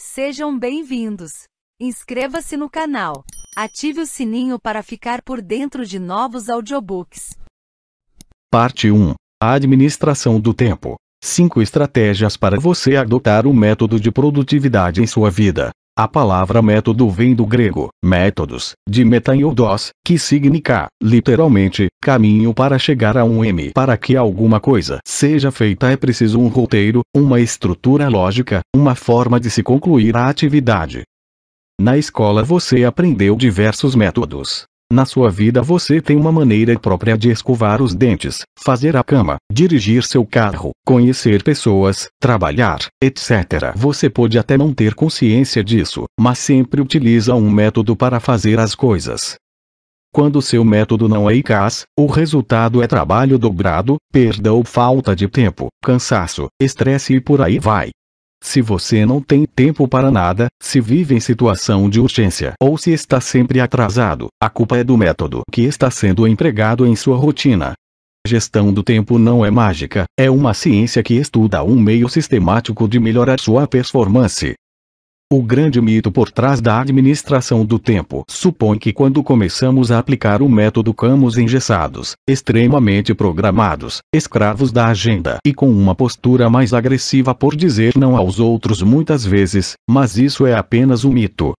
Sejam bem-vindos! Inscreva-se no canal. Ative o sininho para ficar por dentro de novos audiobooks. Parte 1. A administração do tempo. 5 estratégias para você adotar o um método de produtividade em sua vida. A palavra método vem do grego métodos, de metaioudos, que significa, literalmente, caminho para chegar a um M. Para que alguma coisa seja feita é preciso um roteiro, uma estrutura lógica, uma forma de se concluir a atividade. Na escola você aprendeu diversos métodos. Na sua vida você tem uma maneira própria de escovar os dentes, fazer a cama, dirigir seu carro, conhecer pessoas, trabalhar, etc. Você pode até não ter consciência disso, mas sempre utiliza um método para fazer as coisas. Quando seu método não é eficaz, o resultado é trabalho dobrado, perda ou falta de tempo, cansaço, estresse e por aí vai. Se você não tem tempo para nada, se vive em situação de urgência ou se está sempre atrasado, a culpa é do método que está sendo empregado em sua rotina. Gestão do tempo não é mágica, é uma ciência que estuda um meio sistemático de melhorar sua performance, o grande mito por trás da administração do tempo supõe que quando começamos a aplicar o método camos engessados, extremamente programados, escravos da agenda e com uma postura mais agressiva por dizer não aos outros muitas vezes, mas isso é apenas um mito.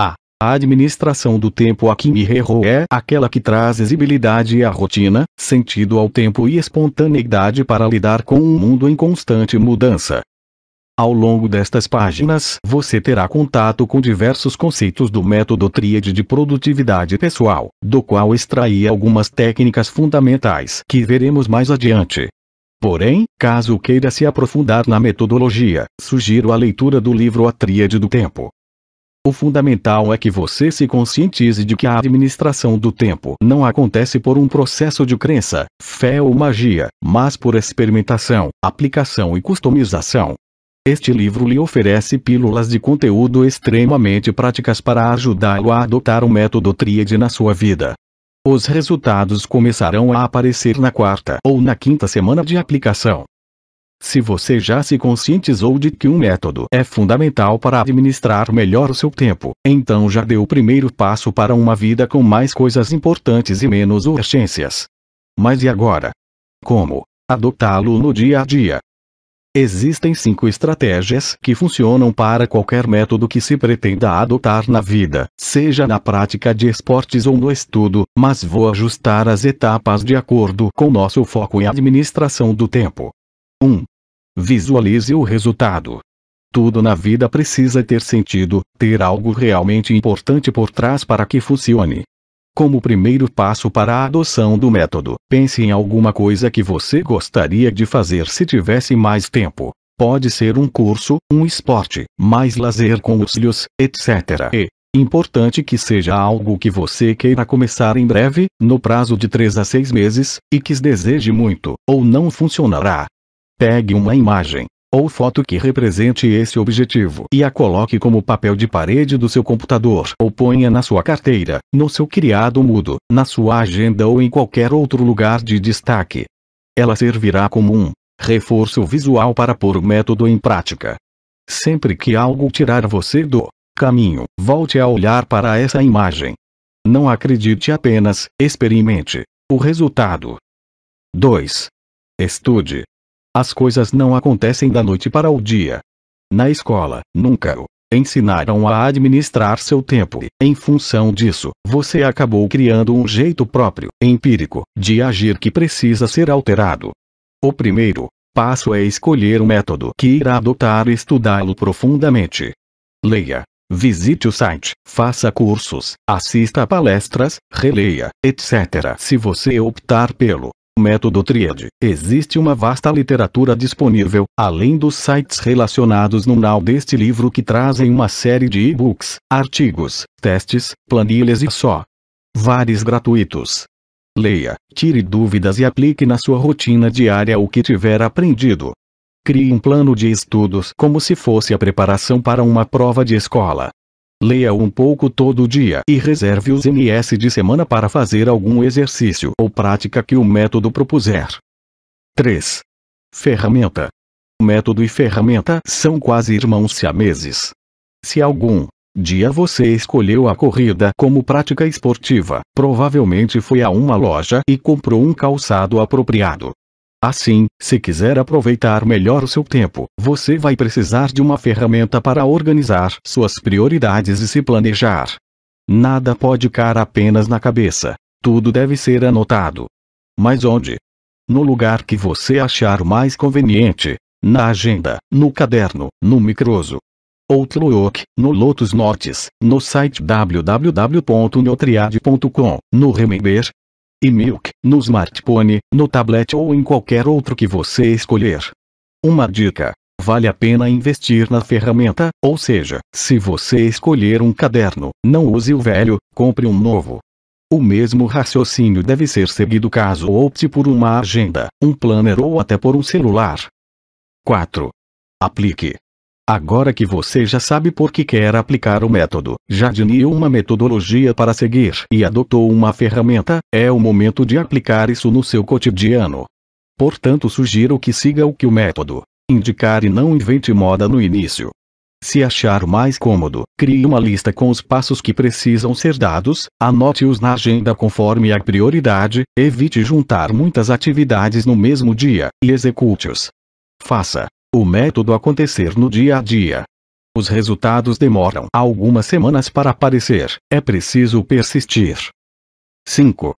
A administração do tempo a que me erro é aquela que traz exibilidade à rotina, sentido ao tempo e espontaneidade para lidar com um mundo em constante mudança. Ao longo destas páginas você terá contato com diversos conceitos do método Tríade de Produtividade Pessoal, do qual extraí algumas técnicas fundamentais que veremos mais adiante. Porém, caso queira se aprofundar na metodologia, sugiro a leitura do livro A Tríade do Tempo. O fundamental é que você se conscientize de que a administração do tempo não acontece por um processo de crença, fé ou magia, mas por experimentação, aplicação e customização. Este livro lhe oferece pílulas de conteúdo extremamente práticas para ajudá-lo a adotar o método Tríade na sua vida. Os resultados começarão a aparecer na quarta ou na quinta semana de aplicação. Se você já se conscientizou de que um método é fundamental para administrar melhor o seu tempo, então já deu o primeiro passo para uma vida com mais coisas importantes e menos urgências. Mas e agora? Como adotá-lo no dia a dia? Existem cinco estratégias que funcionam para qualquer método que se pretenda adotar na vida, seja na prática de esportes ou no estudo, mas vou ajustar as etapas de acordo com nosso foco em administração do tempo. 1. Visualize o resultado. Tudo na vida precisa ter sentido, ter algo realmente importante por trás para que funcione. Como primeiro passo para a adoção do método, pense em alguma coisa que você gostaria de fazer se tivesse mais tempo. Pode ser um curso, um esporte, mais lazer com os filhos, etc. E, importante que seja algo que você queira começar em breve, no prazo de 3 a 6 meses, e que deseje muito, ou não funcionará. Pegue uma imagem, ou foto que represente esse objetivo e a coloque como papel de parede do seu computador ou ponha na sua carteira, no seu criado mudo, na sua agenda ou em qualquer outro lugar de destaque. Ela servirá como um reforço visual para pôr o método em prática. Sempre que algo tirar você do caminho, volte a olhar para essa imagem. Não acredite apenas, experimente o resultado. 2. Estude. As coisas não acontecem da noite para o dia. Na escola, nunca o ensinaram a administrar seu tempo e, em função disso, você acabou criando um jeito próprio, empírico, de agir que precisa ser alterado. O primeiro passo é escolher o método que irá adotar e estudá-lo profundamente. Leia, visite o site, faça cursos, assista a palestras, releia, etc. Se você optar pelo Método Triade. Existe uma vasta literatura disponível, além dos sites relacionados no nal deste livro que trazem uma série de e-books, artigos, testes, planilhas e só. Vários gratuitos. Leia, tire dúvidas e aplique na sua rotina diária o que tiver aprendido. Crie um plano de estudos como se fosse a preparação para uma prova de escola. Leia um pouco todo dia e reserve os NS de semana para fazer algum exercício ou prática que o método propuser. 3. Ferramenta. Método e ferramenta são quase irmãos siameses. Se algum dia você escolheu a corrida como prática esportiva, provavelmente foi a uma loja e comprou um calçado apropriado. Assim, se quiser aproveitar melhor o seu tempo, você vai precisar de uma ferramenta para organizar suas prioridades e se planejar. Nada pode ficar apenas na cabeça. Tudo deve ser anotado. Mas onde? No lugar que você achar mais conveniente. Na agenda, no caderno, no microso. Outlook, no Lotus Notes, no site www.nutriad.com, no Remember, e Milk, no smartphone, no tablet ou em qualquer outro que você escolher. Uma dica: vale a pena investir na ferramenta, ou seja, se você escolher um caderno, não use o velho, compre um novo. O mesmo raciocínio deve ser seguido caso opte por uma agenda, um planner ou até por um celular. 4. Aplique. Agora que você já sabe por que quer aplicar o método, já delineou uma metodologia para seguir e adotou uma ferramenta, é o momento de aplicar isso no seu cotidiano. Portanto sugiro que siga o que o método indicar e não invente moda no início. Se achar mais cômodo, crie uma lista com os passos que precisam ser dados, anote-os na agenda conforme a prioridade, evite juntar muitas atividades no mesmo dia, e execute-os. Faça o método acontecer no dia a dia. Os resultados demoram algumas semanas para aparecer, é preciso persistir. 5.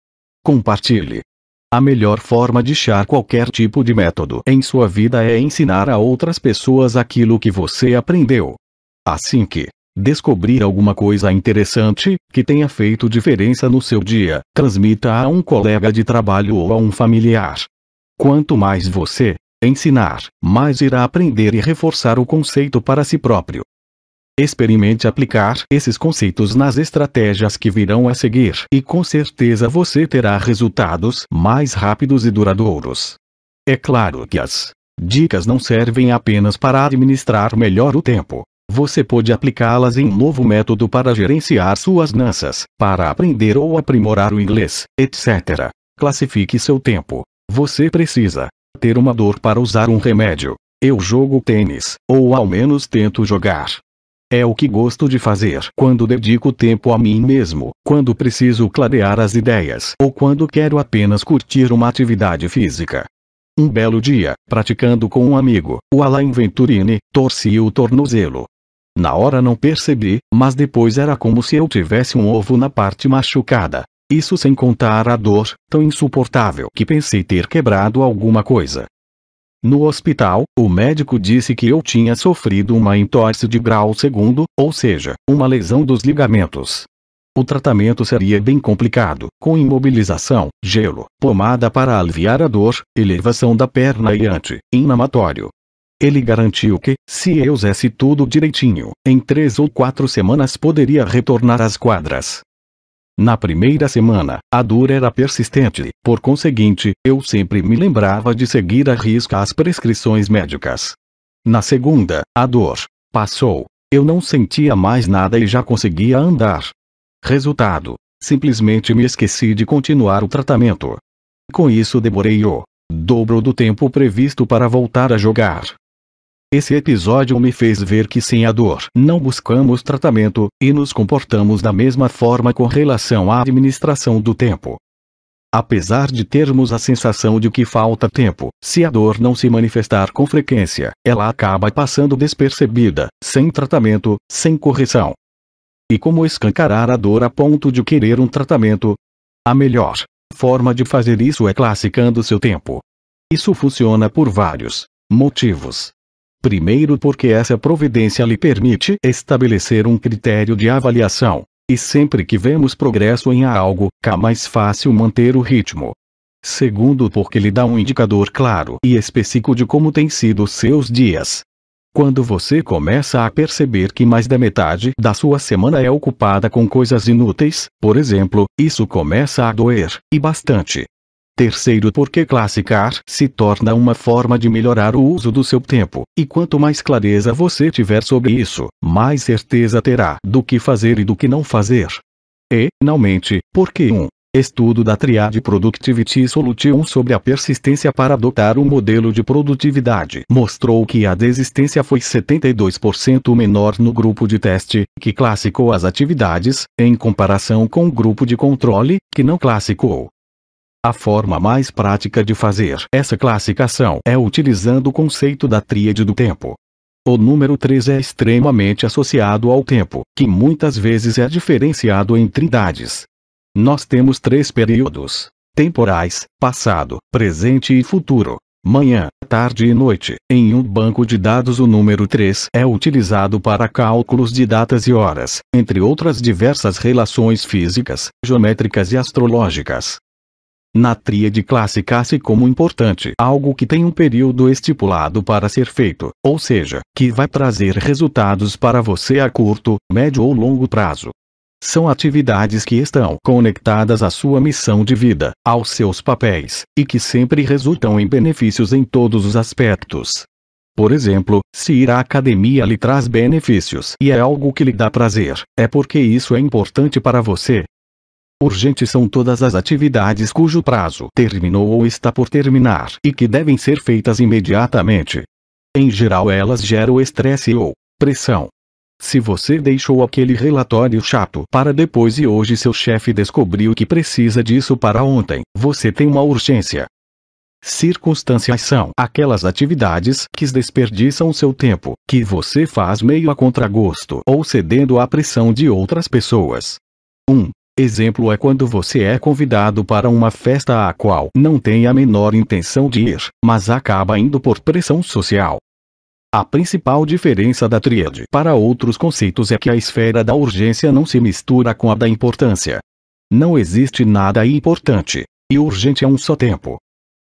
Compartilhe. A melhor forma de achar qualquer tipo de método em sua vida é ensinar a outras pessoas aquilo que você aprendeu. Assim que descobrir alguma coisa interessante que tenha feito diferença no seu dia, transmita a um colega de trabalho ou a um familiar. Quanto mais você ensinar, mais irá aprender e reforçar o conceito para si próprio. Experimente aplicar esses conceitos nas estratégias que virão a seguir e com certeza você terá resultados mais rápidos e duradouros. É claro que as dicas não servem apenas para administrar melhor o tempo. Você pode aplicá-las em um novo método para gerenciar suas finanças, para aprender ou aprimorar o inglês, etc. Classifique seu tempo. Você precisa ter uma dor para usar um remédio. Eu jogo tênis, ou ao menos tento jogar. É o que gosto de fazer quando dedico tempo a mim mesmo, quando preciso clarear as ideias ou quando quero apenas curtir uma atividade física. Um belo dia, praticando com um amigo, o Alain Venturini, torci o tornozelo. Na hora não percebi, mas depois era como se eu tivesse um ovo na parte machucada. Isso sem contar a dor, tão insuportável que pensei ter quebrado alguma coisa. No hospital, o médico disse que eu tinha sofrido uma entorse de grau segundo, ou seja, uma lesão dos ligamentos. O tratamento seria bem complicado, com imobilização, gelo, pomada para aliviar a dor, elevação da perna e anti inamatório Ele garantiu que, se eu usasse tudo direitinho, em três ou quatro semanas poderia retornar às quadras. Na primeira semana, a dor era persistente, por conseguinte, eu sempre me lembrava de seguir a risca as prescrições médicas. Na segunda, a dor passou. Eu não sentia mais nada e já conseguia andar. Resultado: simplesmente me esqueci de continuar o tratamento. Com isso, demorei o dobro do tempo previsto para voltar a jogar. Esse episódio me fez ver que sem a dor não buscamos tratamento, e nos comportamos da mesma forma com relação à administração do tempo. Apesar de termos a sensação de que falta tempo, se a dor não se manifestar com frequência, ela acaba passando despercebida, sem tratamento, sem correção. E como escancarar a dor a ponto de querer um tratamento? A melhor forma de fazer isso é classificando seu tempo. Isso funciona por vários motivos. Primeiro, porque essa providência lhe permite estabelecer um critério de avaliação. E sempre que vemos progresso em algo, cá é mais fácil manter o ritmo. Segundo, porque lhe dá um indicador claro e específico de como têm sido seus dias. Quando você começa a perceber que mais da metade da sua semana é ocupada com coisas inúteis, por exemplo, isso começa a doer, e bastante. Terceiro, porque classificar se torna uma forma de melhorar o uso do seu tempo, e quanto mais clareza você tiver sobre isso, mais certeza terá do que fazer e do que não fazer. E, finalmente, porque um estudo da triade Productivity Solution sobre a persistência para adotar um modelo de produtividade mostrou que a desistência foi 72% menor no grupo de teste, que classificou as atividades, em comparação com o grupo de controle, que não classificou. A forma mais prática de fazer essa classificação é utilizando o conceito da tríade do tempo. O número 3 é extremamente associado ao tempo, que muitas vezes é diferenciado em trindades. Nós temos três períodos: temporais, passado, presente e futuro. Manhã, tarde e noite. Em um banco de dados, o número 3 é utilizado para cálculos de datas e horas, entre outras diversas relações físicas, geométricas e astrológicas. Na tríade clássica-se como importante algo que tem um período estipulado para ser feito, ou seja, que vai trazer resultados para você a curto, médio ou longo prazo. São atividades que estão conectadas à sua missão de vida, aos seus papéis, e que sempre resultam em benefícios em todos os aspectos. Por exemplo, se ir à academia lhe traz benefícios e é algo que lhe dá prazer, é porque isso é importante para você, Urgentes são todas as atividades cujo prazo terminou ou está por terminar e que devem ser feitas imediatamente. Em geral elas geram estresse ou pressão. Se você deixou aquele relatório chato para depois e hoje seu chefe descobriu que precisa disso para ontem, você tem uma urgência. Circunstâncias são aquelas atividades que desperdiçam seu tempo, que você faz meio a contragosto ou cedendo à pressão de outras pessoas. 1. Um, Exemplo é quando você é convidado para uma festa a qual não tem a menor intenção de ir, mas acaba indo por pressão social. A principal diferença da tríade para outros conceitos é que a esfera da urgência não se mistura com a da importância. Não existe nada importante, e urgente a é um só tempo.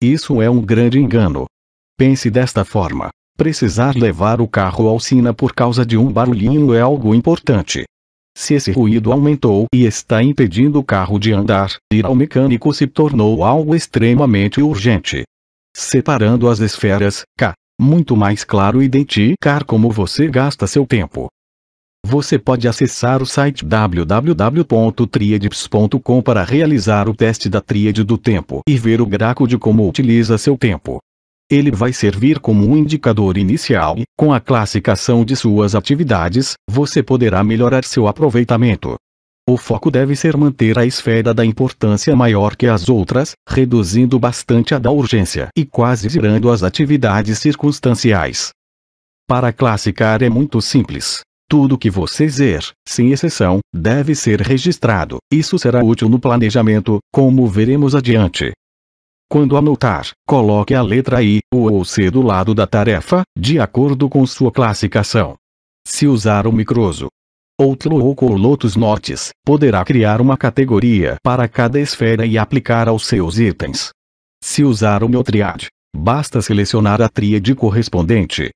Isso é um grande engano. Pense desta forma: precisar levar o carro ao Sina por causa de um barulhinho é algo importante, se esse ruído aumentou e está impedindo o carro de andar, ir ao mecânico se tornou algo extremamente urgente. Separando as esferas, K. Muito mais claro identificar como você gasta seu tempo. Você pode acessar o site www.triadips.com para realizar o teste da tríade do tempo e ver o gráfico de como utiliza seu tempo. Ele vai servir como um indicador inicial e, com a classificação de suas atividades, você poderá melhorar seu aproveitamento. O foco deve ser manter a esfera da importância maior que as outras, reduzindo bastante a da urgência e quase zerando as atividades circunstanciais. Para classificar é muito simples. Tudo que você zer, sem exceção, deve ser registrado. Isso será útil no planejamento, como veremos adiante. Quando anotar, coloque a letra I ou, ou C do lado da tarefa, de acordo com sua classificação. Se usar o Microso, Outlook ou Lotus Notes, poderá criar uma categoria para cada esfera e aplicar aos seus itens. Se usar o meu basta selecionar a tríade correspondente.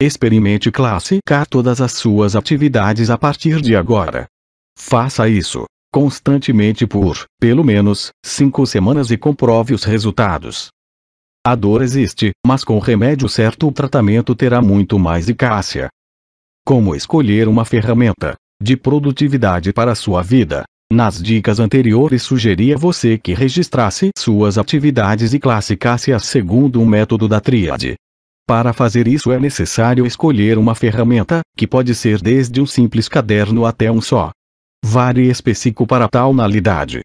Experimente classificar todas as suas atividades a partir de agora. Faça isso constantemente por, pelo menos, cinco semanas e comprove os resultados. A dor existe, mas com o remédio certo o tratamento terá muito mais eficácia. Como escolher uma ferramenta de produtividade para sua vida? Nas dicas anteriores sugeria você que registrasse suas atividades e classificasse-as segundo o método da tríade. Para fazer isso é necessário escolher uma ferramenta, que pode ser desde um simples caderno até um só vale específico para tal nalidade.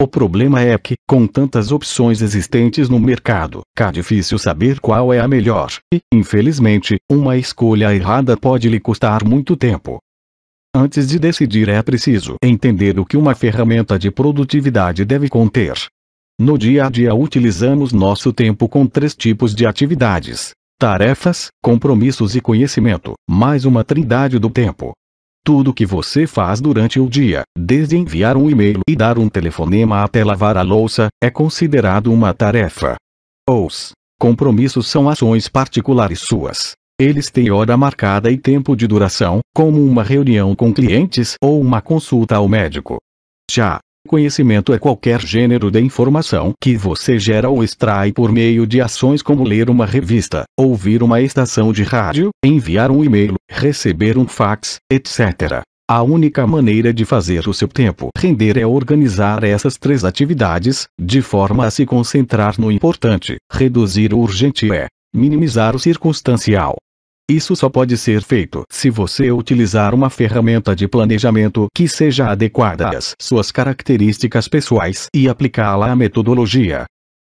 O problema é que, com tantas opções existentes no mercado, cá é difícil saber qual é a melhor, e, infelizmente, uma escolha errada pode lhe custar muito tempo. Antes de decidir é preciso entender o que uma ferramenta de produtividade deve conter. No dia a dia utilizamos nosso tempo com três tipos de atividades: tarefas, compromissos e conhecimento, mais uma trindade do tempo, tudo que você faz durante o dia, desde enviar um e-mail e dar um telefonema até lavar a louça, é considerado uma tarefa. Os compromissos são ações particulares suas. Eles têm hora marcada e tempo de duração, como uma reunião com clientes ou uma consulta ao médico. Já Conhecimento é qualquer gênero de informação que você gera ou extrai por meio de ações como ler uma revista, ouvir uma estação de rádio, enviar um e-mail, receber um fax, etc. A única maneira de fazer o seu tempo render é organizar essas três atividades, de forma a se concentrar no importante. Reduzir o urgente é minimizar o circunstancial, isso só pode ser feito se você utilizar uma ferramenta de planejamento que seja adequada às suas características pessoais e aplicá-la à metodologia.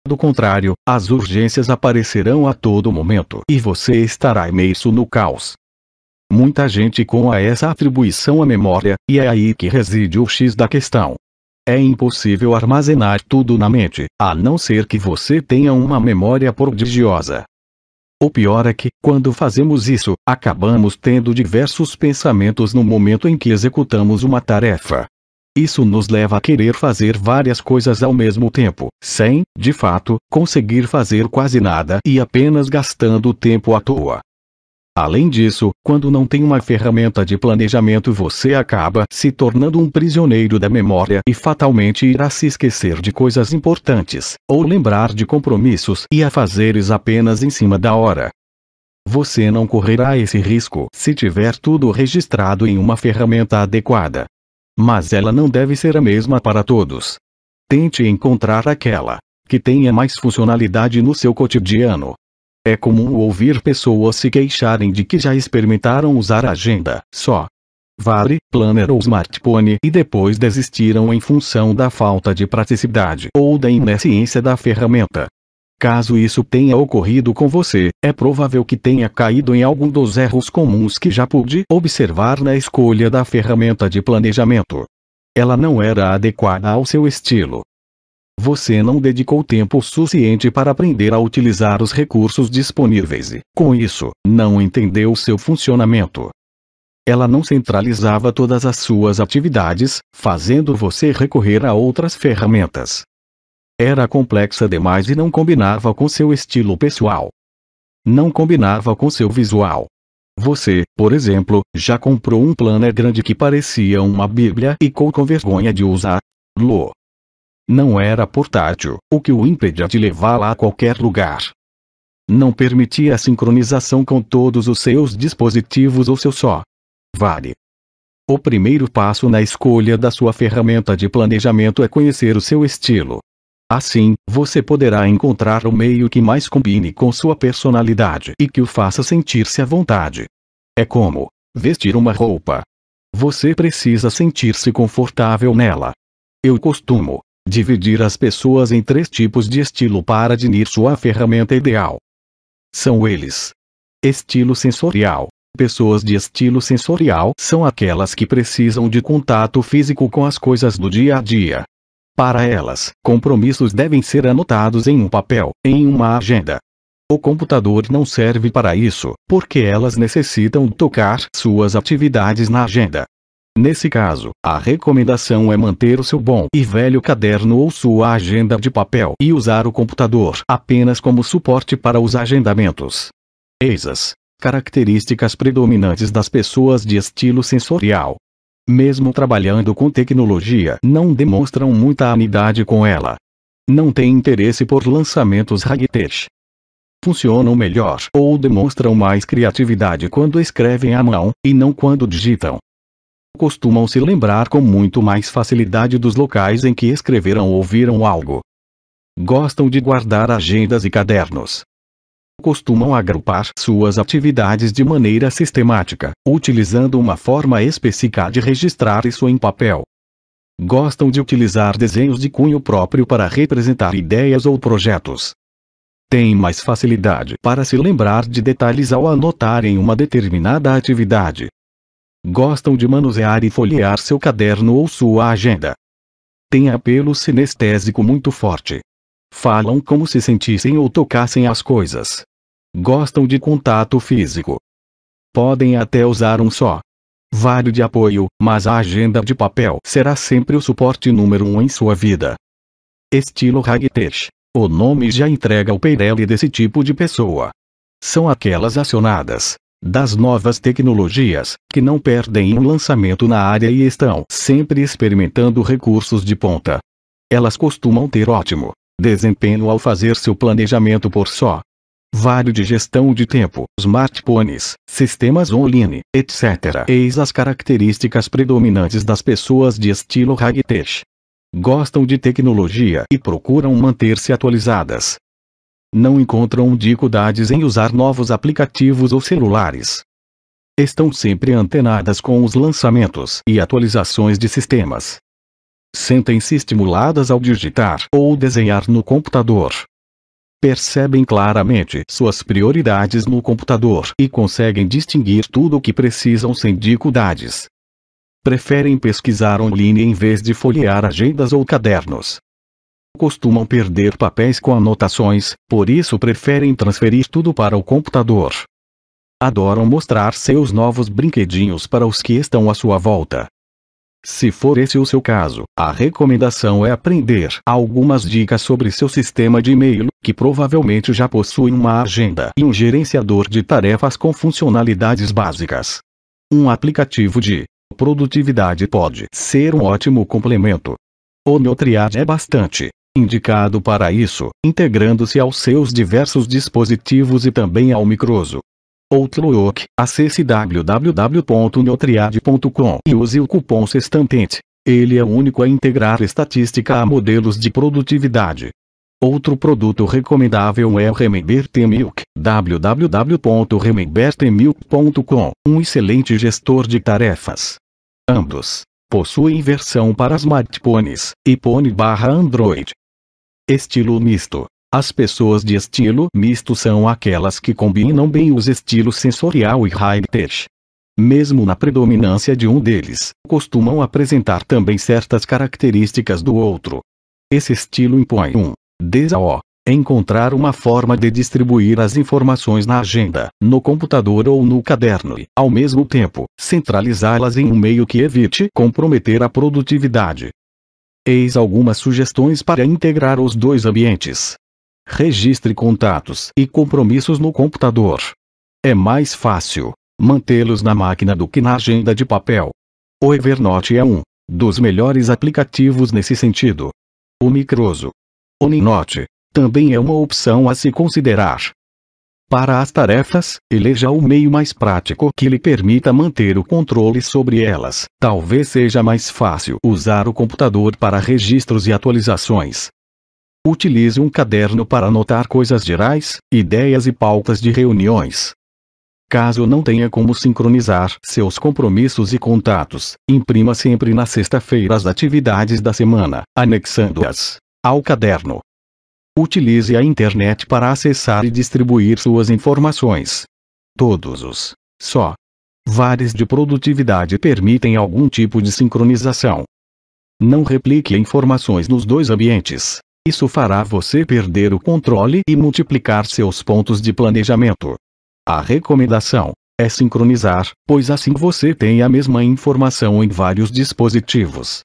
Do contrário, as urgências aparecerão a todo momento e você estará imerso no caos. Muita gente com a essa atribuição à memória, e é aí que reside o X da questão. É impossível armazenar tudo na mente, a não ser que você tenha uma memória prodigiosa. O pior é que, quando fazemos isso, acabamos tendo diversos pensamentos no momento em que executamos uma tarefa. Isso nos leva a querer fazer várias coisas ao mesmo tempo, sem, de fato, conseguir fazer quase nada e apenas gastando tempo à toa. Além disso, quando não tem uma ferramenta de planejamento você acaba se tornando um prisioneiro da memória e fatalmente irá se esquecer de coisas importantes, ou lembrar de compromissos e afazeres apenas em cima da hora. Você não correrá esse risco se tiver tudo registrado em uma ferramenta adequada. Mas ela não deve ser a mesma para todos. Tente encontrar aquela que tenha mais funcionalidade no seu cotidiano, é comum ouvir pessoas se queixarem de que já experimentaram usar a agenda só. Vale, planner ou smartphone e depois desistiram em função da falta de praticidade ou da inesciência da ferramenta. Caso isso tenha ocorrido com você, é provável que tenha caído em algum dos erros comuns que já pude observar na escolha da ferramenta de planejamento. Ela não era adequada ao seu estilo, você não dedicou tempo suficiente para aprender a utilizar os recursos disponíveis e, com isso, não entendeu seu funcionamento. Ela não centralizava todas as suas atividades, fazendo você recorrer a outras ferramentas. Era complexa demais e não combinava com seu estilo pessoal. Não combinava com seu visual. Você, por exemplo, já comprou um planner grande que parecia uma bíblia e ficou com vergonha de usar. Lo. Não era portátil, o que o impedia de levá-la a qualquer lugar. Não permitia a sincronização com todos os seus dispositivos ou seu só. Vale. O primeiro passo na escolha da sua ferramenta de planejamento é conhecer o seu estilo. Assim, você poderá encontrar o meio que mais combine com sua personalidade e que o faça sentir-se à vontade. É como vestir uma roupa. Você precisa sentir-se confortável nela. Eu costumo Dividir as pessoas em três tipos de estilo para definir sua ferramenta ideal. São eles: estilo sensorial. Pessoas de estilo sensorial são aquelas que precisam de contato físico com as coisas do dia a dia. Para elas, compromissos devem ser anotados em um papel, em uma agenda. O computador não serve para isso, porque elas necessitam tocar suas atividades na agenda. Nesse caso, a recomendação é manter o seu bom e velho caderno ou sua agenda de papel e usar o computador apenas como suporte para os agendamentos. Eis as características predominantes das pessoas de estilo sensorial. Mesmo trabalhando com tecnologia, não demonstram muita anidade com ela. Não têm interesse por lançamentos high-tech. Funcionam melhor ou demonstram mais criatividade quando escrevem à mão, e não quando digitam costumam se lembrar com muito mais facilidade dos locais em que escreveram ou viram algo. Gostam de guardar agendas e cadernos. Costumam agrupar suas atividades de maneira sistemática, utilizando uma forma específica de registrar isso em papel. Gostam de utilizar desenhos de cunho próprio para representar ideias ou projetos. Têm mais facilidade para se lembrar de detalhes ao anotarem uma determinada atividade, Gostam de manusear e folhear seu caderno ou sua agenda. Tem apelo sinestésico muito forte. Falam como se sentissem ou tocassem as coisas. Gostam de contato físico. Podem até usar um só vale de apoio, mas a agenda de papel será sempre o suporte número um em sua vida. Estilo Hagtech. O nome já entrega o Peirelli desse tipo de pessoa. São aquelas acionadas, das novas tecnologias, que não perdem um lançamento na área e estão sempre experimentando recursos de ponta. Elas costumam ter ótimo desempenho ao fazer seu planejamento por só vário de gestão de tempo, smartphones, sistemas online, etc. Eis as características predominantes das pessoas de estilo high-tech. Gostam de tecnologia e procuram manter-se atualizadas, não encontram dificuldades em usar novos aplicativos ou celulares. Estão sempre antenadas com os lançamentos e atualizações de sistemas. Sentem-se estimuladas ao digitar ou desenhar no computador. Percebem claramente suas prioridades no computador e conseguem distinguir tudo o que precisam sem dificuldades. Preferem pesquisar online em vez de folhear agendas ou cadernos costumam perder papéis com anotações, por isso preferem transferir tudo para o computador. Adoram mostrar seus novos brinquedinhos para os que estão à sua volta. Se for esse o seu caso, a recomendação é aprender algumas dicas sobre seu sistema de e-mail, que provavelmente já possui uma agenda e um gerenciador de tarefas com funcionalidades básicas. Um aplicativo de produtividade pode ser um ótimo complemento. O Notriad é bastante indicado para isso, integrando-se aos seus diversos dispositivos e também ao Microso. Outlook, acesse www.nutriad.com e use o cupom sextantente. Ele é o único a integrar estatística a modelos de produtividade. Outro produto recomendável é o Remember T www.remembertemilk.com, um excelente gestor de tarefas. Ambos possuem versão para smartphones, iPhone/Android. Estilo misto. As pessoas de estilo misto são aquelas que combinam bem os estilos sensorial e high-tech. Mesmo na predominância de um deles, costumam apresentar também certas características do outro. Esse estilo impõe um desao, encontrar uma forma de distribuir as informações na agenda, no computador ou no caderno e, ao mesmo tempo, centralizá-las em um meio que evite comprometer a produtividade. Eis algumas sugestões para integrar os dois ambientes. Registre contatos e compromissos no computador. É mais fácil mantê-los na máquina do que na agenda de papel. O Evernote é um dos melhores aplicativos nesse sentido. O Microso. O Ninote também é uma opção a se considerar. Para as tarefas, eleja o meio mais prático que lhe permita manter o controle sobre elas. Talvez seja mais fácil usar o computador para registros e atualizações. Utilize um caderno para anotar coisas gerais, ideias e pautas de reuniões. Caso não tenha como sincronizar seus compromissos e contatos, imprima sempre na sexta-feira as atividades da semana, anexando-as ao caderno. Utilize a internet para acessar e distribuir suas informações. Todos os só vares de produtividade permitem algum tipo de sincronização. Não replique informações nos dois ambientes. Isso fará você perder o controle e multiplicar seus pontos de planejamento. A recomendação é sincronizar, pois assim você tem a mesma informação em vários dispositivos.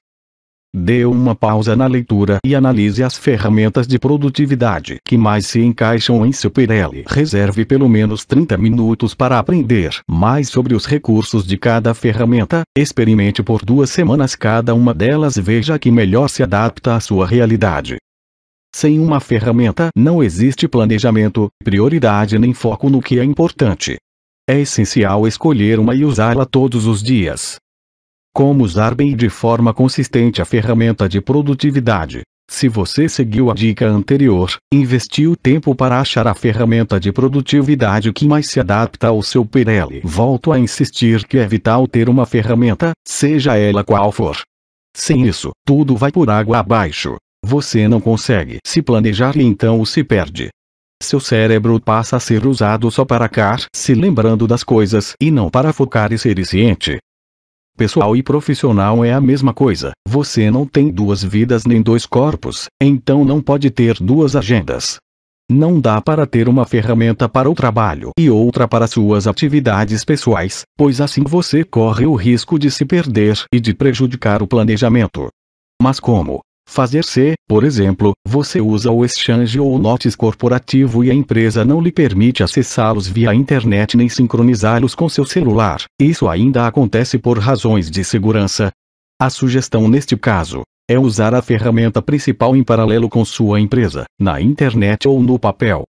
Dê uma pausa na leitura e analise as ferramentas de produtividade que mais se encaixam em seu Pirelli. Reserve pelo menos 30 minutos para aprender mais sobre os recursos de cada ferramenta. Experimente por duas semanas cada uma delas e veja que melhor se adapta à sua realidade. Sem uma ferramenta não existe planejamento, prioridade nem foco no que é importante. É essencial escolher uma e usá-la todos os dias. Como usar bem e de forma consistente a ferramenta de produtividade. Se você seguiu a dica anterior, investiu tempo para achar a ferramenta de produtividade que mais se adapta ao seu PL. Volto a insistir que é vital ter uma ferramenta, seja ela qual for. Sem isso, tudo vai por água abaixo. Você não consegue se planejar e então se perde. Seu cérebro passa a ser usado só para car se lembrando das coisas e não para focar e ser eficiente. Pessoal e profissional é a mesma coisa. Você não tem duas vidas nem dois corpos, então não pode ter duas agendas. Não dá para ter uma ferramenta para o trabalho e outra para suas atividades pessoais, pois assim você corre o risco de se perder e de prejudicar o planejamento. Mas como Fazer se, por exemplo, você usa o Exchange ou o Notes corporativo e a empresa não lhe permite acessá-los via internet nem sincronizá-los com seu celular. Isso ainda acontece por razões de segurança. A sugestão neste caso é usar a ferramenta principal em paralelo com sua empresa, na internet ou no papel.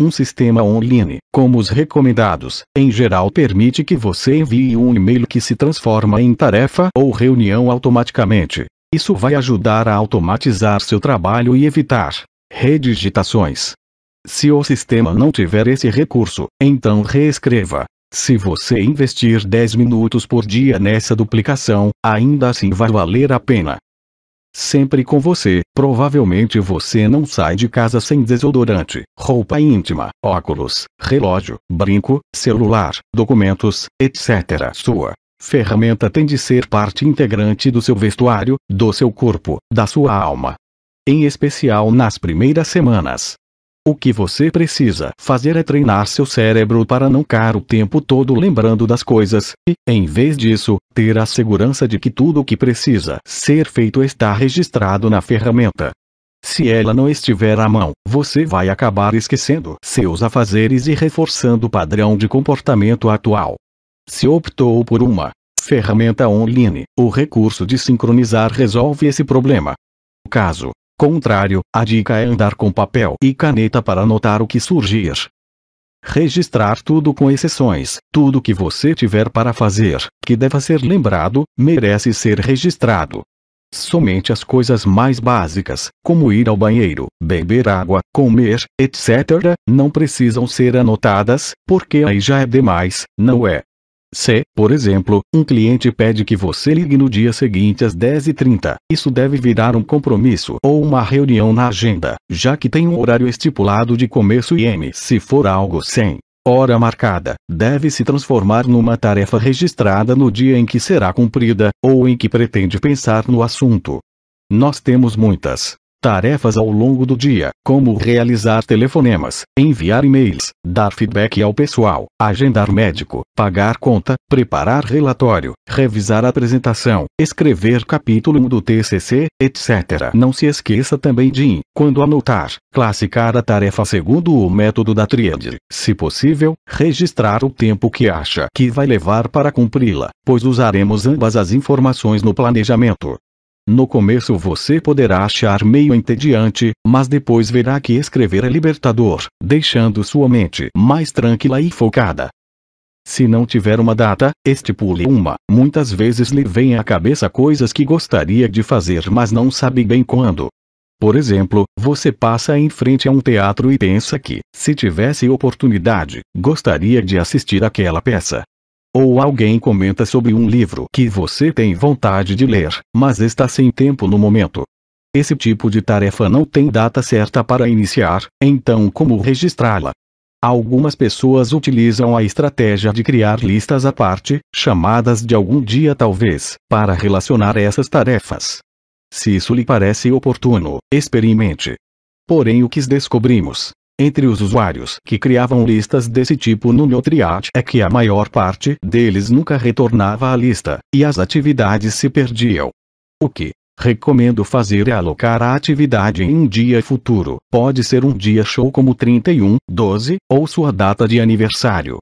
Um sistema online, como os recomendados, em geral permite que você envie um e-mail que se transforma em tarefa ou reunião automaticamente, isso vai ajudar a automatizar seu trabalho e evitar redigitações. Se o sistema não tiver esse recurso, então reescreva. Se você investir 10 minutos por dia nessa duplicação, ainda assim vai valer a pena. Sempre com você, provavelmente você não sai de casa sem desodorante, roupa íntima, óculos, relógio, brinco, celular, documentos, etc. Sua Ferramenta tem de ser parte integrante do seu vestuário, do seu corpo, da sua alma. Em especial nas primeiras semanas. O que você precisa fazer é treinar seu cérebro para não ficar o tempo todo lembrando das coisas, e, em vez disso, ter a segurança de que tudo o que precisa ser feito está registrado na ferramenta. Se ela não estiver à mão, você vai acabar esquecendo seus afazeres e reforçando o padrão de comportamento atual. Se optou por uma ferramenta online, o recurso de sincronizar resolve esse problema. Caso contrário, a dica é andar com papel e caneta para anotar o que surgir. Registrar tudo com exceções, tudo que você tiver para fazer, que deva ser lembrado, merece ser registrado. Somente as coisas mais básicas, como ir ao banheiro, beber água, comer, etc., não precisam ser anotadas, porque aí já é demais, não é? Se, por exemplo, um cliente pede que você ligue no dia seguinte às 10h30, isso deve virar um compromisso ou uma reunião na agenda, já que tem um horário estipulado de começo e M. Se for algo sem hora marcada, deve se transformar numa tarefa registrada no dia em que será cumprida, ou em que pretende pensar no assunto. Nós temos muitas tarefas ao longo do dia, como realizar telefonemas, enviar e-mails, dar feedback ao pessoal, agendar médico, pagar conta, preparar relatório, revisar apresentação, escrever capítulo do TCC, etc. Não se esqueça também de, quando anotar, classificar a tarefa segundo o método da tríade. Se possível, registrar o tempo que acha que vai levar para cumpri-la, pois usaremos ambas as informações no planejamento. No começo você poderá achar meio entediante, mas depois verá que escrever é libertador, deixando sua mente mais tranquila e focada. Se não tiver uma data, estipule uma. Muitas vezes lhe vem à cabeça coisas que gostaria de fazer mas não sabe bem quando. Por exemplo, você passa em frente a um teatro e pensa que, se tivesse oportunidade, gostaria de assistir àquela peça. Ou alguém comenta sobre um livro que você tem vontade de ler, mas está sem tempo no momento. Esse tipo de tarefa não tem data certa para iniciar, então como registrá-la? Algumas pessoas utilizam a estratégia de criar listas à parte, chamadas de algum dia talvez, para relacionar essas tarefas. Se isso lhe parece oportuno, experimente. Porém, o que descobrimos entre os usuários que criavam listas desse tipo no NeoTriad é que a maior parte deles nunca retornava à lista, e as atividades se perdiam. O que recomendo fazer é alocar a atividade em um dia futuro, pode ser um dia show como 31, 12, ou sua data de aniversário.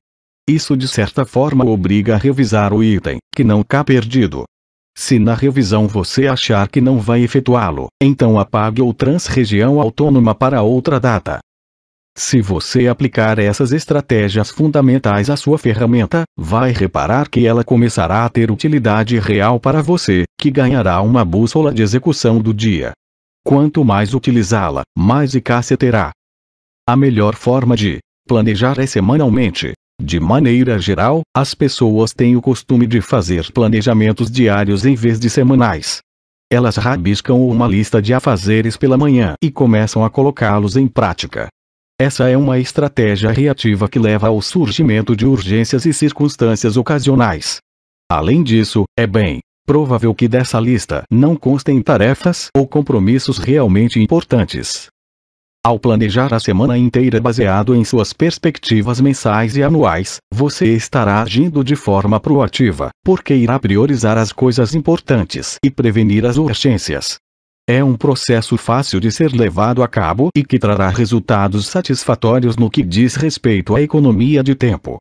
Isso de certa forma obriga a revisar o item, que não cá perdido. Se na revisão você achar que não vai efetuá-lo, então apague ou transregião autônoma para outra data. Se você aplicar essas estratégias fundamentais à sua ferramenta, vai reparar que ela começará a ter utilidade real para você, que ganhará uma bússola de execução do dia. Quanto mais utilizá-la, mais eficácia terá. A melhor forma de planejar é semanalmente. De maneira geral, as pessoas têm o costume de fazer planejamentos diários em vez de semanais. Elas rabiscam uma lista de afazeres pela manhã e começam a colocá-los em prática. Essa é uma estratégia reativa que leva ao surgimento de urgências e circunstâncias ocasionais. Além disso, é bem provável que dessa lista não constem tarefas ou compromissos realmente importantes. Ao planejar a semana inteira baseado em suas perspectivas mensais e anuais, você estará agindo de forma proativa, porque irá priorizar as coisas importantes e prevenir as urgências. É um processo fácil de ser levado a cabo e que trará resultados satisfatórios no que diz respeito à economia de tempo.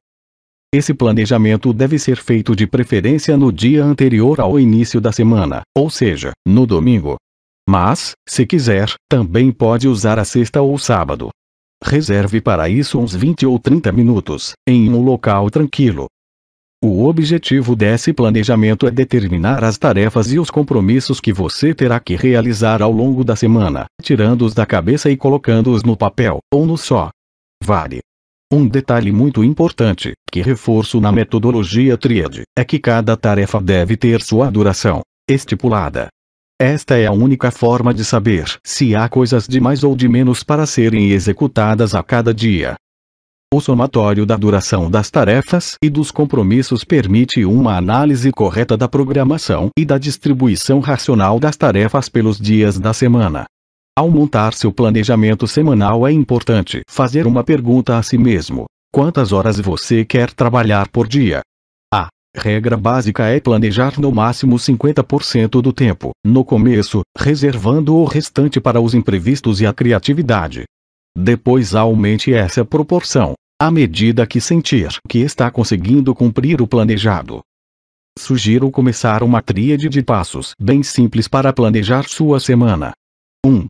Esse planejamento deve ser feito de preferência no dia anterior ao início da semana, ou seja, no domingo. Mas, se quiser, também pode usar a sexta ou sábado. Reserve para isso uns 20 ou 30 minutos, em um local tranquilo, o objetivo desse planejamento é determinar as tarefas e os compromissos que você terá que realizar ao longo da semana, tirando-os da cabeça e colocando-os no papel ou no só. Vale. Um detalhe muito importante, que reforço na metodologia Triad, é que cada tarefa deve ter sua duração estipulada. Esta é a única forma de saber se há coisas de mais ou de menos para serem executadas a cada dia. O somatório da duração das tarefas e dos compromissos permite uma análise correta da programação e da distribuição racional das tarefas pelos dias da semana. Ao montar seu planejamento semanal é importante fazer uma pergunta a si mesmo: quantas horas você quer trabalhar por dia? A regra básica é planejar no máximo 50% do tempo, no começo, reservando o restante para os imprevistos e a criatividade. Depois aumente essa proporção, à medida que sentir que está conseguindo cumprir o planejado. Sugiro começar uma tríade de passos bem simples para planejar sua semana. 1.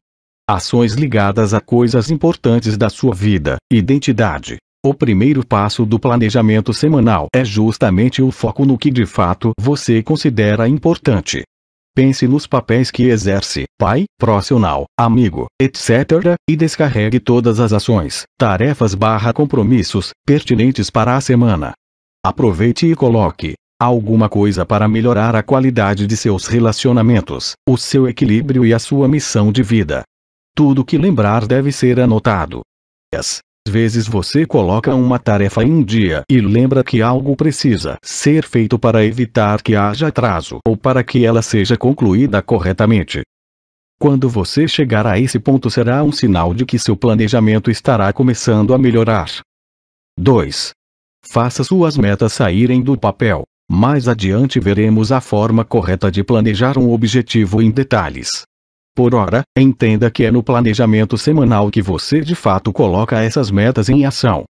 Ações ligadas a coisas importantes da sua vida, identidade. O primeiro passo do planejamento semanal é justamente o foco no que de fato você considera importante. Pense nos papéis que exerce, pai, profissional, amigo, etc., e descarregue todas as ações, tarefas barra compromissos, pertinentes para a semana. Aproveite e coloque alguma coisa para melhorar a qualidade de seus relacionamentos, o seu equilíbrio e a sua missão de vida. Tudo que lembrar deve ser anotado vezes você coloca uma tarefa em um dia e lembra que algo precisa ser feito para evitar que haja atraso ou para que ela seja concluída corretamente. Quando você chegar a esse ponto será um sinal de que seu planejamento estará começando a melhorar. 2. Faça suas metas saírem do papel. Mais adiante veremos a forma correta de planejar um objetivo em detalhes. Por hora, entenda que é no planejamento semanal que você de fato coloca essas metas em ação.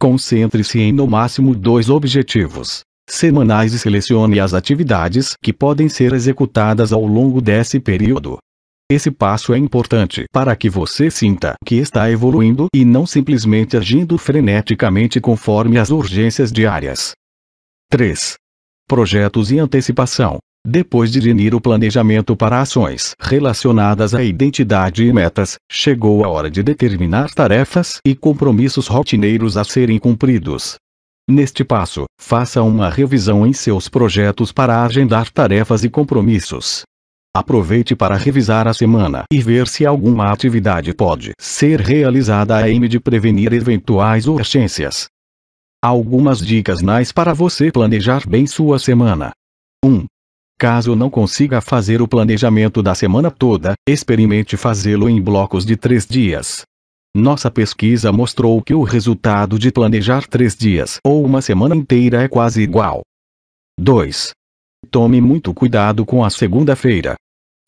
Concentre-se em no máximo dois objetivos semanais e selecione as atividades que podem ser executadas ao longo desse período. Esse passo é importante para que você sinta que está evoluindo e não simplesmente agindo freneticamente conforme as urgências diárias. 3. Projetos e antecipação. Depois de definir o planejamento para ações relacionadas à identidade e metas, chegou a hora de determinar tarefas e compromissos rotineiros a serem cumpridos. Neste passo, faça uma revisão em seus projetos para agendar tarefas e compromissos. Aproveite para revisar a semana e ver se alguma atividade pode ser realizada a M de prevenir eventuais urgências. Algumas dicas mais para você planejar bem sua semana. 1. Caso não consiga fazer o planejamento da semana toda, experimente fazê-lo em blocos de três dias. Nossa pesquisa mostrou que o resultado de planejar três dias ou uma semana inteira é quase igual. 2. Tome muito cuidado com a segunda-feira.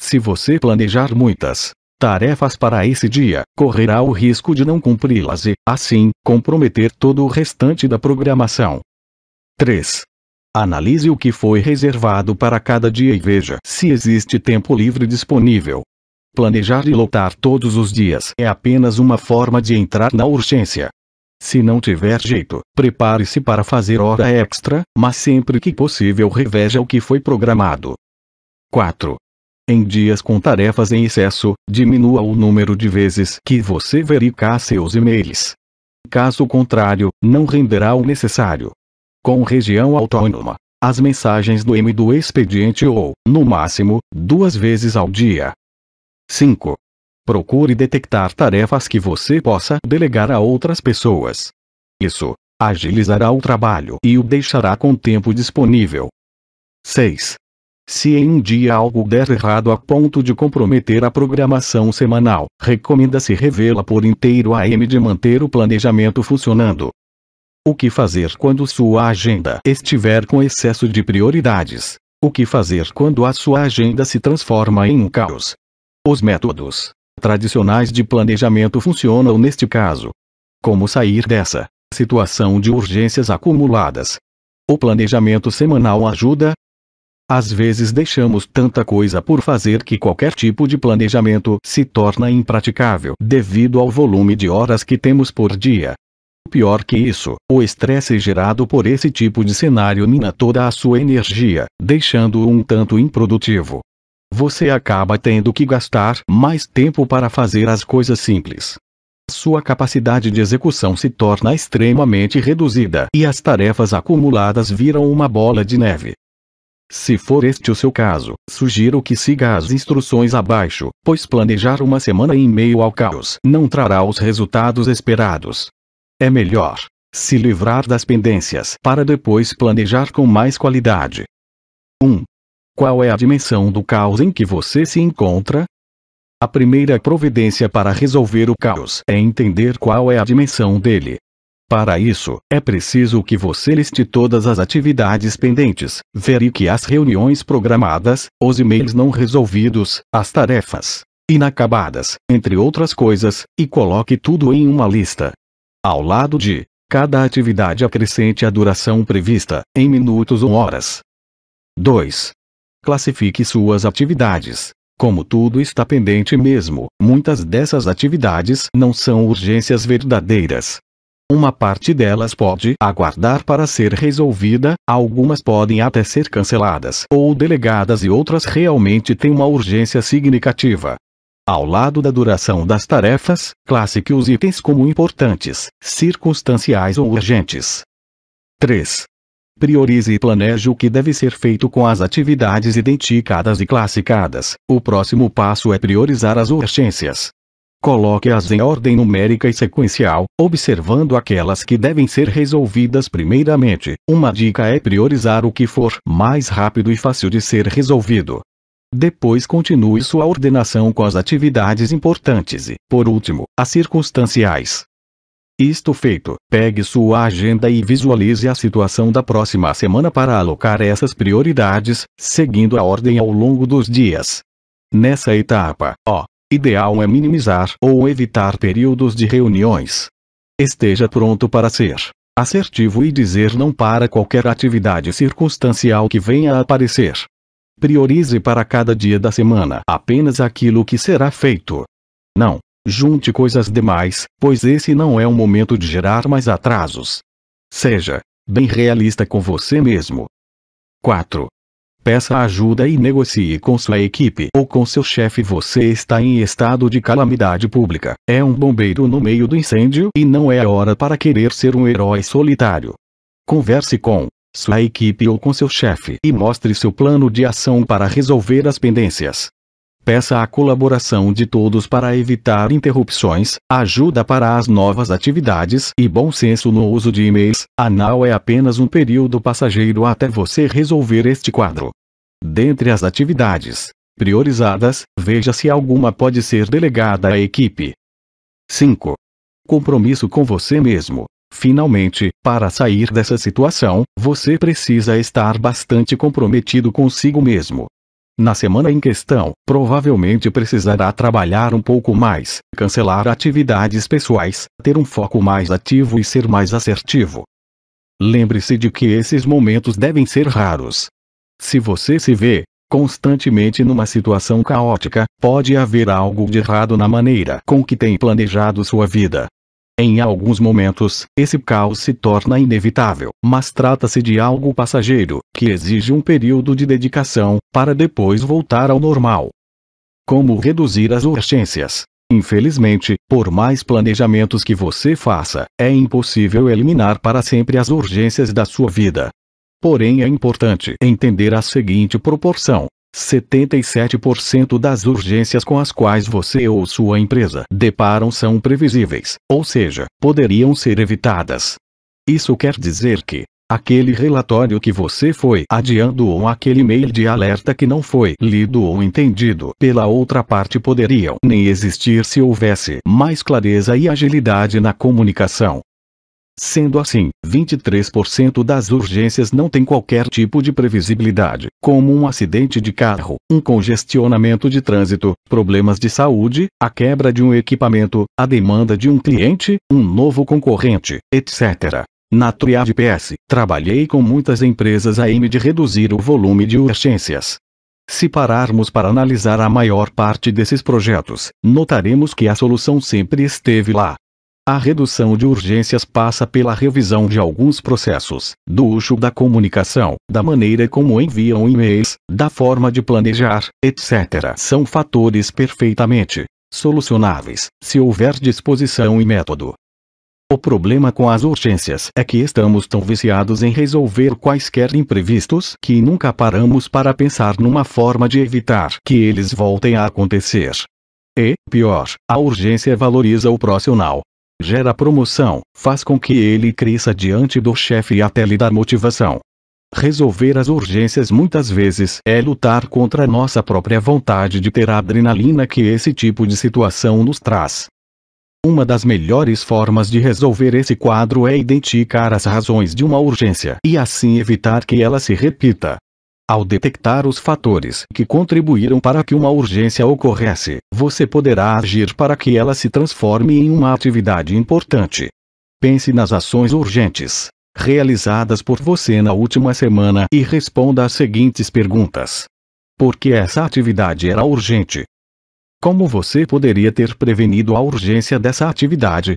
Se você planejar muitas tarefas para esse dia, correrá o risco de não cumpri-las e, assim, comprometer todo o restante da programação. 3. Analise o que foi reservado para cada dia e veja se existe tempo livre disponível. Planejar e lotar todos os dias é apenas uma forma de entrar na urgência. Se não tiver jeito, prepare-se para fazer hora extra, mas sempre que possível reveja o que foi programado. 4. Em dias com tarefas em excesso, diminua o número de vezes que você verificar seus e-mails. Caso contrário, não renderá o necessário com região autônoma. As mensagens do M do expediente ou, no máximo, duas vezes ao dia. 5. Procure detectar tarefas que você possa delegar a outras pessoas. Isso agilizará o trabalho e o deixará com tempo disponível. 6. Se em um dia algo der errado a ponto de comprometer a programação semanal, recomenda-se revê-la por inteiro a M de manter o planejamento funcionando. O que fazer quando sua agenda estiver com excesso de prioridades? O que fazer quando a sua agenda se transforma em um caos? Os métodos tradicionais de planejamento funcionam neste caso. Como sair dessa situação de urgências acumuladas? O planejamento semanal ajuda? Às vezes deixamos tanta coisa por fazer que qualquer tipo de planejamento se torna impraticável devido ao volume de horas que temos por dia. Pior que isso, o estresse gerado por esse tipo de cenário mina toda a sua energia, deixando-o um tanto improdutivo. Você acaba tendo que gastar mais tempo para fazer as coisas simples. Sua capacidade de execução se torna extremamente reduzida e as tarefas acumuladas viram uma bola de neve. Se for este o seu caso, sugiro que siga as instruções abaixo, pois planejar uma semana em meio ao caos não trará os resultados esperados. É melhor se livrar das pendências para depois planejar com mais qualidade. 1. Qual é a dimensão do caos em que você se encontra? A primeira providência para resolver o caos é entender qual é a dimensão dele. Para isso, é preciso que você liste todas as atividades pendentes, verifique as reuniões programadas, os e-mails não resolvidos, as tarefas inacabadas, entre outras coisas, e coloque tudo em uma lista ao lado de cada atividade acrescente a duração prevista, em minutos ou horas. 2. Classifique suas atividades. Como tudo está pendente mesmo, muitas dessas atividades não são urgências verdadeiras. Uma parte delas pode aguardar para ser resolvida, algumas podem até ser canceladas ou delegadas e outras realmente têm uma urgência significativa. Ao lado da duração das tarefas, classifique os itens como importantes, circunstanciais ou urgentes. 3. Priorize e planeje o que deve ser feito com as atividades identificadas e classificadas. O próximo passo é priorizar as urgências. Coloque-as em ordem numérica e sequencial, observando aquelas que devem ser resolvidas primeiramente. Uma dica é priorizar o que for mais rápido e fácil de ser resolvido. Depois continue sua ordenação com as atividades importantes e, por último, as circunstanciais. Isto feito, pegue sua agenda e visualize a situação da próxima semana para alocar essas prioridades, seguindo a ordem ao longo dos dias. Nessa etapa, o ideal é minimizar ou evitar períodos de reuniões. Esteja pronto para ser assertivo e dizer não para qualquer atividade circunstancial que venha a aparecer. Priorize para cada dia da semana apenas aquilo que será feito. Não junte coisas demais, pois esse não é o momento de gerar mais atrasos. Seja bem realista com você mesmo. 4. Peça ajuda e negocie com sua equipe ou com seu chefe. Você está em estado de calamidade pública, é um bombeiro no meio do incêndio e não é a hora para querer ser um herói solitário. Converse com sua equipe ou com seu chefe e mostre seu plano de ação para resolver as pendências. Peça a colaboração de todos para evitar interrupções, ajuda para as novas atividades e bom senso no uso de e-mails. Anal é apenas um período passageiro até você resolver este quadro. Dentre as atividades priorizadas, veja se alguma pode ser delegada à equipe. 5. Compromisso com você mesmo. Finalmente, para sair dessa situação, você precisa estar bastante comprometido consigo mesmo. Na semana em questão, provavelmente precisará trabalhar um pouco mais, cancelar atividades pessoais, ter um foco mais ativo e ser mais assertivo. Lembre-se de que esses momentos devem ser raros. Se você se vê constantemente numa situação caótica, pode haver algo de errado na maneira com que tem planejado sua vida. Em alguns momentos, esse caos se torna inevitável, mas trata-se de algo passageiro, que exige um período de dedicação, para depois voltar ao normal. Como reduzir as urgências? Infelizmente, por mais planejamentos que você faça, é impossível eliminar para sempre as urgências da sua vida. Porém é importante entender a seguinte proporção: 77% das urgências com as quais você ou sua empresa deparam são previsíveis, ou seja, poderiam ser evitadas. Isso quer dizer que, aquele relatório que você foi adiando ou aquele e-mail de alerta que não foi lido ou entendido pela outra parte poderiam nem existir se houvesse mais clareza e agilidade na comunicação. Sendo assim, 23% das urgências não tem qualquer tipo de previsibilidade, como um acidente de carro, um congestionamento de trânsito, problemas de saúde, a quebra de um equipamento, a demanda de um cliente, um novo concorrente, etc. Na Triad PS, trabalhei com muitas empresas a aim de reduzir o volume de urgências. Se pararmos para analisar a maior parte desses projetos, notaremos que a solução sempre esteve lá, a redução de urgências passa pela revisão de alguns processos, do uso da comunicação, da maneira como enviam e-mails, da forma de planejar, etc. São fatores perfeitamente solucionáveis, se houver disposição e método. O problema com as urgências é que estamos tão viciados em resolver quaisquer imprevistos que nunca paramos para pensar numa forma de evitar que eles voltem a acontecer. E, pior, a urgência valoriza o profissional, gera promoção, faz com que ele cresça diante do chefe e até lhe dar motivação. Resolver as urgências muitas vezes é lutar contra a nossa própria vontade de ter a adrenalina que esse tipo de situação nos traz. Uma das melhores formas de resolver esse quadro é identificar as razões de uma urgência e assim evitar que ela se repita. Ao detectar os fatores que contribuíram para que uma urgência ocorresse, você poderá agir para que ela se transforme em uma atividade importante. Pense nas ações urgentes realizadas por você na última semana e responda as seguintes perguntas: Por que essa atividade era urgente? Como você poderia ter prevenido a urgência dessa atividade?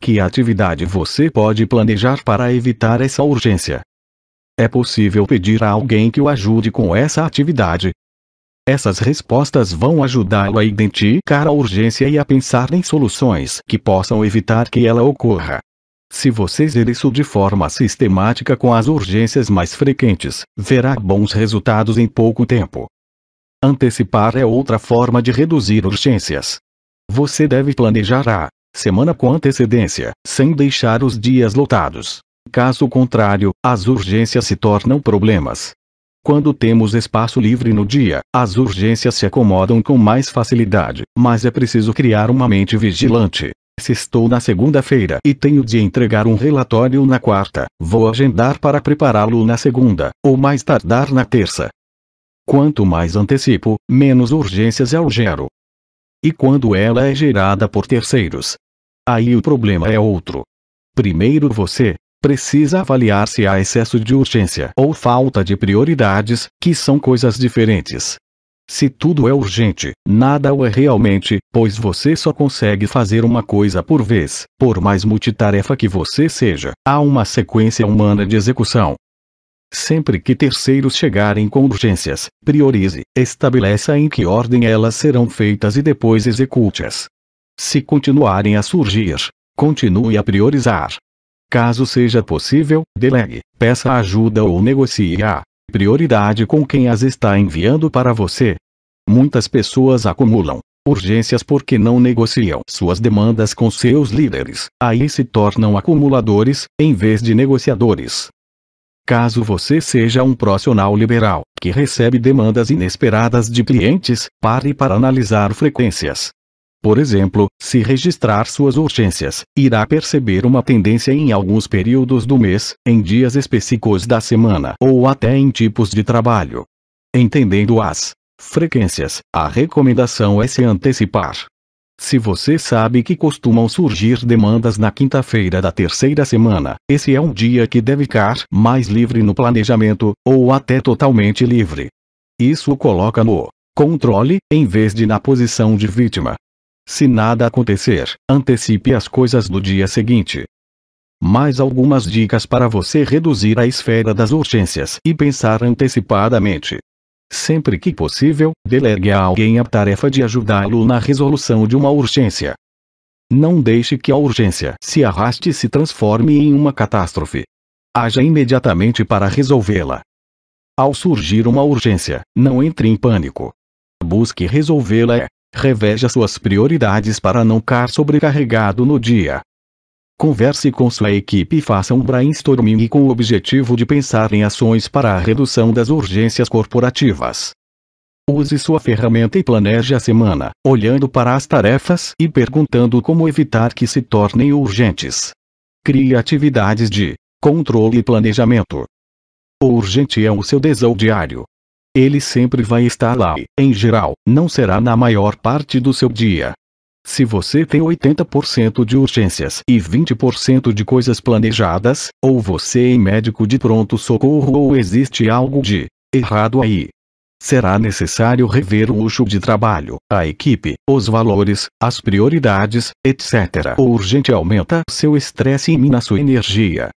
Que atividade você pode planejar para evitar essa urgência? É possível pedir a alguém que o ajude com essa atividade. Essas respostas vão ajudá-lo a identificar a urgência e a pensar em soluções que possam evitar que ela ocorra. Se você fizer isso de forma sistemática com as urgências mais frequentes, verá bons resultados em pouco tempo. Antecipar é outra forma de reduzir urgências. Você deve planejar a semana com antecedência, sem deixar os dias lotados. Caso contrário, as urgências se tornam problemas. Quando temos espaço livre no dia, as urgências se acomodam com mais facilidade, mas é preciso criar uma mente vigilante. Se estou na segunda-feira e tenho de entregar um relatório na quarta, vou agendar para prepará-lo na segunda, ou mais tardar na terça. Quanto mais antecipo, menos urgências eu gero. E quando ela é gerada por terceiros? Aí o problema é outro. Primeiro você, precisa avaliar se há excesso de urgência ou falta de prioridades, que são coisas diferentes. Se tudo é urgente, nada o é realmente, pois você só consegue fazer uma coisa por vez, por mais multitarefa que você seja, há uma sequência humana de execução. Sempre que terceiros chegarem com urgências, priorize, estabeleça em que ordem elas serão feitas e depois execute-as. Se continuarem a surgir, continue a priorizar. Caso seja possível, delegue, peça ajuda ou negocie a prioridade com quem as está enviando para você. Muitas pessoas acumulam urgências porque não negociam suas demandas com seus líderes, aí se tornam acumuladores, em vez de negociadores. Caso você seja um profissional liberal, que recebe demandas inesperadas de clientes, pare para analisar frequências, por exemplo, se registrar suas urgências, irá perceber uma tendência em alguns períodos do mês, em dias específicos da semana ou até em tipos de trabalho. Entendendo as frequências, a recomendação é se antecipar. Se você sabe que costumam surgir demandas na quinta-feira da terceira semana, esse é um dia que deve ficar mais livre no planejamento, ou até totalmente livre. Isso o coloca no controle, em vez de na posição de vítima, se nada acontecer, antecipe as coisas do dia seguinte. Mais algumas dicas para você reduzir a esfera das urgências e pensar antecipadamente. Sempre que possível, delegue a alguém a tarefa de ajudá-lo na resolução de uma urgência. Não deixe que a urgência se arraste e se transforme em uma catástrofe. Haja imediatamente para resolvê-la. Ao surgir uma urgência, não entre em pânico. Busque resolvê-la é Reveja suas prioridades para não ficar sobrecarregado no dia. Converse com sua equipe e faça um brainstorming com o objetivo de pensar em ações para a redução das urgências corporativas. Use sua ferramenta e planeje a semana, olhando para as tarefas e perguntando como evitar que se tornem urgentes. Crie atividades de controle e planejamento. O urgente é o seu desafio diário, ele sempre vai estar lá. e, Em geral, não será na maior parte do seu dia. Se você tem 80% de urgências e 20% de coisas planejadas, ou você é médico de pronto-socorro ou existe algo de errado aí. Será necessário rever o luxo de trabalho, a equipe, os valores, as prioridades, etc. O urgente aumenta seu estresse e mina sua energia.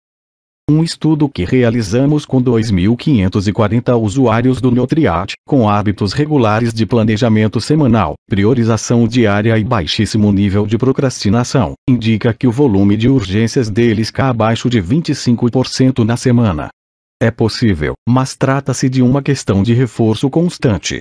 Um estudo que realizamos com 2.540 usuários do Nutriat, com hábitos regulares de planejamento semanal, priorização diária e baixíssimo nível de procrastinação, indica que o volume de urgências deles cai abaixo de 25% na semana. É possível, mas trata-se de uma questão de reforço constante.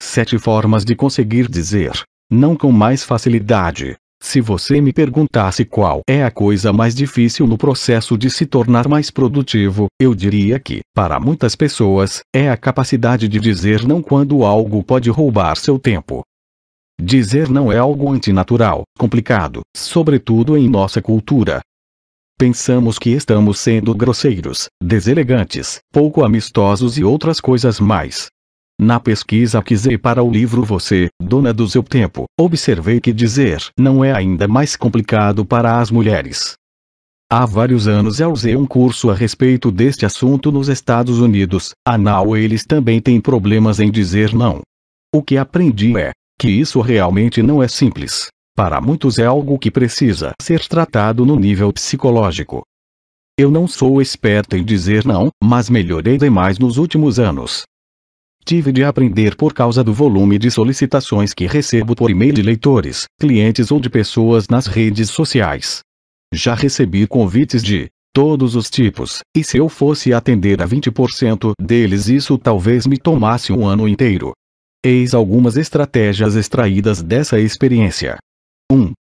Sete formas de conseguir dizer não com mais facilidade. Se você me perguntasse qual é a coisa mais difícil no processo de se tornar mais produtivo, eu diria que, para muitas pessoas, é a capacidade de dizer não quando algo pode roubar seu tempo. Dizer não é algo antinatural, complicado, sobretudo em nossa cultura. Pensamos que estamos sendo grosseiros, deselegantes, pouco amistosos e outras coisas mais. Na pesquisa que usei para o livro Você, Dona do Seu Tempo, observei que dizer não é ainda mais complicado para as mulheres. Há vários anos eu usei um curso a respeito deste assunto nos Estados Unidos, anal eles também têm problemas em dizer não. O que aprendi é que isso realmente não é simples. Para muitos é algo que precisa ser tratado no nível psicológico. Eu não sou esperto em dizer não, mas melhorei demais nos últimos anos. Tive de aprender por causa do volume de solicitações que recebo por e-mail de leitores, clientes ou de pessoas nas redes sociais. Já recebi convites de todos os tipos, e se eu fosse atender a 20% deles, isso talvez me tomasse um ano inteiro. Eis algumas estratégias extraídas dessa experiência. 1.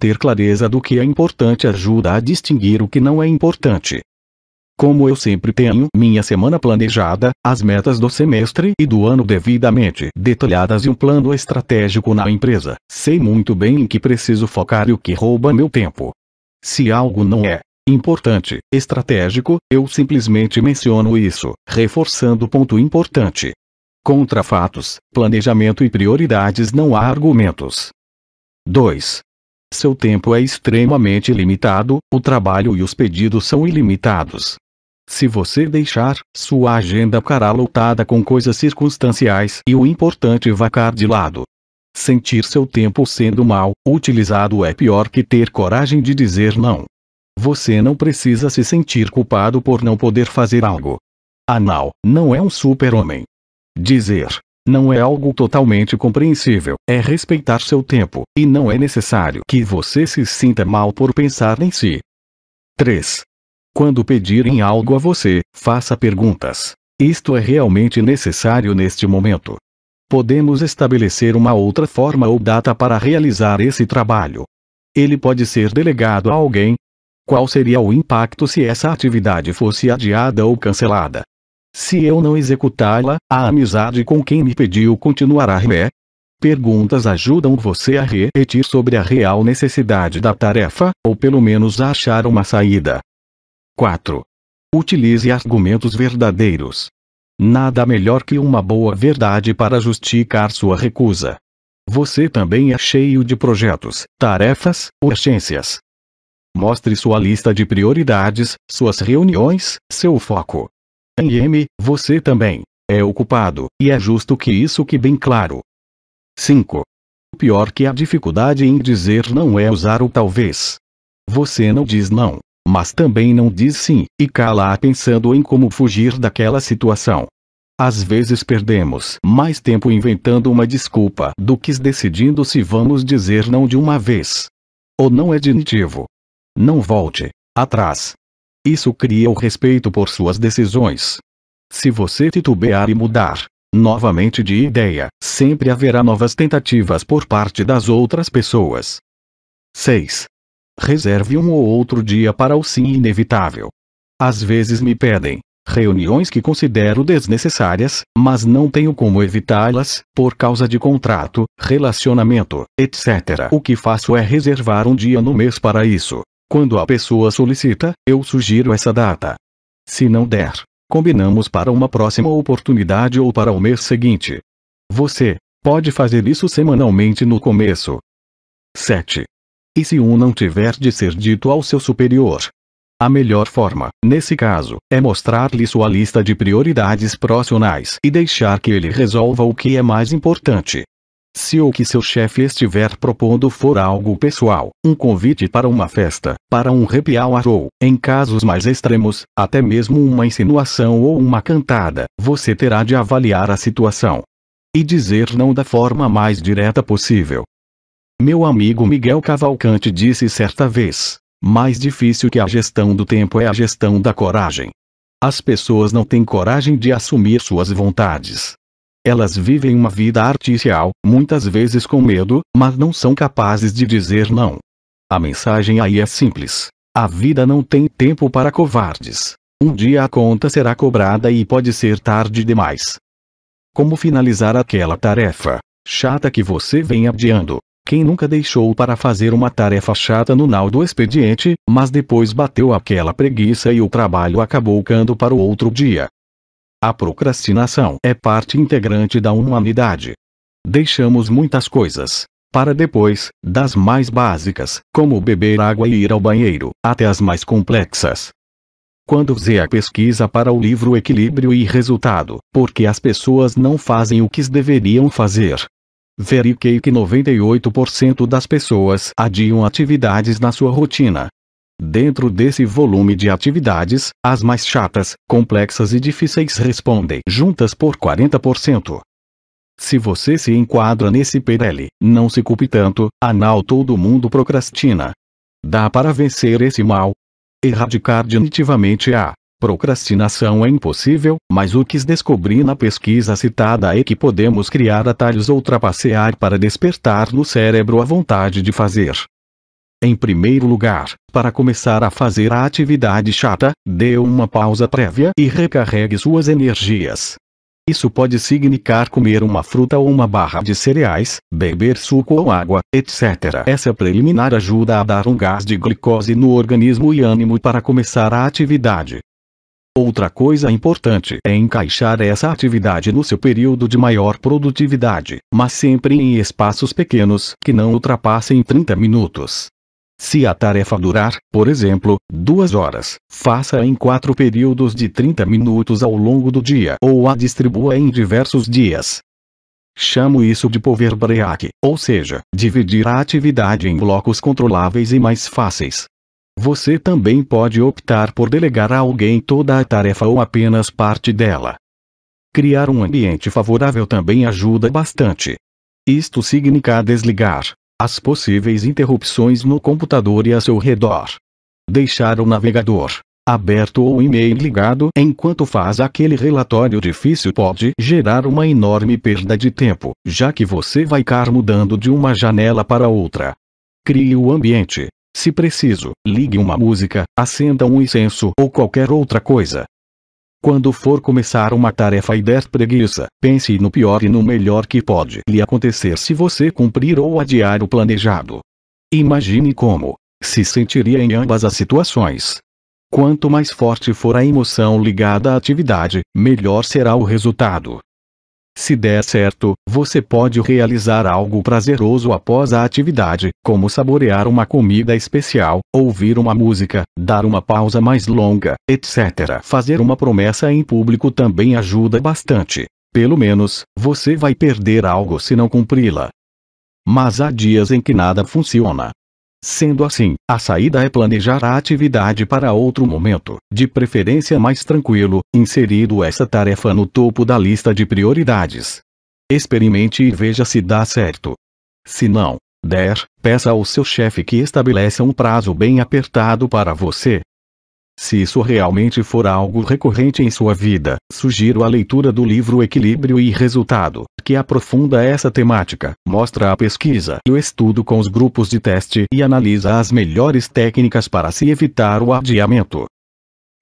Ter clareza do que é importante ajuda a distinguir o que não é importante. Como eu sempre tenho minha semana planejada, as metas do semestre e do ano devidamente detalhadas e um plano estratégico na empresa, sei muito bem em que preciso focar e o que rouba meu tempo. Se algo não é importante, estratégico, eu simplesmente menciono isso, reforçando o ponto importante. Contra fatos, planejamento e prioridades não há argumentos. 2. Seu tempo é extremamente limitado, o trabalho e os pedidos são ilimitados, se você deixar, sua agenda ficará lotada com coisas circunstanciais e o importante vacar de lado. Sentir seu tempo sendo mal utilizado é pior que ter coragem de dizer não. Você não precisa se sentir culpado por não poder fazer algo. Anal não é um super-homem. Dizer não é algo totalmente compreensível, é respeitar seu tempo, e não é necessário que você se sinta mal por pensar em si. 3. Quando pedirem algo a você, faça perguntas. Isto é realmente necessário neste momento. Podemos estabelecer uma outra forma ou data para realizar esse trabalho. Ele pode ser delegado a alguém. Qual seria o impacto se essa atividade fosse adiada ou cancelada? Se eu não executá-la, a amizade com quem me pediu continuará remé? Né? Perguntas ajudam você a repetir sobre a real necessidade da tarefa, ou pelo menos a achar uma saída. 4. Utilize argumentos verdadeiros. Nada melhor que uma boa verdade para justificar sua recusa. Você também é cheio de projetos, tarefas, urgências. Mostre sua lista de prioridades, suas reuniões, seu foco. M, você também é ocupado, e é justo que isso que bem claro. 5. Pior que a dificuldade em dizer não é usar o talvez. Você não diz não mas também não diz sim, e cala-a pensando em como fugir daquela situação. Às vezes perdemos mais tempo inventando uma desculpa do que decidindo se vamos dizer não de uma vez. Ou não é definitivo. Não volte atrás. Isso cria o respeito por suas decisões. Se você titubear e mudar novamente de ideia, sempre haverá novas tentativas por parte das outras pessoas. 6 reserve um ou outro dia para o sim inevitável. Às vezes me pedem reuniões que considero desnecessárias, mas não tenho como evitá-las, por causa de contrato, relacionamento, etc. O que faço é reservar um dia no mês para isso. Quando a pessoa solicita, eu sugiro essa data. Se não der, combinamos para uma próxima oportunidade ou para o mês seguinte. Você pode fazer isso semanalmente no começo. 7. E se um não tiver de ser dito ao seu superior? A melhor forma, nesse caso, é mostrar-lhe sua lista de prioridades profissionais e deixar que ele resolva o que é mais importante. Se o que seu chefe estiver propondo for algo pessoal, um convite para uma festa, para um happy hour ou, em casos mais extremos, até mesmo uma insinuação ou uma cantada, você terá de avaliar a situação. E dizer não da forma mais direta possível, meu amigo Miguel Cavalcante disse certa vez: mais difícil que a gestão do tempo é a gestão da coragem. As pessoas não têm coragem de assumir suas vontades. Elas vivem uma vida artificial, muitas vezes com medo, mas não são capazes de dizer não. A mensagem aí é simples: a vida não tem tempo para covardes. Um dia a conta será cobrada e pode ser tarde demais. Como finalizar aquela tarefa chata que você vem adiando? Quem nunca deixou para fazer uma tarefa chata no nau do expediente, mas depois bateu aquela preguiça e o trabalho acabou cando para o outro dia. A procrastinação é parte integrante da humanidade. Deixamos muitas coisas, para depois, das mais básicas, como beber água e ir ao banheiro, até as mais complexas. Quando usei a pesquisa para o livro Equilíbrio e Resultado, porque as pessoas não fazem o que deveriam fazer, verifiquei que 98% das pessoas adiam atividades na sua rotina. Dentro desse volume de atividades, as mais chatas, complexas e difíceis respondem juntas por 40%. Se você se enquadra nesse PL, não se culpe tanto, anal todo mundo procrastina. Dá para vencer esse mal. Erradicar definitivamente a Procrastinação é impossível, mas o que descobri na pesquisa citada é que podemos criar atalhos ou trapacear para despertar no cérebro a vontade de fazer. Em primeiro lugar, para começar a fazer a atividade chata, dê uma pausa prévia e recarregue suas energias. Isso pode significar comer uma fruta ou uma barra de cereais, beber suco ou água, etc. Essa preliminar ajuda a dar um gás de glicose no organismo e ânimo para começar a atividade. Outra coisa importante é encaixar essa atividade no seu período de maior produtividade, mas sempre em espaços pequenos que não ultrapassem 30 minutos. Se a tarefa durar, por exemplo, duas horas, faça em quatro períodos de 30 minutos ao longo do dia ou a distribua em diversos dias. Chamo isso de power break, ou seja, dividir a atividade em blocos controláveis e mais fáceis, você também pode optar por delegar a alguém toda a tarefa ou apenas parte dela. Criar um ambiente favorável também ajuda bastante. Isto significa desligar as possíveis interrupções no computador e a seu redor. Deixar o navegador aberto ou o e-mail ligado enquanto faz aquele relatório difícil pode gerar uma enorme perda de tempo, já que você vai ficar mudando de uma janela para outra. Crie o ambiente se preciso, ligue uma música, acenda um incenso ou qualquer outra coisa. Quando for começar uma tarefa e der preguiça, pense no pior e no melhor que pode lhe acontecer se você cumprir ou adiar o planejado. Imagine como se sentiria em ambas as situações. Quanto mais forte for a emoção ligada à atividade, melhor será o resultado. Se der certo, você pode realizar algo prazeroso após a atividade, como saborear uma comida especial, ouvir uma música, dar uma pausa mais longa, etc. Fazer uma promessa em público também ajuda bastante. Pelo menos, você vai perder algo se não cumpri-la. Mas há dias em que nada funciona. Sendo assim, a saída é planejar a atividade para outro momento, de preferência mais tranquilo, inserido essa tarefa no topo da lista de prioridades. Experimente e veja se dá certo. Se não der, peça ao seu chefe que estabeleça um prazo bem apertado para você, se isso realmente for algo recorrente em sua vida, sugiro a leitura do livro Equilíbrio e Resultado, que aprofunda essa temática, mostra a pesquisa e o estudo com os grupos de teste e analisa as melhores técnicas para se evitar o adiamento.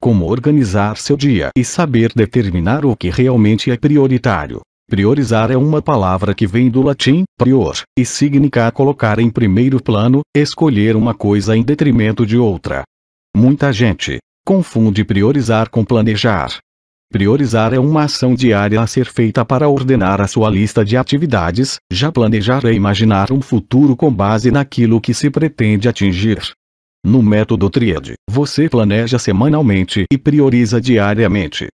Como organizar seu dia e saber determinar o que realmente é prioritário. Priorizar é uma palavra que vem do latim prior e significa colocar em primeiro plano, escolher uma coisa em detrimento de outra. Muita gente confunde priorizar com planejar. Priorizar é uma ação diária a ser feita para ordenar a sua lista de atividades, já planejar é imaginar um futuro com base naquilo que se pretende atingir. No método Triad, você planeja semanalmente e prioriza diariamente.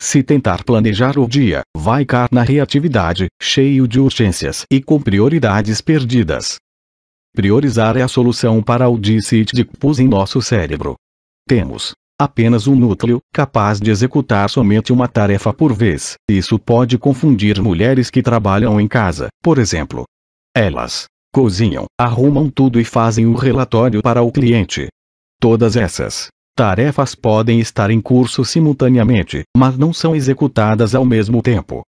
Se tentar planejar o dia, vai cair na reatividade, cheio de urgências e com prioridades perdidas. Priorizar é a solução para o dissídio de pus em nosso cérebro. Temos apenas um núcleo, capaz de executar somente uma tarefa por vez. Isso pode confundir mulheres que trabalham em casa, por exemplo. Elas cozinham, arrumam tudo e fazem o relatório para o cliente. Todas essas tarefas podem estar em curso simultaneamente, mas não são executadas ao mesmo tempo.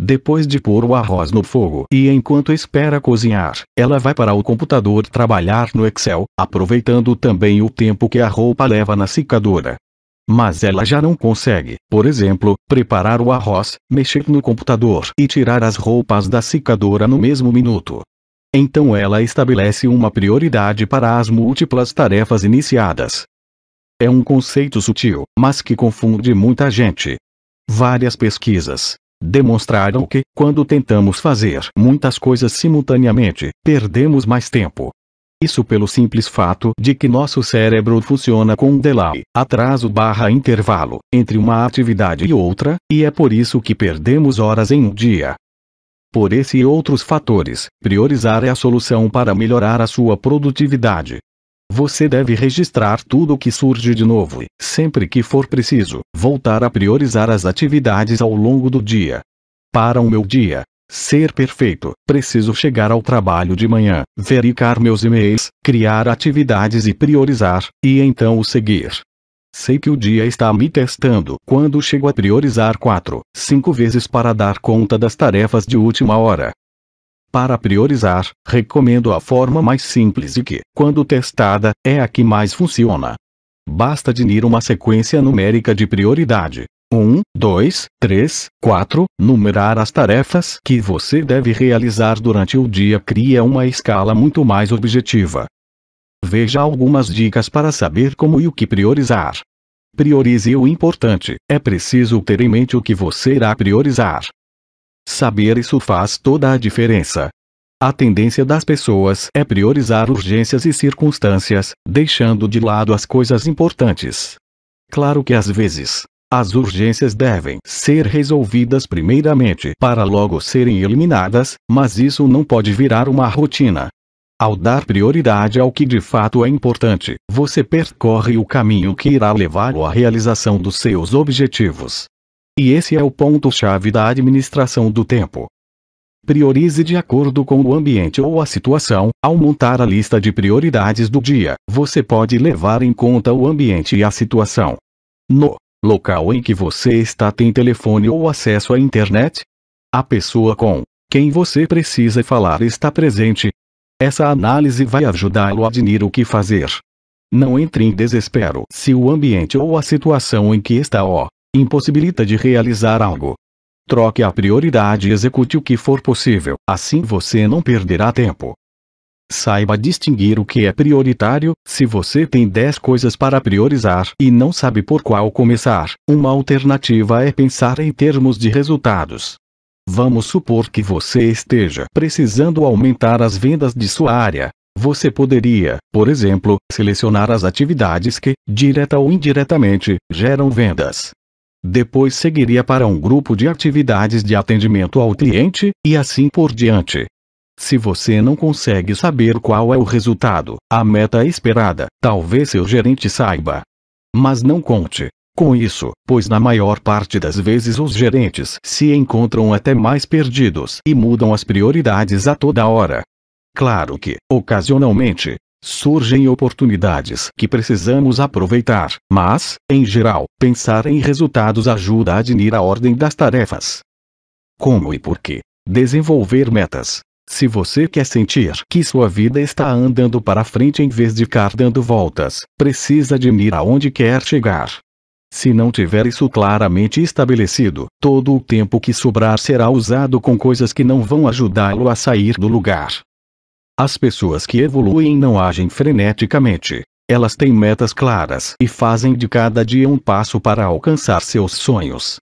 Depois de pôr o arroz no fogo e enquanto espera cozinhar, ela vai para o computador trabalhar no Excel, aproveitando também o tempo que a roupa leva na secadora. Mas ela já não consegue, por exemplo, preparar o arroz, mexer no computador e tirar as roupas da secadora no mesmo minuto. Então ela estabelece uma prioridade para as múltiplas tarefas iniciadas. É um conceito sutil, mas que confunde muita gente. Várias pesquisas, demonstraram que, quando tentamos fazer muitas coisas simultaneamente, perdemos mais tempo. Isso pelo simples fato de que nosso cérebro funciona com um delay, atraso barra intervalo, entre uma atividade e outra, e é por isso que perdemos horas em um dia. Por esse e outros fatores, priorizar é a solução para melhorar a sua produtividade, você deve registrar tudo o que surge de novo e, sempre que for preciso, voltar a priorizar as atividades ao longo do dia. Para o meu dia, ser perfeito, preciso chegar ao trabalho de manhã, verificar meus e-mails, criar atividades e priorizar, e então o seguir. Sei que o dia está me testando quando chego a priorizar 4, 5 vezes para dar conta das tarefas de última hora. Para priorizar, recomendo a forma mais simples e que, quando testada, é a que mais funciona. Basta definir uma sequência numérica de prioridade. 1, 2, 3, 4. Numerar as tarefas que você deve realizar durante o dia cria uma escala muito mais objetiva. Veja algumas dicas para saber como e o que priorizar. Priorize o importante, é preciso ter em mente o que você irá priorizar. Saber isso faz toda a diferença. A tendência das pessoas é priorizar urgências e circunstâncias, deixando de lado as coisas importantes. Claro que às vezes, as urgências devem ser resolvidas primeiramente para logo serem eliminadas, mas isso não pode virar uma rotina. Ao dar prioridade ao que de fato é importante, você percorre o caminho que irá levá-lo à realização dos seus objetivos. E esse é o ponto-chave da administração do tempo. Priorize de acordo com o ambiente ou a situação. Ao montar a lista de prioridades do dia, você pode levar em conta o ambiente e a situação. No local em que você está tem telefone ou acesso à internet? A pessoa com quem você precisa falar está presente. Essa análise vai ajudá-lo a definir o que fazer. Não entre em desespero se o ambiente ou a situação em que está o impossibilita de realizar algo. Troque a prioridade e execute o que for possível, assim você não perderá tempo. Saiba distinguir o que é prioritário, se você tem 10 coisas para priorizar e não sabe por qual começar, uma alternativa é pensar em termos de resultados. Vamos supor que você esteja precisando aumentar as vendas de sua área. Você poderia, por exemplo, selecionar as atividades que, direta ou indiretamente, geram vendas. Depois seguiria para um grupo de atividades de atendimento ao cliente, e assim por diante. Se você não consegue saber qual é o resultado, a meta é esperada, talvez seu gerente saiba. Mas não conte com isso, pois na maior parte das vezes os gerentes se encontram até mais perdidos e mudam as prioridades a toda hora. Claro que, ocasionalmente, Surgem oportunidades que precisamos aproveitar, mas, em geral, pensar em resultados ajuda a definir a ordem das tarefas. Como e por que desenvolver metas? Se você quer sentir que sua vida está andando para frente em vez de ficar dando voltas, precisa definir aonde quer chegar. Se não tiver isso claramente estabelecido, todo o tempo que sobrar será usado com coisas que não vão ajudá-lo a sair do lugar. As pessoas que evoluem não agem freneticamente. Elas têm metas claras e fazem de cada dia um passo para alcançar seus sonhos.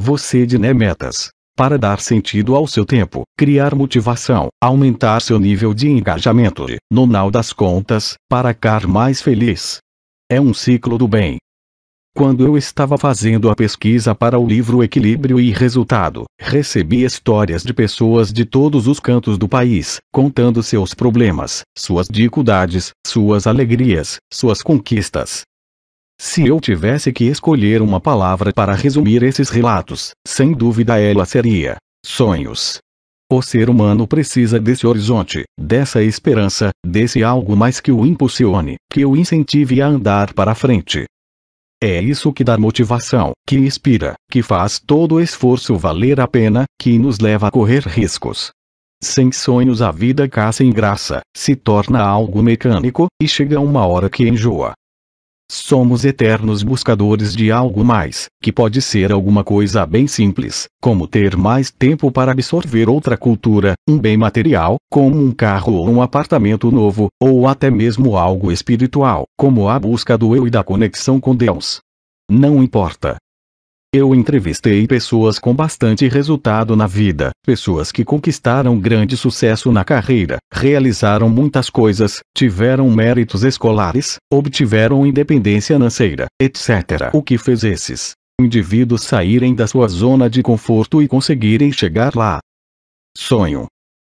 Você dine metas. Para dar sentido ao seu tempo, criar motivação, aumentar seu nível de engajamento e, no final das contas, para ficar mais feliz. É um ciclo do bem. Quando eu estava fazendo a pesquisa para o livro Equilíbrio e Resultado, recebi histórias de pessoas de todos os cantos do país, contando seus problemas, suas dificuldades, suas alegrias, suas conquistas. Se eu tivesse que escolher uma palavra para resumir esses relatos, sem dúvida ela seria sonhos. O ser humano precisa desse horizonte, dessa esperança, desse algo mais que o impulsione, que o incentive a andar para frente, é isso que dá motivação, que inspira, que faz todo esforço valer a pena, que nos leva a correr riscos. Sem sonhos a vida caça em graça, se torna algo mecânico, e chega uma hora que enjoa. Somos eternos buscadores de algo mais, que pode ser alguma coisa bem simples, como ter mais tempo para absorver outra cultura, um bem material, como um carro ou um apartamento novo, ou até mesmo algo espiritual, como a busca do eu e da conexão com Deus. Não importa, eu entrevistei pessoas com bastante resultado na vida, pessoas que conquistaram grande sucesso na carreira, realizaram muitas coisas, tiveram méritos escolares, obtiveram independência financeira, etc. O que fez esses indivíduos saírem da sua zona de conforto e conseguirem chegar lá? Sonho.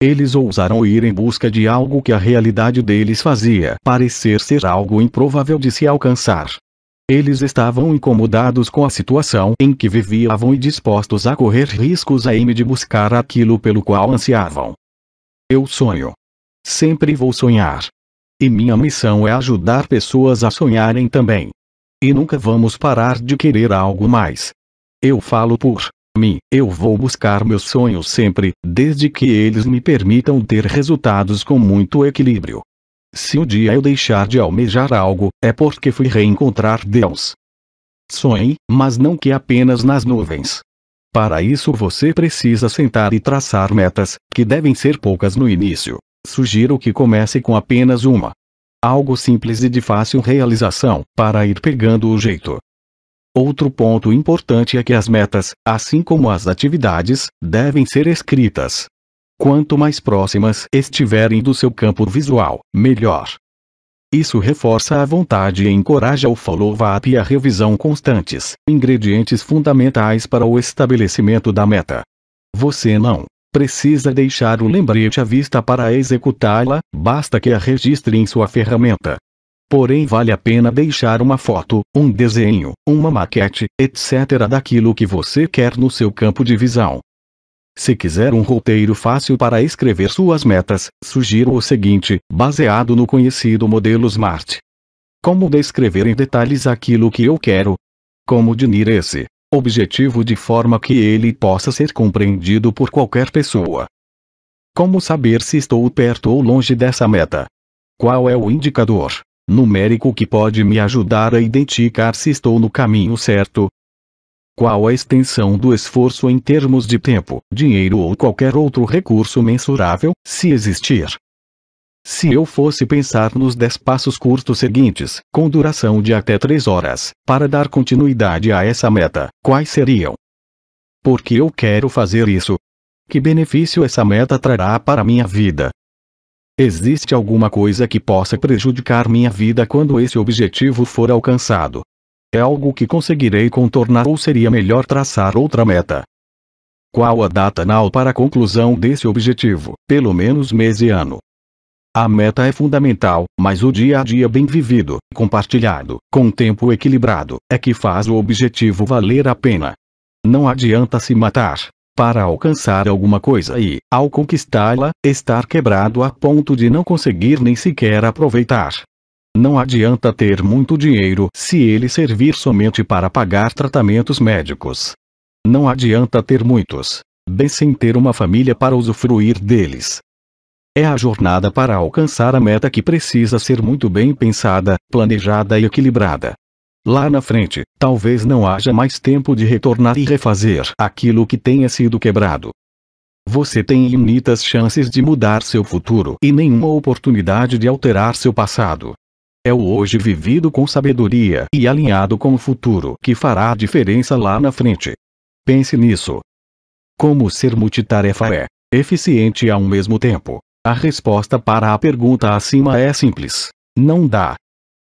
Eles ousaram ir em busca de algo que a realidade deles fazia parecer ser algo improvável de se alcançar. Eles estavam incomodados com a situação em que viviam e dispostos a correr riscos a M de buscar aquilo pelo qual ansiavam. Eu sonho. Sempre vou sonhar. E minha missão é ajudar pessoas a sonharem também. E nunca vamos parar de querer algo mais. Eu falo por mim, eu vou buscar meus sonhos sempre, desde que eles me permitam ter resultados com muito equilíbrio. Se um dia eu deixar de almejar algo, é porque fui reencontrar Deus. Sonhe, mas não que apenas nas nuvens. Para isso você precisa sentar e traçar metas, que devem ser poucas no início. Sugiro que comece com apenas uma. Algo simples e de fácil realização, para ir pegando o jeito. Outro ponto importante é que as metas, assim como as atividades, devem ser escritas. Quanto mais próximas estiverem do seu campo visual, melhor. Isso reforça a vontade e encoraja o follow-up e a revisão constantes, ingredientes fundamentais para o estabelecimento da meta. Você não precisa deixar o lembrete à vista para executá-la, basta que a registre em sua ferramenta. Porém, vale a pena deixar uma foto, um desenho, uma maquete, etc. daquilo que você quer no seu campo de visão, se quiser um roteiro fácil para escrever suas metas, sugiro o seguinte, baseado no conhecido modelo SMART. Como descrever em detalhes aquilo que eu quero? Como definir esse objetivo de forma que ele possa ser compreendido por qualquer pessoa? Como saber se estou perto ou longe dessa meta? Qual é o indicador numérico que pode me ajudar a identificar se estou no caminho certo? qual a extensão do esforço em termos de tempo, dinheiro ou qualquer outro recurso mensurável, se existir. Se eu fosse pensar nos 10 passos curtos seguintes, com duração de até 3 horas, para dar continuidade a essa meta, quais seriam? Por que eu quero fazer isso? Que benefício essa meta trará para minha vida? Existe alguma coisa que possa prejudicar minha vida quando esse objetivo for alcançado? É algo que conseguirei contornar ou seria melhor traçar outra meta. Qual a data nal para a conclusão desse objetivo, pelo menos mês e ano? A meta é fundamental, mas o dia a dia bem vivido, compartilhado, com tempo equilibrado, é que faz o objetivo valer a pena. Não adianta se matar. Para alcançar alguma coisa e, ao conquistá-la, estar quebrado a ponto de não conseguir nem sequer aproveitar. Não adianta ter muito dinheiro se ele servir somente para pagar tratamentos médicos. Não adianta ter muitos, bem sem ter uma família para usufruir deles. É a jornada para alcançar a meta que precisa ser muito bem pensada, planejada e equilibrada. Lá na frente, talvez não haja mais tempo de retornar e refazer aquilo que tenha sido quebrado. Você tem infinitas chances de mudar seu futuro e nenhuma oportunidade de alterar seu passado. É o hoje vivido com sabedoria e alinhado com o futuro que fará a diferença lá na frente. Pense nisso. Como ser multitarefa é eficiente ao mesmo tempo? A resposta para a pergunta acima é simples: não dá.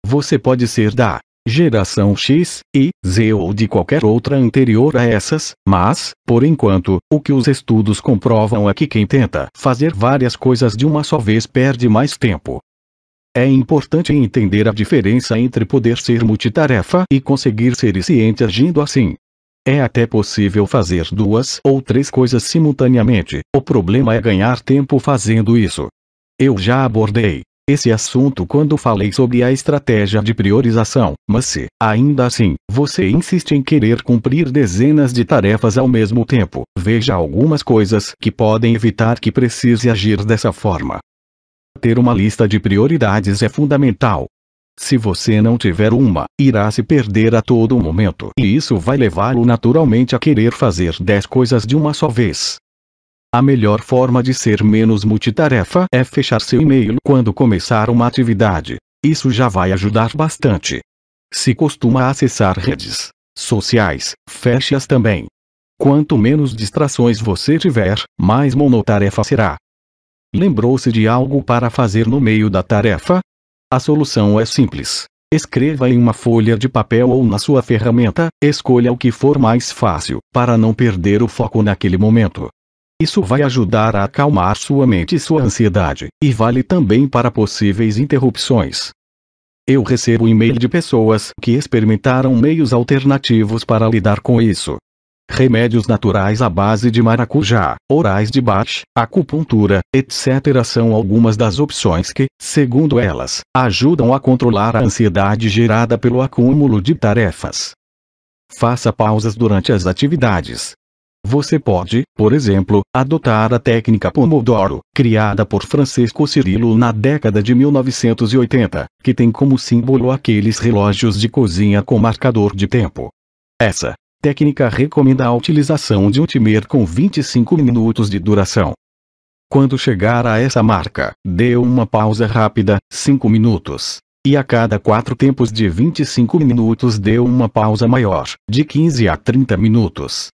Você pode ser da geração X, Y, Z ou de qualquer outra anterior a essas, mas, por enquanto, o que os estudos comprovam é que quem tenta fazer várias coisas de uma só vez perde mais tempo, é importante entender a diferença entre poder ser multitarefa e conseguir ser eficiente agindo assim. É até possível fazer duas ou três coisas simultaneamente, o problema é ganhar tempo fazendo isso. Eu já abordei esse assunto quando falei sobre a estratégia de priorização, mas se, ainda assim, você insiste em querer cumprir dezenas de tarefas ao mesmo tempo, veja algumas coisas que podem evitar que precise agir dessa forma. Ter uma lista de prioridades é fundamental. Se você não tiver uma, irá se perder a todo momento e isso vai levá-lo naturalmente a querer fazer 10 coisas de uma só vez. A melhor forma de ser menos multitarefa é fechar seu e-mail quando começar uma atividade. Isso já vai ajudar bastante. Se costuma acessar redes sociais, feche-as também. Quanto menos distrações você tiver, mais monotarefa será. Lembrou-se de algo para fazer no meio da tarefa? A solução é simples. Escreva em uma folha de papel ou na sua ferramenta, escolha o que for mais fácil, para não perder o foco naquele momento. Isso vai ajudar a acalmar sua mente e sua ansiedade, e vale também para possíveis interrupções. Eu recebo e-mail de pessoas que experimentaram meios alternativos para lidar com isso, remédios naturais à base de maracujá, orais de baixo, acupuntura, etc. são algumas das opções que, segundo elas, ajudam a controlar a ansiedade gerada pelo acúmulo de tarefas. Faça pausas durante as atividades. Você pode, por exemplo, adotar a técnica Pomodoro, criada por Francisco Cirilo na década de 1980, que tem como símbolo aqueles relógios de cozinha com marcador de tempo. Essa técnica recomenda a utilização de um timer com 25 minutos de duração. Quando chegar a essa marca, dê uma pausa rápida, 5 minutos. E a cada quatro tempos de 25 minutos dê uma pausa maior, de 15 a 30 minutos.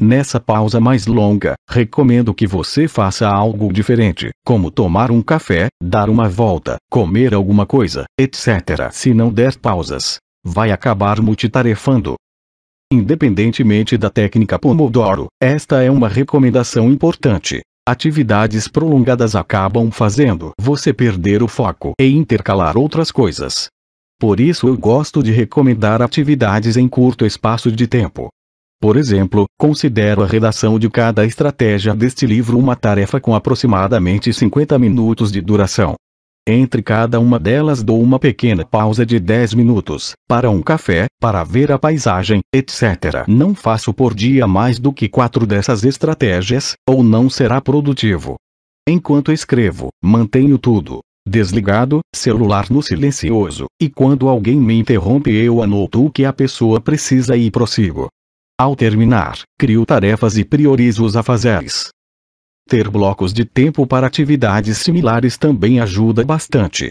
Nessa pausa mais longa, recomendo que você faça algo diferente, como tomar um café, dar uma volta, comer alguma coisa, etc. Se não der pausas, vai acabar multitarefando, Independentemente da técnica Pomodoro, esta é uma recomendação importante. Atividades prolongadas acabam fazendo você perder o foco e intercalar outras coisas. Por isso eu gosto de recomendar atividades em curto espaço de tempo. Por exemplo, considero a redação de cada estratégia deste livro uma tarefa com aproximadamente 50 minutos de duração. Entre cada uma delas dou uma pequena pausa de 10 minutos, para um café, para ver a paisagem, etc. Não faço por dia mais do que quatro dessas estratégias, ou não será produtivo. Enquanto escrevo, mantenho tudo desligado, celular no silencioso, e quando alguém me interrompe eu anoto o que a pessoa precisa e prossigo. Ao terminar, crio tarefas e priorizo os afazeres. Ter blocos de tempo para atividades similares também ajuda bastante.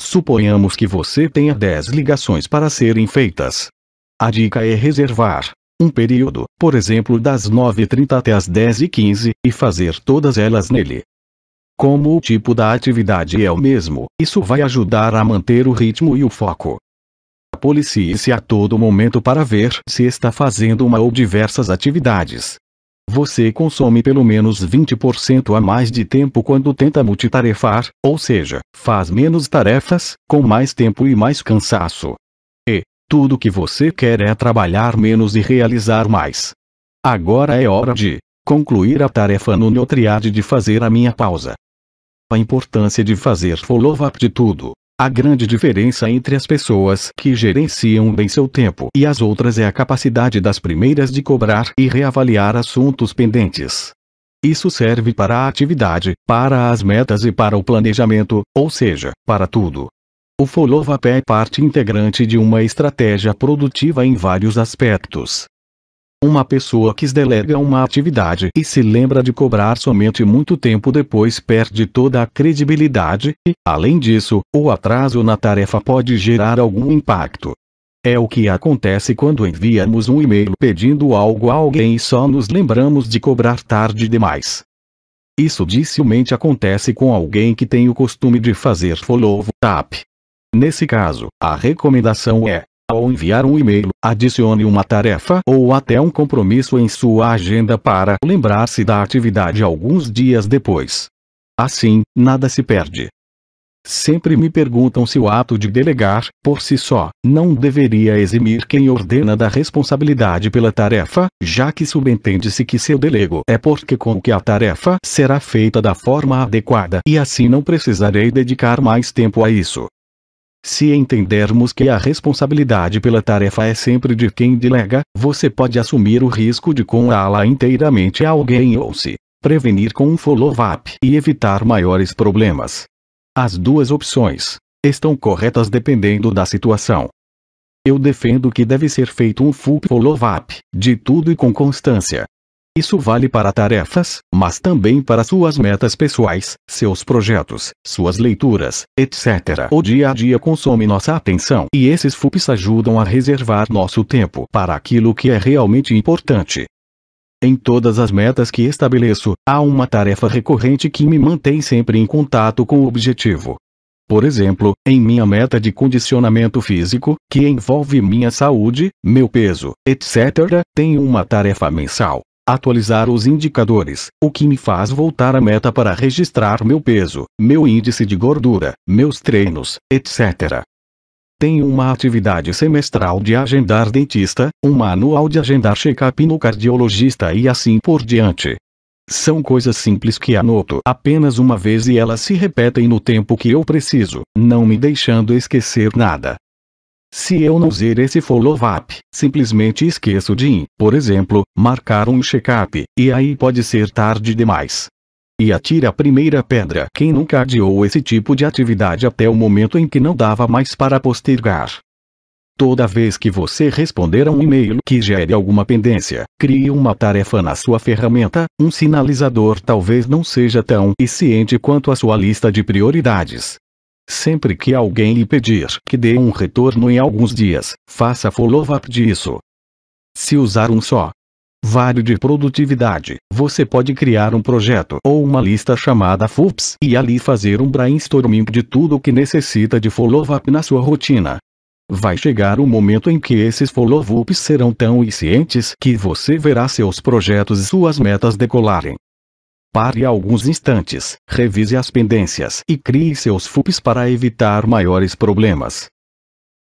Suponhamos que você tenha 10 ligações para serem feitas. A dica é reservar um período, por exemplo das 9h30 até as 10h15, e fazer todas elas nele. Como o tipo da atividade é o mesmo, isso vai ajudar a manter o ritmo e o foco. Policie-se a todo momento para ver se está fazendo uma ou diversas atividades. Você consome pelo menos 20% a mais de tempo quando tenta multitarefar, ou seja, faz menos tarefas, com mais tempo e mais cansaço. E, tudo que você quer é trabalhar menos e realizar mais. Agora é hora de concluir a tarefa no Neotriade de fazer a minha pausa. A importância de fazer follow-up de tudo. A grande diferença entre as pessoas que gerenciam bem seu tempo e as outras é a capacidade das primeiras de cobrar e reavaliar assuntos pendentes. Isso serve para a atividade, para as metas e para o planejamento, ou seja, para tudo. O follow-up é parte integrante de uma estratégia produtiva em vários aspectos. Uma pessoa que delega uma atividade e se lembra de cobrar somente muito tempo depois perde toda a credibilidade, e, além disso, o atraso na tarefa pode gerar algum impacto. É o que acontece quando enviamos um e-mail pedindo algo a alguém e só nos lembramos de cobrar tarde demais. Isso dificilmente acontece com alguém que tem o costume de fazer follow-up. Nesse caso, a recomendação é: ao enviar um e-mail, adicione uma tarefa ou até um compromisso em sua agenda para lembrar-se da atividade alguns dias depois. Assim, nada se perde. Sempre me perguntam se o ato de delegar, por si só, não deveria eximir quem ordena da responsabilidade pela tarefa, já que subentende-se que seu delego é porque com que a tarefa será feita da forma adequada e assim não precisarei dedicar mais tempo a isso. Se entendermos que a responsabilidade pela tarefa é sempre de quem delega, você pode assumir o risco de conlá-la inteiramente a alguém ou se prevenir com um follow-up e evitar maiores problemas. As duas opções estão corretas dependendo da situação. Eu defendo que deve ser feito um full follow-up de tudo e com constância, isso vale para tarefas, mas também para suas metas pessoais, seus projetos, suas leituras, etc. O dia a dia consome nossa atenção e esses FUPs ajudam a reservar nosso tempo para aquilo que é realmente importante. Em todas as metas que estabeleço, há uma tarefa recorrente que me mantém sempre em contato com o objetivo. Por exemplo, em minha meta de condicionamento físico, que envolve minha saúde, meu peso, etc., tenho uma tarefa mensal atualizar os indicadores, o que me faz voltar à meta para registrar meu peso, meu índice de gordura, meus treinos, etc. Tenho uma atividade semestral de agendar dentista, uma anual de agendar check-up no cardiologista e assim por diante. São coisas simples que anoto apenas uma vez e elas se repetem no tempo que eu preciso, não me deixando esquecer nada. Se eu não usar esse follow-up, simplesmente esqueço de, por exemplo, marcar um check-up, e aí pode ser tarde demais. E atira a primeira pedra. Quem nunca adiou esse tipo de atividade até o momento em que não dava mais para postergar? Toda vez que você responder a um e-mail que gere alguma pendência, crie uma tarefa na sua ferramenta, um sinalizador talvez não seja tão eficiente quanto a sua lista de prioridades, Sempre que alguém lhe pedir que dê um retorno em alguns dias, faça follow-up disso. Se usar um só vale de produtividade, você pode criar um projeto ou uma lista chamada FUPS e ali fazer um brainstorming de tudo o que necessita de follow-up na sua rotina. Vai chegar o um momento em que esses follow-ups serão tão eficientes que você verá seus projetos e suas metas decolarem. Pare alguns instantes, revise as pendências e crie seus FUPs para evitar maiores problemas.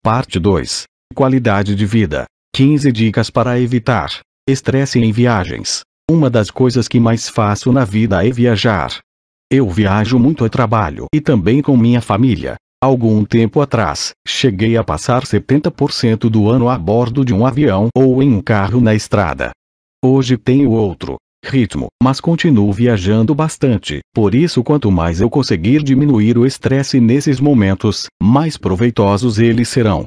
Parte 2. Qualidade de vida. 15 dicas para evitar estresse em viagens. Uma das coisas que mais faço na vida é viajar. Eu viajo muito a trabalho e também com minha família. Algum tempo atrás, cheguei a passar 70% do ano a bordo de um avião ou em um carro na estrada. Hoje tenho outro, ritmo, mas continuo viajando bastante. Por isso, quanto mais eu conseguir diminuir o estresse nesses momentos, mais proveitosos eles serão.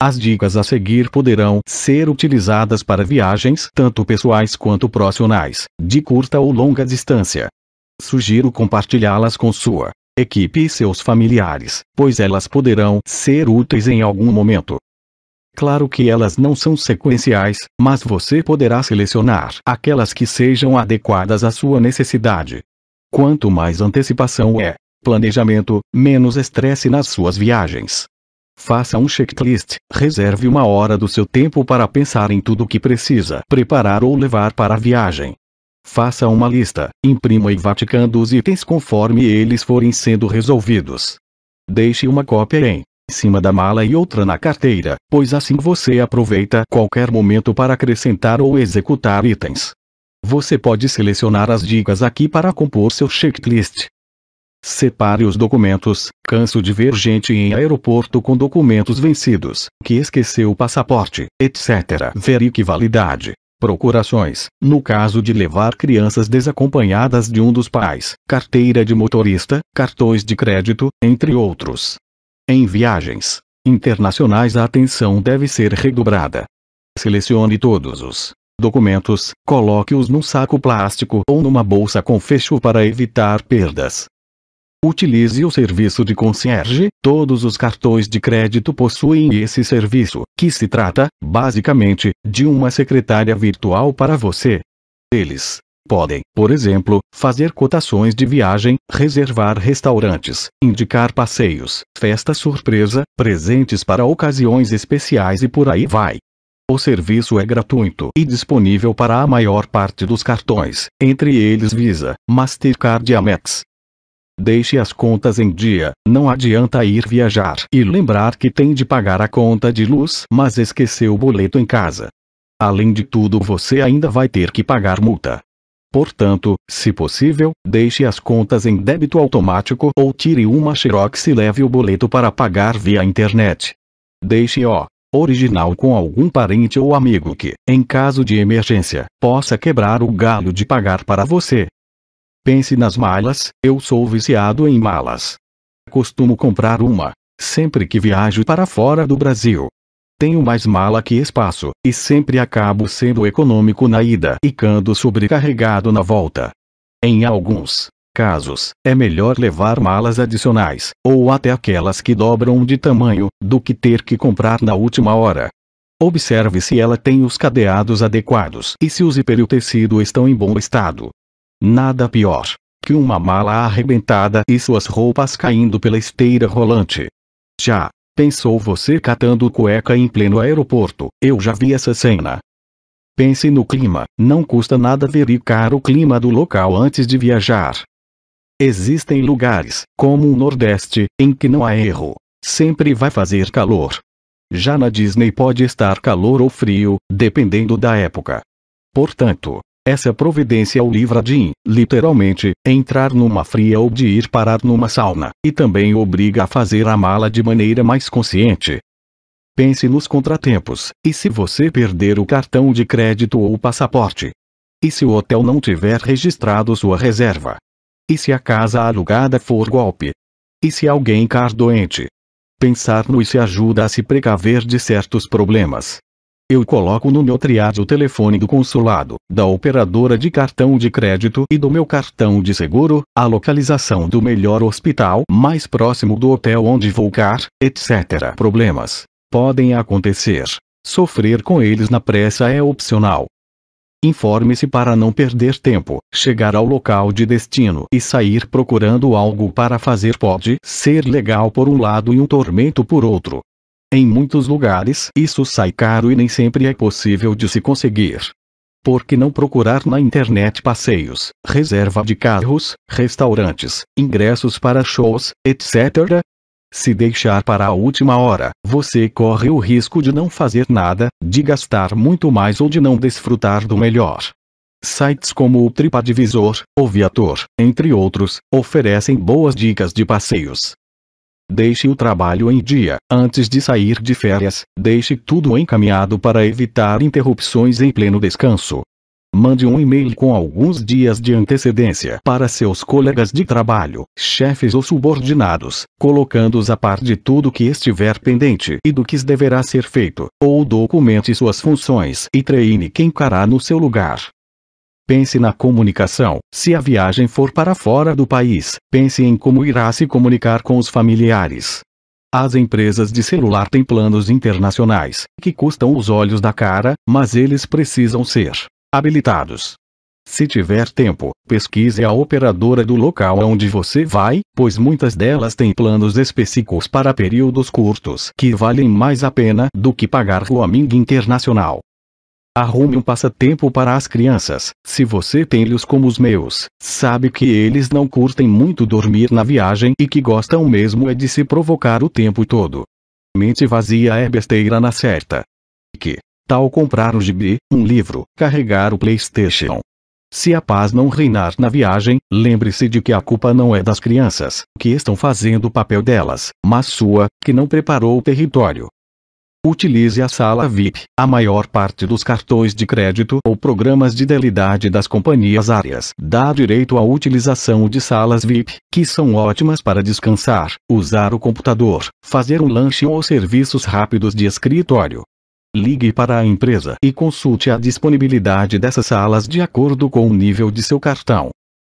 As dicas a seguir poderão ser utilizadas para viagens tanto pessoais quanto profissionais, de curta ou longa distância. Sugiro compartilhá-las com sua equipe e seus familiares, pois elas poderão ser úteis em algum momento. Claro que elas não são sequenciais, mas você poderá selecionar aquelas que sejam adequadas à sua necessidade. Quanto mais antecipação é planejamento, menos estresse nas suas viagens. Faça um checklist, reserve uma hora do seu tempo para pensar em tudo o que precisa preparar ou levar para a viagem. Faça uma lista, imprima e vaticando os itens conforme eles forem sendo resolvidos. Deixe uma cópia em em cima da mala e outra na carteira, pois assim você aproveita qualquer momento para acrescentar ou executar itens. Você pode selecionar as dicas aqui para compor seu checklist. Separe os documentos. Canso de ver gente em aeroporto com documentos vencidos, que esqueceu o passaporte, etc. Verifique validade. Procurações, no caso de levar crianças desacompanhadas de um dos pais, carteira de motorista, cartões de crédito, entre outros. Em viagens internacionais a atenção deve ser redobrada. Selecione todos os documentos, coloque-os num saco plástico ou numa bolsa com fecho para evitar perdas. Utilize o serviço de concierge. Todos os cartões de crédito possuem esse serviço, que se trata, basicamente, de uma secretária virtual para você. Eles Podem, por exemplo, fazer cotações de viagem, reservar restaurantes, indicar passeios, festa surpresa, presentes para ocasiões especiais e por aí vai. O serviço é gratuito e disponível para a maior parte dos cartões, entre eles Visa, Mastercard e Amex. Deixe as contas em dia, não adianta ir viajar e lembrar que tem de pagar a conta de luz, mas esqueceu o boleto em casa. Além de tudo, você ainda vai ter que pagar multa. Portanto, se possível, deixe as contas em débito automático ou tire uma Xerox e leve o boleto para pagar via internet. Deixe-o original com algum parente ou amigo que, em caso de emergência, possa quebrar o galho de pagar para você. Pense nas malas, eu sou viciado em malas. Costumo comprar uma, sempre que viajo para fora do Brasil. Tenho mais mala que espaço, e sempre acabo sendo econômico na ida e cando sobrecarregado na volta. Em alguns casos, é melhor levar malas adicionais, ou até aquelas que dobram de tamanho, do que ter que comprar na última hora. Observe se ela tem os cadeados adequados e se os tecido estão em bom estado. Nada pior que uma mala arrebentada e suas roupas caindo pela esteira rolante. Já Pensou você catando cueca em pleno aeroporto, eu já vi essa cena. Pense no clima, não custa nada verificar o clima do local antes de viajar. Existem lugares, como o Nordeste, em que não há erro. Sempre vai fazer calor. Já na Disney pode estar calor ou frio, dependendo da época. Portanto, essa providência o livra de, literalmente, entrar numa fria ou de ir parar numa sauna, e também obriga a fazer a mala de maneira mais consciente. Pense nos contratempos, e se você perder o cartão de crédito ou o passaporte? E se o hotel não tiver registrado sua reserva? E se a casa alugada for golpe? E se alguém car doente? Pensar no isso ajuda a se precaver de certos problemas. Eu coloco no meu triade o telefone do consulado, da operadora de cartão de crédito e do meu cartão de seguro, a localização do melhor hospital mais próximo do hotel onde vou car, etc. Problemas podem acontecer. Sofrer com eles na pressa é opcional. Informe-se para não perder tempo, chegar ao local de destino e sair procurando algo para fazer pode ser legal por um lado e um tormento por outro. Em muitos lugares isso sai caro e nem sempre é possível de se conseguir. Por que não procurar na internet passeios, reserva de carros, restaurantes, ingressos para shows, etc? Se deixar para a última hora, você corre o risco de não fazer nada, de gastar muito mais ou de não desfrutar do melhor. Sites como o TripAdvisor, o Viator, entre outros, oferecem boas dicas de passeios, Deixe o trabalho em dia. Antes de sair de férias, deixe tudo encaminhado para evitar interrupções em pleno descanso. Mande um e-mail com alguns dias de antecedência para seus colegas de trabalho, chefes ou subordinados, colocando-os a par de tudo que estiver pendente e do que deverá ser feito, ou documente suas funções e treine quem encarar no seu lugar. Pense na comunicação. Se a viagem for para fora do país, pense em como irá se comunicar com os familiares. As empresas de celular têm planos internacionais, que custam os olhos da cara, mas eles precisam ser habilitados. Se tiver tempo, pesquise a operadora do local aonde você vai, pois muitas delas têm planos específicos para períodos curtos que valem mais a pena do que pagar roaming internacional. Arrume um passatempo para as crianças. Se você tem-lhes como os meus, sabe que eles não curtem muito dormir na viagem e que gostam mesmo é de se provocar o tempo todo. Mente vazia é besteira na certa. Que tal comprar um gibi, um livro, carregar o PlayStation? Se a paz não reinar na viagem, lembre-se de que a culpa não é das crianças, que estão fazendo o papel delas, mas sua, que não preparou o território. Utilize a sala VIP. A maior parte dos cartões de crédito ou programas de delidade das companhias áreas dá direito à utilização de salas VIP, que são ótimas para descansar, usar o computador, fazer um lanche ou serviços rápidos de escritório. Ligue para a empresa e consulte a disponibilidade dessas salas de acordo com o nível de seu cartão.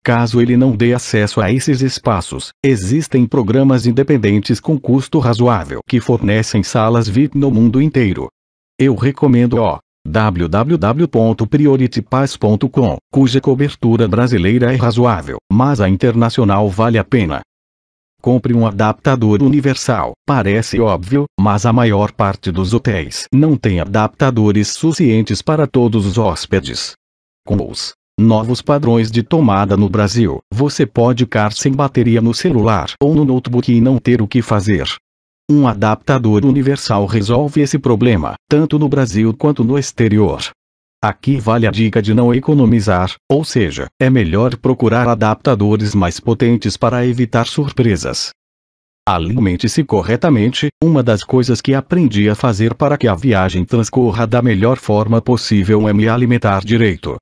Caso ele não dê acesso a esses espaços, existem programas independentes com custo razoável que fornecem salas VIP no mundo inteiro. Eu recomendo o www.prioritypass.com, cuja cobertura brasileira é razoável, mas a internacional vale a pena. Compre um adaptador universal. Parece óbvio, mas a maior parte dos hotéis não tem adaptadores suficientes para todos os hóspedes. Com os Novos padrões de tomada no Brasil. Você pode ficar sem bateria no celular ou no notebook e não ter o que fazer. Um adaptador universal resolve esse problema, tanto no Brasil quanto no exterior. Aqui vale a dica de não economizar, ou seja, é melhor procurar adaptadores mais potentes para evitar surpresas. Alimente-se corretamente, uma das coisas que aprendi a fazer para que a viagem transcorra da melhor forma possível é me alimentar direito.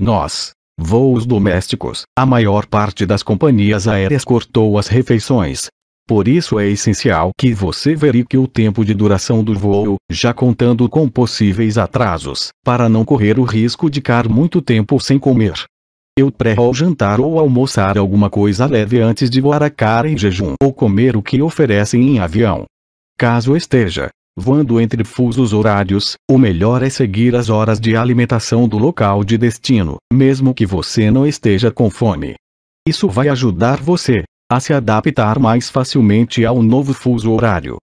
Nós, voos domésticos, a maior parte das companhias aéreas cortou as refeições. Por isso é essencial que você verifique o tempo de duração do voo, já contando com possíveis atrasos, para não correr o risco de ficar muito tempo sem comer. Eu pré ao jantar ou almoçar alguma coisa leve antes de voar a cara em jejum ou comer o que oferecem em avião. Caso esteja voando entre fusos horários, o melhor é seguir as horas de alimentação do local de destino, mesmo que você não esteja com fome. Isso vai ajudar você a se adaptar mais facilmente ao novo fuso horário.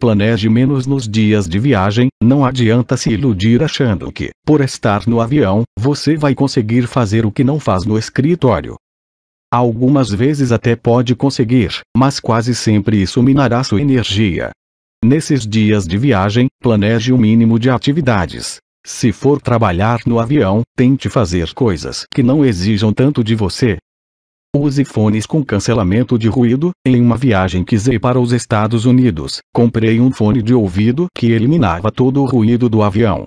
Planeje menos nos dias de viagem, não adianta se iludir achando que, por estar no avião, você vai conseguir fazer o que não faz no escritório. Algumas vezes até pode conseguir, mas quase sempre isso minará sua energia. Nesses dias de viagem, planeje o mínimo de atividades. Se for trabalhar no avião, tente fazer coisas que não exijam tanto de você. Use fones com cancelamento de ruído. Em uma viagem que zei para os Estados Unidos, comprei um fone de ouvido que eliminava todo o ruído do avião.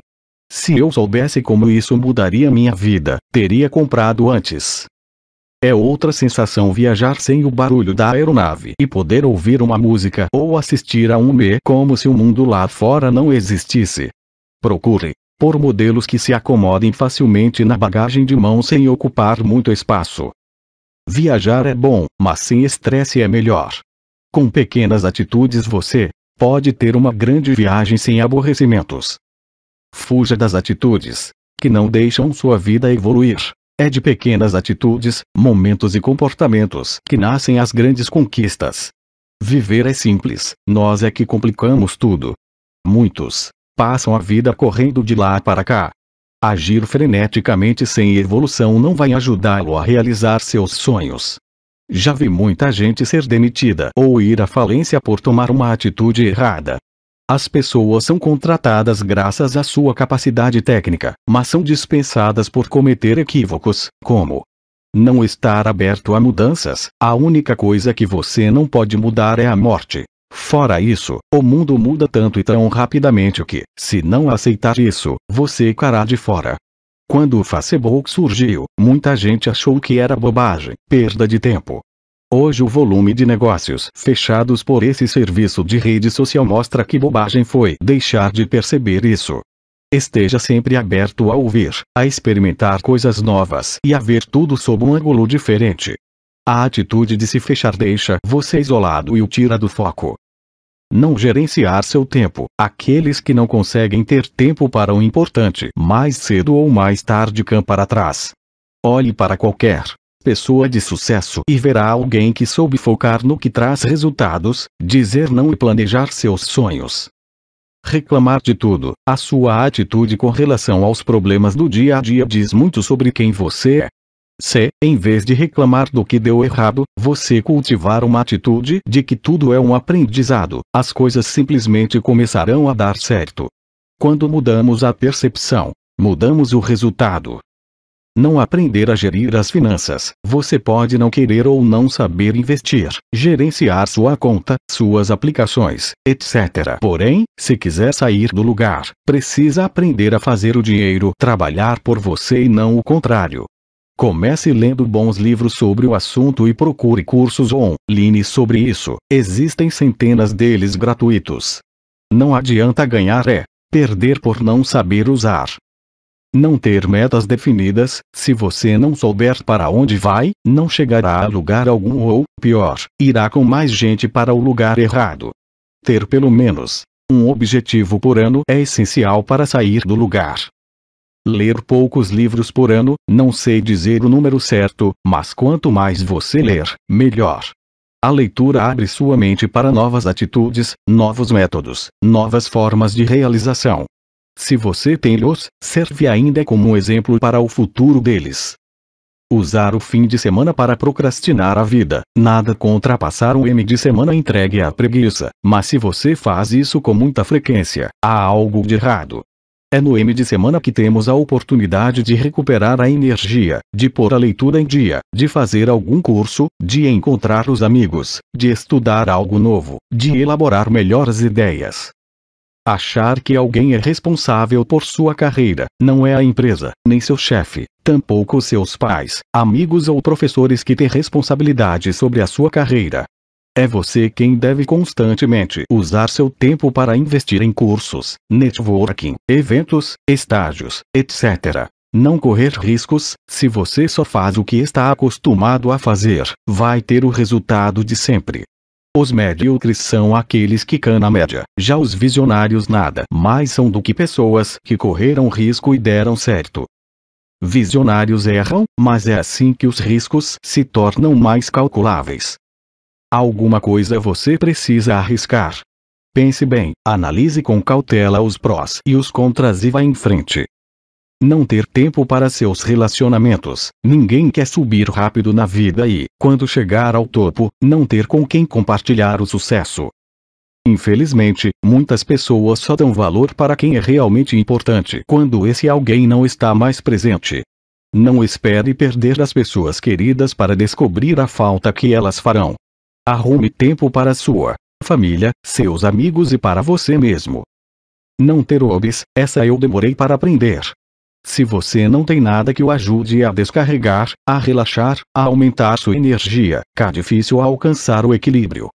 Se eu soubesse como isso mudaria minha vida, teria comprado antes. É outra sensação viajar sem o barulho da aeronave e poder ouvir uma música ou assistir a um me como se o mundo lá fora não existisse. Procure por modelos que se acomodem facilmente na bagagem de mão sem ocupar muito espaço. Viajar é bom, mas sem estresse é melhor. Com pequenas atitudes você pode ter uma grande viagem sem aborrecimentos. Fuja das atitudes que não deixam sua vida evoluir. É de pequenas atitudes, momentos e comportamentos que nascem as grandes conquistas. Viver é simples, nós é que complicamos tudo. Muitos passam a vida correndo de lá para cá. Agir freneticamente sem evolução não vai ajudá-lo a realizar seus sonhos. Já vi muita gente ser demitida ou ir à falência por tomar uma atitude errada. As pessoas são contratadas graças à sua capacidade técnica, mas são dispensadas por cometer equívocos, como não estar aberto a mudanças. A única coisa que você não pode mudar é a morte. Fora isso, o mundo muda tanto e tão rapidamente que, se não aceitar isso, você ficará de fora. Quando o Facebook surgiu, muita gente achou que era bobagem, perda de tempo, Hoje o volume de negócios fechados por esse serviço de rede social mostra que bobagem foi deixar de perceber isso. Esteja sempre aberto a ouvir, a experimentar coisas novas e a ver tudo sob um ângulo diferente. A atitude de se fechar deixa você isolado e o tira do foco. Não gerenciar seu tempo. Aqueles que não conseguem ter tempo para o importante, mais cedo ou mais tarde cam para trás. Olhe para qualquer pessoa de sucesso e verá alguém que soube focar no que traz resultados, dizer não e planejar seus sonhos. Reclamar de tudo, a sua atitude com relação aos problemas do dia a dia diz muito sobre quem você é. Se, em vez de reclamar do que deu errado, você cultivar uma atitude de que tudo é um aprendizado, as coisas simplesmente começarão a dar certo. Quando mudamos a percepção, mudamos o resultado não aprender a gerir as finanças. Você pode não querer ou não saber investir, gerenciar sua conta, suas aplicações, etc. Porém, se quiser sair do lugar, precisa aprender a fazer o dinheiro trabalhar por você e não o contrário. Comece lendo bons livros sobre o assunto e procure cursos online sobre isso. Existem centenas deles gratuitos. Não adianta ganhar é perder por não saber usar. Não ter metas definidas, se você não souber para onde vai, não chegará a lugar algum ou, pior, irá com mais gente para o lugar errado. Ter pelo menos um objetivo por ano é essencial para sair do lugar. Ler poucos livros por ano, não sei dizer o número certo, mas quanto mais você ler, melhor. A leitura abre sua mente para novas atitudes, novos métodos, novas formas de realização. Se você tem-los, serve ainda como um exemplo para o futuro deles. Usar o fim de semana para procrastinar a vida. Nada contra passar um M de semana entregue à preguiça, mas se você faz isso com muita frequência, há algo de errado. É no M de semana que temos a oportunidade de recuperar a energia, de pôr a leitura em dia, de fazer algum curso, de encontrar os amigos, de estudar algo novo, de elaborar melhores ideias, Achar que alguém é responsável por sua carreira, não é a empresa, nem seu chefe, tampouco seus pais, amigos ou professores que têm responsabilidade sobre a sua carreira. É você quem deve constantemente usar seu tempo para investir em cursos, networking, eventos, estágios, etc. Não correr riscos, se você só faz o que está acostumado a fazer, vai ter o resultado de sempre. Os médiocres são aqueles que cã na média. Já os visionários nada mais são do que pessoas que correram risco e deram certo. Visionários erram, mas é assim que os riscos se tornam mais calculáveis. Alguma coisa você precisa arriscar. Pense bem, analise com cautela os prós e os contras e vá em frente não ter tempo para seus relacionamentos. Ninguém quer subir rápido na vida e, quando chegar ao topo, não ter com quem compartilhar o sucesso. Infelizmente, muitas pessoas só dão valor para quem é realmente importante quando esse alguém não está mais presente. Não espere perder as pessoas queridas para descobrir a falta que elas farão. Arrume tempo para sua família, seus amigos e para você mesmo. Não ter hobbies, essa eu demorei para aprender. Se você não tem nada que o ajude a descarregar, a relaxar, a aumentar sua energia, cá difícil alcançar o equilíbrio.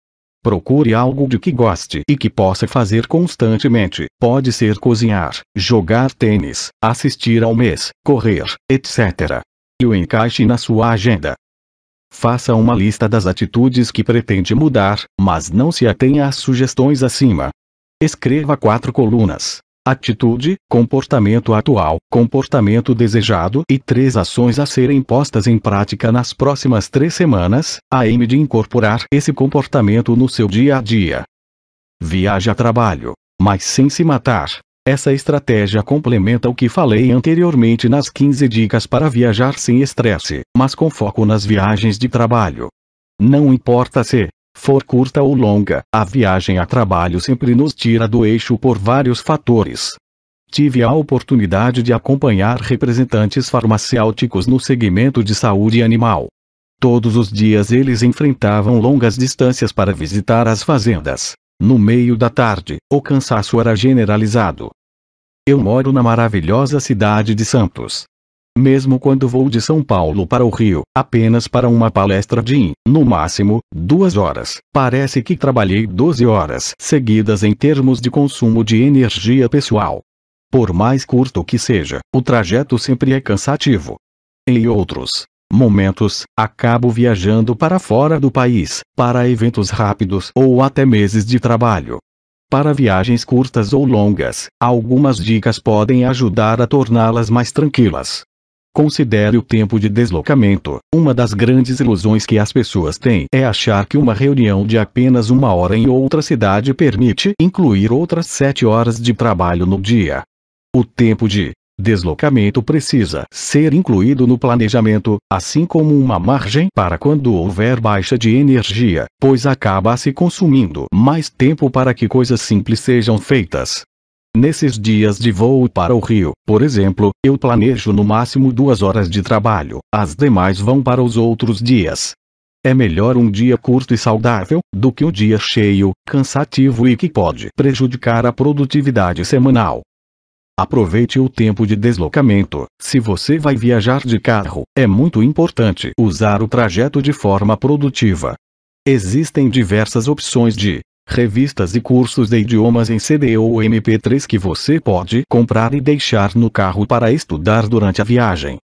Procure algo de que goste e que possa fazer constantemente. Pode ser cozinhar, jogar tênis, assistir ao mês, correr, etc. E o encaixe na sua agenda. Faça uma lista das atitudes que pretende mudar, mas não se atenha às sugestões acima. Escreva quatro colunas, atitude, comportamento atual, comportamento desejado e três ações a serem postas em prática nas próximas três semanas, a M de incorporar esse comportamento no seu dia a dia. Viaje a trabalho, mas sem se matar. Essa estratégia complementa o que falei anteriormente nas 15 dicas para viajar sem estresse, mas com foco nas viagens de trabalho. Não importa se, for curta ou longa, a viagem a trabalho sempre nos tira do eixo por vários fatores. Tive a oportunidade de acompanhar representantes farmacêuticos no segmento de saúde animal. Todos os dias eles enfrentavam longas distâncias para visitar as fazendas. No meio da tarde, o cansaço era generalizado. Eu moro na maravilhosa cidade de Santos, mesmo quando vou de São Paulo para o Rio, apenas para uma palestra de, no máximo, duas horas. Parece que trabalhei 12 horas seguidas em termos de consumo de energia pessoal. Por mais curto que seja, o trajeto sempre é cansativo. Em outros momentos, acabo viajando para fora do país, para eventos rápidos ou até meses de trabalho. Para viagens curtas ou longas, algumas dicas podem ajudar a torná-las mais tranquilas. Considere o tempo de deslocamento. Uma das grandes ilusões que as pessoas têm é achar que uma reunião de apenas uma hora em outra cidade permite incluir outras sete horas de trabalho no dia. O tempo de deslocamento precisa ser incluído no planejamento, assim como uma margem para quando houver baixa de energia, pois acaba se consumindo mais tempo para que coisas simples sejam feitas. Nesses dias de voo para o Rio, por exemplo, eu planejo no máximo duas horas de trabalho, as demais vão para os outros dias. É melhor um dia curto e saudável, do que um dia cheio, cansativo e que pode prejudicar a produtividade semanal. Aproveite o tempo de deslocamento. Se você vai viajar de carro, é muito importante usar o trajeto de forma produtiva. Existem diversas opções de revistas e cursos de idiomas em CD ou MP3 que você pode comprar e deixar no carro para estudar durante a viagem.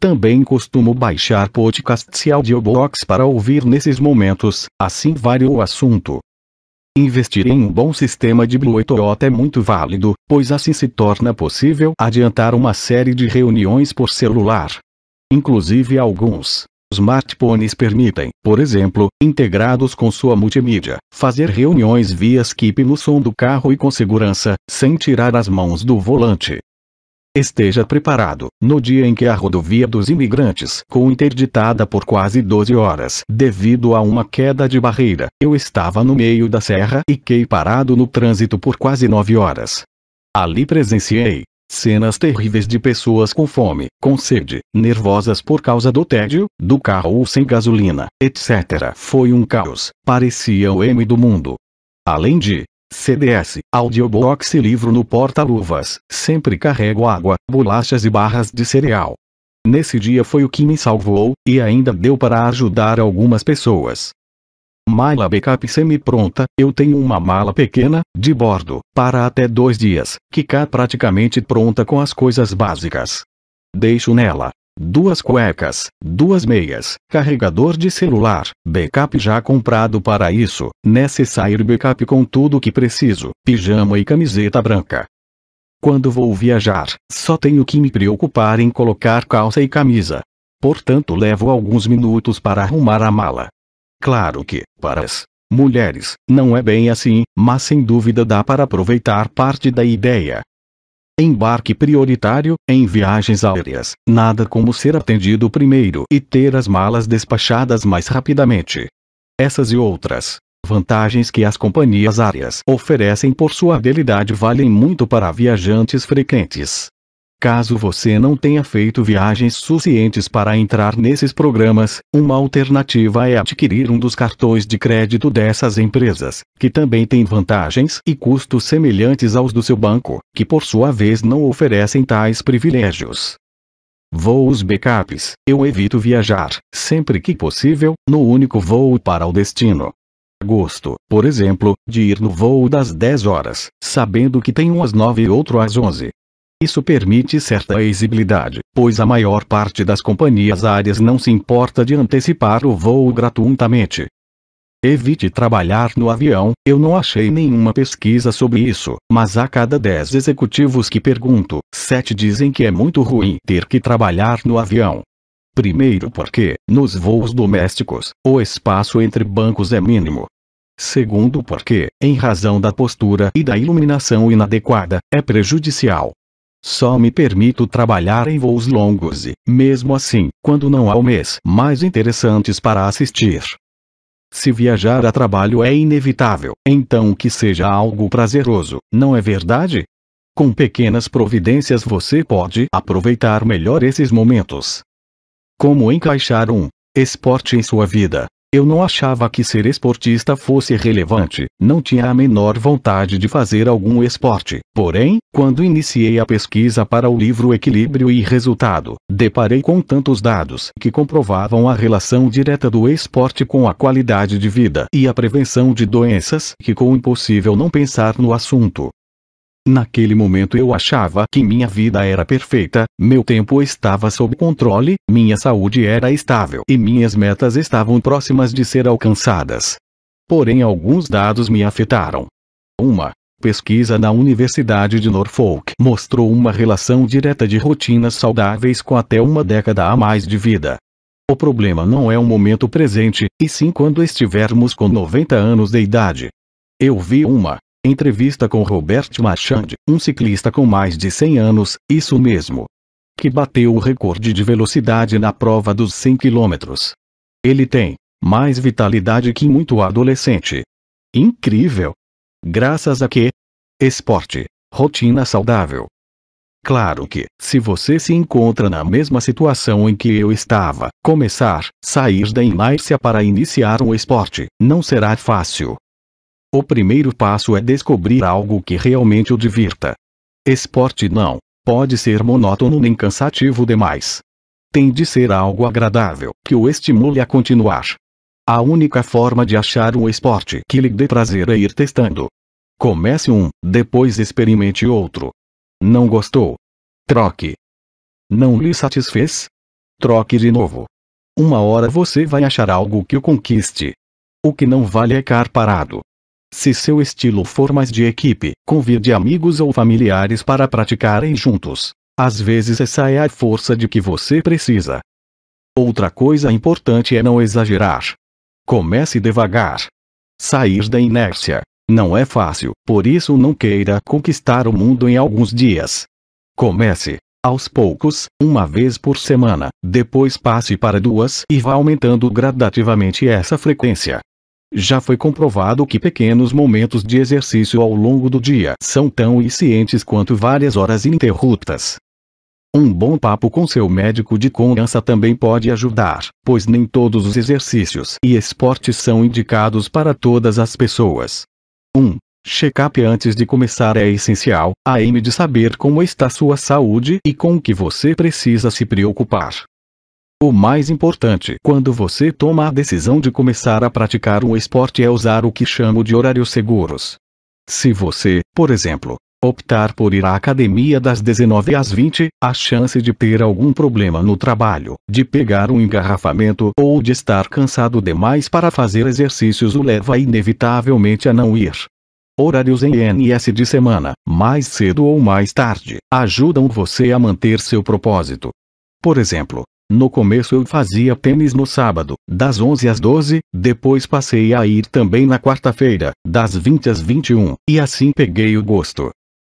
Também costumo baixar podcasts e audiobooks para ouvir nesses momentos, assim varia o assunto. Investir em um bom sistema de Bluetooth é muito válido, pois assim se torna possível adiantar uma série de reuniões por celular. Inclusive alguns Smartphones permitem, por exemplo, integrados com sua multimídia, fazer reuniões via Skype no som do carro e com segurança, sem tirar as mãos do volante. Esteja preparado, no dia em que a rodovia dos imigrantes com interditada por quase 12 horas devido a uma queda de barreira, eu estava no meio da serra e fiquei parado no trânsito por quase 9 horas. Ali presenciei, Cenas terríveis de pessoas com fome, com sede, nervosas por causa do tédio, do carro ou sem gasolina, etc. Foi um caos, parecia o M do mundo. Além de CDS, audiobox e livro no porta-luvas, sempre carrego água, bolachas e barras de cereal. Nesse dia foi o que me salvou, e ainda deu para ajudar algumas pessoas. Mala backup semi-pronta, eu tenho uma mala pequena, de bordo, para até dois dias, que cá praticamente pronta com as coisas básicas. Deixo nela. Duas cuecas, duas meias, carregador de celular, backup já comprado para isso, necessário backup com tudo que preciso, pijama e camiseta branca. Quando vou viajar, só tenho que me preocupar em colocar calça e camisa. Portanto levo alguns minutos para arrumar a mala. Claro que, para as mulheres, não é bem assim, mas sem dúvida dá para aproveitar parte da ideia. Embarque prioritário, em viagens aéreas, nada como ser atendido primeiro e ter as malas despachadas mais rapidamente. Essas e outras vantagens que as companhias aéreas oferecem por sua habilidade valem muito para viajantes frequentes. Caso você não tenha feito viagens suficientes para entrar nesses programas, uma alternativa é adquirir um dos cartões de crédito dessas empresas, que também têm vantagens e custos semelhantes aos do seu banco, que por sua vez não oferecem tais privilégios. Voos backups. Eu evito viajar, sempre que possível, no único voo para o destino. Gosto, por exemplo, de ir no voo das 10 horas, sabendo que tem um às 9 e outro às 11, isso permite certa exibilidade, pois a maior parte das companhias aéreas não se importa de antecipar o voo gratuitamente. Evite trabalhar no avião, eu não achei nenhuma pesquisa sobre isso, mas a cada 10 executivos que pergunto, 7 dizem que é muito ruim ter que trabalhar no avião. Primeiro porque, nos voos domésticos, o espaço entre bancos é mínimo. Segundo porque, em razão da postura e da iluminação inadequada, é prejudicial. Só me permito trabalhar em voos longos e, mesmo assim, quando não há o mês, mais interessantes para assistir. Se viajar a trabalho é inevitável, então que seja algo prazeroso, não é verdade? Com pequenas providências você pode aproveitar melhor esses momentos. Como encaixar um esporte em sua vida? Eu não achava que ser esportista fosse relevante, não tinha a menor vontade de fazer algum esporte. Porém, quando iniciei a pesquisa para o livro Equilíbrio e Resultado, deparei com tantos dados que comprovavam a relação direta do esporte com a qualidade de vida e a prevenção de doenças que com impossível não pensar no assunto. Naquele momento eu achava que minha vida era perfeita, meu tempo estava sob controle, minha saúde era estável e minhas metas estavam próximas de ser alcançadas. Porém, alguns dados me afetaram. Uma pesquisa da Universidade de Norfolk mostrou uma relação direta de rotinas saudáveis com até uma década a mais de vida. O problema não é o momento presente, e sim quando estivermos com 90 anos de idade. Eu vi uma Entrevista com Robert Marchand, um ciclista com mais de 100 anos, isso mesmo. Que bateu o recorde de velocidade na prova dos 100 km. Ele tem mais vitalidade que muito adolescente. Incrível! Graças a que? Esporte, rotina saudável. Claro que, se você se encontra na mesma situação em que eu estava, começar, sair da inércia para iniciar um esporte, não será fácil. O primeiro passo é descobrir algo que realmente o divirta. Esporte não pode ser monótono nem cansativo demais. Tem de ser algo agradável que o estimule a continuar. A única forma de achar um esporte que lhe dê prazer é ir testando. Comece um, depois experimente outro. Não gostou? Troque. Não lhe satisfez? Troque de novo. Uma hora você vai achar algo que o conquiste. O que não vale é ficar parado. Se seu estilo for mais de equipe, convide amigos ou familiares para praticarem juntos. Às vezes essa é a força de que você precisa. Outra coisa importante é não exagerar. Comece devagar. Sair da inércia. Não é fácil, por isso não queira conquistar o mundo em alguns dias. Comece, aos poucos, uma vez por semana, depois passe para duas e vá aumentando gradativamente essa frequência. Já foi comprovado que pequenos momentos de exercício ao longo do dia são tão eficientes quanto várias horas ininterruptas. Um bom papo com seu médico de confiança também pode ajudar, pois nem todos os exercícios e esportes são indicados para todas as pessoas. 1. Um, Check-up antes de começar é essencial, a aim de saber como está sua saúde e com o que você precisa se preocupar. O mais importante quando você toma a decisão de começar a praticar um esporte é usar o que chamo de horários seguros. Se você, por exemplo, optar por ir à academia das 19 às 20, a chance de ter algum problema no trabalho, de pegar um engarrafamento ou de estar cansado demais para fazer exercícios o leva inevitavelmente a não ir. Horários em NS de semana, mais cedo ou mais tarde, ajudam você a manter seu propósito. Por exemplo, no começo eu fazia tênis no sábado, das 11 às 12, depois passei a ir também na quarta-feira, das 20 às 21, e assim peguei o gosto.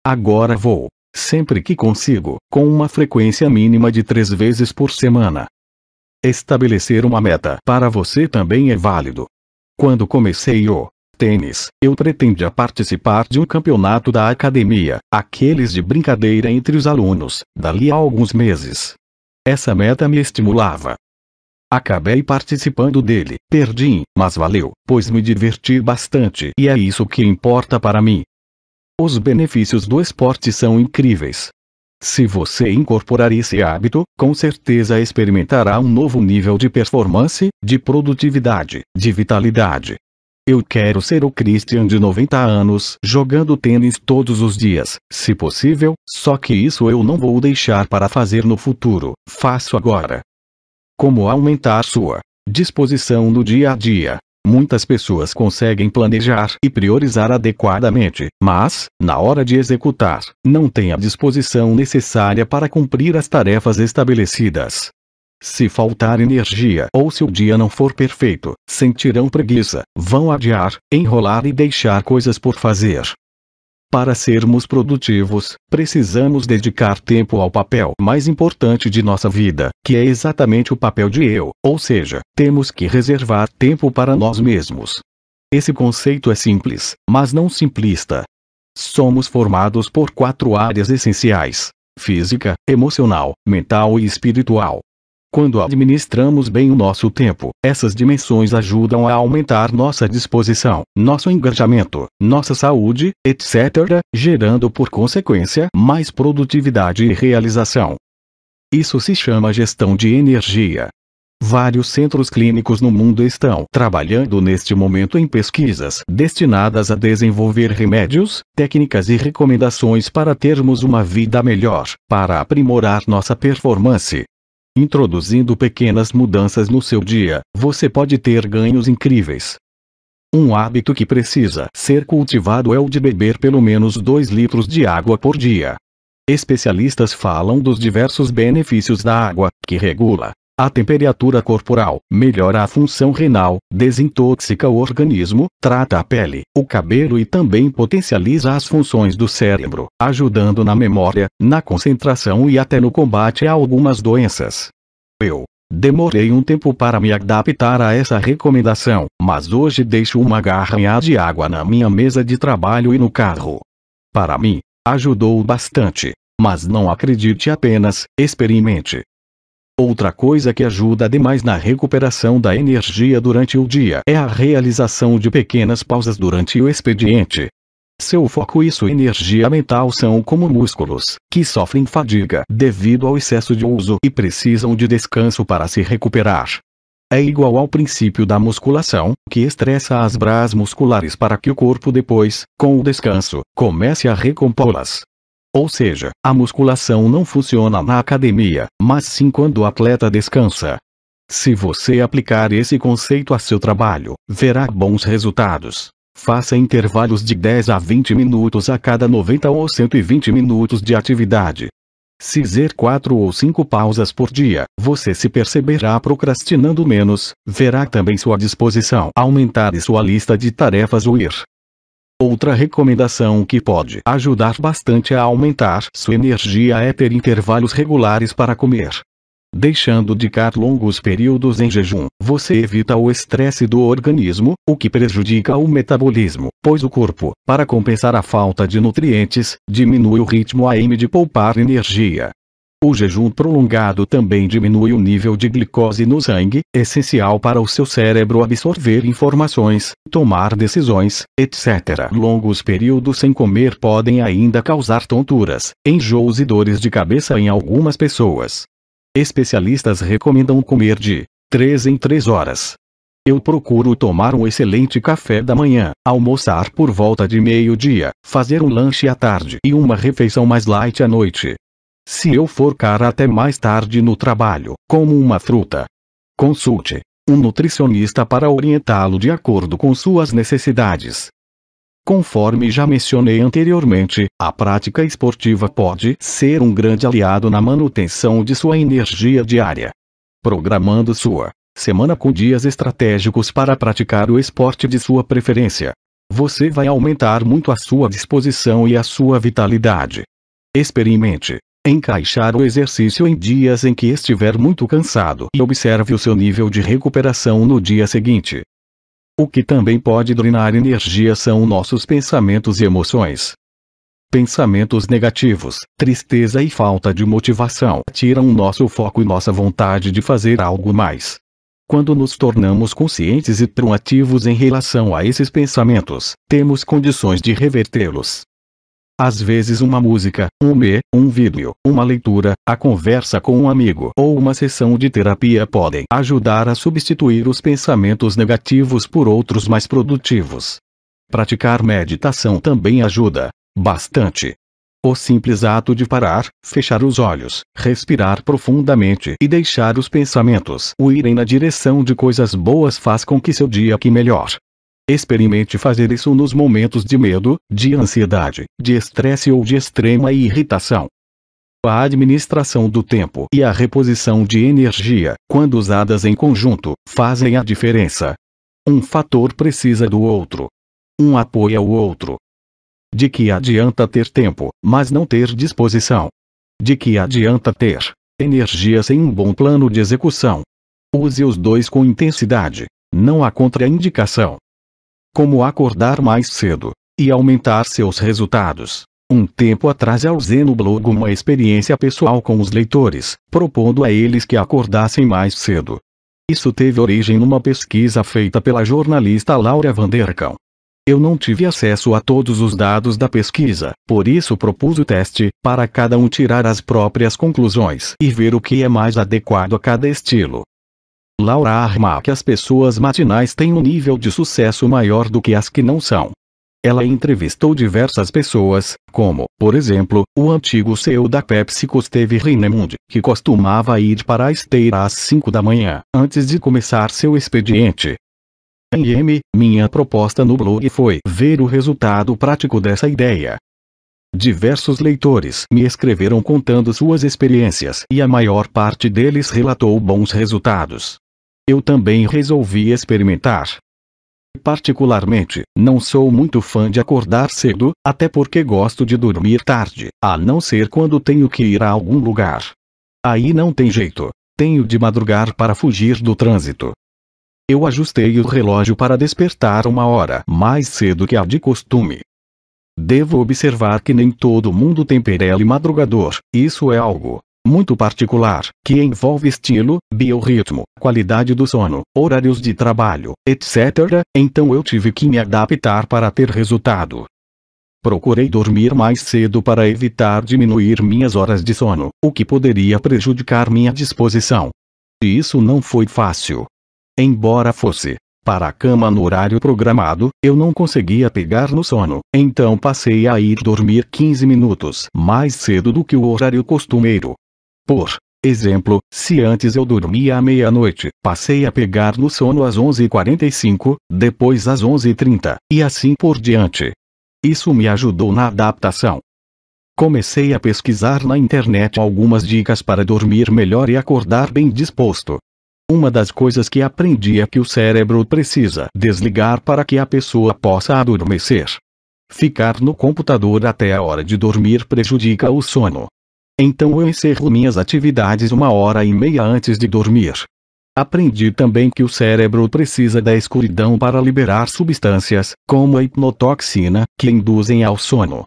Agora vou, sempre que consigo, com uma frequência mínima de três vezes por semana. Estabelecer uma meta para você também é válido. Quando comecei o tênis, eu pretendia participar de um campeonato da academia, aqueles de brincadeira entre os alunos, dali a alguns meses. Essa meta me estimulava. Acabei participando dele, perdi, mas valeu, pois me diverti bastante e é isso que importa para mim. Os benefícios do esporte são incríveis. Se você incorporar esse hábito, com certeza experimentará um novo nível de performance, de produtividade, de vitalidade, eu quero ser o Christian de 90 anos jogando tênis todos os dias, se possível, só que isso eu não vou deixar para fazer no futuro, faço agora. Como aumentar sua disposição no dia a dia? Muitas pessoas conseguem planejar e priorizar adequadamente, mas, na hora de executar, não têm a disposição necessária para cumprir as tarefas estabelecidas. Se faltar energia ou se o dia não for perfeito, sentirão preguiça, vão adiar, enrolar e deixar coisas por fazer. Para sermos produtivos, precisamos dedicar tempo ao papel mais importante de nossa vida, que é exatamente o papel de eu, ou seja, temos que reservar tempo para nós mesmos. Esse conceito é simples, mas não simplista. Somos formados por quatro áreas essenciais: física, emocional, mental e espiritual. Quando administramos bem o nosso tempo, essas dimensões ajudam a aumentar nossa disposição, nosso engajamento, nossa saúde, etc., gerando por consequência mais produtividade e realização. Isso se chama gestão de energia. Vários centros clínicos no mundo estão trabalhando neste momento em pesquisas destinadas a desenvolver remédios, técnicas e recomendações para termos uma vida melhor, para aprimorar nossa performance, Introduzindo pequenas mudanças no seu dia, você pode ter ganhos incríveis. Um hábito que precisa ser cultivado é o de beber pelo menos 2 litros de água por dia. Especialistas falam dos diversos benefícios da água, que regula a temperatura corporal melhora a função renal, desintoxica o organismo, trata a pele, o cabelo e também potencializa as funções do cérebro, ajudando na memória, na concentração e até no combate a algumas doenças. Eu demorei um tempo para me adaptar a essa recomendação, mas hoje deixo uma garrafa de água na minha mesa de trabalho e no carro. Para mim, ajudou bastante. Mas não acredite apenas, experimente. Outra coisa que ajuda demais na recuperação da energia durante o dia é a realização de pequenas pausas durante o expediente. Seu foco e sua energia mental são como músculos, que sofrem fadiga devido ao excesso de uso e precisam de descanso para se recuperar. É igual ao princípio da musculação, que estressa as brás musculares para que o corpo depois, com o descanso, comece a recompô-las. Ou seja, a musculação não funciona na academia, mas sim quando o atleta descansa. Se você aplicar esse conceito a seu trabalho, verá bons resultados. Faça intervalos de 10 a 20 minutos a cada 90 ou 120 minutos de atividade. Se fizer 4 ou 5 pausas por dia, você se perceberá procrastinando menos, verá também sua disposição aumentar e sua lista de tarefas o ir. Outra recomendação que pode ajudar bastante a aumentar sua energia é ter intervalos regulares para comer. Deixando de ficar longos períodos em jejum, você evita o estresse do organismo, o que prejudica o metabolismo, pois o corpo, para compensar a falta de nutrientes, diminui o ritmo AM de poupar energia. O jejum prolongado também diminui o nível de glicose no sangue, essencial para o seu cérebro absorver informações, tomar decisões, etc. Longos períodos sem comer podem ainda causar tonturas, enjoos e dores de cabeça em algumas pessoas. Especialistas recomendam comer de 3 em 3 horas. Eu procuro tomar um excelente café da manhã, almoçar por volta de meio-dia, fazer um lanche à tarde e uma refeição mais light à noite. Se eu forcar até mais tarde no trabalho, como uma fruta. Consulte um nutricionista para orientá-lo de acordo com suas necessidades. Conforme já mencionei anteriormente, a prática esportiva pode ser um grande aliado na manutenção de sua energia diária. Programando sua semana com dias estratégicos para praticar o esporte de sua preferência, você vai aumentar muito a sua disposição e a sua vitalidade. Experimente Encaixar o exercício em dias em que estiver muito cansado e observe o seu nível de recuperação no dia seguinte. O que também pode drenar energia são nossos pensamentos e emoções. Pensamentos negativos, tristeza e falta de motivação tiram nosso foco e nossa vontade de fazer algo mais. Quando nos tornamos conscientes e proativos em relação a esses pensamentos, temos condições de revertê-los. Às vezes uma música, um me, um vídeo, uma leitura, a conversa com um amigo ou uma sessão de terapia podem ajudar a substituir os pensamentos negativos por outros mais produtivos. Praticar meditação também ajuda. Bastante. O simples ato de parar, fechar os olhos, respirar profundamente e deixar os pensamentos o irem na direção de coisas boas faz com que seu dia que melhor. Experimente fazer isso nos momentos de medo, de ansiedade, de estresse ou de extrema irritação. A administração do tempo e a reposição de energia, quando usadas em conjunto, fazem a diferença. Um fator precisa do outro. Um apoia o outro. De que adianta ter tempo, mas não ter disposição? De que adianta ter energia sem um bom plano de execução? Use os dois com intensidade. Não há contraindicação como acordar mais cedo e aumentar seus resultados. Um tempo atrás eu usei no blog uma experiência pessoal com os leitores, propondo a eles que acordassem mais cedo. Isso teve origem numa pesquisa feita pela jornalista Laura Vanderkam. Eu não tive acesso a todos os dados da pesquisa, por isso propus o teste, para cada um tirar as próprias conclusões e ver o que é mais adequado a cada estilo. Laura arma que as pessoas matinais têm um nível de sucesso maior do que as que não são. Ela entrevistou diversas pessoas, como, por exemplo, o antigo CEO da PepsiCo Steve Rinemund, que costumava ir para a esteira às 5 da manhã, antes de começar seu expediente. Em M, minha proposta no blog foi ver o resultado prático dessa ideia. Diversos leitores me escreveram contando suas experiências e a maior parte deles relatou bons resultados eu também resolvi experimentar. Particularmente, não sou muito fã de acordar cedo, até porque gosto de dormir tarde, a não ser quando tenho que ir a algum lugar. Aí não tem jeito, tenho de madrugar para fugir do trânsito. Eu ajustei o relógio para despertar uma hora mais cedo que a de costume. Devo observar que nem todo mundo tem perele madrugador, isso é algo muito particular, que envolve estilo, biorritmo, qualidade do sono, horários de trabalho, etc., então eu tive que me adaptar para ter resultado. Procurei dormir mais cedo para evitar diminuir minhas horas de sono, o que poderia prejudicar minha disposição. E isso não foi fácil. Embora fosse para a cama no horário programado, eu não conseguia pegar no sono, então passei a ir dormir 15 minutos mais cedo do que o horário costumeiro. Por exemplo, se antes eu dormia à meia-noite, passei a pegar no sono às 11h45, depois às 11h30, e assim por diante. Isso me ajudou na adaptação. Comecei a pesquisar na internet algumas dicas para dormir melhor e acordar bem disposto. Uma das coisas que aprendi é que o cérebro precisa desligar para que a pessoa possa adormecer. Ficar no computador até a hora de dormir prejudica o sono, então eu encerro minhas atividades uma hora e meia antes de dormir. Aprendi também que o cérebro precisa da escuridão para liberar substâncias, como a hipnotoxina, que induzem ao sono.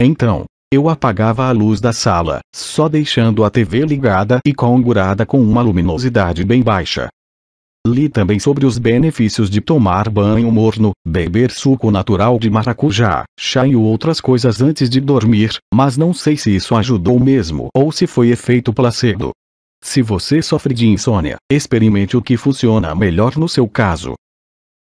Então, eu apagava a luz da sala, só deixando a TV ligada e congurada com uma luminosidade bem baixa. Li também sobre os benefícios de tomar banho morno, beber suco natural de maracujá, chá e outras coisas antes de dormir, mas não sei se isso ajudou mesmo ou se foi efeito placebo. Se você sofre de insônia, experimente o que funciona melhor no seu caso.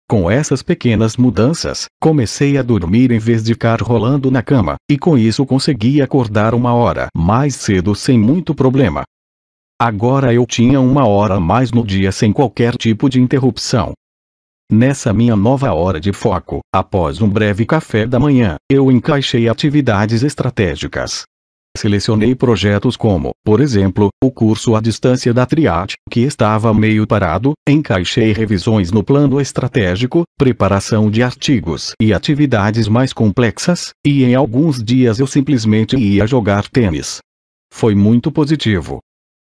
Com essas pequenas mudanças, comecei a dormir em vez de ficar rolando na cama, e com isso consegui acordar uma hora mais cedo sem muito problema. Agora eu tinha uma hora a mais no dia sem qualquer tipo de interrupção. Nessa minha nova hora de foco, após um breve café da manhã, eu encaixei atividades estratégicas. Selecionei projetos como, por exemplo, o curso à distância da Triat, que estava meio parado, encaixei revisões no plano estratégico, preparação de artigos e atividades mais complexas, e em alguns dias eu simplesmente ia jogar tênis. Foi muito positivo,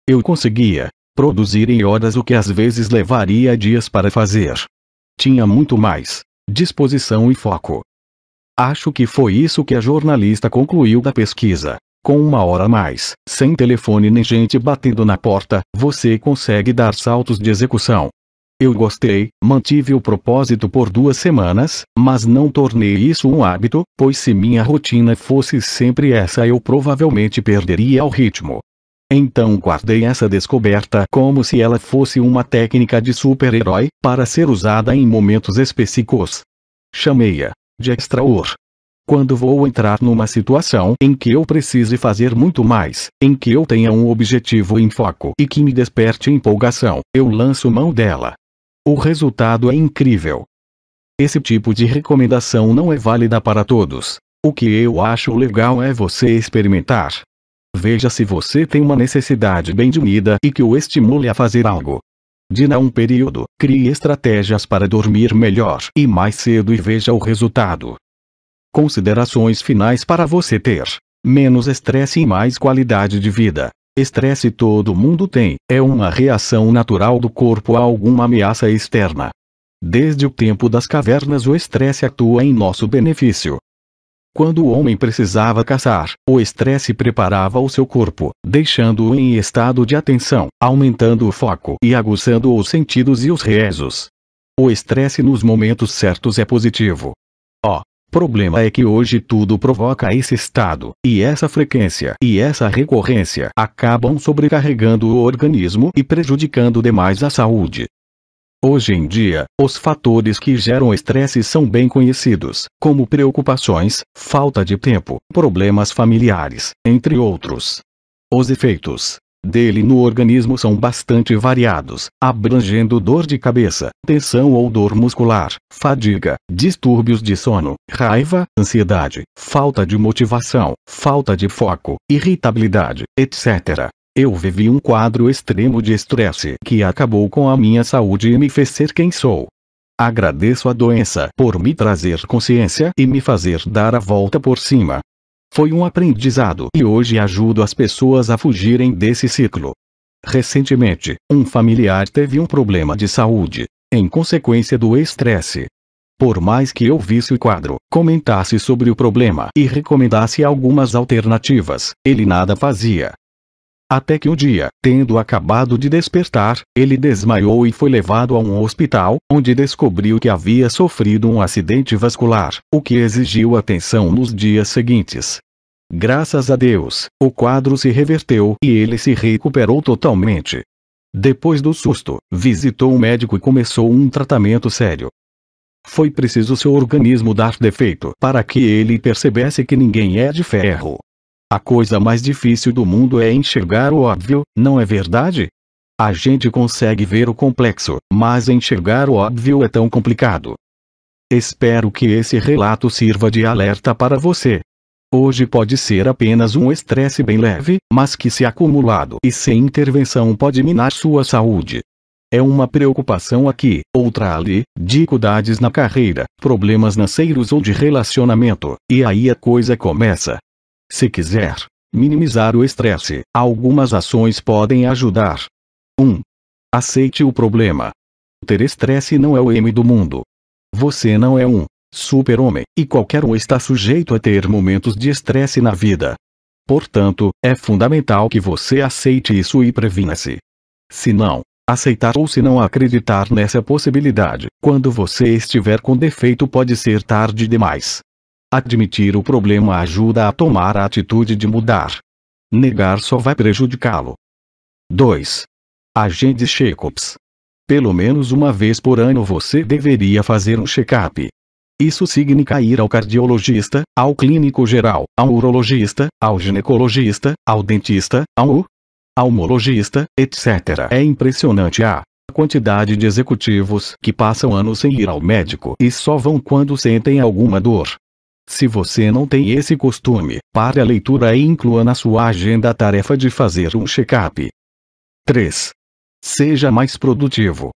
eu conseguia produzir em horas o que às vezes levaria dias para fazer. Tinha muito mais disposição e foco. Acho que foi isso que a jornalista concluiu da pesquisa. Com uma hora a mais, sem telefone nem gente batendo na porta, você consegue dar saltos de execução. Eu gostei, mantive o propósito por duas semanas, mas não tornei isso um hábito, pois se minha rotina fosse sempre essa eu provavelmente perderia o ritmo. Então guardei essa descoberta como se ela fosse uma técnica de super-herói, para ser usada em momentos específicos. Chamei-a de extraor. Quando vou entrar numa situação em que eu precise fazer muito mais, em que eu tenha um objetivo em foco e que me desperte empolgação, eu lanço mão dela. O resultado é incrível. Esse tipo de recomendação não é válida para todos. O que eu acho legal é você experimentar. Veja se você tem uma necessidade bem definida e que o estimule a fazer algo. Dina um período, crie estratégias para dormir melhor e mais cedo e veja o resultado. Considerações finais para você ter menos estresse e mais qualidade de vida. Estresse todo mundo tem, é uma reação natural do corpo a alguma ameaça externa. Desde o tempo das cavernas, o estresse atua em nosso benefício, quando o homem precisava caçar, o estresse preparava o seu corpo, deixando-o em estado de atenção, aumentando o foco e aguçando os sentidos e os rezos. O estresse nos momentos certos é positivo. O oh, problema é que hoje tudo provoca esse estado, e essa frequência e essa recorrência acabam sobrecarregando o organismo e prejudicando demais a saúde. Hoje em dia, os fatores que geram estresse são bem conhecidos, como preocupações, falta de tempo, problemas familiares, entre outros. Os efeitos dele no organismo são bastante variados, abrangendo dor de cabeça, tensão ou dor muscular, fadiga, distúrbios de sono, raiva, ansiedade, falta de motivação, falta de foco, irritabilidade, etc. Eu vivi um quadro extremo de estresse que acabou com a minha saúde e me fez ser quem sou. Agradeço a doença por me trazer consciência e me fazer dar a volta por cima. Foi um aprendizado e hoje ajudo as pessoas a fugirem desse ciclo. Recentemente, um familiar teve um problema de saúde, em consequência do estresse. Por mais que eu visse o quadro, comentasse sobre o problema e recomendasse algumas alternativas, ele nada fazia. Até que um dia, tendo acabado de despertar, ele desmaiou e foi levado a um hospital, onde descobriu que havia sofrido um acidente vascular, o que exigiu atenção nos dias seguintes. Graças a Deus, o quadro se reverteu e ele se recuperou totalmente. Depois do susto, visitou o um médico e começou um tratamento sério. Foi preciso seu organismo dar defeito para que ele percebesse que ninguém é de ferro, a coisa mais difícil do mundo é enxergar o óbvio, não é verdade? A gente consegue ver o complexo, mas enxergar o óbvio é tão complicado. Espero que esse relato sirva de alerta para você. Hoje pode ser apenas um estresse bem leve, mas que se acumulado e sem intervenção pode minar sua saúde. É uma preocupação aqui, outra ali, dificuldades na carreira, problemas nasceiros ou de relacionamento, e aí a coisa começa se quiser minimizar o estresse, algumas ações podem ajudar. 1. Aceite o problema. Ter estresse não é o M do mundo. Você não é um super-homem, e qualquer um está sujeito a ter momentos de estresse na vida. Portanto, é fundamental que você aceite isso e previna-se. Se não aceitar ou se não acreditar nessa possibilidade, quando você estiver com defeito pode ser tarde demais. Admitir o problema ajuda a tomar a atitude de mudar. Negar só vai prejudicá-lo. 2. Agende check-ups. Pelo menos uma vez por ano você deveria fazer um check-up. Isso significa ir ao cardiologista, ao clínico geral, ao urologista, ao ginecologista, ao dentista, ao almologista, etc. É impressionante a quantidade de executivos que passam anos sem ir ao médico e só vão quando sentem alguma dor. Se você não tem esse costume, pare a leitura e inclua na sua agenda a tarefa de fazer um check-up. 3. Seja mais produtivo.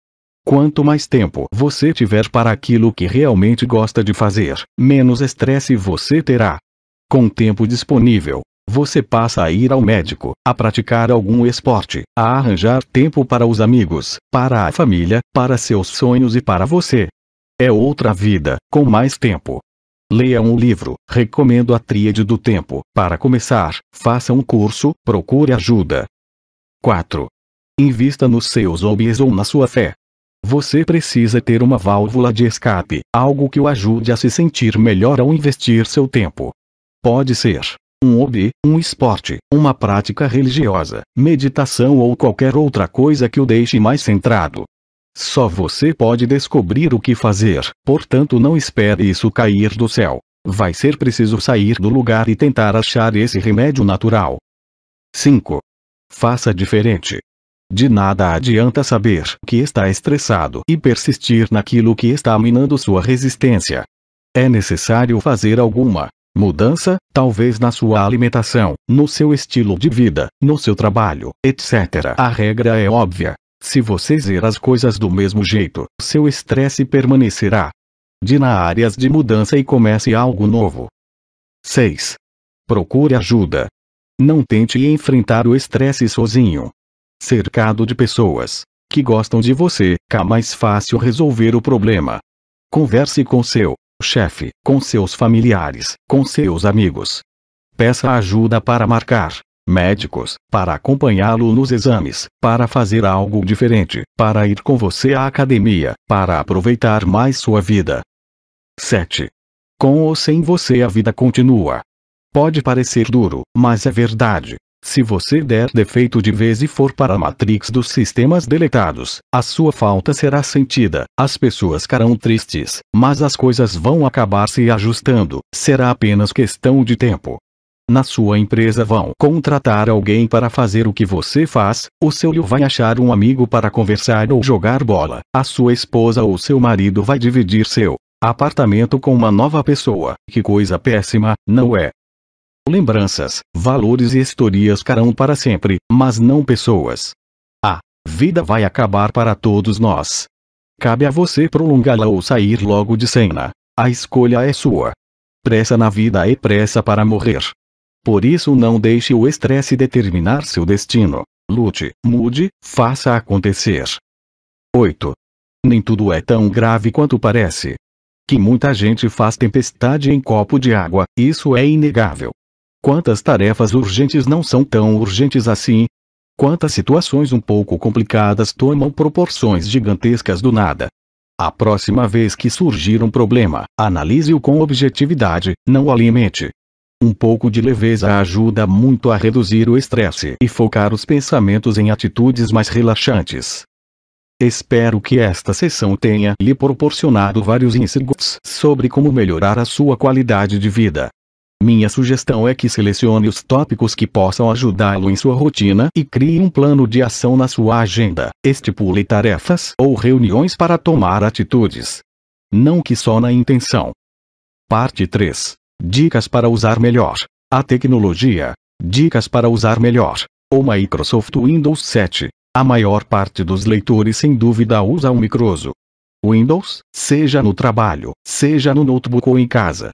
Quanto mais tempo você tiver para aquilo que realmente gosta de fazer, menos estresse você terá. Com tempo disponível, você passa a ir ao médico, a praticar algum esporte, a arranjar tempo para os amigos, para a família, para seus sonhos e para você. É outra vida, com mais tempo, Leiam o livro, recomendo a Tríade do Tempo. Para começar, faça um curso, procure ajuda. 4. Invista nos seus hobbies ou na sua fé. Você precisa ter uma válvula de escape, algo que o ajude a se sentir melhor ao investir seu tempo. Pode ser um hobby, um esporte, uma prática religiosa, meditação ou qualquer outra coisa que o deixe mais centrado. Só você pode descobrir o que fazer, portanto não espere isso cair do céu. Vai ser preciso sair do lugar e tentar achar esse remédio natural. 5. Faça diferente. De nada adianta saber que está estressado e persistir naquilo que está minando sua resistência. É necessário fazer alguma mudança, talvez na sua alimentação, no seu estilo de vida, no seu trabalho, etc. A regra é óbvia. Se você ver as coisas do mesmo jeito, seu estresse permanecerá. Dina áreas de mudança e comece algo novo. 6. Procure ajuda. Não tente enfrentar o estresse sozinho. Cercado de pessoas que gostam de você, é mais fácil resolver o problema. Converse com seu chefe, com seus familiares, com seus amigos. Peça ajuda para marcar médicos, para acompanhá-lo nos exames, para fazer algo diferente, para ir com você à academia, para aproveitar mais sua vida. 7. Com ou sem você a vida continua. Pode parecer duro, mas é verdade. Se você der defeito de vez e for para a matrix dos sistemas deletados, a sua falta será sentida, as pessoas ficarão tristes, mas as coisas vão acabar se ajustando, será apenas questão de tempo na sua empresa vão contratar alguém para fazer o que você faz, o seu Liu vai achar um amigo para conversar ou jogar bola, a sua esposa ou seu marido vai dividir seu apartamento com uma nova pessoa. Que coisa péssima, não é? Lembranças, valores e historias carão para sempre, mas não pessoas. A vida vai acabar para todos nós. Cabe a você prolongá-la ou sair logo de cena. A escolha é sua. Pressa na vida é pressa para morrer. Por isso não deixe o estresse determinar seu destino. Lute, mude, faça acontecer. 8. Nem tudo é tão grave quanto parece. Que muita gente faz tempestade em copo de água, isso é inegável. Quantas tarefas urgentes não são tão urgentes assim? Quantas situações um pouco complicadas tomam proporções gigantescas do nada? A próxima vez que surgir um problema, analise-o com objetividade, não o alimente, um pouco de leveza ajuda muito a reduzir o estresse e focar os pensamentos em atitudes mais relaxantes. Espero que esta sessão tenha lhe proporcionado vários insights sobre como melhorar a sua qualidade de vida. Minha sugestão é que selecione os tópicos que possam ajudá-lo em sua rotina e crie um plano de ação na sua agenda. Estipule tarefas ou reuniões para tomar atitudes. Não que só na intenção. Parte 3 Dicas para usar melhor a tecnologia. Dicas para usar melhor o Microsoft Windows 7. A maior parte dos leitores sem dúvida usa o Microsoft Windows, seja no trabalho, seja no notebook ou em casa.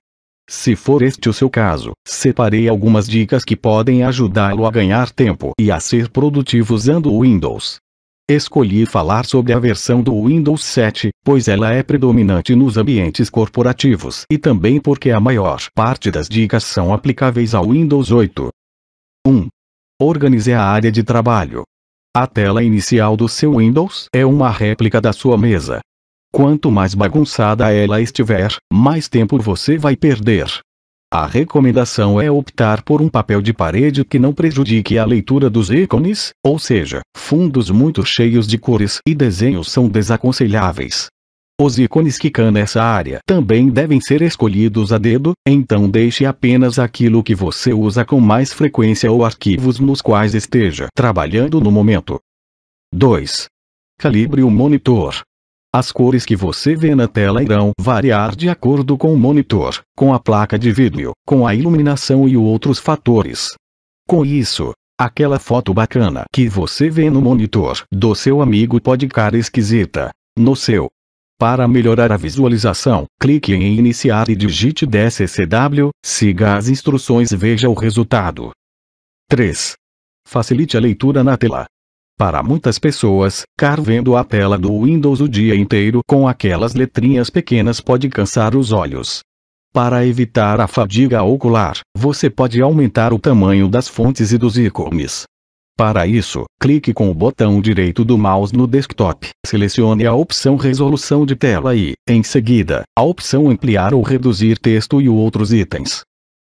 Se for este o seu caso, separei algumas dicas que podem ajudá-lo a ganhar tempo e a ser produtivo usando o Windows. Escolhi falar sobre a versão do Windows 7, pois ela é predominante nos ambientes corporativos e também porque a maior parte das dicas são aplicáveis ao Windows 8. 1. Organize a área de trabalho. A tela inicial do seu Windows é uma réplica da sua mesa. Quanto mais bagunçada ela estiver, mais tempo você vai perder. A recomendação é optar por um papel de parede que não prejudique a leitura dos ícones, ou seja, fundos muito cheios de cores e desenhos são desaconselháveis. Os ícones que caem nessa área também devem ser escolhidos a dedo, então deixe apenas aquilo que você usa com mais frequência ou arquivos nos quais esteja trabalhando no momento. 2. Calibre o monitor. As cores que você vê na tela irão variar de acordo com o monitor, com a placa de vídeo, com a iluminação e outros fatores. Com isso, aquela foto bacana que você vê no monitor do seu amigo pode ficar esquisita no seu. Para melhorar a visualização, clique em Iniciar e digite DSCW, siga as instruções e veja o resultado. 3. Facilite a leitura na tela. Para muitas pessoas, carvendo a tela do Windows o dia inteiro com aquelas letrinhas pequenas pode cansar os olhos. Para evitar a fadiga ocular, você pode aumentar o tamanho das fontes e dos ícones. Para isso, clique com o botão direito do mouse no desktop, selecione a opção Resolução de tela e, em seguida, a opção Ampliar ou Reduzir texto e outros itens.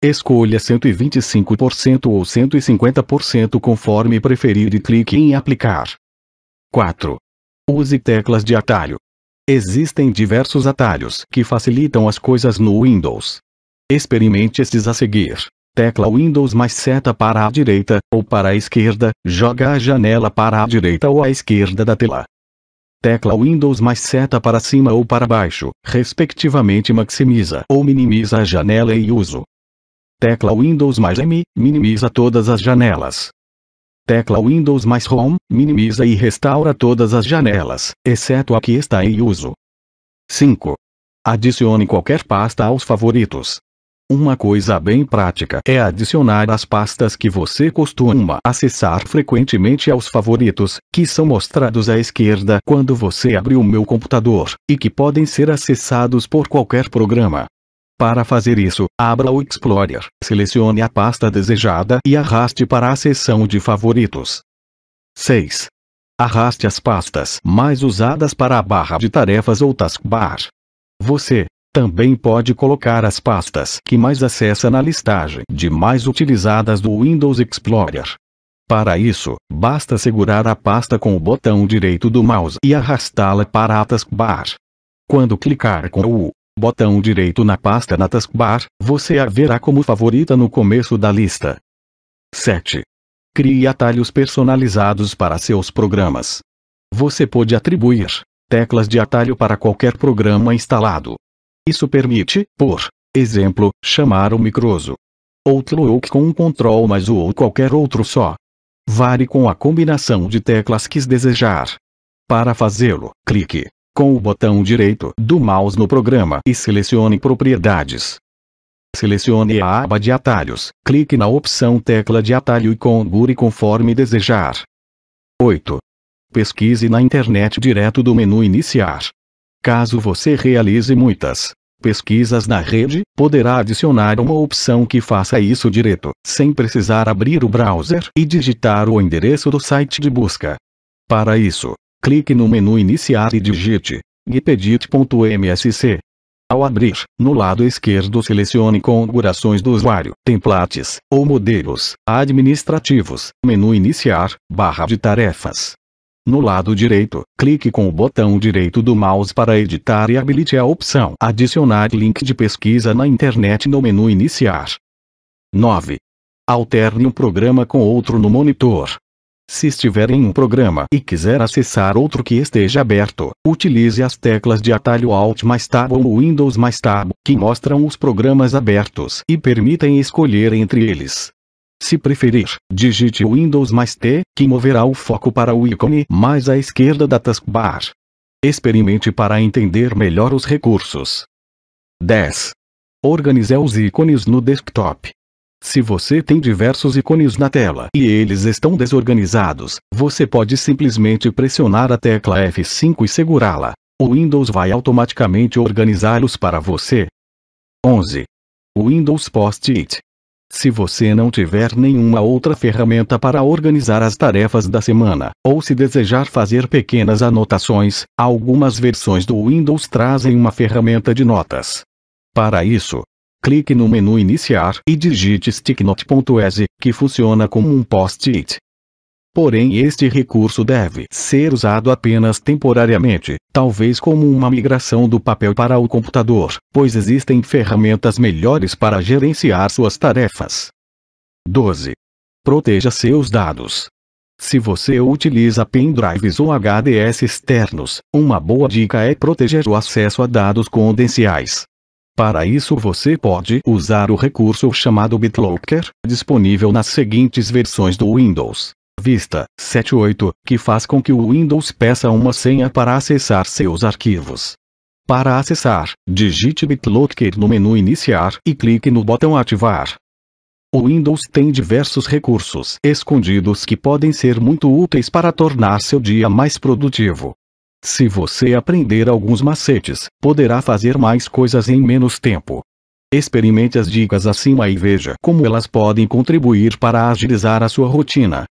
Escolha 125% ou 150% conforme preferir e clique em aplicar. 4. Use teclas de atalho. Existem diversos atalhos que facilitam as coisas no Windows. Experimente estes a seguir. Tecla Windows mais seta para a direita ou para a esquerda, joga a janela para a direita ou à esquerda da tela. Tecla Windows mais seta para cima ou para baixo, respectivamente maximiza ou minimiza a janela e uso. Tecla Windows mais M, minimiza todas as janelas. Tecla Windows mais Home, minimiza e restaura todas as janelas, exceto a que está em uso. 5. Adicione qualquer pasta aos favoritos. Uma coisa bem prática é adicionar as pastas que você costuma acessar frequentemente aos favoritos, que são mostrados à esquerda quando você abre o meu computador, e que podem ser acessados por qualquer programa. Para fazer isso, abra o Explorer, selecione a pasta desejada e arraste para a seção de favoritos. 6. Arraste as pastas mais usadas para a barra de tarefas ou taskbar. Você também pode colocar as pastas que mais acessa na listagem de mais utilizadas do Windows Explorer. Para isso, basta segurar a pasta com o botão direito do mouse e arrastá-la para a taskbar. Quando clicar com o botão direito na pasta na taskbar, você a verá como favorita no começo da lista. 7. Crie atalhos personalizados para seus programas. Você pode atribuir teclas de atalho para qualquer programa instalado. Isso permite, por exemplo, chamar o Microso Outlook com um control mais o ou qualquer outro só. Vare com a combinação de teclas que desejar. Para fazê-lo, clique com o botão direito do mouse no programa e selecione Propriedades. Selecione a aba de atalhos, clique na opção tecla de atalho e configure conforme desejar. 8. Pesquise na internet direto do menu Iniciar. Caso você realize muitas pesquisas na rede, poderá adicionar uma opção que faça isso direto, sem precisar abrir o browser e digitar o endereço do site de busca. Para isso, clique no menu Iniciar e digite gpedit.msc. Ao abrir, no lado esquerdo selecione configurações do usuário, templates, ou modelos, administrativos, menu iniciar, barra de tarefas. No lado direito, clique com o botão direito do mouse para editar e habilite a opção adicionar link de pesquisa na internet no menu iniciar. 9. Alterne um programa com outro no monitor, se estiver em um programa e quiser acessar outro que esteja aberto, utilize as teclas de atalho Alt mais Tab ou Windows mais Tab, que mostram os programas abertos e permitem escolher entre eles. Se preferir, digite Windows mais T, que moverá o foco para o ícone mais à esquerda da taskbar. Experimente para entender melhor os recursos. 10. Organize os ícones no desktop. Se você tem diversos ícones na tela e eles estão desorganizados, você pode simplesmente pressionar a tecla F5 e segurá-la. O Windows vai automaticamente organizá-los para você. 11. Windows Post-it. Se você não tiver nenhuma outra ferramenta para organizar as tarefas da semana, ou se desejar fazer pequenas anotações, algumas versões do Windows trazem uma ferramenta de notas. Para isso, clique no menu Iniciar e digite sticknote.exe, que funciona como um post-it. Porém este recurso deve ser usado apenas temporariamente, talvez como uma migração do papel para o computador, pois existem ferramentas melhores para gerenciar suas tarefas. 12. Proteja seus dados. Se você utiliza pendrives ou HDs externos, uma boa dica é proteger o acesso a dados confidenciais. Para isso você pode usar o recurso chamado BitLocker, disponível nas seguintes versões do Windows. Vista 7.8, que faz com que o Windows peça uma senha para acessar seus arquivos. Para acessar, digite BitLocker no menu Iniciar e clique no botão Ativar. O Windows tem diversos recursos escondidos que podem ser muito úteis para tornar seu dia mais produtivo. Se você aprender alguns macetes, poderá fazer mais coisas em menos tempo. Experimente as dicas acima e veja como elas podem contribuir para agilizar a sua rotina.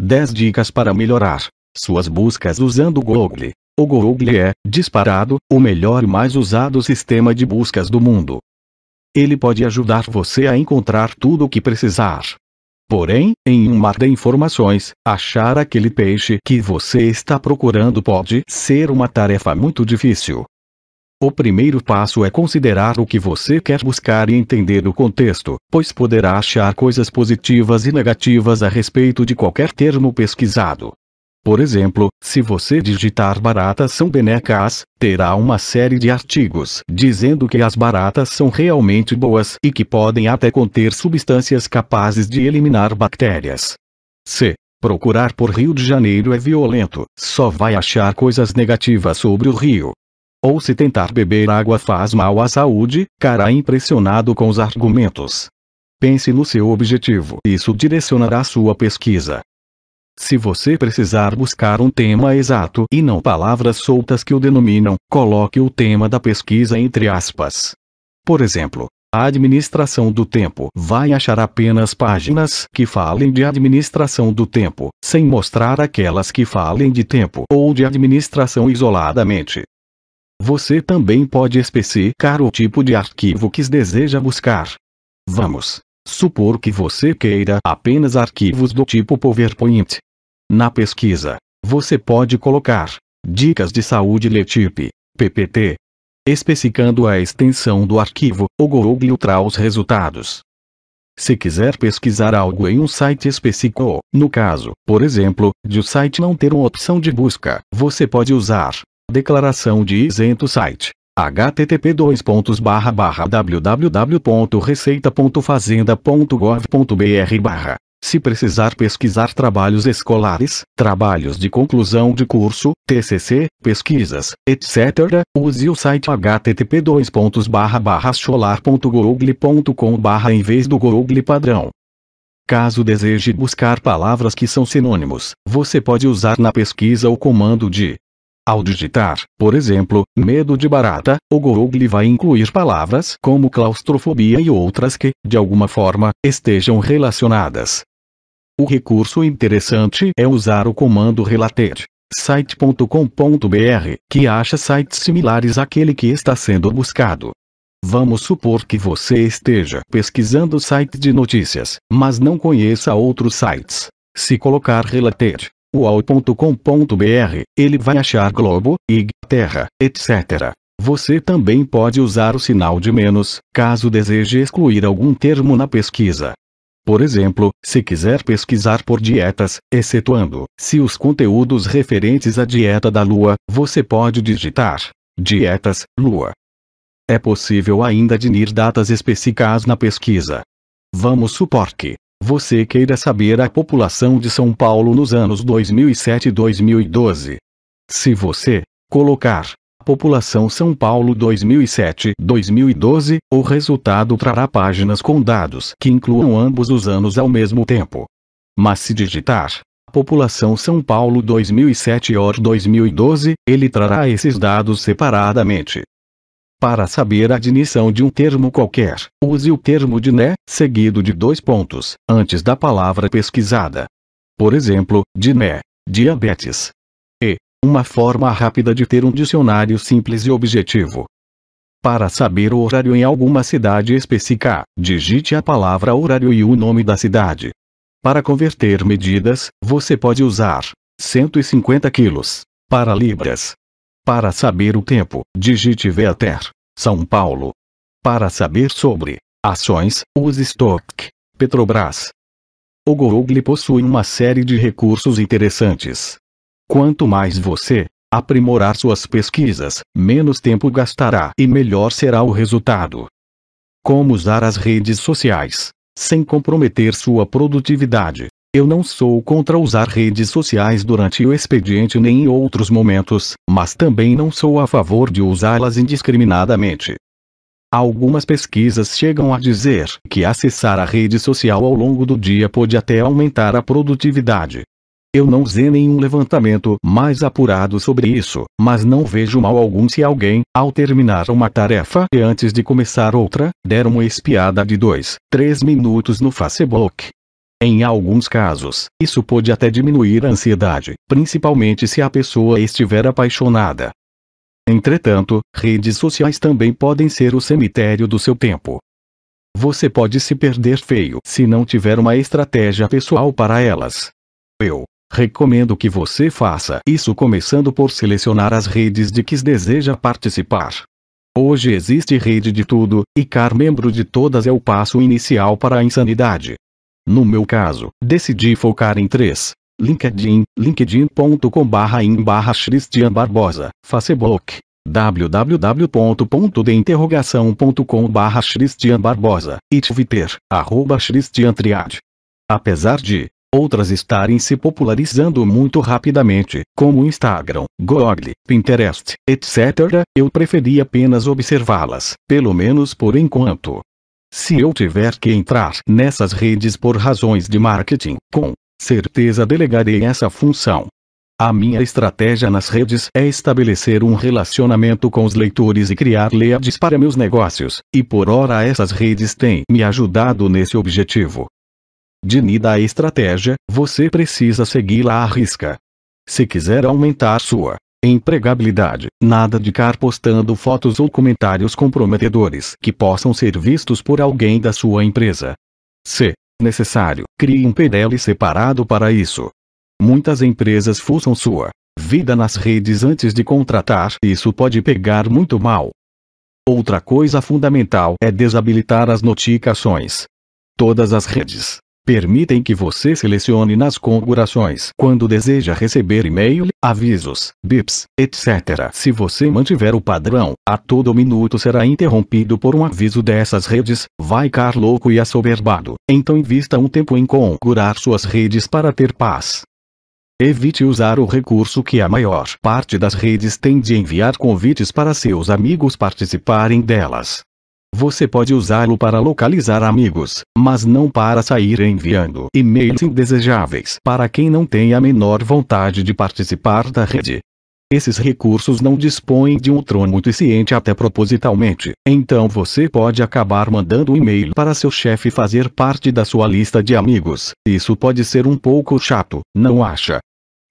10 dicas para melhorar suas buscas usando o Google. O Google é, disparado, o melhor e mais usado sistema de buscas do mundo. Ele pode ajudar você a encontrar tudo o que precisar. Porém, em um mar de informações, achar aquele peixe que você está procurando pode ser uma tarefa muito difícil. O primeiro passo é considerar o que você quer buscar e entender o contexto, pois poderá achar coisas positivas e negativas a respeito de qualquer termo pesquisado. Por exemplo, se você digitar baratas são benecas, terá uma série de artigos dizendo que as baratas são realmente boas e que podem até conter substâncias capazes de eliminar bactérias. C. Procurar por Rio de Janeiro é violento, só vai achar coisas negativas sobre o rio. Ou se tentar beber água faz mal à saúde, cara impressionado com os argumentos. Pense no seu objetivo, isso direcionará sua pesquisa. Se você precisar buscar um tema exato e não palavras soltas que o denominam, coloque o tema da pesquisa entre aspas. Por exemplo, a administração do tempo vai achar apenas páginas que falem de administração do tempo, sem mostrar aquelas que falem de tempo ou de administração isoladamente. Você também pode especificar o tipo de arquivo que deseja buscar. Vamos Supor que você queira apenas arquivos do tipo PowerPoint. Na pesquisa, você pode colocar Dicas de saúde LETIP, PPT, especificando a extensão do arquivo, o Google trará os resultados. Se quiser pesquisar algo em um site específico, no caso, por exemplo, de o site não ter uma opção de busca, você pode usar Declaração de isento site, http www.receita.fazenda.gov.br se precisar pesquisar trabalhos escolares, trabalhos de conclusão de curso, TCC, pesquisas, etc., use o site http scholargooglecom em vez do Google padrão. Caso deseje buscar palavras que são sinônimos, você pode usar na pesquisa o comando de ao digitar, por exemplo, medo de barata, o Google vai incluir palavras como claustrofobia e outras que, de alguma forma, estejam relacionadas. O recurso interessante é usar o comando related site.com.br, que acha sites similares àquele que está sendo buscado. Vamos supor que você esteja pesquisando site de notícias, mas não conheça outros sites. Se colocar related uol.com.br, ele vai achar globo, ig, terra, etc. Você também pode usar o sinal de menos, caso deseje excluir algum termo na pesquisa. Por exemplo, se quiser pesquisar por dietas, excetuando, se os conteúdos referentes à dieta da Lua, você pode digitar Dietas, Lua. É possível ainda definir datas específicas na pesquisa. Vamos supor que você queira saber a população de São Paulo nos anos 2007 e 2012. Se você colocar população São Paulo 2007-2012, o resultado trará páginas com dados que incluam ambos os anos ao mesmo tempo. Mas se digitar população São Paulo 2007 or 2012, ele trará esses dados separadamente. Para saber a admissão de um termo qualquer, use o termo de né, seguido de dois pontos, antes da palavra pesquisada. Por exemplo, né diabetes. E, uma forma rápida de ter um dicionário simples e objetivo. Para saber o horário em alguma cidade específica, digite a palavra horário e o nome da cidade. Para converter medidas, você pode usar 150 quilos para libras, para saber o tempo, digite Veter, São Paulo. Para saber sobre ações, use Stock, Petrobras. O Google possui uma série de recursos interessantes. Quanto mais você aprimorar suas pesquisas, menos tempo gastará e melhor será o resultado. Como usar as redes sociais sem comprometer sua produtividade? Eu não sou contra usar redes sociais durante o expediente nem em outros momentos, mas também não sou a favor de usá-las indiscriminadamente. Algumas pesquisas chegam a dizer que acessar a rede social ao longo do dia pode até aumentar a produtividade. Eu não usei nenhum levantamento mais apurado sobre isso, mas não vejo mal algum se alguém, ao terminar uma tarefa e antes de começar outra, der uma espiada de 2, 3 minutos no Facebook, em alguns casos, isso pode até diminuir a ansiedade, principalmente se a pessoa estiver apaixonada. Entretanto, redes sociais também podem ser o cemitério do seu tempo. Você pode se perder feio se não tiver uma estratégia pessoal para elas. Eu recomendo que você faça isso começando por selecionar as redes de que deseja participar. Hoje existe rede de tudo, e car membro de todas é o passo inicial para a insanidade. No meu caso, decidi focar em três. LinkedIn, linkedin.com barra Christian Barbosa, Facebook, www.de.com Christian Barbosa, e Twitter, arroba Christian Triad. Apesar de outras estarem se popularizando muito rapidamente, como Instagram, Google, Pinterest, etc., eu preferi apenas observá-las, pelo menos por enquanto. Se eu tiver que entrar nessas redes por razões de marketing, com certeza delegarei essa função. A minha estratégia nas redes é estabelecer um relacionamento com os leitores e criar leads para meus negócios, e por ora essas redes têm me ajudado nesse objetivo. De nida a estratégia, você precisa segui-la à risca. Se quiser aumentar sua Empregabilidade. Nada de car postando fotos ou comentários comprometedores que possam ser vistos por alguém da sua empresa. C. Necessário. Crie um PDL separado para isso. Muitas empresas fuçam sua vida nas redes antes de contratar. Isso pode pegar muito mal. Outra coisa fundamental é desabilitar as notificações. Todas as redes permitem que você selecione nas configurações quando deseja receber e-mail, avisos, bips, etc. Se você mantiver o padrão, a todo minuto será interrompido por um aviso dessas redes, vai ficar louco e assoberbado. Então invista um tempo em configurar suas redes para ter paz. Evite usar o recurso que a maior parte das redes tem de enviar convites para seus amigos participarem delas. Você pode usá-lo para localizar amigos, mas não para sair enviando e-mails indesejáveis para quem não tem a menor vontade de participar da rede. Esses recursos não dispõem de um trono eficiente até propositalmente, então você pode acabar mandando um e-mail para seu chefe fazer parte da sua lista de amigos. Isso pode ser um pouco chato, não acha?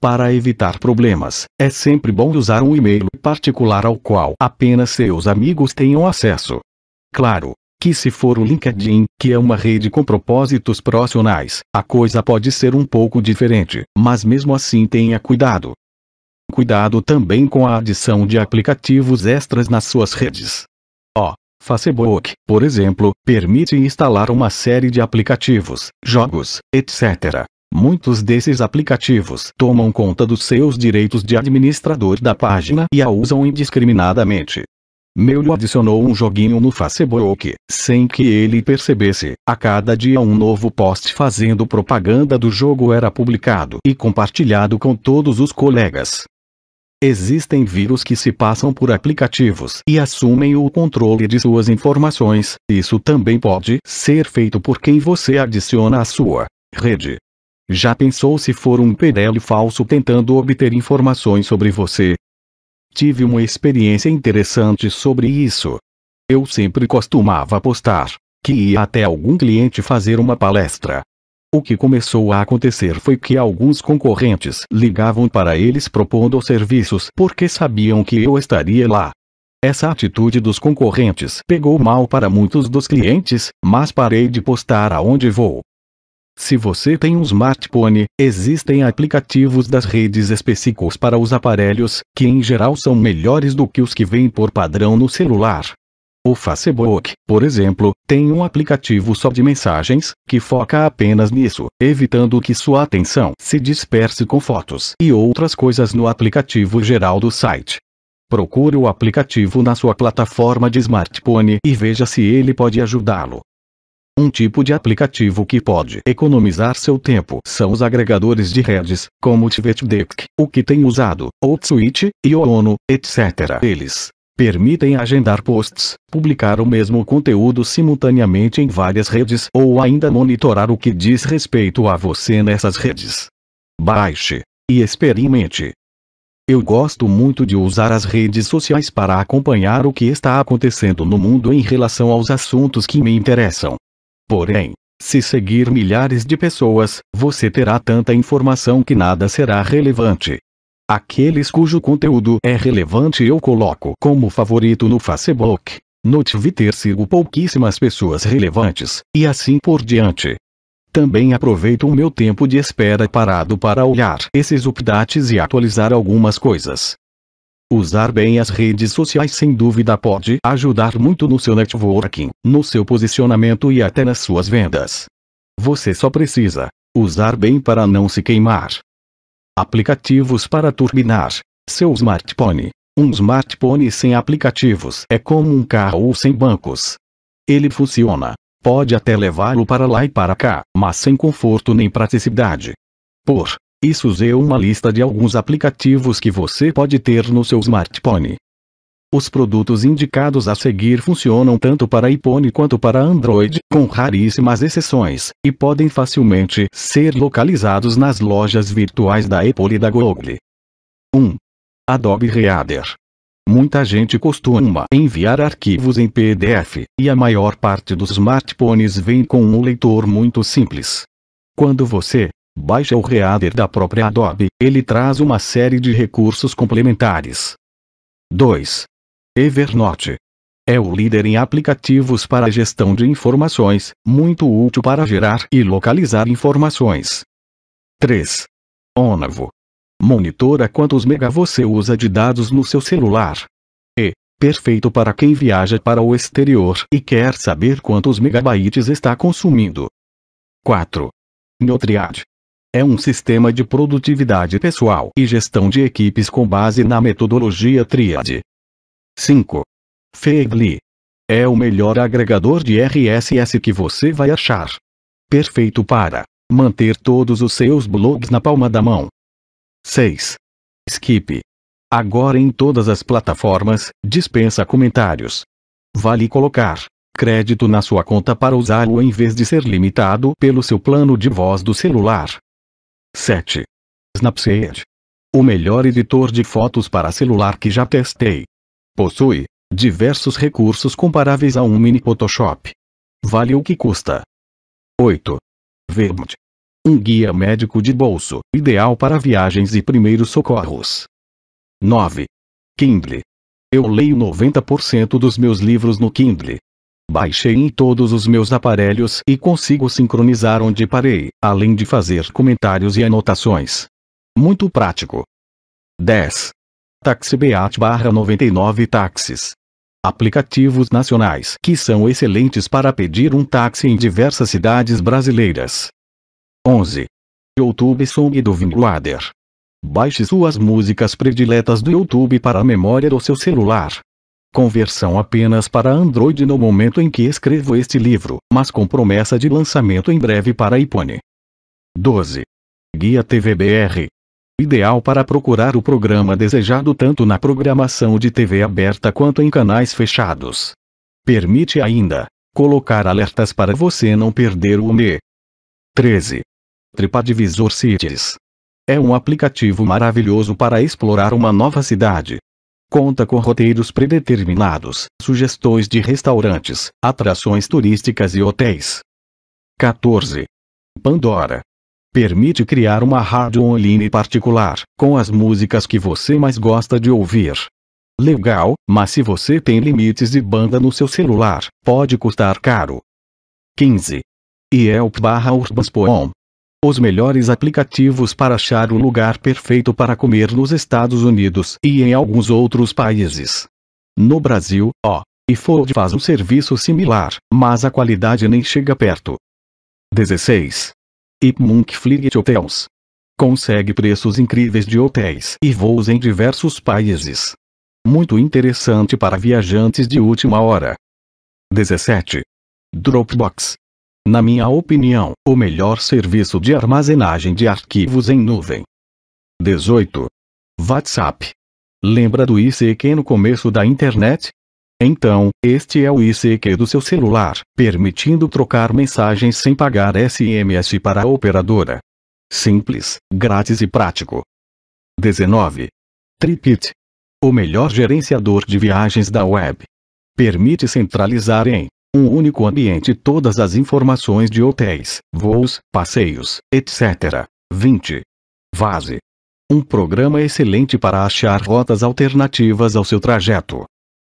Para evitar problemas, é sempre bom usar um e-mail particular ao qual apenas seus amigos tenham acesso. Claro, que se for o LinkedIn, que é uma rede com propósitos profissionais, a coisa pode ser um pouco diferente, mas mesmo assim tenha cuidado. Cuidado também com a adição de aplicativos extras nas suas redes. Ó, oh, Facebook, por exemplo, permite instalar uma série de aplicativos, jogos, etc. Muitos desses aplicativos tomam conta dos seus direitos de administrador da página e a usam indiscriminadamente. Meulio adicionou um joguinho no Facebook, sem que ele percebesse. A cada dia um novo post fazendo propaganda do jogo era publicado e compartilhado com todos os colegas. Existem vírus que se passam por aplicativos e assumem o controle de suas informações. Isso também pode ser feito por quem você adiciona à sua rede. Já pensou se for um PDL falso tentando obter informações sobre você? Tive uma experiência interessante sobre isso. Eu sempre costumava postar que ia até algum cliente fazer uma palestra. O que começou a acontecer foi que alguns concorrentes ligavam para eles propondo serviços porque sabiam que eu estaria lá. Essa atitude dos concorrentes pegou mal para muitos dos clientes, mas parei de postar aonde vou, se você tem um smartphone, existem aplicativos das redes específicos para os aparelhos, que em geral são melhores do que os que vêm por padrão no celular. O Facebook, por exemplo, tem um aplicativo só de mensagens, que foca apenas nisso, evitando que sua atenção se disperse com fotos e outras coisas no aplicativo geral do site. Procure o aplicativo na sua plataforma de smartphone e veja se ele pode ajudá-lo. Um tipo de aplicativo que pode economizar seu tempo são os agregadores de redes, como o TivetDeck, o que tem usado, OutSuite, Oono, etc. Eles permitem agendar posts, publicar o mesmo conteúdo simultaneamente em várias redes ou ainda monitorar o que diz respeito a você nessas redes. Baixe e experimente. Eu gosto muito de usar as redes sociais para acompanhar o que está acontecendo no mundo em relação aos assuntos que me interessam. Porém, se seguir milhares de pessoas, você terá tanta informação que nada será relevante. Aqueles cujo conteúdo é relevante eu coloco como favorito no Facebook. No Twitter sigo pouquíssimas pessoas relevantes, e assim por diante. Também aproveito o meu tempo de espera parado para olhar esses updates e atualizar algumas coisas. Usar bem as redes sociais sem dúvida pode ajudar muito no seu networking, no seu posicionamento e até nas suas vendas. Você só precisa usar bem para não se queimar. Aplicativos para turbinar seu smartphone. Um smartphone sem aplicativos é como um carro sem bancos. Ele funciona. Pode até levá-lo para lá e para cá, mas sem conforto nem praticidade. Por isso é uma lista de alguns aplicativos que você pode ter no seu smartphone. Os produtos indicados a seguir funcionam tanto para iPhone quanto para Android, com raríssimas exceções, e podem facilmente ser localizados nas lojas virtuais da Apple e da Google. 1. Adobe Reader. Muita gente costuma enviar arquivos em PDF, e a maior parte dos smartphones vem com um leitor muito simples. Quando você Baixa o Reader da própria Adobe, ele traz uma série de recursos complementares. 2. Evernote. É o líder em aplicativos para gestão de informações, muito útil para gerar e localizar informações. 3. Onavo. Monitora quantos mega você usa de dados no seu celular. E, perfeito para quem viaja para o exterior e quer saber quantos megabytes está consumindo. 4. Notriad é um sistema de produtividade pessoal e gestão de equipes com base na metodologia Triade. 5. Feedly É o melhor agregador de RSS que você vai achar. Perfeito para manter todos os seus blogs na palma da mão. 6. Skip. Agora em todas as plataformas, dispensa comentários. Vale colocar crédito na sua conta para usá-lo em vez de ser limitado pelo seu plano de voz do celular. 7. Snapseed. O melhor editor de fotos para celular que já testei. Possui diversos recursos comparáveis a um mini Photoshop. Vale o que custa. 8. Vermont. Um guia médico de bolso, ideal para viagens e primeiros socorros. 9. Kindle. Eu leio 90% dos meus livros no Kindle. Baixei em todos os meus aparelhos e consigo sincronizar onde parei, além de fazer comentários e anotações. Muito prático. 10. TaxiBeat barra 99 táxis. Aplicativos nacionais que são excelentes para pedir um táxi em diversas cidades brasileiras. 11. YouTube Song do Vinglader. Baixe suas músicas prediletas do YouTube para a memória do seu celular. Conversão apenas para Android no momento em que escrevo este livro, mas com promessa de lançamento em breve para iPhone. 12. Guia TVBR. Ideal para procurar o programa desejado tanto na programação de TV aberta quanto em canais fechados. Permite ainda colocar alertas para você não perder o ME. 13. TripAdvisor Cities. É um aplicativo maravilhoso para explorar uma nova cidade, Conta com roteiros predeterminados, sugestões de restaurantes, atrações turísticas e hotéis. 14. Pandora. Permite criar uma rádio online particular, com as músicas que você mais gosta de ouvir. Legal, mas se você tem limites de banda no seu celular, pode custar caro. 15. Yelp barra Urbanspoon os melhores aplicativos para achar o lugar perfeito para comer nos Estados Unidos e em alguns outros países. No Brasil, ó, e Ford faz um serviço similar, mas a qualidade nem chega perto. 16. Ipmunk Flight Hotels. Consegue preços incríveis de hotéis e voos em diversos países. Muito interessante para viajantes de última hora. 17. Dropbox na minha opinião, o melhor serviço de armazenagem de arquivos em nuvem. 18. WhatsApp. Lembra do ICQ no começo da internet? Então, este é o ICQ do seu celular, permitindo trocar mensagens sem pagar SMS para a operadora. Simples, grátis e prático. 19. Tripit. O melhor gerenciador de viagens da web. Permite centralizar em um único ambiente todas as informações de hotéis, voos, passeios, etc. 20. Vase. Um programa excelente para achar rotas alternativas ao seu trajeto.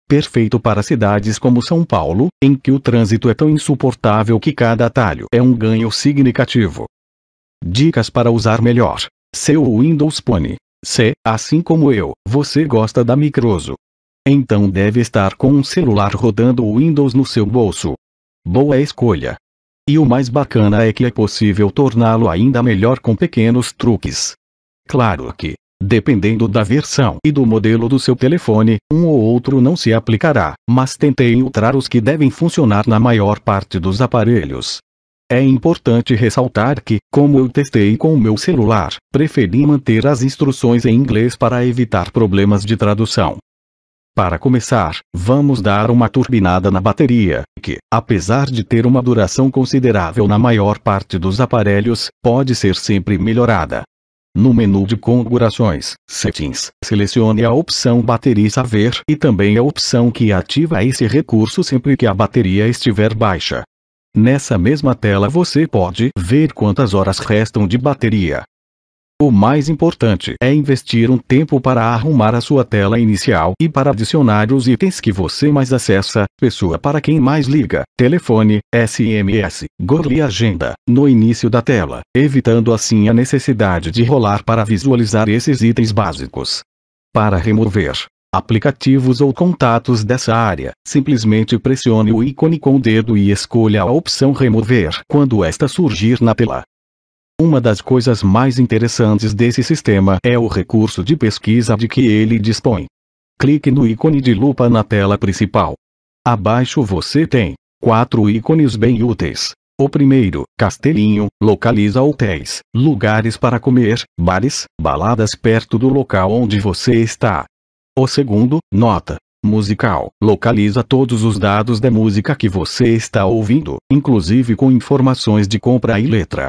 Perfeito para cidades como São Paulo, em que o trânsito é tão insuportável que cada atalho é um ganho significativo. Dicas para usar melhor seu Windows Phone. Se, assim como eu, você gosta da Microsoft então deve estar com um celular rodando o Windows no seu bolso. Boa escolha. E o mais bacana é que é possível torná-lo ainda melhor com pequenos truques. Claro que, dependendo da versão e do modelo do seu telefone, um ou outro não se aplicará, mas tentei encontrar os que devem funcionar na maior parte dos aparelhos. É importante ressaltar que, como eu testei com o meu celular, preferi manter as instruções em inglês para evitar problemas de tradução. Para começar, vamos dar uma turbinada na bateria, que, apesar de ter uma duração considerável na maior parte dos aparelhos, pode ser sempre melhorada. No menu de configurações, settings, selecione a opção bateria saver e também a opção que ativa esse recurso sempre que a bateria estiver baixa. Nessa mesma tela você pode ver quantas horas restam de bateria, o mais importante é investir um tempo para arrumar a sua tela inicial e para adicionar os itens que você mais acessa, pessoa para quem mais liga, telefone, SMS, Google e agenda, no início da tela, evitando assim a necessidade de rolar para visualizar esses itens básicos. Para remover aplicativos ou contatos dessa área, simplesmente pressione o ícone com o dedo e escolha a opção Remover quando esta surgir na tela. Uma das coisas mais interessantes desse sistema é o recurso de pesquisa de que ele dispõe. Clique no ícone de lupa na tela principal. Abaixo você tem quatro ícones bem úteis. O primeiro, Castelinho, localiza hotéis, lugares para comer, bares, baladas perto do local onde você está. O segundo, Nota, musical, localiza todos os dados da música que você está ouvindo, inclusive com informações de compra e letra.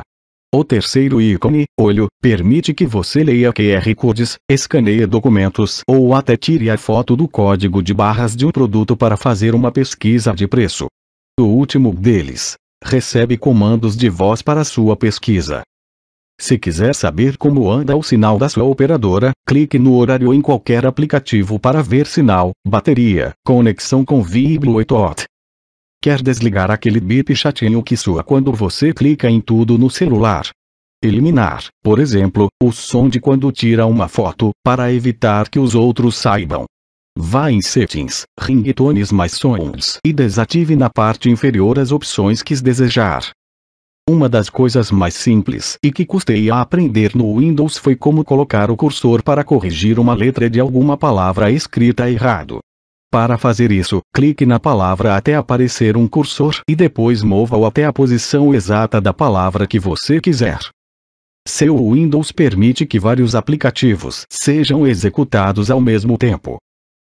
O terceiro ícone, olho, permite que você leia QR codes, escaneie documentos ou até tire a foto do código de barras de um produto para fazer uma pesquisa de preço. O último deles, recebe comandos de voz para sua pesquisa. Se quiser saber como anda o sinal da sua operadora, clique no horário em qualquer aplicativo para ver sinal, bateria, conexão com e Bluetooth, Quer desligar aquele bip chatinho que soa quando você clica em tudo no celular. Eliminar, por exemplo, o som de quando tira uma foto, para evitar que os outros saibam. Vá em Settings, Ringtones mais Sons e desative na parte inferior as opções que desejar. Uma das coisas mais simples e que custei a aprender no Windows foi como colocar o cursor para corrigir uma letra de alguma palavra escrita errado. Para fazer isso, clique na palavra até aparecer um cursor e depois mova-o até a posição exata da palavra que você quiser. Seu Windows permite que vários aplicativos sejam executados ao mesmo tempo.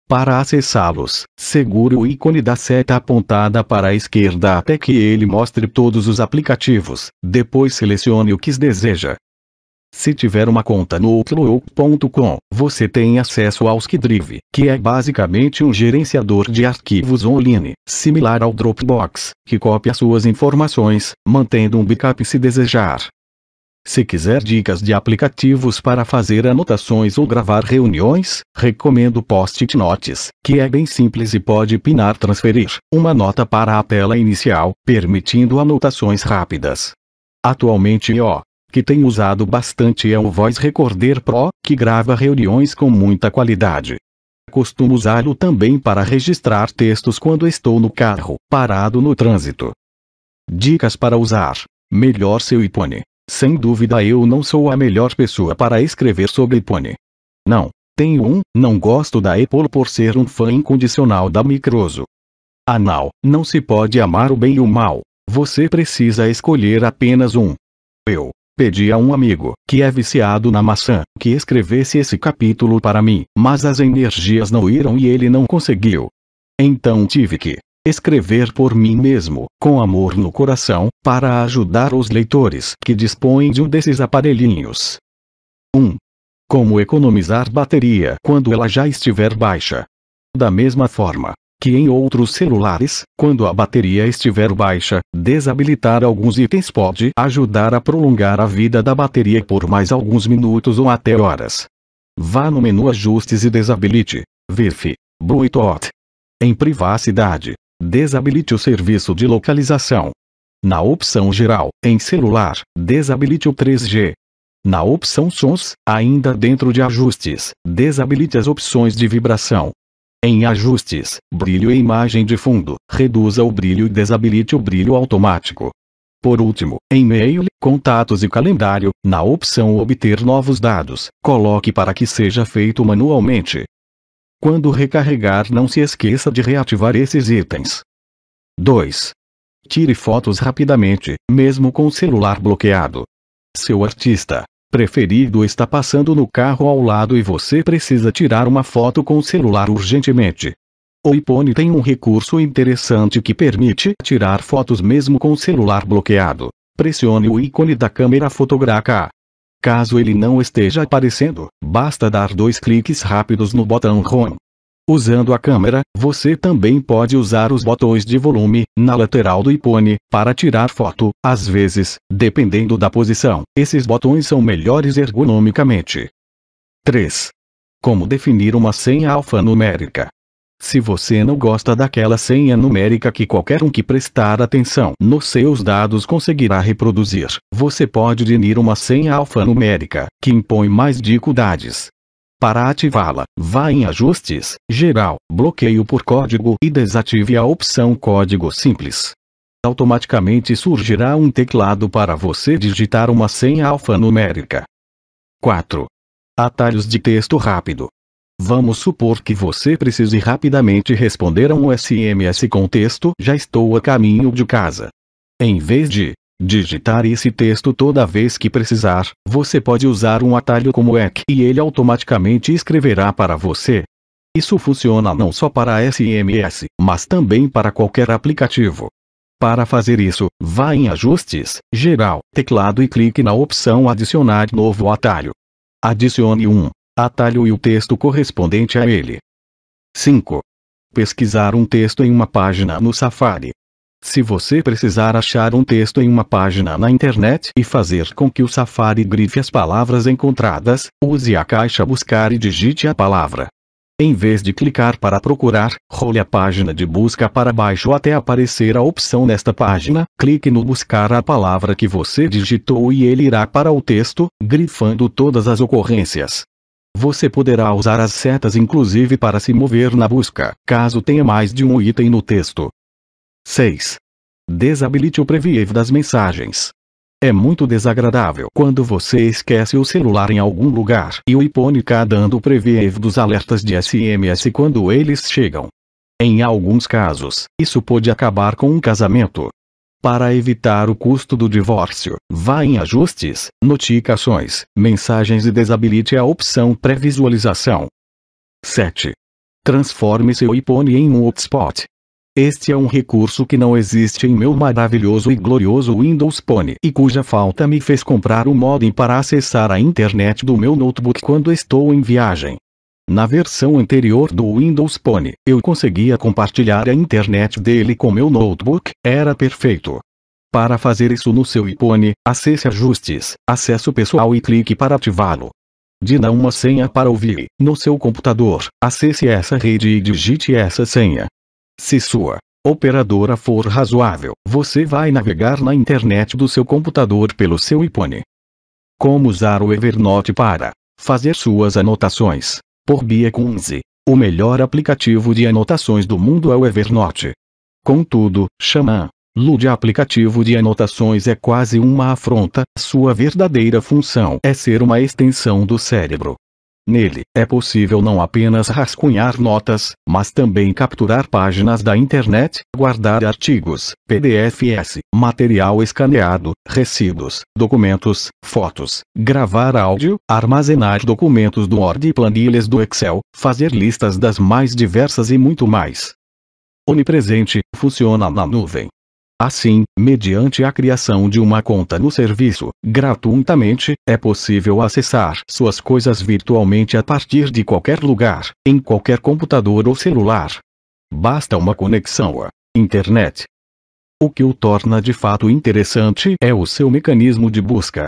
Para acessá-los, segure o ícone da seta apontada para a esquerda até que ele mostre todos os aplicativos, depois selecione o que deseja. Se tiver uma conta no Outlook.com, você tem acesso ao Skidrive, que é basicamente um gerenciador de arquivos online, similar ao Dropbox, que copia suas informações, mantendo um backup se desejar. Se quiser dicas de aplicativos para fazer anotações ou gravar reuniões, recomendo Post-it Notes, que é bem simples e pode pinar transferir uma nota para a tela inicial, permitindo anotações rápidas. Atualmente o que tem usado bastante é o Voice Recorder Pro, que grava reuniões com muita qualidade. Costumo usá-lo também para registrar textos quando estou no carro, parado no trânsito. Dicas para usar. Melhor seu iPhone. Sem dúvida eu não sou a melhor pessoa para escrever sobre iPhone. Não, tenho um, não gosto da Apple por ser um fã incondicional da Microsoft. Anal, ah, não se pode amar o bem e o mal. Você precisa escolher apenas um. Eu, Pedi a um amigo, que é viciado na maçã, que escrevesse esse capítulo para mim, mas as energias não iram e ele não conseguiu. Então tive que escrever por mim mesmo, com amor no coração, para ajudar os leitores que dispõem de um desses aparelhinhos. 1. Como economizar bateria quando ela já estiver baixa. Da mesma forma, que em outros celulares, quando a bateria estiver baixa, desabilitar alguns itens pode ajudar a prolongar a vida da bateria por mais alguns minutos ou até horas. Vá no menu Ajustes e desabilite VIF, Bluetooth. Em privacidade, desabilite o serviço de localização. Na opção Geral, em celular, desabilite o 3G, na opção Sons, ainda dentro de Ajustes, desabilite as opções de vibração, em ajustes, brilho e imagem de fundo, reduza o brilho e desabilite o brilho automático. Por último, em e-mail, contatos e calendário, na opção obter novos dados, coloque para que seja feito manualmente. Quando recarregar não se esqueça de reativar esses itens. 2. Tire fotos rapidamente, mesmo com o celular bloqueado. Seu artista, preferido está passando no carro ao lado e você precisa tirar uma foto com o celular urgentemente. O iPhone tem um recurso interessante que permite tirar fotos mesmo com o celular bloqueado. Pressione o ícone da câmera fotográfica. Caso ele não esteja aparecendo, basta dar dois cliques rápidos no botão Home. Usando a câmera, você também pode usar os botões de volume, na lateral do iPhone para tirar foto. Às vezes, dependendo da posição, esses botões são melhores ergonomicamente. 3. Como definir uma senha alfanumérica? Se você não gosta daquela senha numérica que qualquer um que prestar atenção nos seus dados conseguirá reproduzir, você pode definir uma senha alfanumérica, que impõe mais dificuldades, para ativá-la, vá em Ajustes, Geral, Bloqueio por Código e desative a opção Código Simples. Automaticamente surgirá um teclado para você digitar uma senha alfanumérica. 4. Atalhos de texto rápido. Vamos supor que você precise rapidamente responder a um SMS com texto Já estou a caminho de casa. Em vez de digitar esse texto toda vez que precisar, você pode usar um atalho como EC e ele automaticamente escreverá para você. Isso funciona não só para SMS, mas também para qualquer aplicativo. Para fazer isso, vá em Ajustes, Geral, teclado e clique na opção Adicionar novo atalho. Adicione um atalho e o texto correspondente a ele. 5. Pesquisar um texto em uma página no Safari. Se você precisar achar um texto em uma página na internet e fazer com que o Safari grife as palavras encontradas, use a caixa Buscar e digite a palavra. Em vez de clicar para procurar, role a página de busca para baixo até aparecer a opção Nesta página, clique no Buscar a palavra que você digitou e ele irá para o texto, grifando todas as ocorrências. Você poderá usar as setas inclusive para se mover na busca, caso tenha mais de um item no texto. 6. Desabilite o preview das mensagens. É muito desagradável quando você esquece o celular em algum lugar e o iPhone está dando o preview dos alertas de SMS quando eles chegam. Em alguns casos, isso pode acabar com um casamento. Para evitar o custo do divórcio, vá em Ajustes, Notificações, Mensagens e desabilite a opção Pré-visualização. 7. Transforme seu iPhone em um hotspot. Este é um recurso que não existe em meu maravilhoso e glorioso Windows Phone e cuja falta me fez comprar o modem para acessar a internet do meu notebook quando estou em viagem. Na versão anterior do Windows Phone, eu conseguia compartilhar a internet dele com meu notebook, era perfeito. Para fazer isso no seu iPhone, acesse Ajustes, Acesso Pessoal e clique para ativá-lo. De uma senha para ouvir. No seu computador, acesse essa rede e digite essa senha. Se sua operadora for razoável, você vai navegar na internet do seu computador pelo seu iPhone. Como usar o Evernote para fazer suas anotações? Por Bia Kunze. O melhor aplicativo de anotações do mundo é o Evernote. Contudo, Xamã, Lude aplicativo de anotações é quase uma afronta, sua verdadeira função é ser uma extensão do cérebro. Nele, é possível não apenas rascunhar notas, mas também capturar páginas da internet, guardar artigos, PDFs, material escaneado, recidos, documentos, fotos, gravar áudio, armazenar documentos do Word e planilhas do Excel, fazer listas das mais diversas e muito mais. Onipresente, funciona na nuvem. Assim, mediante a criação de uma conta no serviço, gratuitamente, é possível acessar suas coisas virtualmente a partir de qualquer lugar, em qualquer computador ou celular. Basta uma conexão à internet. O que o torna de fato interessante é o seu mecanismo de busca.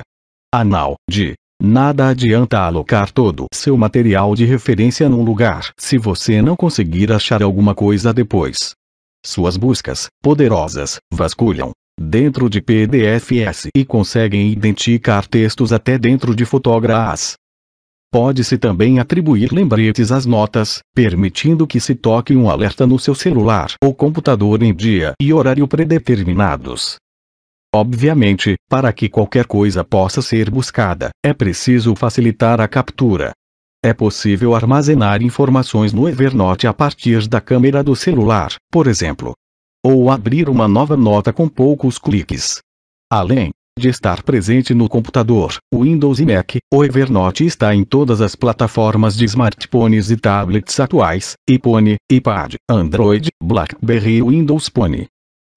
Anal, de Nada adianta alocar todo seu material de referência num lugar se você não conseguir achar alguma coisa depois. Suas buscas, poderosas, vasculham dentro de PDFs e conseguem identificar textos até dentro de fotógrafos. Pode-se também atribuir lembretes às notas, permitindo que se toque um alerta no seu celular ou computador em dia e horário predeterminados. Obviamente, para que qualquer coisa possa ser buscada, é preciso facilitar a captura, é possível armazenar informações no Evernote a partir da câmera do celular, por exemplo. Ou abrir uma nova nota com poucos cliques. Além de estar presente no computador, Windows e Mac, o Evernote está em todas as plataformas de smartphones e tablets atuais, iPhone, iPad, Android, BlackBerry e Windows Phone.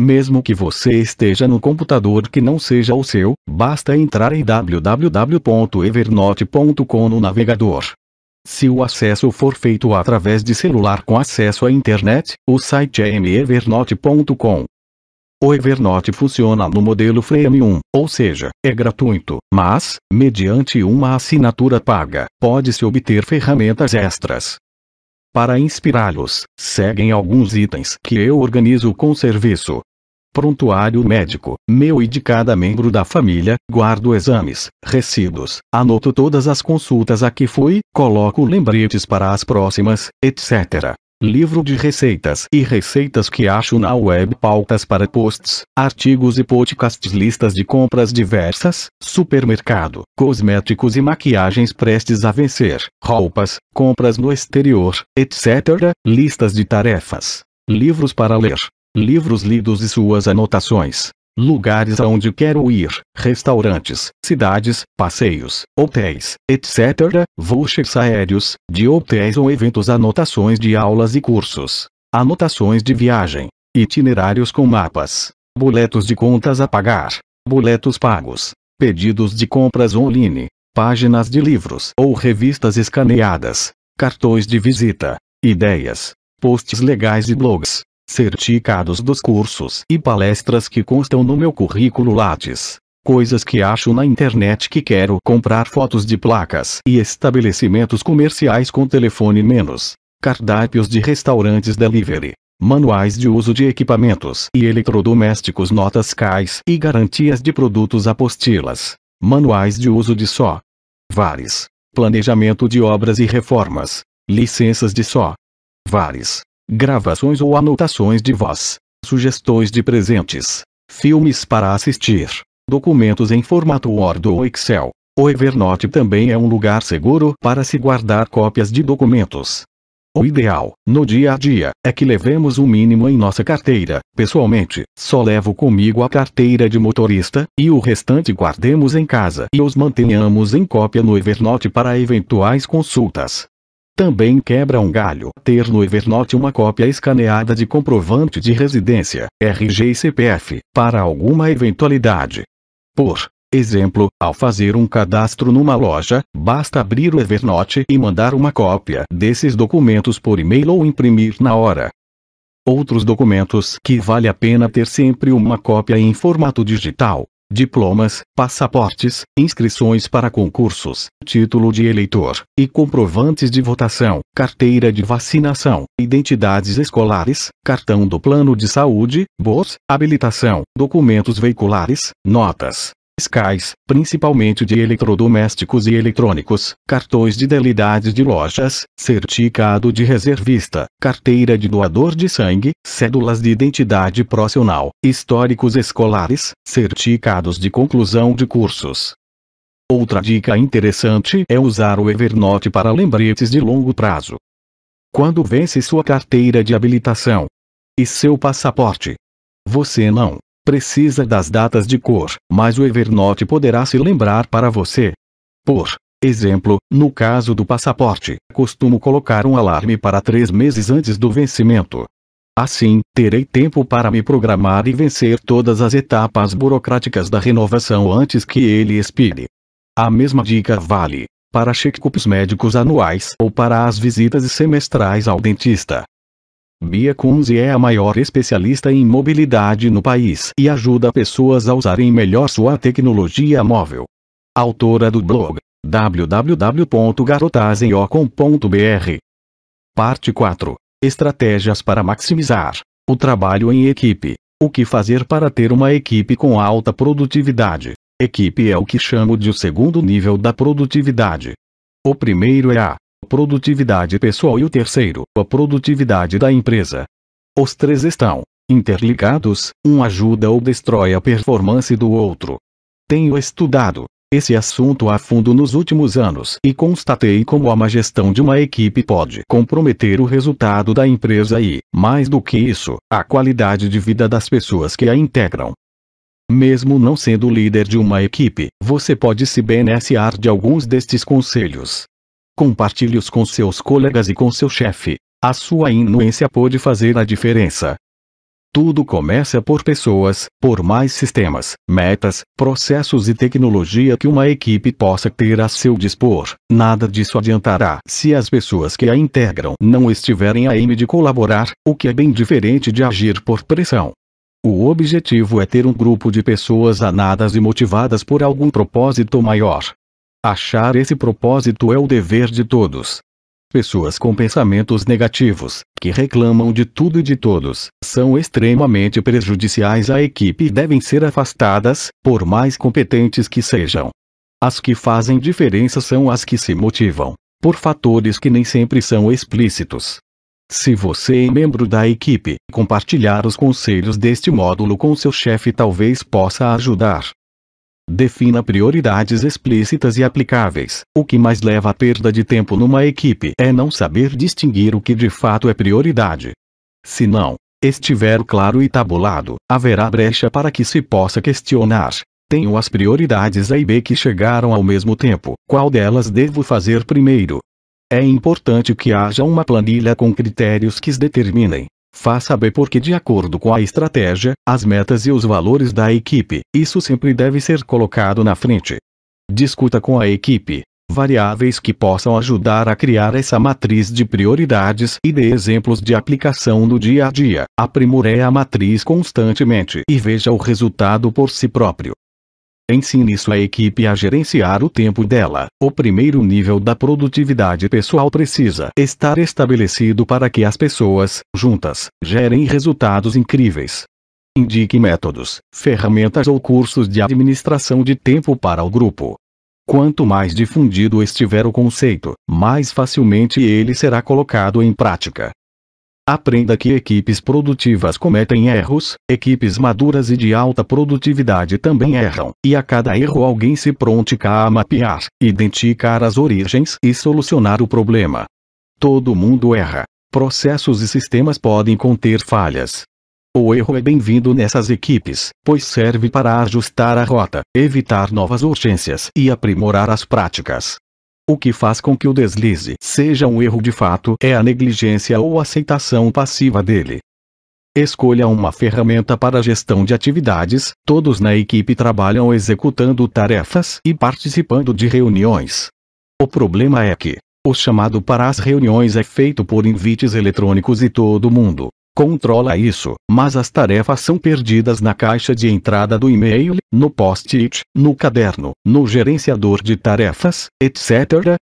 Mesmo que você esteja no computador que não seja o seu, basta entrar em www.evernote.com no navegador se o acesso for feito através de celular com acesso à internet, o site é mevernote.com. O Evernote funciona no modelo Freemium, ou seja, é gratuito, mas, mediante uma assinatura paga, pode-se obter ferramentas extras. Para inspirá-los, seguem alguns itens que eu organizo com o serviço prontuário médico, meu e de cada membro da família, guardo exames, recibos, anoto todas as consultas a que fui, coloco lembretes para as próximas, etc. Livro de receitas e receitas que acho na web, pautas para posts, artigos e podcasts, listas de compras diversas, supermercado, cosméticos e maquiagens prestes a vencer, roupas, compras no exterior, etc. Listas de tarefas, livros para ler, livros lidos e suas anotações, lugares aonde quero ir, restaurantes, cidades, passeios, hotéis, etc., vouchers aéreos, de hotéis ou eventos, anotações de aulas e cursos, anotações de viagem, itinerários com mapas, boletos de contas a pagar, boletos pagos, pedidos de compras online, páginas de livros ou revistas escaneadas, cartões de visita, ideias, posts legais e blogs certificados dos cursos e palestras que constam no meu currículo Lattes. Coisas que acho na internet que quero comprar fotos de placas e estabelecimentos comerciais com telefone menos. Cardápios de restaurantes delivery. Manuais de uso de equipamentos e eletrodomésticos notas CAIS e garantias de produtos apostilas. Manuais de uso de só. Vares. Planejamento de obras e reformas. Licenças de só. Vares gravações ou anotações de voz, sugestões de presentes, filmes para assistir, documentos em formato Word ou Excel. O Evernote também é um lugar seguro para se guardar cópias de documentos. O ideal, no dia a dia, é que levemos o mínimo em nossa carteira. Pessoalmente, só levo comigo a carteira de motorista, e o restante guardemos em casa e os mantenhamos em cópia no Evernote para eventuais consultas. Também quebra um galho. Ter no Evernote uma cópia escaneada de comprovante de residência, RG e CPF, para alguma eventualidade. Por exemplo, ao fazer um cadastro numa loja, basta abrir o Evernote e mandar uma cópia desses documentos por e-mail ou imprimir na hora. Outros documentos que vale a pena ter sempre uma cópia em formato digital diplomas, passaportes, inscrições para concursos, título de eleitor e comprovantes de votação, carteira de vacinação, identidades escolares, cartão do plano de saúde, BOS, habilitação, documentos veiculares, notas, fiscais, principalmente de eletrodomésticos e eletrônicos, cartões de delidades de lojas, certificado de reservista, carteira de doador de sangue, cédulas de identidade profissional, históricos escolares, certificados de conclusão de cursos. Outra dica interessante é usar o Evernote para lembretes de longo prazo. Quando vence sua carteira de habilitação e seu passaporte, você não precisa das datas de cor, mas o Evernote poderá se lembrar para você. Por exemplo, no caso do passaporte, costumo colocar um alarme para três meses antes do vencimento. Assim, terei tempo para me programar e vencer todas as etapas burocráticas da renovação antes que ele expire. A mesma dica vale para check-ups médicos anuais ou para as visitas semestrais ao dentista. Bia Kunze é a maior especialista em mobilidade no país e ajuda pessoas a usarem melhor sua tecnologia móvel. Autora do blog www.garotasemio.com.br Parte 4 Estratégias para maximizar o trabalho em equipe. O que fazer para ter uma equipe com alta produtividade? Equipe é o que chamo de o segundo nível da produtividade. O primeiro é a produtividade pessoal e o terceiro, a produtividade da empresa. Os três estão interligados, um ajuda ou destrói a performance do outro. Tenho estudado esse assunto a fundo nos últimos anos e constatei como a má gestão de uma equipe pode comprometer o resultado da empresa e, mais do que isso, a qualidade de vida das pessoas que a integram. Mesmo não sendo líder de uma equipe, você pode se beneficiar de alguns destes conselhos, Compartilhe-os com seus colegas e com seu chefe. A sua inuência pode fazer a diferença. Tudo começa por pessoas, por mais sistemas, metas, processos e tecnologia que uma equipe possa ter a seu dispor. Nada disso adiantará se as pessoas que a integram não estiverem a M de colaborar, o que é bem diferente de agir por pressão. O objetivo é ter um grupo de pessoas anadas e motivadas por algum propósito maior, Achar esse propósito é o dever de todos. Pessoas com pensamentos negativos, que reclamam de tudo e de todos, são extremamente prejudiciais à equipe e devem ser afastadas, por mais competentes que sejam. As que fazem diferença são as que se motivam, por fatores que nem sempre são explícitos. Se você é membro da equipe, compartilhar os conselhos deste módulo com seu chefe talvez possa ajudar. Defina prioridades explícitas e aplicáveis. O que mais leva à perda de tempo numa equipe é não saber distinguir o que de fato é prioridade. Se não estiver claro e tabulado, haverá brecha para que se possa questionar. Tenho as prioridades A e B que chegaram ao mesmo tempo. Qual delas devo fazer primeiro? É importante que haja uma planilha com critérios que determinem Faça B porque de acordo com a estratégia, as metas e os valores da equipe, isso sempre deve ser colocado na frente. Discuta com a equipe variáveis que possam ajudar a criar essa matriz de prioridades e dê exemplos de aplicação no dia a dia. Aprimore a matriz constantemente e veja o resultado por si próprio. Ensine sua equipe a gerenciar o tempo dela. O primeiro nível da produtividade pessoal precisa estar estabelecido para que as pessoas, juntas, gerem resultados incríveis. Indique métodos, ferramentas ou cursos de administração de tempo para o grupo. Quanto mais difundido estiver o conceito, mais facilmente ele será colocado em prática. Aprenda que equipes produtivas cometem erros, equipes maduras e de alta produtividade também erram, e a cada erro alguém se prontica a mapear, identificar as origens e solucionar o problema. Todo mundo erra. Processos e sistemas podem conter falhas. O erro é bem-vindo nessas equipes, pois serve para ajustar a rota, evitar novas urgências e aprimorar as práticas. O que faz com que o deslize seja um erro de fato é a negligência ou aceitação passiva dele. Escolha uma ferramenta para gestão de atividades, todos na equipe trabalham executando tarefas e participando de reuniões. O problema é que o chamado para as reuniões é feito por invites eletrônicos e todo mundo controla isso, mas as tarefas são perdidas na caixa de entrada do e-mail, no post-it, no caderno, no gerenciador de tarefas, etc.,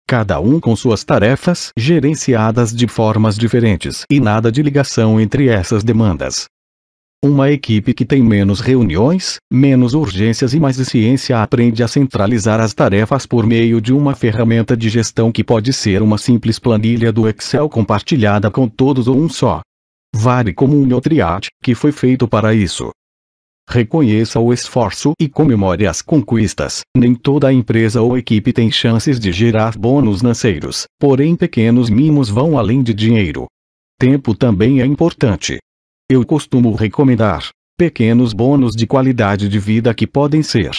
cada um com suas tarefas gerenciadas de formas diferentes e nada de ligação entre essas demandas. Uma equipe que tem menos reuniões, menos urgências e mais eficiência aprende a centralizar as tarefas por meio de uma ferramenta de gestão que pode ser uma simples planilha do Excel compartilhada com todos ou um só, vale como um nutriate, que foi feito para isso. Reconheça o esforço e comemore as conquistas. Nem toda empresa ou equipe tem chances de gerar bônus lanceiros, porém pequenos mimos vão além de dinheiro. Tempo também é importante. Eu costumo recomendar pequenos bônus de qualidade de vida que podem ser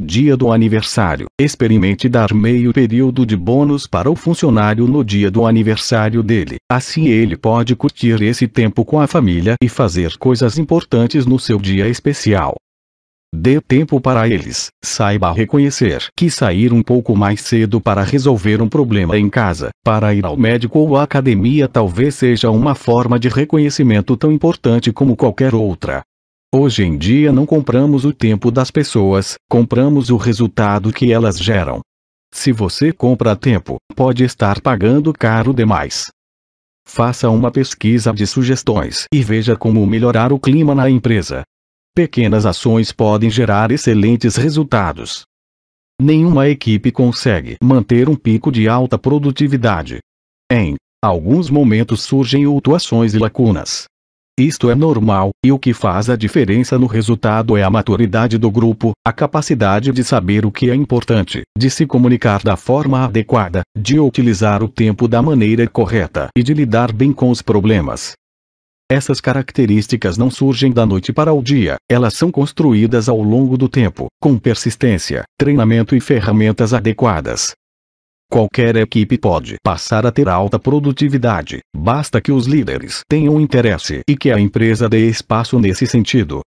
Dia do aniversário. Experimente dar meio período de bônus para o funcionário no dia do aniversário dele. Assim ele pode curtir esse tempo com a família e fazer coisas importantes no seu dia especial. Dê tempo para eles. Saiba reconhecer que sair um pouco mais cedo para resolver um problema em casa, para ir ao médico ou à academia talvez seja uma forma de reconhecimento tão importante como qualquer outra. Hoje em dia não compramos o tempo das pessoas, compramos o resultado que elas geram. Se você compra tempo, pode estar pagando caro demais. Faça uma pesquisa de sugestões e veja como melhorar o clima na empresa. Pequenas ações podem gerar excelentes resultados. Nenhuma equipe consegue manter um pico de alta produtividade. Em alguns momentos surgem autuações e lacunas. Isto é normal, e o que faz a diferença no resultado é a maturidade do grupo, a capacidade de saber o que é importante, de se comunicar da forma adequada, de utilizar o tempo da maneira correta e de lidar bem com os problemas. Essas características não surgem da noite para o dia, elas são construídas ao longo do tempo, com persistência, treinamento e ferramentas adequadas. Qualquer equipe pode passar a ter alta produtividade, basta que os líderes tenham interesse e que a empresa dê espaço nesse sentido.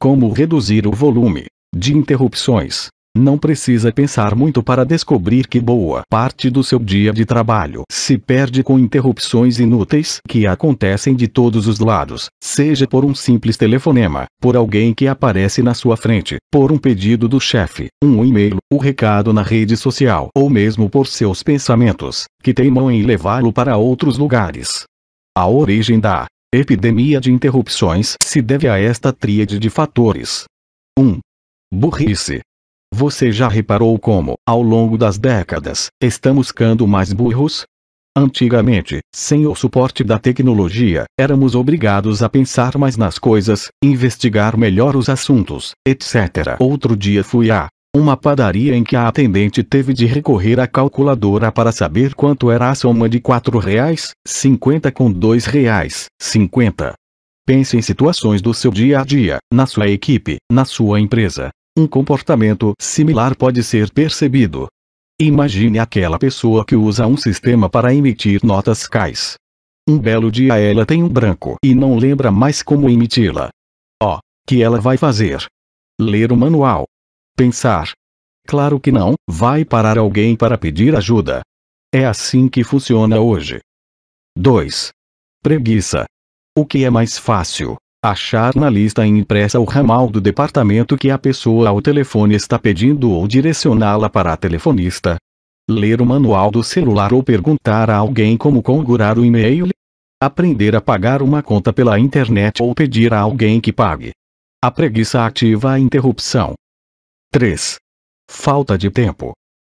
Como reduzir o volume de interrupções não precisa pensar muito para descobrir que boa parte do seu dia de trabalho se perde com interrupções inúteis que acontecem de todos os lados, seja por um simples telefonema, por alguém que aparece na sua frente, por um pedido do chefe, um e-mail, o um recado na rede social ou mesmo por seus pensamentos, que teimam em levá-lo para outros lugares. A origem da epidemia de interrupções se deve a esta tríade de fatores. 1. burrice. Você já reparou como, ao longo das décadas, estamos ficando mais burros? Antigamente, sem o suporte da tecnologia, éramos obrigados a pensar mais nas coisas, investigar melhor os assuntos, etc. Outro dia fui a uma padaria em que a atendente teve de recorrer à calculadora para saber quanto era a soma de R$ 4,50 com R$ 2,50. Pense em situações do seu dia a dia, na sua equipe, na sua empresa, um comportamento similar pode ser percebido. Imagine aquela pessoa que usa um sistema para emitir notas cais. Um belo dia ela tem um branco e não lembra mais como emiti-la. Ó, oh, que ela vai fazer? Ler o manual. Pensar. Claro que não, vai parar alguém para pedir ajuda. É assim que funciona hoje. 2. Preguiça. O que é mais fácil, achar na lista impressa o ramal do departamento que a pessoa ao telefone está pedindo ou direcioná-la para a telefonista. Ler o manual do celular ou perguntar a alguém como configurar o e-mail. Aprender a pagar uma conta pela internet ou pedir a alguém que pague. A preguiça ativa a interrupção. 3. Falta de tempo.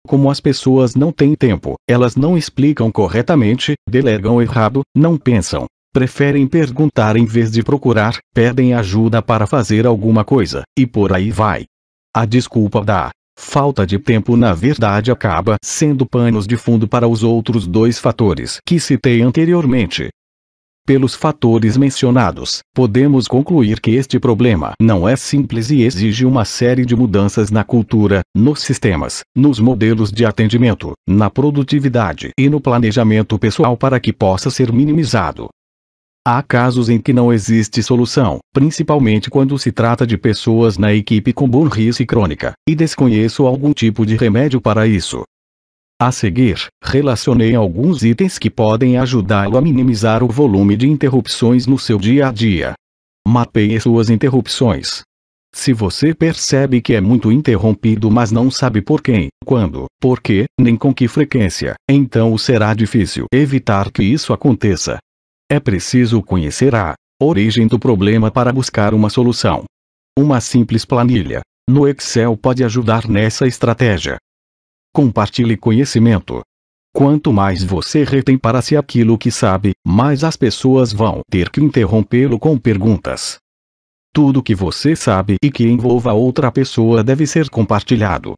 Como as pessoas não têm tempo, elas não explicam corretamente, delegam errado, não pensam, preferem perguntar em vez de procurar, pedem ajuda para fazer alguma coisa, e por aí vai. A desculpa da falta de tempo na verdade acaba sendo panos de fundo para os outros dois fatores que citei anteriormente. Pelos fatores mencionados, podemos concluir que este problema não é simples e exige uma série de mudanças na cultura, nos sistemas, nos modelos de atendimento, na produtividade e no planejamento pessoal para que possa ser minimizado. Há casos em que não existe solução, principalmente quando se trata de pessoas na equipe com burrice crônica, e desconheço algum tipo de remédio para isso. A seguir, relacionei alguns itens que podem ajudá-lo a minimizar o volume de interrupções no seu dia a dia. Mapeie suas interrupções. Se você percebe que é muito interrompido mas não sabe por quem, quando, por que, nem com que frequência, então será difícil evitar que isso aconteça. É preciso conhecer a origem do problema para buscar uma solução. Uma simples planilha no Excel pode ajudar nessa estratégia. Compartilhe conhecimento. Quanto mais você retém para si aquilo que sabe, mais as pessoas vão ter que interrompê-lo com perguntas. Tudo que você sabe e que envolva outra pessoa deve ser compartilhado.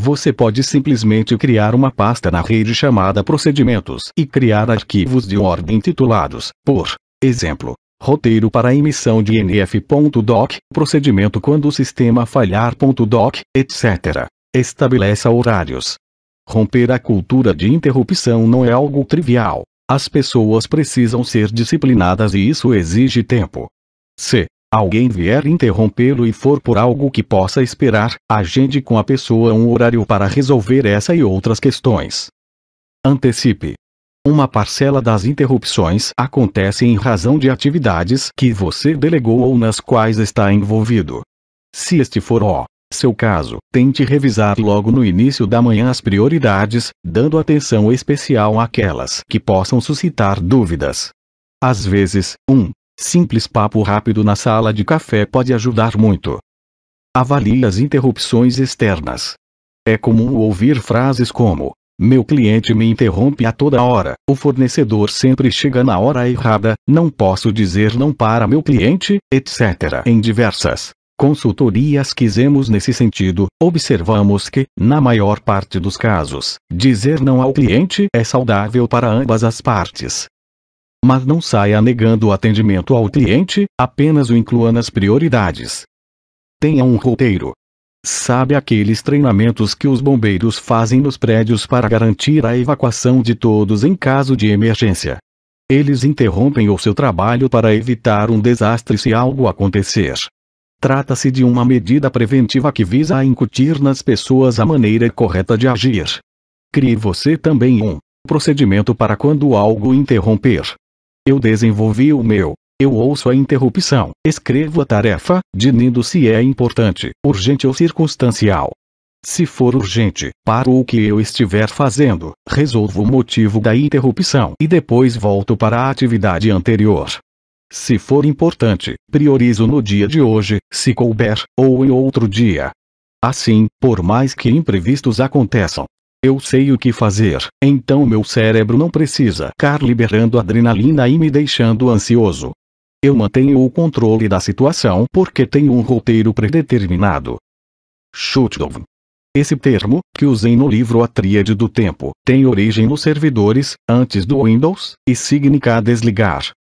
Você pode simplesmente criar uma pasta na rede chamada Procedimentos e criar arquivos de ordem titulados, por exemplo, roteiro para emissão de NF.doc, procedimento quando o sistema falhar.doc, etc. Estabeleça horários. Romper a cultura de interrupção não é algo trivial. As pessoas precisam ser disciplinadas e isso exige tempo. C alguém vier interrompê-lo e for por algo que possa esperar, agende com a pessoa um horário para resolver essa e outras questões. Antecipe. Uma parcela das interrupções acontece em razão de atividades que você delegou ou nas quais está envolvido. Se este for o seu caso, tente revisar logo no início da manhã as prioridades, dando atenção especial àquelas que possam suscitar dúvidas. Às vezes, um Simples papo rápido na sala de café pode ajudar muito. Avalie as interrupções externas. É comum ouvir frases como: Meu cliente me interrompe a toda hora, o fornecedor sempre chega na hora errada, não posso dizer não para meu cliente, etc. Em diversas consultorias quisemos nesse sentido, observamos que, na maior parte dos casos, dizer não ao cliente é saudável para ambas as partes mas não saia negando o atendimento ao cliente, apenas o inclua nas prioridades. Tenha um roteiro. Sabe aqueles treinamentos que os bombeiros fazem nos prédios para garantir a evacuação de todos em caso de emergência? Eles interrompem o seu trabalho para evitar um desastre se algo acontecer. Trata-se de uma medida preventiva que visa incutir nas pessoas a maneira correta de agir. Crie você também um procedimento para quando algo interromper. Eu desenvolvi o meu. Eu ouço a interrupção, escrevo a tarefa, dinindo se é importante, urgente ou circunstancial. Se for urgente, paro o que eu estiver fazendo, resolvo o motivo da interrupção e depois volto para a atividade anterior. Se for importante, priorizo no dia de hoje, se couber, ou em outro dia. Assim, por mais que imprevistos aconteçam, eu sei o que fazer, então meu cérebro não precisa ficar liberando adrenalina e me deixando ansioso. Eu mantenho o controle da situação porque tenho um roteiro predeterminado. Shutdown. Esse termo, que usei no livro A Tríade do Tempo, tem origem nos servidores, antes do Windows, e significa desligar,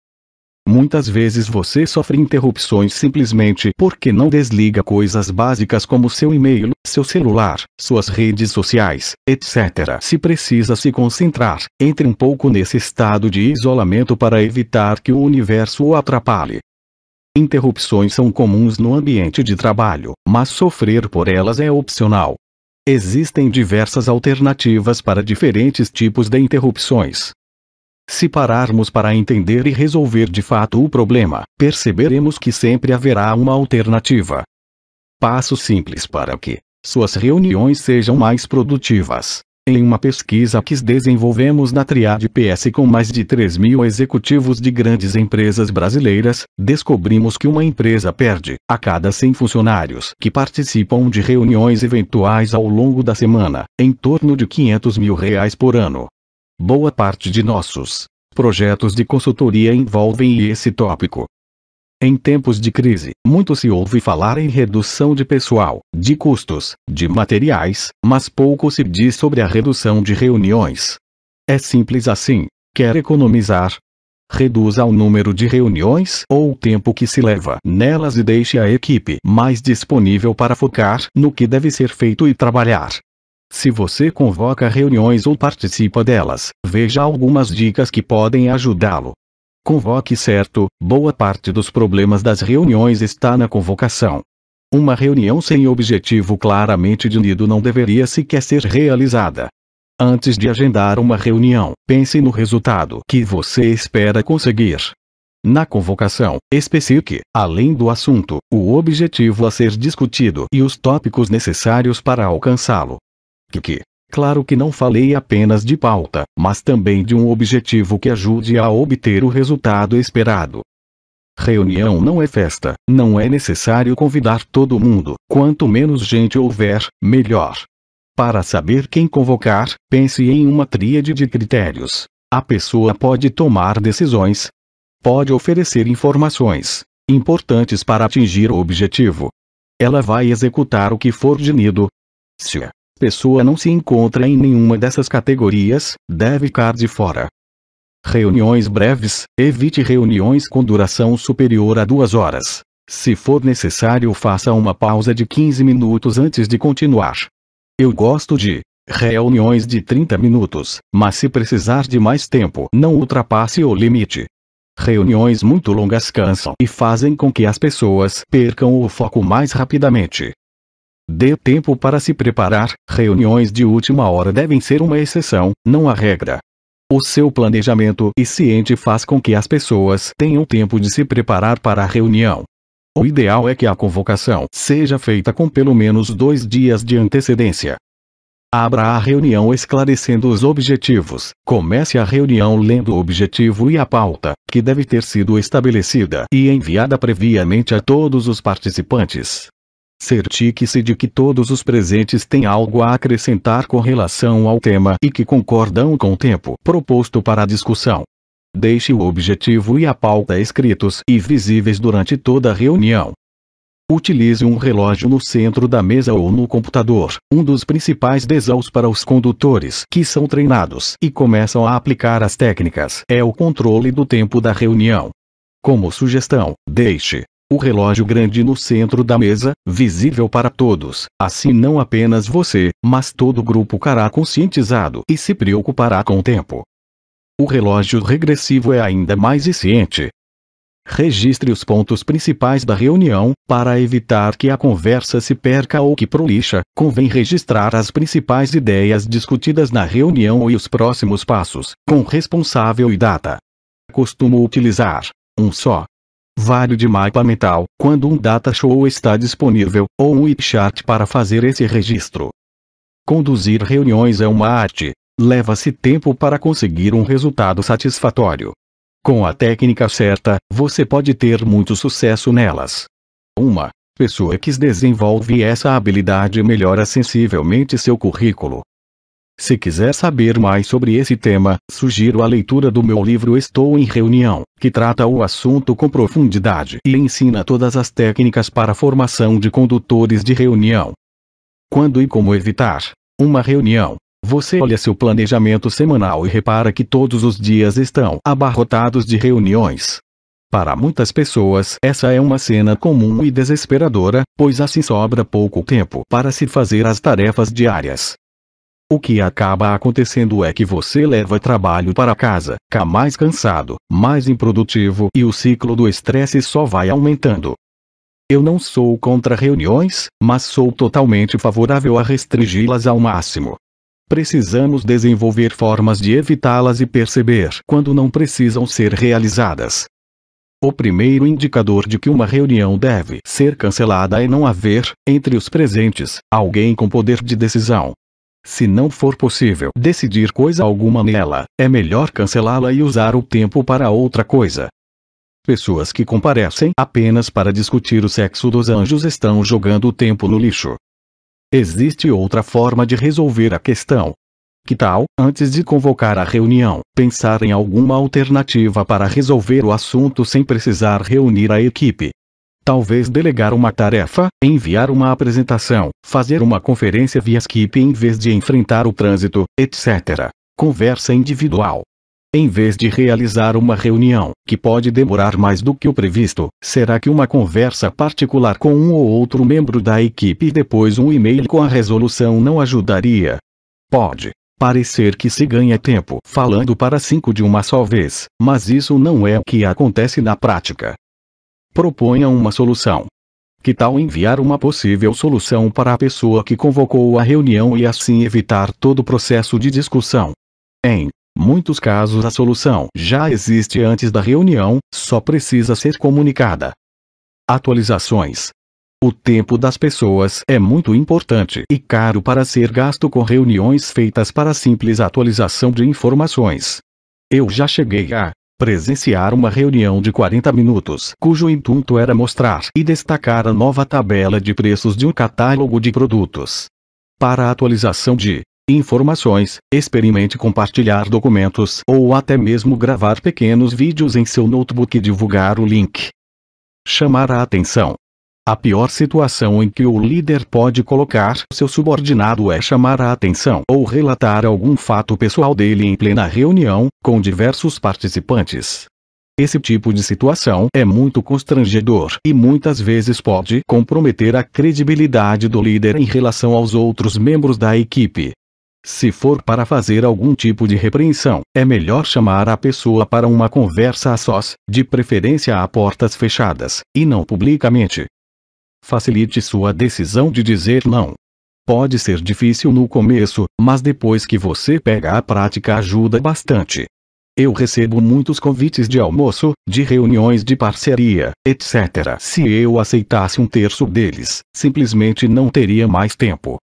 Muitas vezes você sofre interrupções simplesmente porque não desliga coisas básicas como seu e-mail, seu celular, suas redes sociais, etc. Se precisa se concentrar, entre um pouco nesse estado de isolamento para evitar que o universo o atrapalhe. Interrupções são comuns no ambiente de trabalho, mas sofrer por elas é opcional. Existem diversas alternativas para diferentes tipos de interrupções. Se pararmos para entender e resolver de fato o problema, perceberemos que sempre haverá uma alternativa. Passo simples para que suas reuniões sejam mais produtivas. Em uma pesquisa que desenvolvemos na Triade PS com mais de 3 mil executivos de grandes empresas brasileiras, descobrimos que uma empresa perde, a cada 100 funcionários que participam de reuniões eventuais ao longo da semana, em torno de 500 mil reais por ano. Boa parte de nossos projetos de consultoria envolvem esse tópico. Em tempos de crise, muito se ouve falar em redução de pessoal, de custos, de materiais, mas pouco se diz sobre a redução de reuniões. É simples assim. Quer economizar? Reduza o número de reuniões ou o tempo que se leva nelas e deixe a equipe mais disponível para focar no que deve ser feito e trabalhar. Se você convoca reuniões ou participa delas, veja algumas dicas que podem ajudá-lo. Convoque certo, boa parte dos problemas das reuniões está na convocação. Uma reunião sem objetivo claramente definido não deveria sequer ser realizada. Antes de agendar uma reunião, pense no resultado que você espera conseguir. Na convocação, especifique, além do assunto, o objetivo a ser discutido e os tópicos necessários para alcançá-lo de que, claro que não falei apenas de pauta, mas também de um objetivo que ajude a obter o resultado esperado. Reunião não é festa, não é necessário convidar todo mundo, quanto menos gente houver, melhor. Para saber quem convocar, pense em uma tríade de critérios. A pessoa pode tomar decisões, pode oferecer informações importantes para atingir o objetivo. Ela vai executar o que for genido. Se pessoa não se encontra em nenhuma dessas categorias, deve ficar de fora. Reuniões breves, evite reuniões com duração superior a duas horas. Se for necessário, faça uma pausa de 15 minutos antes de continuar. Eu gosto de reuniões de 30 minutos, mas se precisar de mais tempo, não ultrapasse o limite. Reuniões muito longas cansam e fazem com que as pessoas percam o foco mais rapidamente. Dê tempo para se preparar, reuniões de última hora devem ser uma exceção, não a regra. O seu planejamento e ciente faz com que as pessoas tenham tempo de se preparar para a reunião. O ideal é que a convocação seja feita com pelo menos dois dias de antecedência. Abra a reunião esclarecendo os objetivos. Comece a reunião lendo o objetivo e a pauta, que deve ter sido estabelecida e enviada previamente a todos os participantes. Certique-se de que todos os presentes têm algo a acrescentar com relação ao tema e que concordam com o tempo proposto para a discussão. Deixe o objetivo e a pauta escritos e visíveis durante toda a reunião. Utilize um relógio no centro da mesa ou no computador, um dos principais desaus para os condutores que são treinados e começam a aplicar as técnicas é o controle do tempo da reunião. Como sugestão, deixe o relógio grande no centro da mesa, visível para todos, assim não apenas você, mas todo o grupo ficará conscientizado e se preocupará com o tempo. O relógio regressivo é ainda mais eficiente. Registre os pontos principais da reunião, para evitar que a conversa se perca ou que prolixa, convém registrar as principais ideias discutidas na reunião e os próximos passos, com responsável e data. Costumo utilizar um só Vale de mapa mental, quando um data show está disponível, ou um chat para fazer esse registro. Conduzir reuniões é uma arte. Leva-se tempo para conseguir um resultado satisfatório. Com a técnica certa, você pode ter muito sucesso nelas. Uma pessoa que desenvolve essa habilidade melhora sensivelmente seu currículo, se quiser saber mais sobre esse tema, sugiro a leitura do meu livro Estou em Reunião, que trata o assunto com profundidade e ensina todas as técnicas para a formação de condutores de reunião. Quando e como evitar uma reunião. Você olha seu planejamento semanal e repara que todos os dias estão abarrotados de reuniões. Para muitas pessoas, essa é uma cena comum e desesperadora, pois assim sobra pouco tempo para se fazer as tarefas diárias. O que acaba acontecendo é que você leva trabalho para casa, cá mais cansado, mais improdutivo e o ciclo do estresse só vai aumentando. Eu não sou contra reuniões, mas sou totalmente favorável a restringi-las ao máximo. Precisamos desenvolver formas de evitá-las e perceber quando não precisam ser realizadas. O primeiro indicador de que uma reunião deve ser cancelada é não haver, entre os presentes, alguém com poder de decisão, se não for possível decidir coisa alguma nela, é melhor cancelá-la e usar o tempo para outra coisa. Pessoas que comparecem apenas para discutir o sexo dos anjos estão jogando o tempo no lixo. Existe outra forma de resolver a questão. Que tal, antes de convocar a reunião, pensar em alguma alternativa para resolver o assunto sem precisar reunir a equipe? Talvez delegar uma tarefa, enviar uma apresentação, fazer uma conferência via Skype em vez de enfrentar o trânsito, etc. Conversa individual. Em vez de realizar uma reunião, que pode demorar mais do que o previsto, será que uma conversa particular com um ou outro membro da equipe e depois um e-mail com a resolução não ajudaria? Pode parecer que se ganha tempo falando para cinco de uma só vez, mas isso não é o que acontece na prática. Proponha uma solução. Que tal enviar uma possível solução para a pessoa que convocou a reunião e assim evitar todo o processo de discussão? Em muitos casos a solução já existe antes da reunião, só precisa ser comunicada. Atualizações. O tempo das pessoas é muito importante e caro para ser gasto com reuniões feitas para simples atualização de informações. Eu já cheguei a presenciar uma reunião de 40 minutos, cujo intuito era mostrar e destacar a nova tabela de preços de um catálogo de produtos. Para a atualização de informações, experimente compartilhar documentos ou até mesmo gravar pequenos vídeos em seu notebook e divulgar o link. Chamar a atenção a pior situação em que o líder pode colocar seu subordinado é chamar a atenção ou relatar algum fato pessoal dele em plena reunião, com diversos participantes. Esse tipo de situação é muito constrangedor e muitas vezes pode comprometer a credibilidade do líder em relação aos outros membros da equipe. Se for para fazer algum tipo de repreensão, é melhor chamar a pessoa para uma conversa a sós, de preferência a portas fechadas, e não publicamente facilite sua decisão de dizer não. Pode ser difícil no começo, mas depois que você pega a prática ajuda bastante. Eu recebo muitos convites de almoço, de reuniões de parceria, etc. Se eu aceitasse um terço deles, simplesmente não teria mais tempo.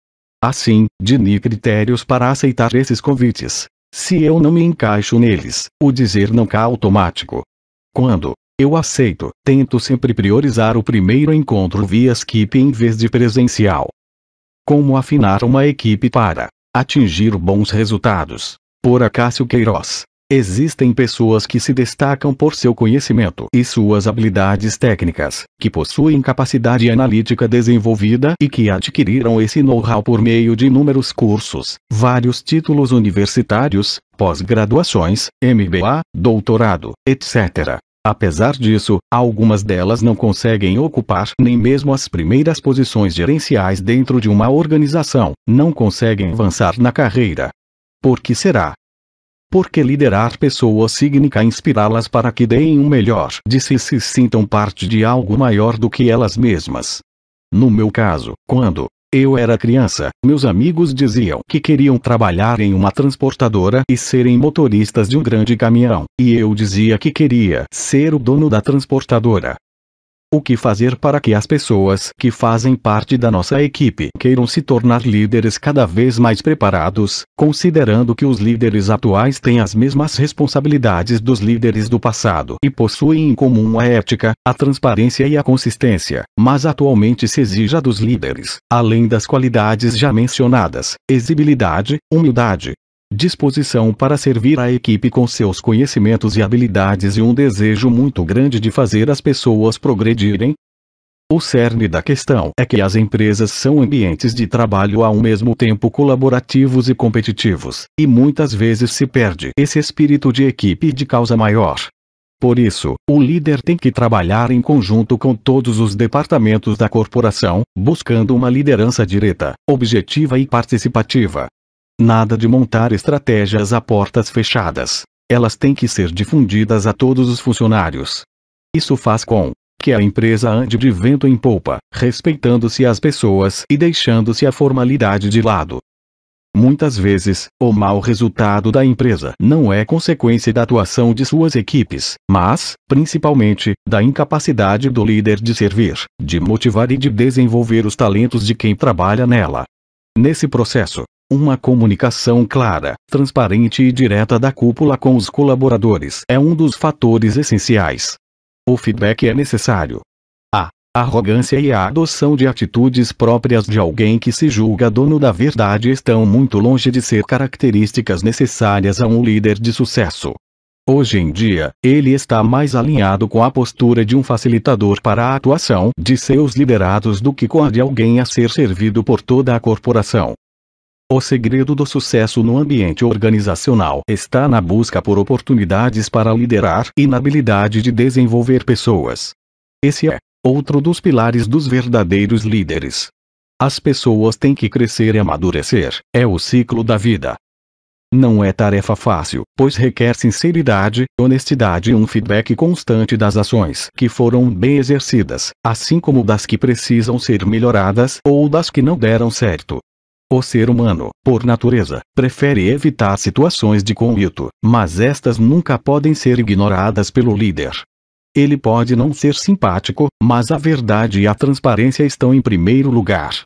Assim, dini critérios para aceitar esses convites. Se eu não me encaixo neles, o dizer não cá automático. Quando, eu aceito, tento sempre priorizar o primeiro encontro via Skype em vez de presencial. Como afinar uma equipe para atingir bons resultados? Por Acácio Queiroz. Existem pessoas que se destacam por seu conhecimento e suas habilidades técnicas, que possuem capacidade analítica desenvolvida e que adquiriram esse know-how por meio de inúmeros cursos, vários títulos universitários, pós-graduações, MBA, doutorado, etc. Apesar disso, algumas delas não conseguem ocupar nem mesmo as primeiras posições gerenciais dentro de uma organização, não conseguem avançar na carreira. Por que será? Porque liderar pessoas significa inspirá-las para que deem o um melhor de si e se sintam parte de algo maior do que elas mesmas. No meu caso, quando, eu era criança, meus amigos diziam que queriam trabalhar em uma transportadora e serem motoristas de um grande caminhão, e eu dizia que queria ser o dono da transportadora o que fazer para que as pessoas que fazem parte da nossa equipe queiram se tornar líderes cada vez mais preparados, considerando que os líderes atuais têm as mesmas responsabilidades dos líderes do passado e possuem em comum a ética, a transparência e a consistência, mas atualmente se exija dos líderes, além das qualidades já mencionadas, exibilidade, humildade, disposição para servir a equipe com seus conhecimentos e habilidades e um desejo muito grande de fazer as pessoas progredirem? O cerne da questão é que as empresas são ambientes de trabalho ao mesmo tempo colaborativos e competitivos, e muitas vezes se perde esse espírito de equipe de causa maior. Por isso, o líder tem que trabalhar em conjunto com todos os departamentos da corporação, buscando uma liderança direta, objetiva e participativa, Nada de montar estratégias a portas fechadas. Elas têm que ser difundidas a todos os funcionários. Isso faz com que a empresa ande de vento em polpa, respeitando-se as pessoas e deixando-se a formalidade de lado. Muitas vezes, o mau resultado da empresa não é consequência da atuação de suas equipes, mas, principalmente, da incapacidade do líder de servir, de motivar e de desenvolver os talentos de quem trabalha nela. Nesse processo, uma comunicação clara, transparente e direta da cúpula com os colaboradores é um dos fatores essenciais. O feedback é necessário. A arrogância e a adoção de atitudes próprias de alguém que se julga dono da verdade estão muito longe de ser características necessárias a um líder de sucesso. Hoje em dia, ele está mais alinhado com a postura de um facilitador para a atuação de seus liderados do que com a de alguém a ser servido por toda a corporação. O segredo do sucesso no ambiente organizacional está na busca por oportunidades para liderar e na habilidade de desenvolver pessoas. Esse é outro dos pilares dos verdadeiros líderes. As pessoas têm que crescer e amadurecer, é o ciclo da vida. Não é tarefa fácil, pois requer sinceridade, honestidade e um feedback constante das ações que foram bem exercidas, assim como das que precisam ser melhoradas ou das que não deram certo. O ser humano, por natureza, prefere evitar situações de conflito, mas estas nunca podem ser ignoradas pelo líder. Ele pode não ser simpático, mas a verdade e a transparência estão em primeiro lugar.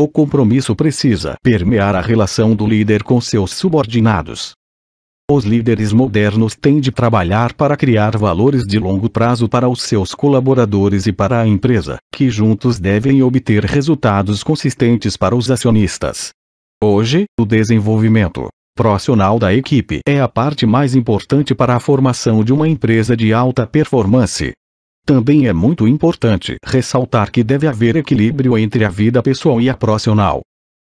O compromisso precisa permear a relação do líder com seus subordinados. Os líderes modernos têm de trabalhar para criar valores de longo prazo para os seus colaboradores e para a empresa, que juntos devem obter resultados consistentes para os acionistas. Hoje, o desenvolvimento profissional da equipe é a parte mais importante para a formação de uma empresa de alta performance. Também é muito importante ressaltar que deve haver equilíbrio entre a vida pessoal e a profissional.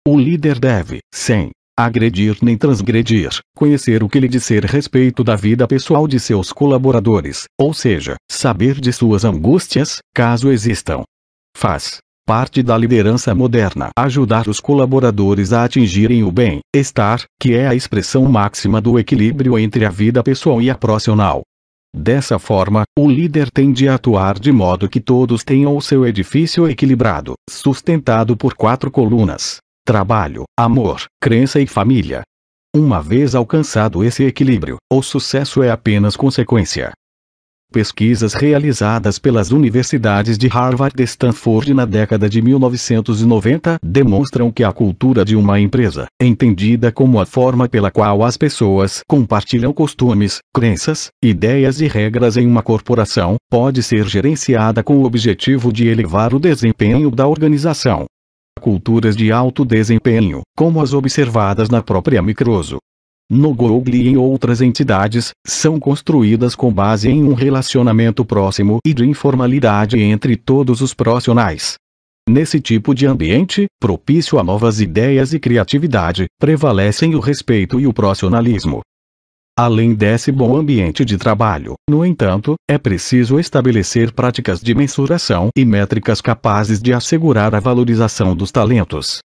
O líder deve, sem agredir nem transgredir, conhecer o que lhe dizer respeito da vida pessoal de seus colaboradores, ou seja, saber de suas angústias, caso existam. Faz parte da liderança moderna ajudar os colaboradores a atingirem o bem-estar, que é a expressão máxima do equilíbrio entre a vida pessoal e a profissional. Dessa forma, o líder tem de atuar de modo que todos tenham o seu edifício equilibrado, sustentado por quatro colunas: trabalho, amor, crença e família. Uma vez alcançado esse equilíbrio, o sucesso é apenas consequência. Pesquisas realizadas pelas universidades de Harvard e Stanford na década de 1990 demonstram que a cultura de uma empresa, entendida como a forma pela qual as pessoas compartilham costumes, crenças, ideias e regras em uma corporação, pode ser gerenciada com o objetivo de elevar o desempenho da organização culturas de alto desempenho, como as observadas na própria Microso. No Google e em outras entidades, são construídas com base em um relacionamento próximo e de informalidade entre todos os profissionais. Nesse tipo de ambiente, propício a novas ideias e criatividade, prevalecem o respeito e o profissionalismo. Além desse bom ambiente de trabalho, no entanto, é preciso estabelecer práticas de mensuração e métricas capazes de assegurar a valorização dos talentos.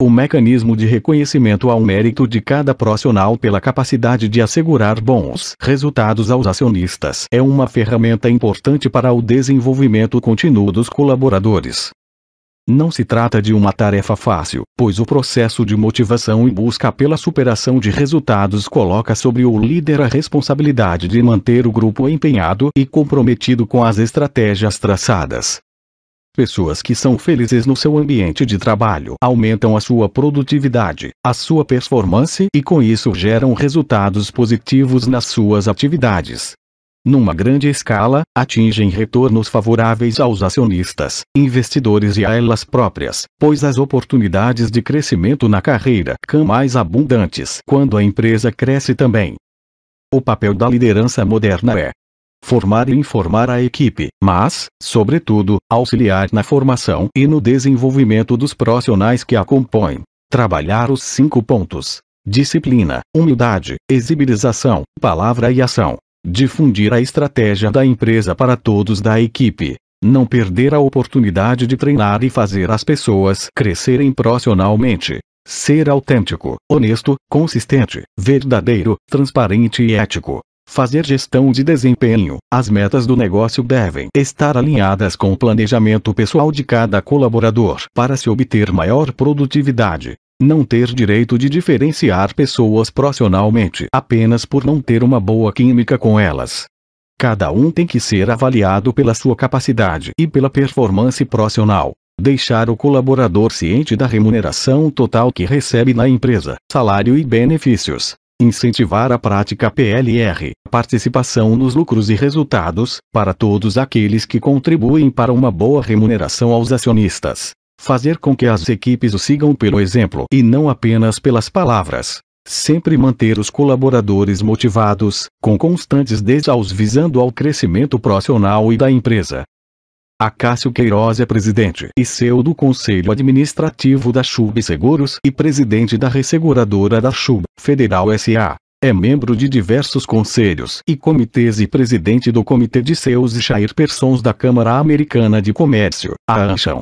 O mecanismo de reconhecimento ao mérito de cada profissional pela capacidade de assegurar bons resultados aos acionistas é uma ferramenta importante para o desenvolvimento contínuo dos colaboradores. Não se trata de uma tarefa fácil, pois o processo de motivação e busca pela superação de resultados coloca sobre o líder a responsabilidade de manter o grupo empenhado e comprometido com as estratégias traçadas. Pessoas que são felizes no seu ambiente de trabalho aumentam a sua produtividade, a sua performance e com isso geram resultados positivos nas suas atividades numa grande escala, atingem retornos favoráveis aos acionistas, investidores e a elas próprias, pois as oportunidades de crescimento na carreira são mais abundantes quando a empresa cresce também. O papel da liderança moderna é formar e informar a equipe, mas, sobretudo, auxiliar na formação e no desenvolvimento dos profissionais que a compõem. Trabalhar os cinco pontos: disciplina, humildade, exibilização, palavra e ação, Difundir a estratégia da empresa para todos da equipe. Não perder a oportunidade de treinar e fazer as pessoas crescerem profissionalmente. Ser autêntico, honesto, consistente, verdadeiro, transparente e ético. Fazer gestão de desempenho. As metas do negócio devem estar alinhadas com o planejamento pessoal de cada colaborador para se obter maior produtividade não ter direito de diferenciar pessoas profissionalmente apenas por não ter uma boa química com elas. Cada um tem que ser avaliado pela sua capacidade e pela performance profissional. Deixar o colaborador ciente da remuneração total que recebe na empresa, salário e benefícios. Incentivar a prática PLR, participação nos lucros e resultados, para todos aqueles que contribuem para uma boa remuneração aos acionistas fazer com que as equipes o sigam pelo exemplo e não apenas pelas palavras. Sempre manter os colaboradores motivados, com constantes desaus visando ao crescimento profissional e da empresa. Acácio Queiroz é presidente e CEO do Conselho Administrativo da Chub Seguros e presidente da resseguradora da Chub Federal SA. É membro de diversos conselhos e comitês e presidente do Comitê de Seus e Chairpersons da Câmara Americana de Comércio, a ANCHAM,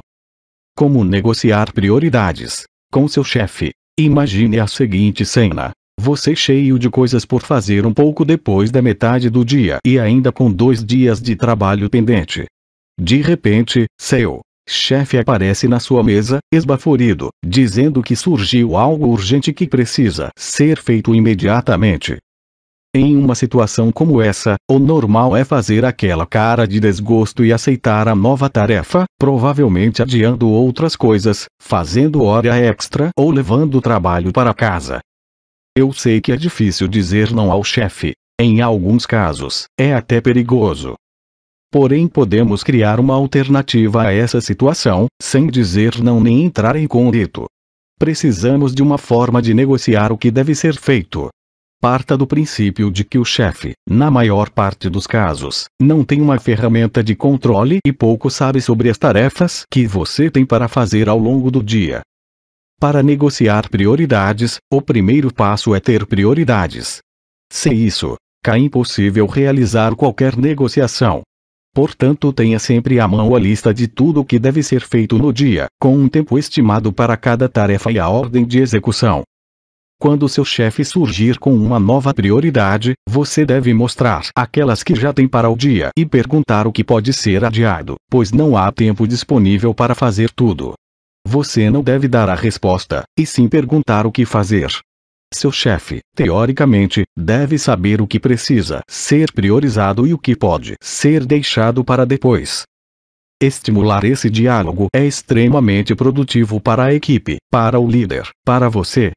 como negociar prioridades com seu chefe. Imagine a seguinte cena: você cheio de coisas por fazer um pouco depois da metade do dia e ainda com dois dias de trabalho pendente. De repente, seu chefe aparece na sua mesa, esbaforido, dizendo que surgiu algo urgente que precisa ser feito imediatamente. Em uma situação como essa, o normal é fazer aquela cara de desgosto e aceitar a nova tarefa, provavelmente adiando outras coisas, fazendo hora extra ou levando o trabalho para casa. Eu sei que é difícil dizer não ao chefe. Em alguns casos, é até perigoso. Porém, podemos criar uma alternativa a essa situação, sem dizer não nem entrar em conflito. Precisamos de uma forma de negociar o que deve ser feito. Parta do princípio de que o chefe, na maior parte dos casos, não tem uma ferramenta de controle e pouco sabe sobre as tarefas que você tem para fazer ao longo do dia. Para negociar prioridades, o primeiro passo é ter prioridades. Sem isso, é impossível realizar qualquer negociação. Portanto, tenha sempre à mão a lista de tudo o que deve ser feito no dia, com um tempo estimado para cada tarefa e a ordem de execução. Quando seu chefe surgir com uma nova prioridade, você deve mostrar aquelas que já tem para o dia e perguntar o que pode ser adiado, pois não há tempo disponível para fazer tudo. Você não deve dar a resposta, e sim perguntar o que fazer. Seu chefe, teoricamente, deve saber o que precisa ser priorizado e o que pode ser deixado para depois. Estimular esse diálogo é extremamente produtivo para a equipe, para o líder, para você,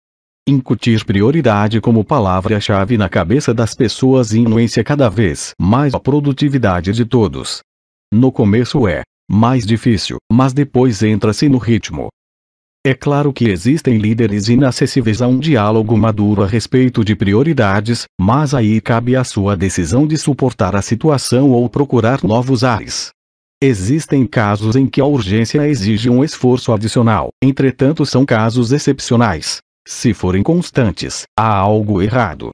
Incutir prioridade como palavra-chave na cabeça das pessoas influencia cada vez mais a produtividade de todos. No começo é mais difícil, mas depois entra-se no ritmo. É claro que existem líderes inacessíveis a um diálogo maduro a respeito de prioridades, mas aí cabe a sua decisão de suportar a situação ou procurar novos ares. Existem casos em que a urgência exige um esforço adicional, entretanto, são casos excepcionais. Se forem constantes, há algo errado.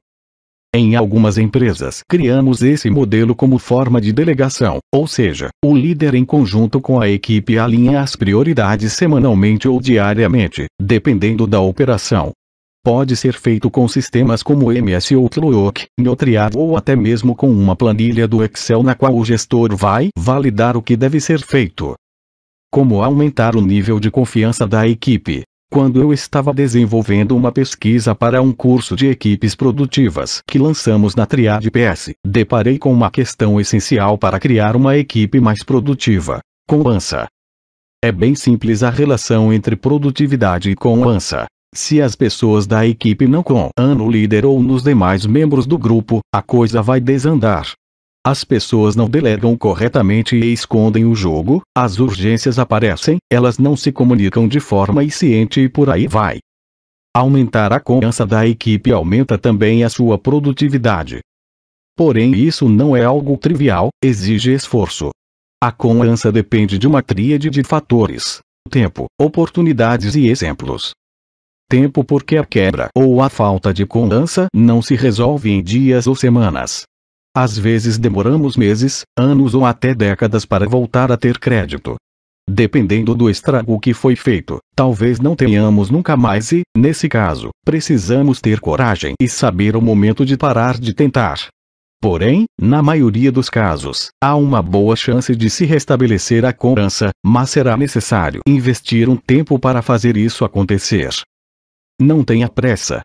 Em algumas empresas, criamos esse modelo como forma de delegação, ou seja, o líder em conjunto com a equipe alinha as prioridades semanalmente ou diariamente, dependendo da operação. Pode ser feito com sistemas como MS Outlook, Notriavo ou até mesmo com uma planilha do Excel na qual o gestor vai validar o que deve ser feito. Como aumentar o nível de confiança da equipe? quando eu estava desenvolvendo uma pesquisa para um curso de equipes produtivas que lançamos na Triade PS, deparei com uma questão essencial para criar uma equipe mais produtiva: conança. É bem simples a relação entre produtividade e conança. Se as pessoas da equipe não conam o líder ou nos demais membros do grupo, a coisa vai desandar. As pessoas não delegam corretamente e escondem o jogo, as urgências aparecem, elas não se comunicam de forma eficiente e por aí vai. Aumentar a confiança da equipe aumenta também a sua produtividade. Porém, isso não é algo trivial, exige esforço. A confiança depende de uma tríade de fatores: tempo, oportunidades e exemplos. Tempo porque a quebra ou a falta de confiança não se resolve em dias ou semanas. Às vezes demoramos meses, anos ou até décadas para voltar a ter crédito. Dependendo do estrago que foi feito, talvez não tenhamos nunca mais e, nesse caso, precisamos ter coragem e saber o momento de parar de tentar. Porém, na maioria dos casos, há uma boa chance de se restabelecer a cobrança, mas será necessário investir um tempo para fazer isso acontecer. Não tenha pressa,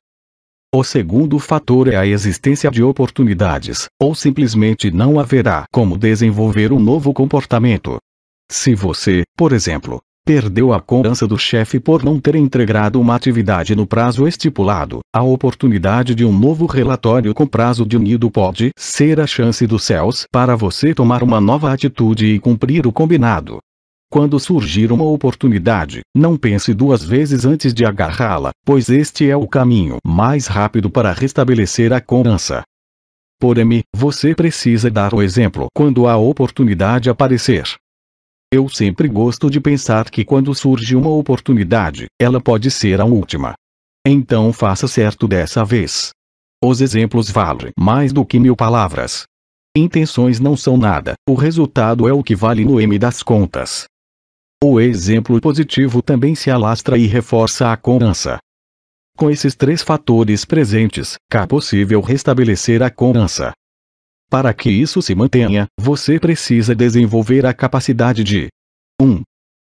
o segundo fator é a existência de oportunidades, ou simplesmente não haverá como desenvolver um novo comportamento. Se você, por exemplo, perdeu a cobrança do chefe por não ter entregado uma atividade no prazo estipulado, a oportunidade de um novo relatório com prazo de unido pode ser a chance dos céus para você tomar uma nova atitude e cumprir o combinado. Quando surgir uma oportunidade, não pense duas vezes antes de agarrá-la, pois este é o caminho mais rápido para restabelecer a confiança. Porém, você precisa dar o exemplo quando a oportunidade aparecer. Eu sempre gosto de pensar que quando surge uma oportunidade, ela pode ser a última. Então faça certo dessa vez. Os exemplos valem mais do que mil palavras. Intenções não são nada, o resultado é o que vale no M das contas. O exemplo positivo também se alastra e reforça a condança. Com esses três fatores presentes, é possível restabelecer a condança. Para que isso se mantenha, você precisa desenvolver a capacidade de 1.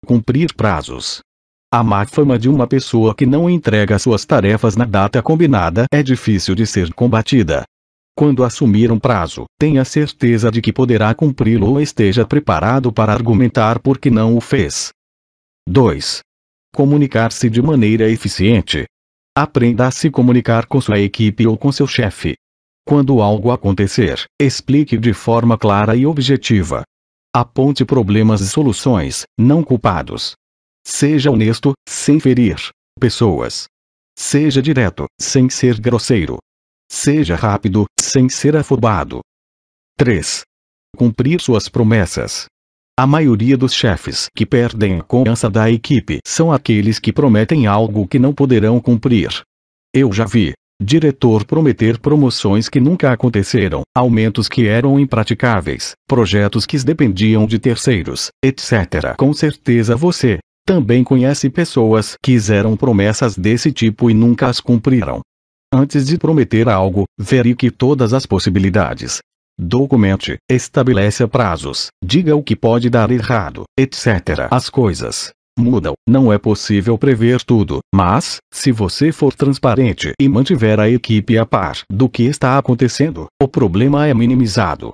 cumprir prazos. A má fama de uma pessoa que não entrega suas tarefas na data combinada é difícil de ser combatida quando assumir um prazo, tenha certeza de que poderá cumpri-lo ou esteja preparado para argumentar por que não o fez. 2. Comunicar-se de maneira eficiente. Aprenda a se comunicar com sua equipe ou com seu chefe. Quando algo acontecer, explique de forma clara e objetiva. Aponte problemas e soluções, não culpados. Seja honesto, sem ferir pessoas. Seja direto, sem ser grosseiro. Seja rápido, sem ser afobado. 3. Cumprir suas promessas. A maioria dos chefes que perdem a confiança da equipe são aqueles que prometem algo que não poderão cumprir. Eu já vi diretor prometer promoções que nunca aconteceram, aumentos que eram impraticáveis, projetos que dependiam de terceiros, etc. Com certeza você também conhece pessoas que fizeram promessas desse tipo e nunca as cumpriram. Antes de prometer algo, verifique todas as possibilidades. Documente, estabeleça prazos, diga o que pode dar errado, etc. As coisas mudam, não é possível prever tudo, mas, se você for transparente e mantiver a equipe a par do que está acontecendo, o problema é minimizado.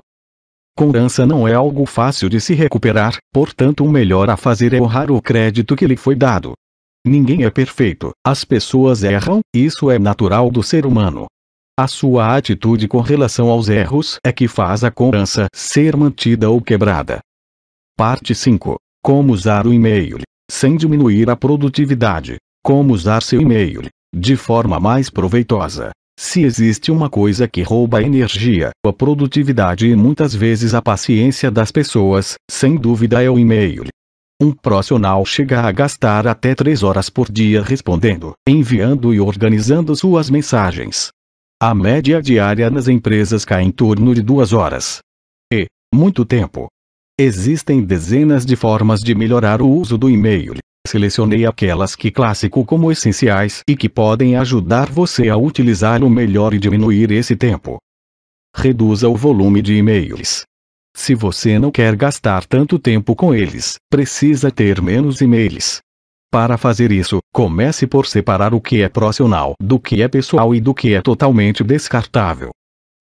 Cobrança não é algo fácil de se recuperar, portanto o melhor a fazer é honrar o crédito que lhe foi dado. Ninguém é perfeito, as pessoas erram, isso é natural do ser humano. A sua atitude com relação aos erros é que faz a cobrança ser mantida ou quebrada. Parte 5. Como usar o e-mail sem diminuir a produtividade. Como usar seu e-mail de forma mais proveitosa. Se existe uma coisa que rouba a energia, a produtividade e muitas vezes a paciência das pessoas, sem dúvida é o e-mail. Um profissional chega a gastar até 3 horas por dia respondendo, enviando e organizando suas mensagens. A média diária nas empresas cai em torno de 2 horas. E, é muito tempo. Existem dezenas de formas de melhorar o uso do e-mail. Selecionei aquelas que clássico como essenciais e que podem ajudar você a utilizá-lo melhor e diminuir esse tempo. Reduza o volume de e-mails. Se você não quer gastar tanto tempo com eles, precisa ter menos e-mails. Para fazer isso, comece por separar o que é profissional do que é pessoal e do que é totalmente descartável.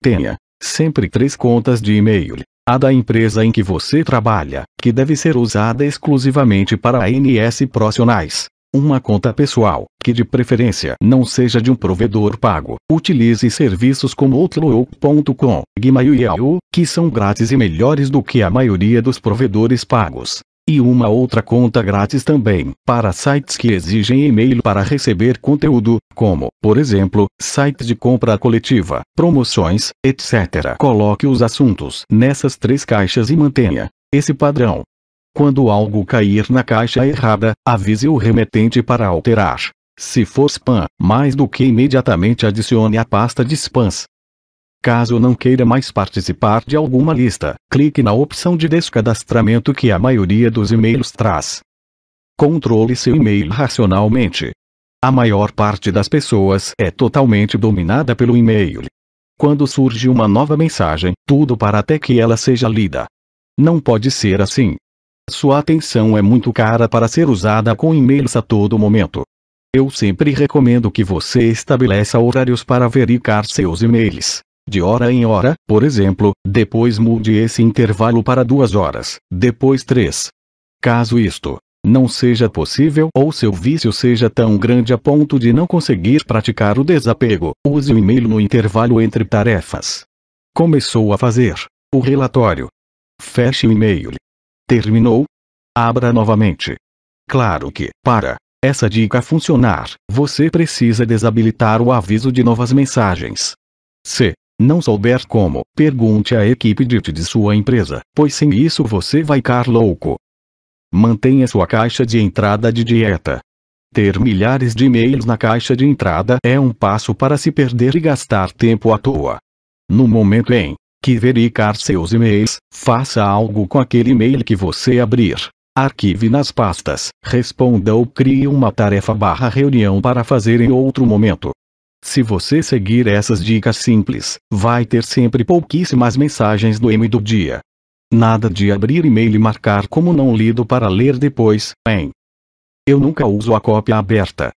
Tenha sempre três contas de e-mail: a da empresa em que você trabalha, que deve ser usada exclusivamente para ANS profissionais, uma conta pessoal, que de preferência não seja de um provedor pago. Utilize serviços como Outlook.com, Gmail e Yahoo, que são grátis e melhores do que a maioria dos provedores pagos. E uma outra conta grátis também, para sites que exigem e-mail para receber conteúdo, como, por exemplo, sites de compra coletiva, promoções, etc. Coloque os assuntos nessas três caixas e mantenha esse padrão. Quando algo cair na caixa errada, avise o remetente para alterar. Se for spam, mais do que imediatamente adicione a pasta de spams. Caso não queira mais participar de alguma lista, clique na opção de descadastramento que a maioria dos e-mails traz. Controle seu e-mail racionalmente. A maior parte das pessoas é totalmente dominada pelo e-mail. Quando surge uma nova mensagem, tudo para até que ela seja lida. Não pode ser assim. Sua atenção é muito cara para ser usada com e-mails a todo momento. Eu sempre recomendo que você estabeleça horários para verificar seus e-mails. De hora em hora, por exemplo, depois mude esse intervalo para duas horas, depois três. Caso isto não seja possível ou seu vício seja tão grande a ponto de não conseguir praticar o desapego, use o e-mail no intervalo entre tarefas. Começou a fazer o relatório. Feche o e-mail. Terminou? Abra novamente. Claro que, para essa dica funcionar, você precisa desabilitar o aviso de novas mensagens. Se não souber como, pergunte à equipe DIT de sua empresa, pois sem isso você vai ficar louco. Mantenha sua caixa de entrada de dieta. Ter milhares de e-mails na caixa de entrada é um passo para se perder e gastar tempo à toa. No momento em que verificar seus e-mails, faça algo com aquele e-mail que você abrir. Arquive nas pastas, responda ou crie uma tarefa barra reunião para fazer em outro momento. Se você seguir essas dicas simples, vai ter sempre pouquíssimas mensagens do M do dia. Nada de abrir e-mail e marcar como não lido para ler depois, hein? Eu nunca uso a cópia aberta.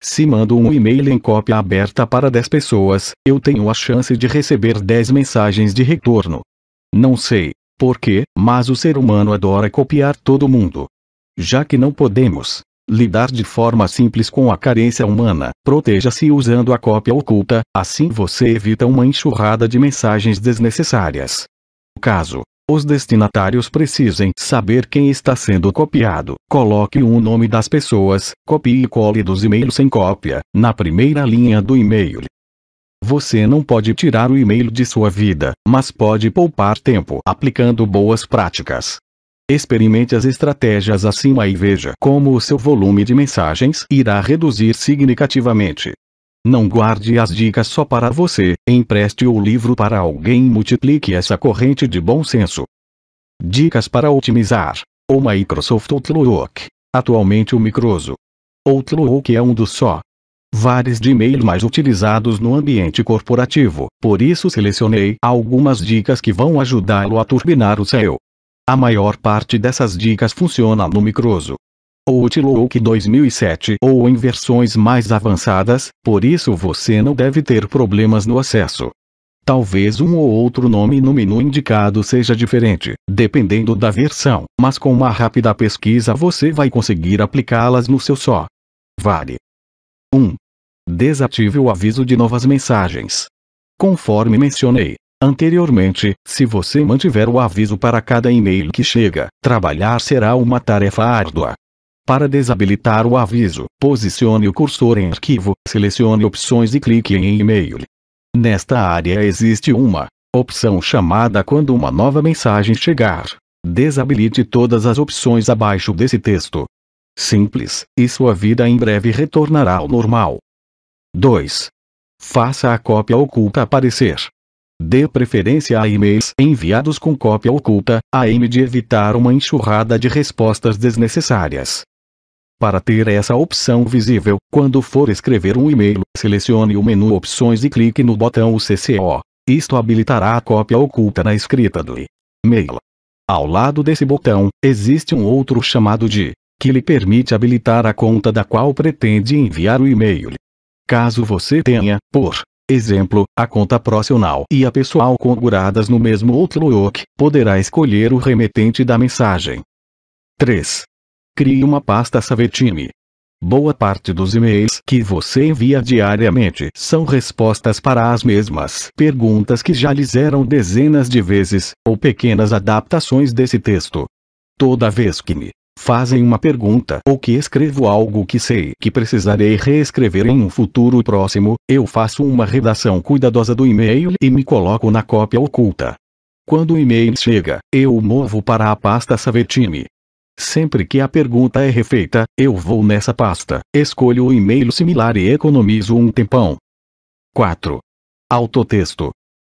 Se mando um e-mail em cópia aberta para 10 pessoas, eu tenho a chance de receber 10 mensagens de retorno. Não sei por quê, mas o ser humano adora copiar todo mundo. Já que não podemos lidar de forma simples com a carência humana, proteja-se usando a cópia oculta, assim você evita uma enxurrada de mensagens desnecessárias. Caso os destinatários precisem saber quem está sendo copiado. Coloque o nome das pessoas, copie e cole dos e-mails sem cópia, na primeira linha do e-mail. Você não pode tirar o e-mail de sua vida, mas pode poupar tempo aplicando boas práticas. Experimente as estratégias acima e veja como o seu volume de mensagens irá reduzir significativamente. Não guarde as dicas só para você, empreste o livro para alguém e multiplique essa corrente de bom senso. Dicas para otimizar. O Microsoft Outlook. Atualmente o Microsoft Outlook é um dos só vários de e-mail mais utilizados no ambiente corporativo, por isso selecionei algumas dicas que vão ajudá-lo a turbinar o seu. A maior parte dessas dicas funciona no Microsoft ou Outlook 2007 ou em versões mais avançadas, por isso você não deve ter problemas no acesso. Talvez um ou outro nome no menu indicado seja diferente, dependendo da versão, mas com uma rápida pesquisa você vai conseguir aplicá-las no seu só. Vale. 1. Desative o aviso de novas mensagens. Conforme mencionei anteriormente, se você mantiver o aviso para cada e-mail que chega, trabalhar será uma tarefa árdua, para desabilitar o aviso, posicione o cursor em arquivo, selecione opções e clique em e-mail. Nesta área existe uma opção chamada quando uma nova mensagem chegar. Desabilite todas as opções abaixo desse texto. Simples, e sua vida em breve retornará ao normal. 2. Faça a cópia oculta aparecer. Dê preferência a e-mails enviados com cópia oculta, a M de evitar uma enxurrada de respostas desnecessárias. Para ter essa opção visível, quando for escrever um e-mail, selecione o menu Opções e clique no botão CCO. Isto habilitará a cópia oculta na escrita do e-mail. Ao lado desse botão, existe um outro chamado de que lhe permite habilitar a conta da qual pretende enviar o e-mail. Caso você tenha, por exemplo, a conta profissional e a pessoal configuradas no mesmo Outlook, poderá escolher o remetente da mensagem. 3. Crie uma pasta Savetime. Boa parte dos e-mails que você envia diariamente são respostas para as mesmas perguntas que já lhes eram dezenas de vezes, ou pequenas adaptações desse texto. Toda vez que me fazem uma pergunta ou que escrevo algo que sei que precisarei reescrever em um futuro próximo, eu faço uma redação cuidadosa do e-mail e me coloco na cópia oculta. Quando o e-mail chega, eu o movo para a pasta Savetime, Sempre que a pergunta é refeita, eu vou nessa pasta, escolho o e-mail similar e economizo um tempão. 4. Autotexto.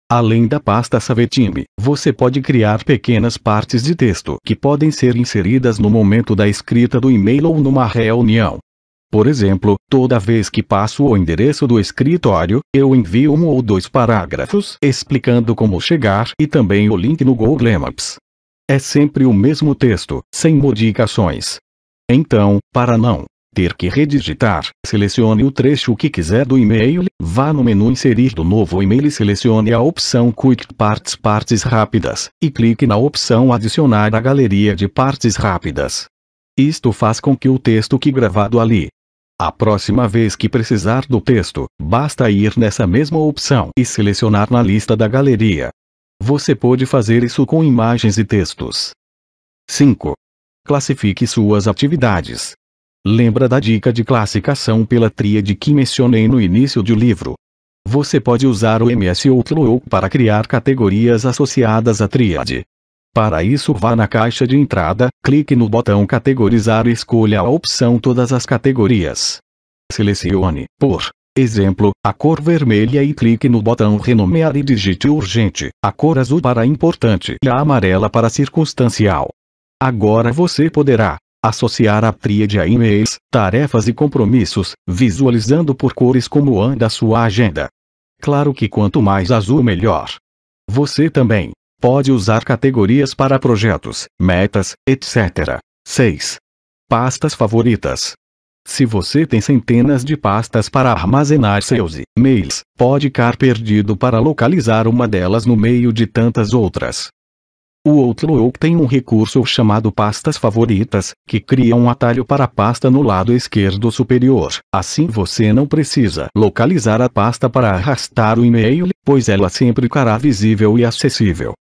Além da pasta Savetime, você pode criar pequenas partes de texto que podem ser inseridas no momento da escrita do e-mail ou numa reunião. Por exemplo, toda vez que passo o endereço do escritório, eu envio um ou dois parágrafos explicando como chegar e também o link no Google Maps. É sempre o mesmo texto, sem modificações. Então, para não ter que redigitar, selecione o trecho que quiser do e-mail, vá no menu Inserir do novo e-mail e selecione a opção Quick Parts Partes Rápidas, e clique na opção Adicionar à galeria de partes rápidas. Isto faz com que o texto que gravado ali a próxima vez que precisar do texto, basta ir nessa mesma opção e selecionar na lista da galeria. Você pode fazer isso com imagens e textos. 5. Classifique suas atividades. Lembra da dica de classificação pela tríade que mencionei no início do livro? Você pode usar o MS Outlook para criar categorias associadas à tríade. Para isso vá na caixa de entrada, clique no botão Categorizar e escolha a opção Todas as categorias. Selecione, por Exemplo, a cor vermelha e clique no botão renomear e digite urgente, a cor azul para importante e a amarela para circunstancial. Agora você poderá associar a tríade a e-mails, tarefas e compromissos, visualizando por cores como anda sua agenda. Claro que quanto mais azul melhor. Você também pode usar categorias para projetos, metas, etc. 6. Pastas favoritas. Se você tem centenas de pastas para armazenar seus e-mails, pode ficar perdido para localizar uma delas no meio de tantas outras. O Outlook tem um recurso chamado pastas favoritas, que cria um atalho para a pasta no lado esquerdo superior. Assim você não precisa localizar a pasta para arrastar o e-mail, pois ela sempre ficará visível e acessível.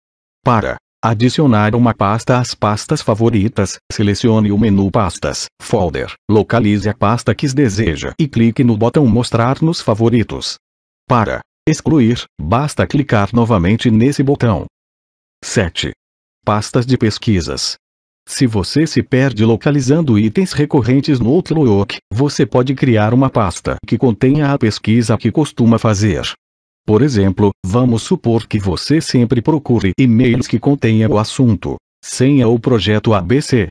Para Adicionar uma pasta às pastas favoritas, selecione o menu Pastas, Folder, localize a pasta que deseja e clique no botão Mostrar nos favoritos. Para excluir, basta clicar novamente nesse botão. 7. Pastas de pesquisas. Se você se perde localizando itens recorrentes no Outlook, você pode criar uma pasta que contenha a pesquisa que costuma fazer. Por exemplo, vamos supor que você sempre procure e-mails que contenham o assunto senha ou projeto ABC.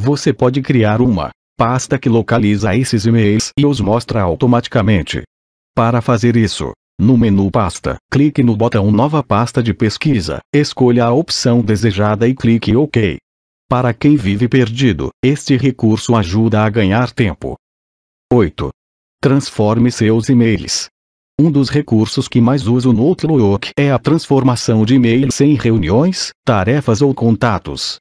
Você pode criar uma pasta que localiza esses e-mails e os mostra automaticamente. Para fazer isso, no menu Pasta, clique no botão Nova pasta de pesquisa, escolha a opção desejada e clique OK. Para quem vive perdido, este recurso ajuda a ganhar tempo. 8. Transforme seus e-mails. Um dos recursos que mais uso no Outlook é a transformação de e-mails em reuniões, tarefas ou contatos.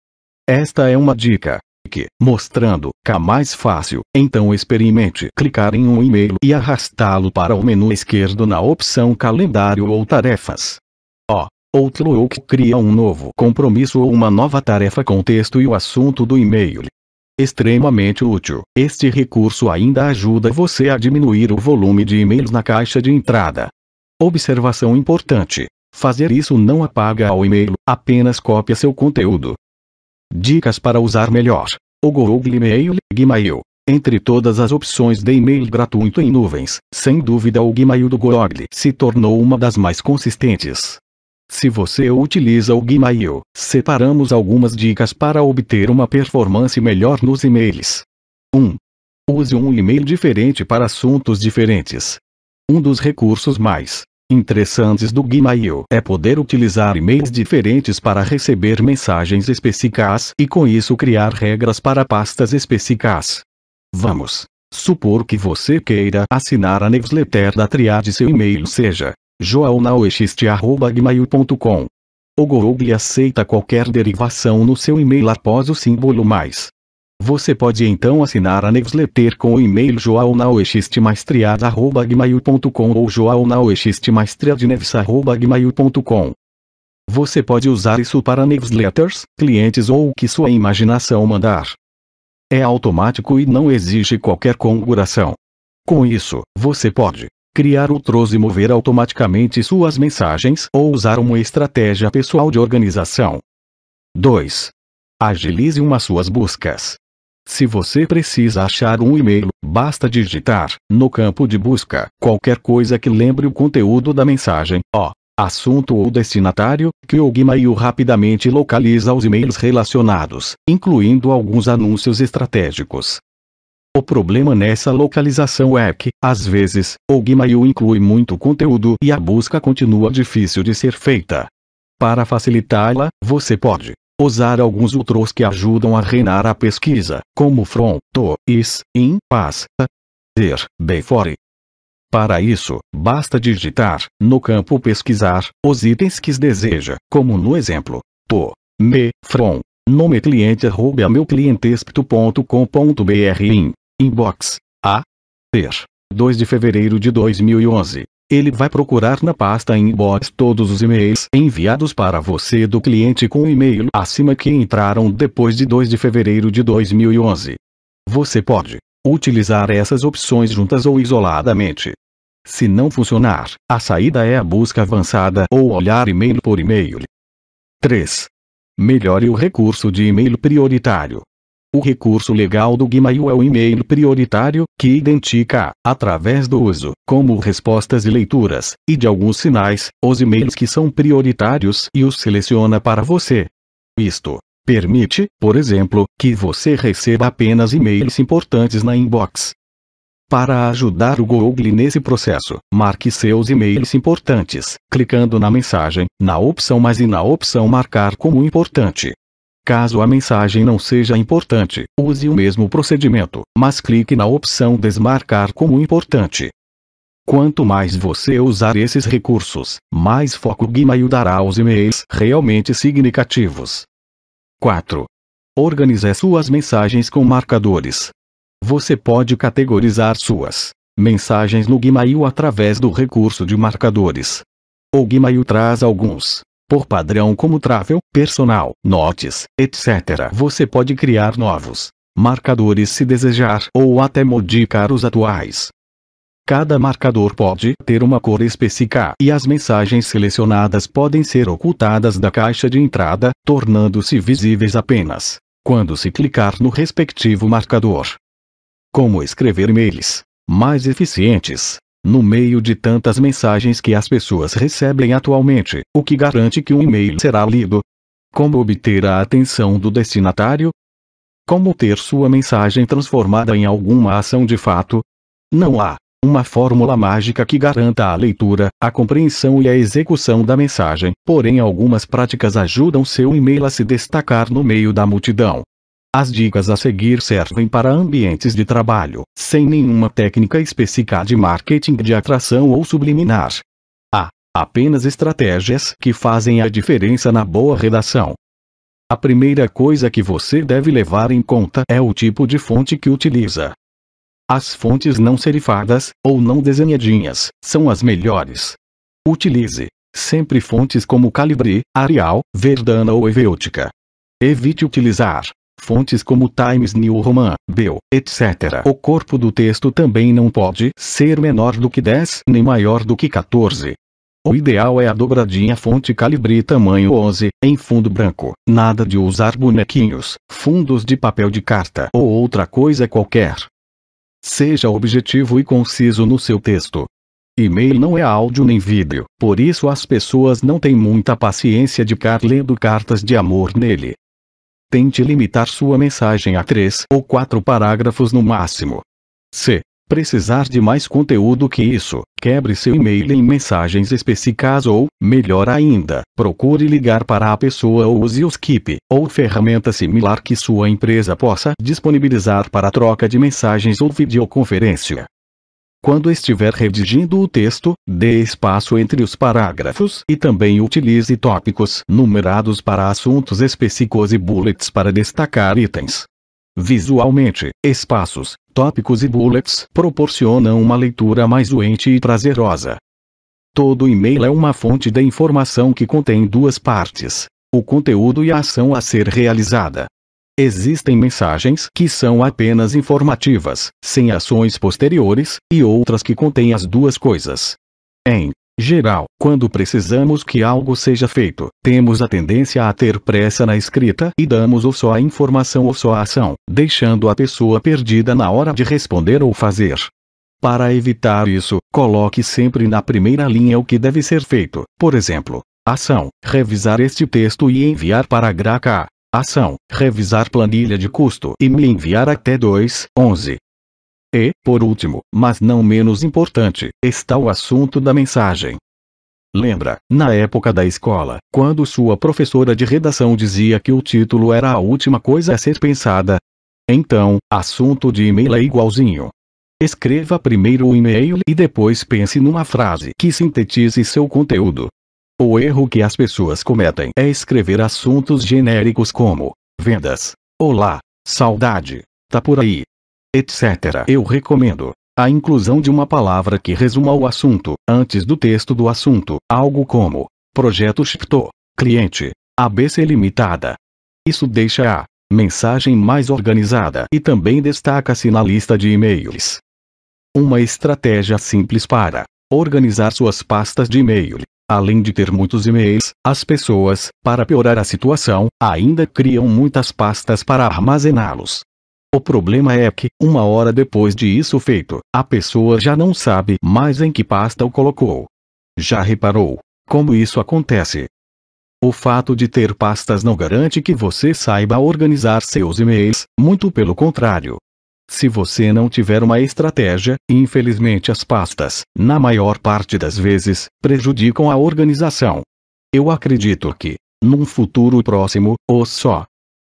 Esta é uma dica que, mostrando, cá mais fácil, então experimente clicar em um e-mail e arrastá-lo para o menu esquerdo na opção calendário ou tarefas. Ó, Outlook cria um novo compromisso ou uma nova tarefa com texto e o assunto do e-mail. Extremamente útil. Este recurso ainda ajuda você a diminuir o volume de e-mails na caixa de entrada. Observação importante: fazer isso não apaga o e-mail, apenas copia seu conteúdo. Dicas para usar melhor: o Google Mail, Gmail. Entre todas as opções de e-mail gratuito em nuvens, sem dúvida o Gmail do Google se tornou uma das mais consistentes. Se você utiliza o Gmail, separamos algumas dicas para obter uma performance melhor nos e-mails. 1. Use um e-mail diferente para assuntos diferentes. Um dos recursos mais interessantes do Gmail é poder utilizar e-mails diferentes para receber mensagens específicas e com isso criar regras para pastas específicas. Vamos supor que você queira assinar a newsletter da Triade seu e-mail seja joaonaoext.gmail.com. O Google aceita qualquer derivação no seu e-mail após o símbolo mais. Você pode então assinar a newsletter com o e-mail joaonaoexistmaestriad.gmail.com ou joaonaoexistmaestriadneves.gmail.com. Você pode usar isso para newsletters, clientes ou o que sua imaginação mandar. É automático e não exige qualquer configuração. Com isso, você pode criar outros e mover automaticamente suas mensagens ou usar uma estratégia pessoal de organização. 2. Agilize uma suas buscas. Se você precisa achar um e-mail, basta digitar, no campo de busca, qualquer coisa que lembre o conteúdo da mensagem, ó, assunto ou destinatário, que o Gmail rapidamente localiza os e-mails relacionados, incluindo alguns anúncios estratégicos. O problema nessa localização é que, às vezes, o Gmail inclui muito conteúdo e a busca continua difícil de ser feita. Para facilitá-la, você pode usar alguns outros que ajudam a reinar a pesquisa, como from, to, is, in, past, Der, before. Para isso, basta digitar, no campo pesquisar, os itens que deseja, como no exemplo, to, me, from, nome cliente arroba meu in Inbox. A. Ter. 2 de fevereiro de 2011. Ele vai procurar na pasta Inbox todos os e-mails enviados para você do cliente com o e-mail acima que entraram depois de 2 de fevereiro de 2011. Você pode utilizar essas opções juntas ou isoladamente. Se não funcionar, a saída é a busca avançada ou olhar e-mail por e-mail. 3. Melhore o recurso de e-mail prioritário. O recurso legal do Gmail é o e-mail prioritário, que identifica, através do uso, como respostas e leituras, e de alguns sinais, os e-mails que são prioritários e os seleciona para você. Isto permite, por exemplo, que você receba apenas e-mails importantes na inbox. Para ajudar o Google nesse processo, marque seus e-mails importantes, clicando na mensagem, na opção mais e na opção marcar como importante. Caso a mensagem não seja importante, use o mesmo procedimento, mas clique na opção Desmarcar como importante. Quanto mais você usar esses recursos, mais foco o Gmail dará aos e-mails realmente significativos. 4. Organize suas mensagens com marcadores. Você pode categorizar suas mensagens no Gmail através do recurso de marcadores. O Gmail traz alguns por padrão como travel, personal, notes, etc. Você pode criar novos marcadores se desejar ou até modificar os atuais. Cada marcador pode ter uma cor específica e as mensagens selecionadas podem ser ocultadas da caixa de entrada, tornando-se visíveis apenas quando se clicar no respectivo marcador. Como escrever e-mails mais eficientes? No meio de tantas mensagens que as pessoas recebem atualmente, o que garante que um e-mail será lido? Como obter a atenção do destinatário? Como ter sua mensagem transformada em alguma ação de fato? Não há uma fórmula mágica que garanta a leitura, a compreensão e a execução da mensagem, porém algumas práticas ajudam seu e-mail a se destacar no meio da multidão. As dicas a seguir servem para ambientes de trabalho, sem nenhuma técnica específica de marketing de atração ou subliminar. A. Apenas estratégias que fazem a diferença na boa redação. A primeira coisa que você deve levar em conta é o tipo de fonte que utiliza. As fontes não serifadas, ou não desenhadinhas, são as melhores. Utilize sempre fontes como calibri, Arial, Verdana ou Evêutica. Evite utilizar fontes como Times New Roman, Beu, etc. O corpo do texto também não pode ser menor do que 10 nem maior do que 14. O ideal é a dobradinha fonte calibre tamanho 11, em fundo branco. Nada de usar bonequinhos, fundos de papel de carta ou outra coisa qualquer. Seja objetivo e conciso no seu texto. E-mail não é áudio nem vídeo, por isso as pessoas não têm muita paciência de ficar lendo cartas de amor nele. Tente limitar sua mensagem a três ou quatro parágrafos no máximo. C. Precisar de mais conteúdo que isso, quebre seu e-mail em mensagens específicas ou, melhor ainda, procure ligar para a pessoa ou use o Skip, ou ferramenta similar que sua empresa possa disponibilizar para troca de mensagens ou videoconferência. Quando estiver redigindo o texto, dê espaço entre os parágrafos e também utilize tópicos numerados para assuntos específicos e bullets para destacar itens. Visualmente, espaços, tópicos e bullets proporcionam uma leitura mais doente e prazerosa. Todo e-mail é uma fonte de informação que contém duas partes: o conteúdo e a ação a ser realizada. Existem mensagens que são apenas informativas, sem ações posteriores, e outras que contêm as duas coisas. Em geral, quando precisamos que algo seja feito, temos a tendência a ter pressa na escrita e damos ou só a informação ou só a ação, deixando a pessoa perdida na hora de responder ou fazer. Para evitar isso, coloque sempre na primeira linha o que deve ser feito, por exemplo, ação, revisar este texto e enviar para GRACA. Ação: revisar planilha de custo e me enviar até 2, 11. E, por último, mas não menos importante, está o assunto da mensagem. Lembra, na época da escola, quando sua professora de redação dizia que o título era a última coisa a ser pensada? Então, assunto de e-mail é igualzinho. Escreva primeiro o e-mail e depois pense numa frase que sintetize seu conteúdo. O erro que as pessoas cometem é escrever assuntos genéricos como vendas, olá, saudade, tá por aí, etc. Eu recomendo a inclusão de uma palavra que resuma o assunto antes do texto do assunto, algo como projeto Shifto, cliente, ABC Limitada. Isso deixa a mensagem mais organizada e também destaca-se na lista de e-mails. Uma estratégia simples para organizar suas pastas de e-mail Além de ter muitos e-mails, as pessoas, para piorar a situação, ainda criam muitas pastas para armazená-los. O problema é que, uma hora depois de isso feito, a pessoa já não sabe mais em que pasta o colocou. Já reparou como isso acontece? O fato de ter pastas não garante que você saiba organizar seus e-mails, muito pelo contrário. Se você não tiver uma estratégia, infelizmente as pastas, na maior parte das vezes, prejudicam a organização. Eu acredito que, num futuro próximo, ou só,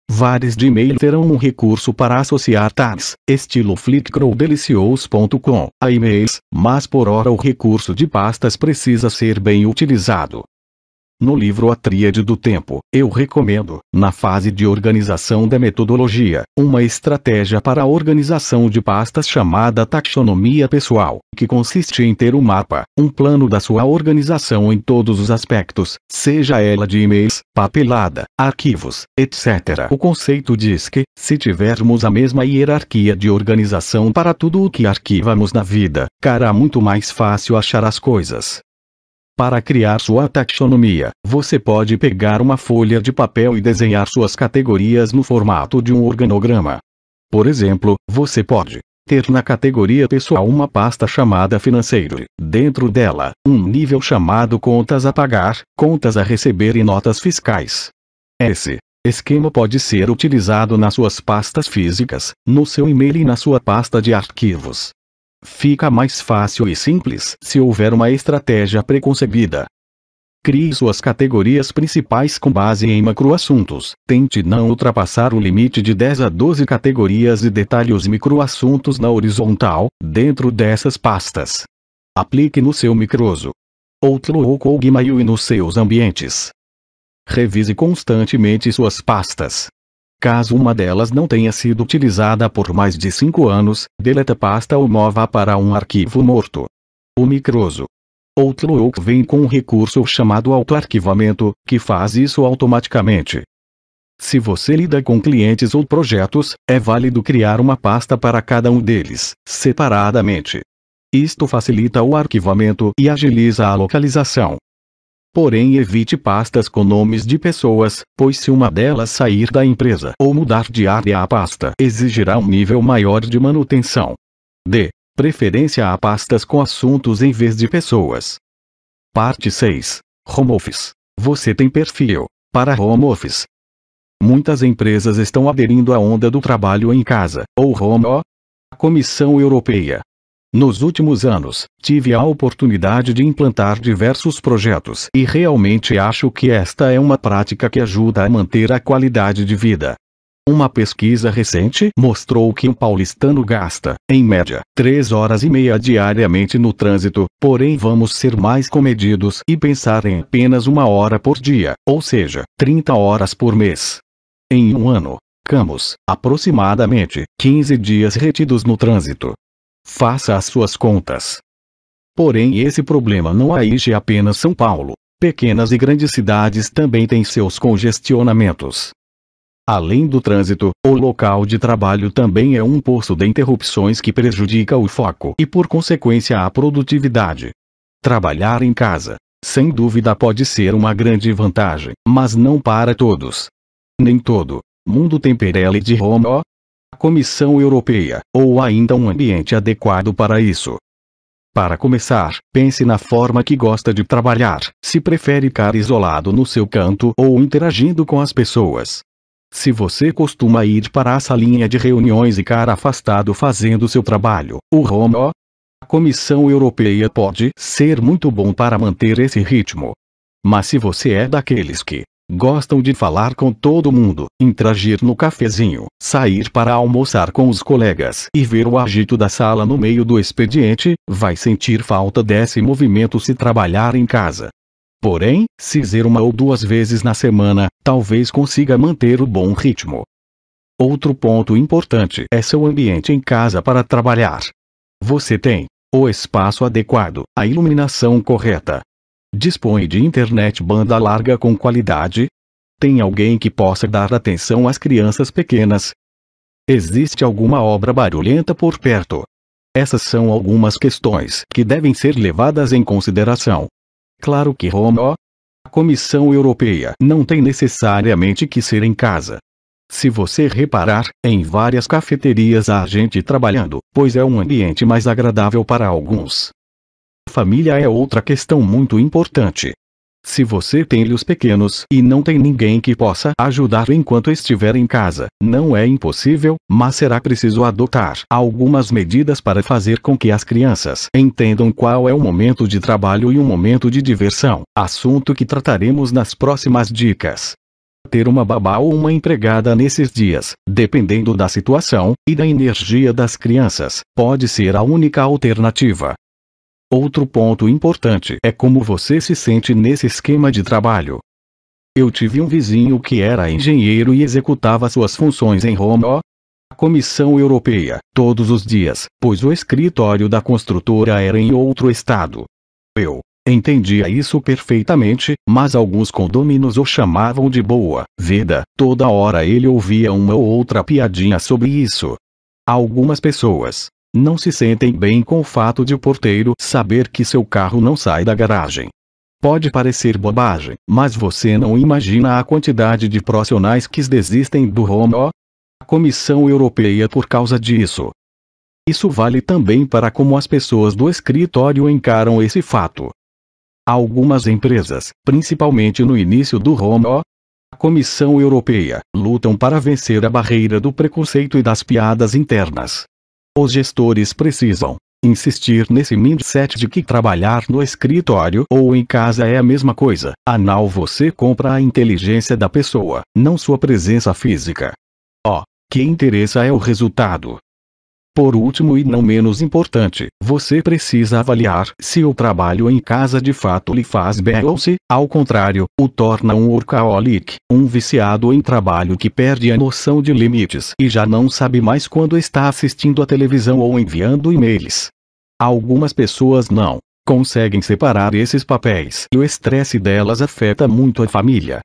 Vários de e-mail terão um recurso para associar tags, estilo flickcrowdelicious.com, a e-mails, mas por hora o recurso de pastas precisa ser bem utilizado. No livro A Tríade do Tempo, eu recomendo, na fase de organização da metodologia, uma estratégia para a organização de pastas chamada taxonomia pessoal, que consiste em ter um mapa, um plano da sua organização em todos os aspectos, seja ela de e-mails, papelada, arquivos, etc. O conceito diz que, se tivermos a mesma hierarquia de organização para tudo o que arquivamos na vida, cara muito mais fácil achar as coisas. Para criar sua taxonomia, você pode pegar uma folha de papel e desenhar suas categorias no formato de um organograma. Por exemplo, você pode ter na categoria pessoal uma pasta chamada financeiro, dentro dela, um nível chamado contas a pagar, contas a receber e notas fiscais. Esse esquema pode ser utilizado nas suas pastas físicas, no seu e-mail e na sua pasta de arquivos, Fica mais fácil e simples se houver uma estratégia preconcebida. Crie suas categorias principais com base em macroassuntos. Tente não ultrapassar o limite de 10 a 12 categorias e detalhe os microassuntos na horizontal, dentro dessas pastas. Aplique no seu microso. Outlook ou Gmail e nos seus ambientes. Revise constantemente suas pastas. Caso uma delas não tenha sido utilizada por mais de 5 anos, deleta a pasta ou mova para um arquivo morto. O Microso. Outlook vem com um recurso chamado autoarquivamento, que faz isso automaticamente. Se você lida com clientes ou projetos, é válido criar uma pasta para cada um deles, separadamente. Isto facilita o arquivamento e agiliza a localização. Porém, evite pastas com nomes de pessoas, pois se uma delas sair da empresa ou mudar de área, a pasta exigirá um nível maior de manutenção. D. Preferência a pastas com assuntos em vez de pessoas. Parte 6. Home Office. Você tem perfil para home office. Muitas empresas estão aderindo à onda do trabalho em casa, ou home A Comissão Europeia nos últimos anos, tive a oportunidade de implantar diversos projetos e realmente acho que esta é uma prática que ajuda a manter a qualidade de vida. Uma pesquisa recente mostrou que um paulistano gasta, em média, 3 horas e meia diariamente no trânsito, porém vamos ser mais comedidos e pensar em apenas uma hora por dia, ou seja, 30 horas por mês. Em um ano, camos, aproximadamente, 15 dias retidos no trânsito, Faça as suas contas. Porém, esse problema não aige apenas São Paulo. Pequenas e grandes cidades também têm seus congestionamentos. Além do trânsito, o local de trabalho também é um poço de interrupções que prejudica o foco e, por consequência, a produtividade. Trabalhar em casa, sem dúvida, pode ser uma grande vantagem, mas não para todos. Nem todo mundo tem Pirelli de Roma, Comissão Europeia, ou ainda um ambiente adequado para isso. Para começar, pense na forma que gosta de trabalhar, se prefere ficar isolado no seu canto ou interagindo com as pessoas. Se você costuma ir para a salinha de reuniões e ficar afastado fazendo seu trabalho, o home a Comissão Europeia pode ser muito bom para manter esse ritmo. Mas se você é daqueles que Gostam de falar com todo mundo, interagir no cafezinho, sair para almoçar com os colegas e ver o agito da sala no meio do expediente, vai sentir falta desse movimento se trabalhar em casa. Porém, se zer uma ou duas vezes na semana, talvez consiga manter o bom ritmo. Outro ponto importante é seu ambiente em casa para trabalhar. Você tem o espaço adequado, a iluminação correta, Dispõe de internet banda larga com qualidade? Tem alguém que possa dar atenção às crianças pequenas? Existe alguma obra barulhenta por perto? Essas são algumas questões que devem ser levadas em consideração. Claro que Roma, a Comissão Europeia não tem necessariamente que ser em casa. Se você reparar, em várias cafeterias há gente trabalhando, pois é um ambiente mais agradável para alguns. Família é outra questão muito importante. Se você tem filhos pequenos e não tem ninguém que possa ajudar enquanto estiver em casa, não é impossível, mas será preciso adotar algumas medidas para fazer com que as crianças entendam qual é o momento de trabalho e o momento de diversão, assunto que trataremos nas próximas dicas. Ter uma babá ou uma empregada nesses dias, dependendo da situação e da energia das crianças, pode ser a única alternativa. Outro ponto importante é como você se sente nesse esquema de trabalho. Eu tive um vizinho que era engenheiro e executava suas funções em Roma, a Comissão Europeia, todos os dias, pois o escritório da construtora era em outro estado. Eu entendia isso perfeitamente, mas alguns condôminos o chamavam de boa vida, toda hora ele ouvia uma ou outra piadinha sobre isso. Algumas pessoas não se sentem bem com o fato de o porteiro saber que seu carro não sai da garagem. Pode parecer bobagem, mas você não imagina a quantidade de profissionais que desistem do home a Comissão Europeia por causa disso. Isso vale também para como as pessoas do escritório encaram esse fato. Algumas empresas, principalmente no início do home a Comissão Europeia, lutam para vencer a barreira do preconceito e das piadas internas. Os gestores precisam insistir nesse mindset de que trabalhar no escritório ou em casa é a mesma coisa. Anal você compra a inteligência da pessoa, não sua presença física. Ó, oh, que interessa é o resultado. Por último e não menos importante, você precisa avaliar se o trabalho em casa de fato lhe faz bem ou se, ao contrário, o torna um workaholic, um viciado em trabalho que perde a noção de limites e já não sabe mais quando está assistindo a televisão ou enviando e-mails. Algumas pessoas não conseguem separar esses papéis e o estresse delas afeta muito a família.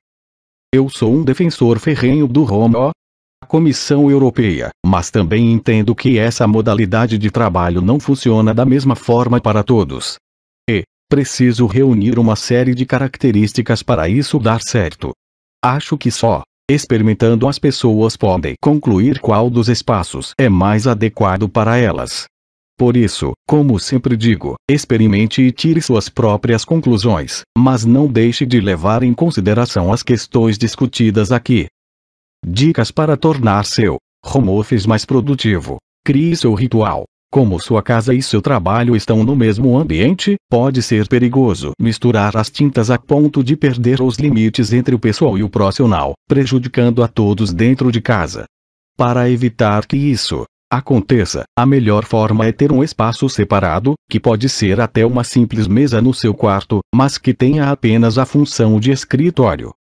Eu sou um defensor ferrenho do home Comissão Europeia, mas também entendo que essa modalidade de trabalho não funciona da mesma forma para todos. E, preciso reunir uma série de características para isso dar certo. Acho que só, experimentando as pessoas podem concluir qual dos espaços é mais adequado para elas. Por isso, como sempre digo, experimente e tire suas próprias conclusões, mas não deixe de levar em consideração as questões discutidas aqui. Dicas para tornar seu home office mais produtivo. Crie seu ritual. Como sua casa e seu trabalho estão no mesmo ambiente, pode ser perigoso misturar as tintas a ponto de perder os limites entre o pessoal e o profissional, prejudicando a todos dentro de casa. Para evitar que isso aconteça, a melhor forma é ter um espaço separado, que pode ser até uma simples mesa no seu quarto, mas que tenha apenas a função de escritório.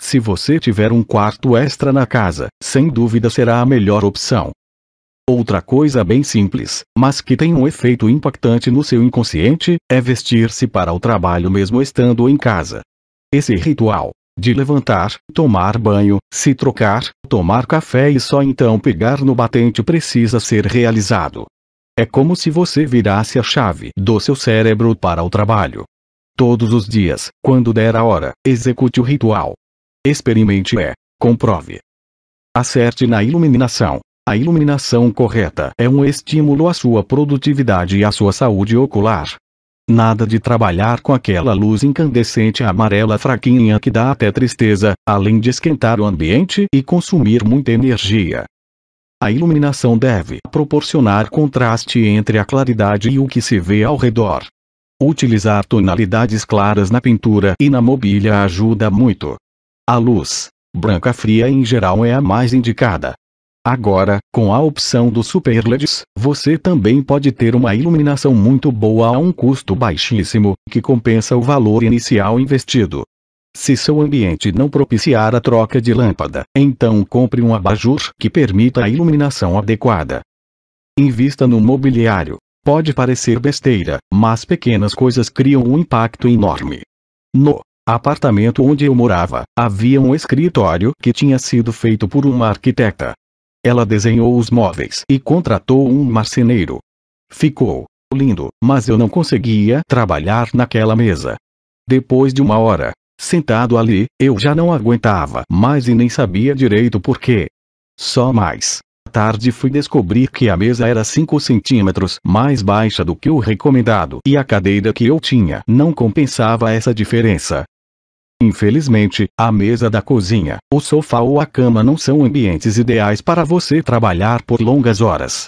Se você tiver um quarto extra na casa, sem dúvida será a melhor opção. Outra coisa bem simples, mas que tem um efeito impactante no seu inconsciente, é vestir-se para o trabalho mesmo estando em casa. Esse ritual de levantar, tomar banho, se trocar, tomar café e só então pegar no batente precisa ser realizado. É como se você virasse a chave do seu cérebro para o trabalho. Todos os dias, quando der a hora, execute o ritual. Experimente é. Comprove. Acerte na iluminação. A iluminação correta é um estímulo à sua produtividade e à sua saúde ocular. Nada de trabalhar com aquela luz incandescente amarela fraquinha que dá até tristeza, além de esquentar o ambiente e consumir muita energia. A iluminação deve proporcionar contraste entre a claridade e o que se vê ao redor. Utilizar tonalidades claras na pintura e na mobília ajuda muito. A luz branca fria em geral é a mais indicada. Agora, com a opção do Super LEDs, você também pode ter uma iluminação muito boa a um custo baixíssimo, que compensa o valor inicial investido. Se seu ambiente não propiciar a troca de lâmpada, então compre um abajur que permita a iluminação adequada. Invista no mobiliário. Pode parecer besteira, mas pequenas coisas criam um impacto enorme. No apartamento onde eu morava, havia um escritório que tinha sido feito por uma arquiteta. Ela desenhou os móveis e contratou um marceneiro. Ficou lindo, mas eu não conseguia trabalhar naquela mesa. Depois de uma hora, sentado ali, eu já não aguentava mais e nem sabia direito por quê. Só mais tarde fui descobrir que a mesa era 5 centímetros mais baixa do que o recomendado e a cadeira que eu tinha não compensava essa diferença. Infelizmente, a mesa da cozinha, o sofá ou a cama não são ambientes ideais para você trabalhar por longas horas.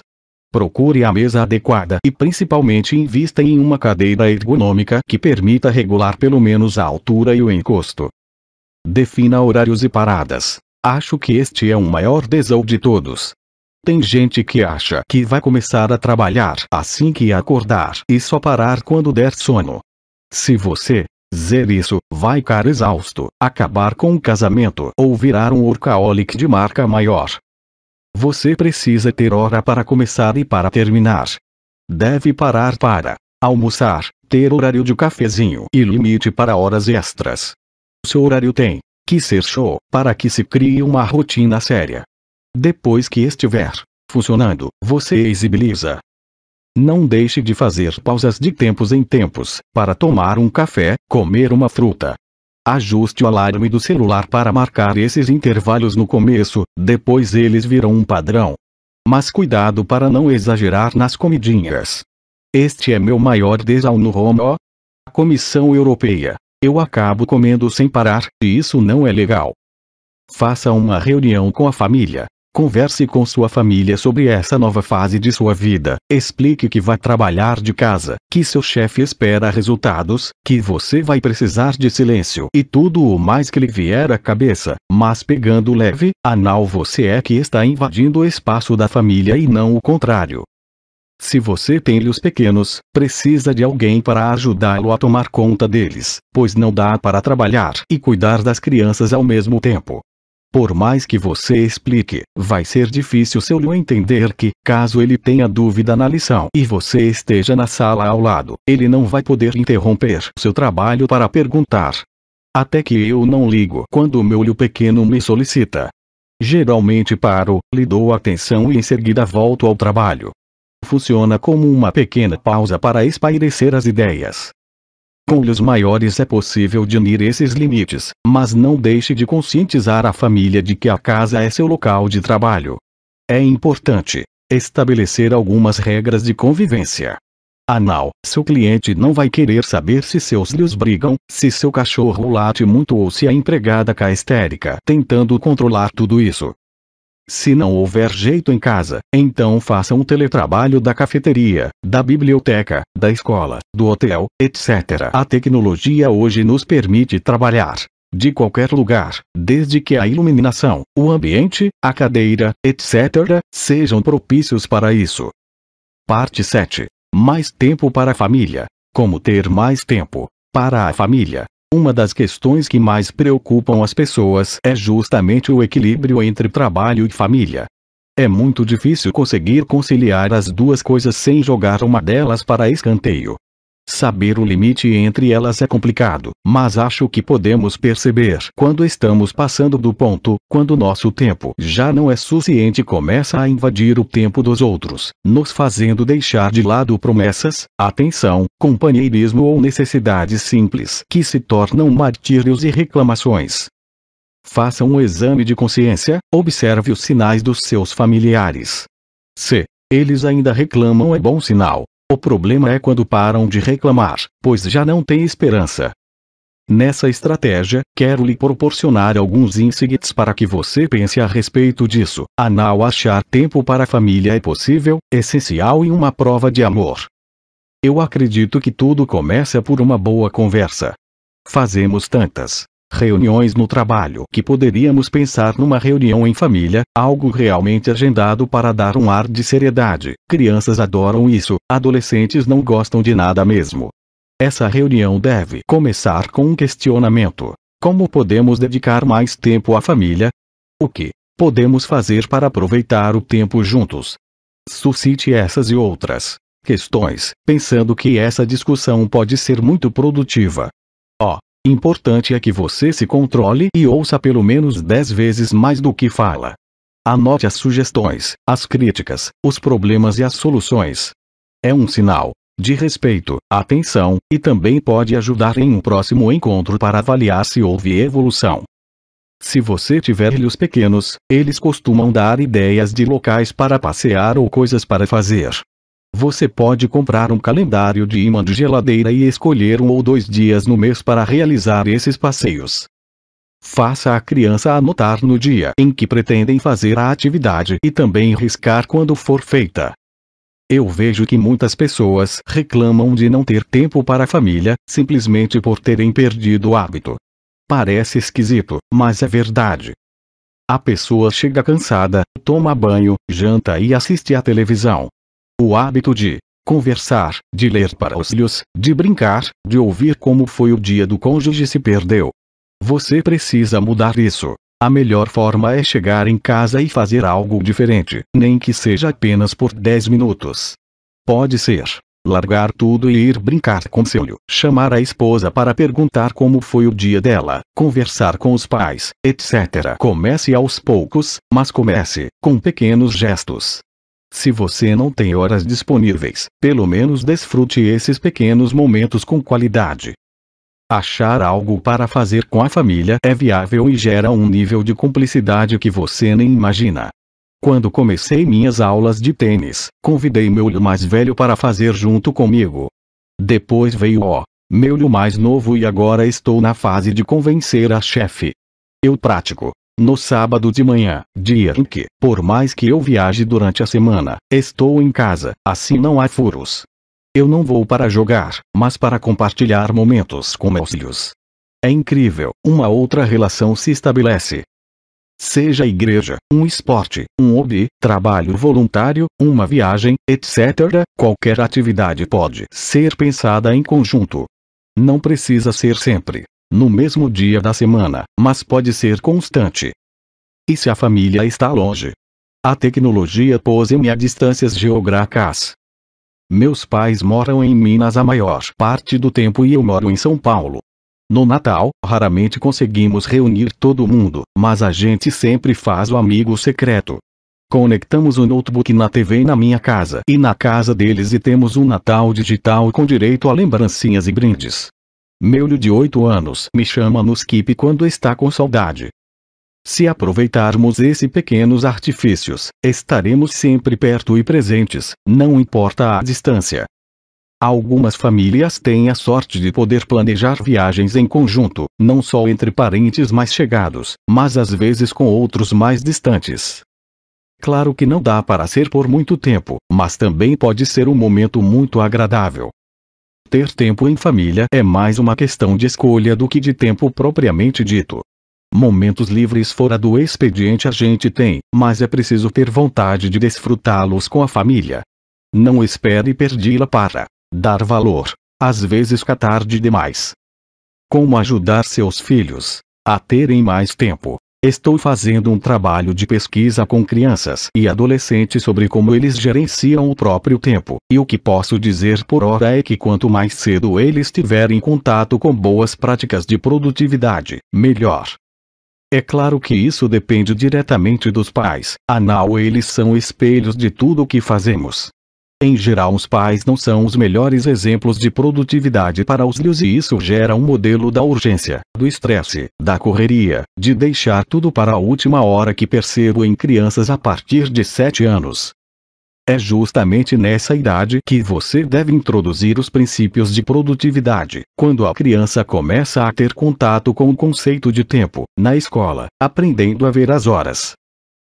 Procure a mesa adequada e principalmente invista em uma cadeira ergonômica que permita regular pelo menos a altura e o encosto. Defina horários e paradas. Acho que este é o maior desol de todos. Tem gente que acha que vai começar a trabalhar assim que acordar e só parar quando der sono. Se você Dizer isso vai ficar exausto, acabar com o casamento ou virar um workaholic de marca maior. Você precisa ter hora para começar e para terminar. Deve parar para almoçar, ter horário de cafezinho e limite para horas extras. Seu horário tem que ser show para que se crie uma rotina séria. Depois que estiver funcionando, você exibiliza não deixe de fazer pausas de tempos em tempos, para tomar um café, comer uma fruta. Ajuste o alarme do celular para marcar esses intervalos no começo, depois eles virão um padrão. Mas cuidado para não exagerar nas comidinhas. Este é meu maior desal no home, ó. A Comissão Europeia. Eu acabo comendo sem parar, e isso não é legal. Faça uma reunião com a família, Converse com sua família sobre essa nova fase de sua vida. Explique que vai trabalhar de casa, que seu chefe espera resultados, que você vai precisar de silêncio e tudo o mais que lhe vier à cabeça. Mas pegando leve, anal você é que está invadindo o espaço da família e não o contrário. Se você tem os pequenos, precisa de alguém para ajudá-lo a tomar conta deles, pois não dá para trabalhar e cuidar das crianças ao mesmo tempo. Por mais que você explique, vai ser difícil seu Lu entender que, caso ele tenha dúvida na lição e você esteja na sala ao lado, ele não vai poder interromper seu trabalho para perguntar. Até que eu não ligo quando meu Lu pequeno me solicita. Geralmente paro, lhe dou atenção e em seguida volto ao trabalho. Funciona como uma pequena pausa para espairecer as ideias. Com os maiores é possível diminuir esses limites, mas não deixe de conscientizar a família de que a casa é seu local de trabalho. É importante estabelecer algumas regras de convivência. Anal, seu cliente não vai querer saber se seus lhos brigam, se seu cachorro late muito ou se a empregada cá histérica tentando controlar tudo isso. Se não houver jeito em casa, então faça um teletrabalho da cafeteria, da biblioteca, da escola, do hotel, etc. A tecnologia hoje nos permite trabalhar de qualquer lugar, desde que a iluminação, o ambiente, a cadeira, etc., sejam propícios para isso. Parte 7. Mais tempo para a família. Como ter mais tempo para a família? Uma das questões que mais preocupam as pessoas é justamente o equilíbrio entre trabalho e família. É muito difícil conseguir conciliar as duas coisas sem jogar uma delas para escanteio. Saber o limite entre elas é complicado, mas acho que podemos perceber quando estamos passando do ponto, quando nosso tempo já não é suficiente começa a invadir o tempo dos outros, nos fazendo deixar de lado promessas, atenção, companheirismo ou necessidades simples que se tornam martírios e reclamações. Faça um exame de consciência, observe os sinais dos seus familiares. Se eles ainda reclamam é bom sinal, o problema é quando param de reclamar, pois já não tem esperança. Nessa estratégia, quero lhe proporcionar alguns insights para que você pense a respeito disso. Anal achar tempo para a família é possível, essencial e uma prova de amor. Eu acredito que tudo começa por uma boa conversa. Fazemos tantas, Reuniões no trabalho. Que poderíamos pensar numa reunião em família, algo realmente agendado para dar um ar de seriedade. Crianças adoram isso, adolescentes não gostam de nada mesmo. Essa reunião deve começar com um questionamento. Como podemos dedicar mais tempo à família? O que podemos fazer para aproveitar o tempo juntos? Suscite essas e outras questões, pensando que essa discussão pode ser muito produtiva. Importante é que você se controle e ouça pelo menos 10 vezes mais do que fala. Anote as sugestões, as críticas, os problemas e as soluções. É um sinal de respeito, atenção, e também pode ajudar em um próximo encontro para avaliar se houve evolução. Se você tiver filhos pequenos, eles costumam dar ideias de locais para passear ou coisas para fazer. Você pode comprar um calendário de imã de geladeira e escolher um ou dois dias no mês para realizar esses passeios. Faça a criança anotar no dia em que pretendem fazer a atividade e também riscar quando for feita. Eu vejo que muitas pessoas reclamam de não ter tempo para a família, simplesmente por terem perdido o hábito. Parece esquisito, mas é verdade. A pessoa chega cansada, toma banho, janta e assiste à televisão. O hábito de conversar, de ler para os filhos, de brincar, de ouvir como foi o dia do cônjuge se perdeu. Você precisa mudar isso. A melhor forma é chegar em casa e fazer algo diferente, nem que seja apenas por 10 minutos. Pode ser largar tudo e ir brincar com seu chamar a esposa para perguntar como foi o dia dela, conversar com os pais, etc. Comece aos poucos, mas comece com pequenos gestos. Se você não tem horas disponíveis, pelo menos desfrute esses pequenos momentos com qualidade. Achar algo para fazer com a família é viável e gera um nível de cumplicidade que você nem imagina. Quando comecei minhas aulas de tênis, convidei meu lho mais velho para fazer junto comigo. Depois veio o meu lho mais novo e agora estou na fase de convencer a chefe. Eu pratico no sábado de manhã, dia em que, por mais que eu viaje durante a semana, estou em casa, assim não há furos. Eu não vou para jogar, mas para compartilhar momentos com meus filhos. É incrível, uma outra relação se estabelece. Seja igreja, um esporte, um hobby, trabalho voluntário, uma viagem, etc., qualquer atividade pode ser pensada em conjunto. Não precisa ser sempre no mesmo dia da semana, mas pode ser constante. E se a família está longe? A tecnologia pôs-me a distâncias geográficas. Meus pais moram em Minas a maior parte do tempo e eu moro em São Paulo. No Natal, raramente conseguimos reunir todo mundo, mas a gente sempre faz o amigo secreto. Conectamos o notebook na TV na minha casa e na casa deles e temos um Natal digital com direito a lembrancinhas e brindes. Meulho de oito anos me chama no skip quando está com saudade. Se aproveitarmos esses pequenos artifícios, estaremos sempre perto e presentes, não importa a distância. Algumas famílias têm a sorte de poder planejar viagens em conjunto, não só entre parentes mais chegados, mas às vezes com outros mais distantes. Claro que não dá para ser por muito tempo, mas também pode ser um momento muito agradável. Ter tempo em família é mais uma questão de escolha do que de tempo propriamente dito. Momentos livres fora do expediente a gente tem, mas é preciso ter vontade de desfrutá-los com a família. Não espere perdi la para dar valor, às vezes catar de demais. Como ajudar seus filhos a terem mais tempo? Estou fazendo um trabalho de pesquisa com crianças e adolescentes sobre como eles gerenciam o próprio tempo, e o que posso dizer por hora é que quanto mais cedo eles tiverem contato com boas práticas de produtividade, melhor. É claro que isso depende diretamente dos pais, afinal eles são espelhos de tudo o que fazemos. Em geral os pais não são os melhores exemplos de produtividade para os filhos e isso gera um modelo da urgência, do estresse, da correria, de deixar tudo para a última hora que percebo em crianças a partir de 7 anos. É justamente nessa idade que você deve introduzir os princípios de produtividade. Quando a criança começa a ter contato com o conceito de tempo, na escola, aprendendo a ver as horas,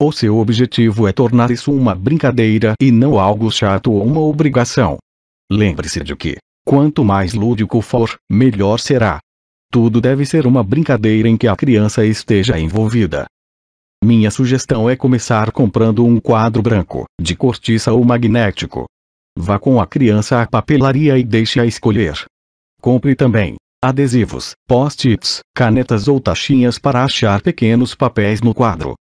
o seu objetivo é tornar isso uma brincadeira e não algo chato ou uma obrigação. Lembre-se de que, quanto mais lúdico for, melhor será. Tudo deve ser uma brincadeira em que a criança esteja envolvida. Minha sugestão é começar comprando um quadro branco, de cortiça ou magnético. Vá com a criança à papelaria e deixe-a escolher. Compre também adesivos, post-its, canetas ou tachinhas para achar pequenos papéis no quadro.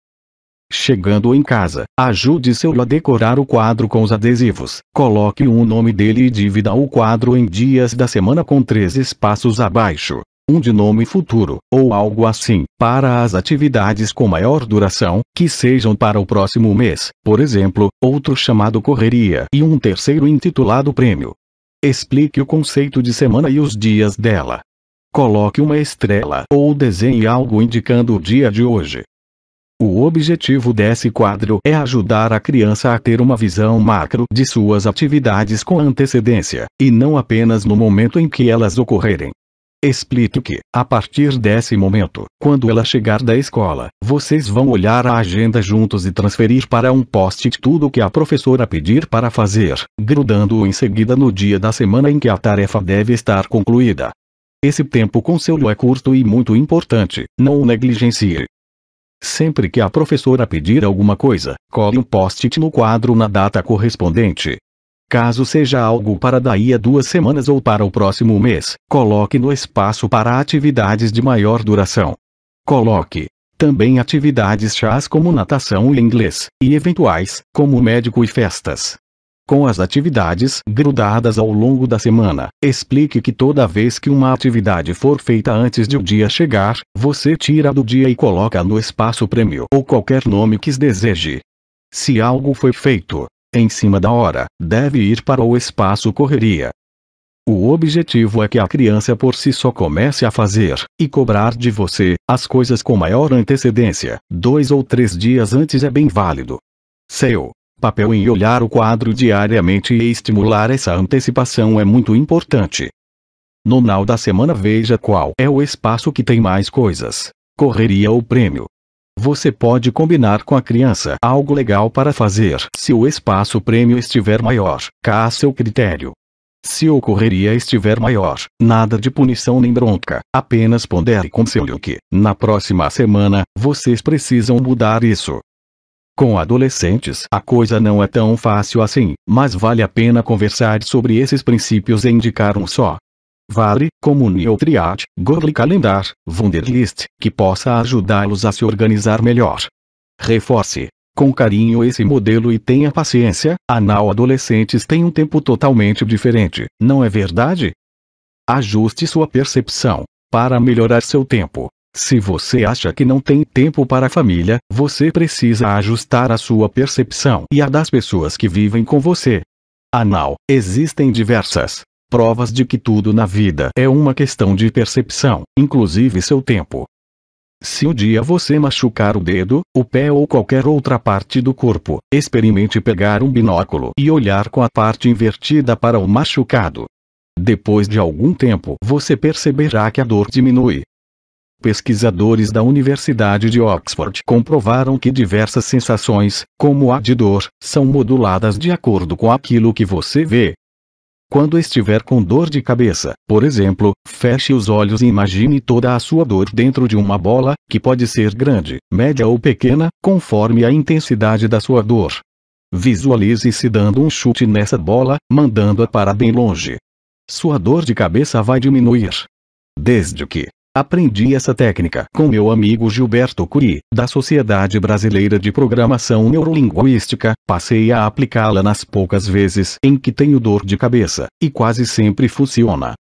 Chegando em casa, ajude seu a decorar o quadro com os adesivos. Coloque o nome dele e divida o quadro em dias da semana com três espaços abaixo. Um de nome futuro, ou algo assim, para as atividades com maior duração, que sejam para o próximo mês, por exemplo, outro chamado correria e um terceiro intitulado prêmio. Explique o conceito de semana e os dias dela. Coloque uma estrela ou desenhe algo indicando o dia de hoje. O objetivo desse quadro é ajudar a criança a ter uma visão macro de suas atividades com antecedência, e não apenas no momento em que elas ocorrerem. Explico que, a partir desse momento, quando ela chegar da escola, vocês vão olhar a agenda juntos e transferir para um post-it tudo o que a professora pedir para fazer, grudando-o em seguida no dia da semana em que a tarefa deve estar concluída. Esse tempo com seu é curto e muito importante, não o negligencie. Sempre que a professora pedir alguma coisa, cole um post-it no quadro na data correspondente. Caso seja algo para daí a duas semanas ou para o próximo mês, coloque no espaço para atividades de maior duração. Coloque também atividades chás como natação e inglês, e eventuais, como médico e festas com as atividades grudadas ao longo da semana. Explique que toda vez que uma atividade for feita antes de o dia chegar, você tira do dia e coloca no espaço prêmio ou qualquer nome que deseje. Se algo foi feito em cima da hora, deve ir para o espaço correria. O objetivo é que a criança por si só comece a fazer e cobrar de você as coisas com maior antecedência, dois ou três dias antes é bem válido. Seu papel em olhar o quadro diariamente e estimular essa antecipação é muito importante. No final da semana veja qual é o espaço que tem mais coisas. Correria ou prêmio. Você pode combinar com a criança algo legal para fazer. Se o espaço prêmio estiver maior, cá a seu critério. Se o correria estiver maior, nada de punição nem bronca, apenas pondere conselho que, na próxima semana, vocês precisam mudar isso. Com adolescentes, a coisa não é tão fácil assim, mas vale a pena conversar sobre esses princípios e indicar um só. Vale, Communio Triad, gorli Calendar, Wunderlist, que possa ajudá-los a se organizar melhor. Reforce. Com carinho esse modelo e tenha paciência, anal adolescentes têm um tempo totalmente diferente, não é verdade? Ajuste sua percepção para melhorar seu tempo. Se você acha que não tem tempo para a família, você precisa ajustar a sua percepção e a das pessoas que vivem com você. Anal, existem diversas provas de que tudo na vida é uma questão de percepção, inclusive seu tempo. Se um dia você machucar o dedo, o pé ou qualquer outra parte do corpo, experimente pegar um binóculo e olhar com a parte invertida para o machucado. Depois de algum tempo, você perceberá que a dor diminui, Pesquisadores da Universidade de Oxford comprovaram que diversas sensações, como a de dor, são moduladas de acordo com aquilo que você vê. Quando estiver com dor de cabeça, por exemplo, feche os olhos e imagine toda a sua dor dentro de uma bola, que pode ser grande, média ou pequena, conforme a intensidade da sua dor. Visualize-se dando um chute nessa bola, mandando-a para bem longe. Sua dor de cabeça vai diminuir. Desde que Aprendi essa técnica com meu amigo Gilberto Curi da Sociedade Brasileira de Programação Neurolinguística, passei a aplicá-la nas poucas vezes em que tenho dor de cabeça, e quase sempre funciona.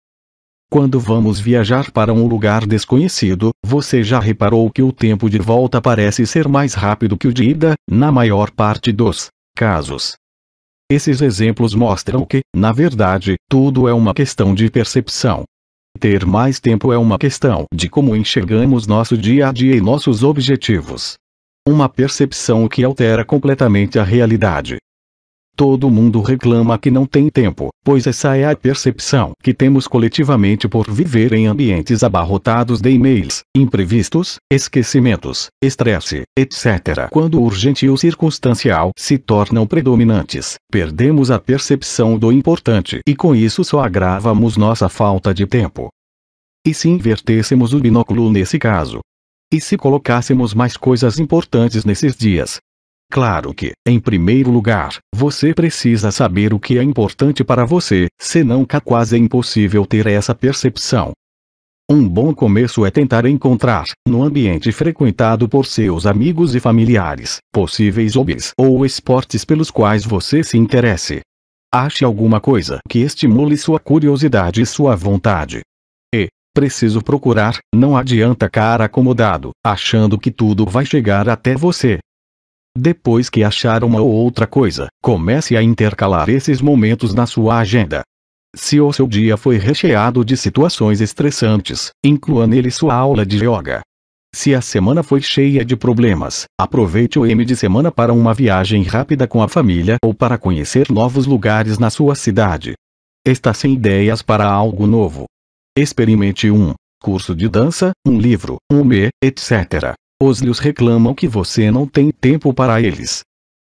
Quando vamos viajar para um lugar desconhecido, você já reparou que o tempo de volta parece ser mais rápido que o de ida, na maior parte dos casos. Esses exemplos mostram que, na verdade, tudo é uma questão de percepção. Ter mais tempo é uma questão de como enxergamos nosso dia a dia e nossos objetivos. Uma percepção que altera completamente a realidade. Todo mundo reclama que não tem tempo, pois essa é a percepção que temos coletivamente por viver em ambientes abarrotados de e-mails, imprevistos, esquecimentos, estresse, etc. Quando o urgente e o circunstancial se tornam predominantes, perdemos a percepção do importante e com isso só agravamos nossa falta de tempo. E se invertêssemos o binóculo nesse caso? E se colocássemos mais coisas importantes nesses dias, Claro que, em primeiro lugar, você precisa saber o que é importante para você, senão é quase impossível ter essa percepção. Um bom começo é tentar encontrar, no ambiente frequentado por seus amigos e familiares, possíveis hobbies ou esportes pelos quais você se interesse. Ache alguma coisa que estimule sua curiosidade e sua vontade. E, preciso procurar, não adianta cara acomodado, achando que tudo vai chegar até você, depois que achar uma ou outra coisa, comece a intercalar esses momentos na sua agenda. Se o seu dia foi recheado de situações estressantes, inclua nele sua aula de yoga. Se a semana foi cheia de problemas, aproveite o M de semana para uma viagem rápida com a família ou para conhecer novos lugares na sua cidade. Está sem ideias para algo novo? Experimente um curso de dança, um livro, um me, etc. Os lios reclamam que você não tem tempo para eles.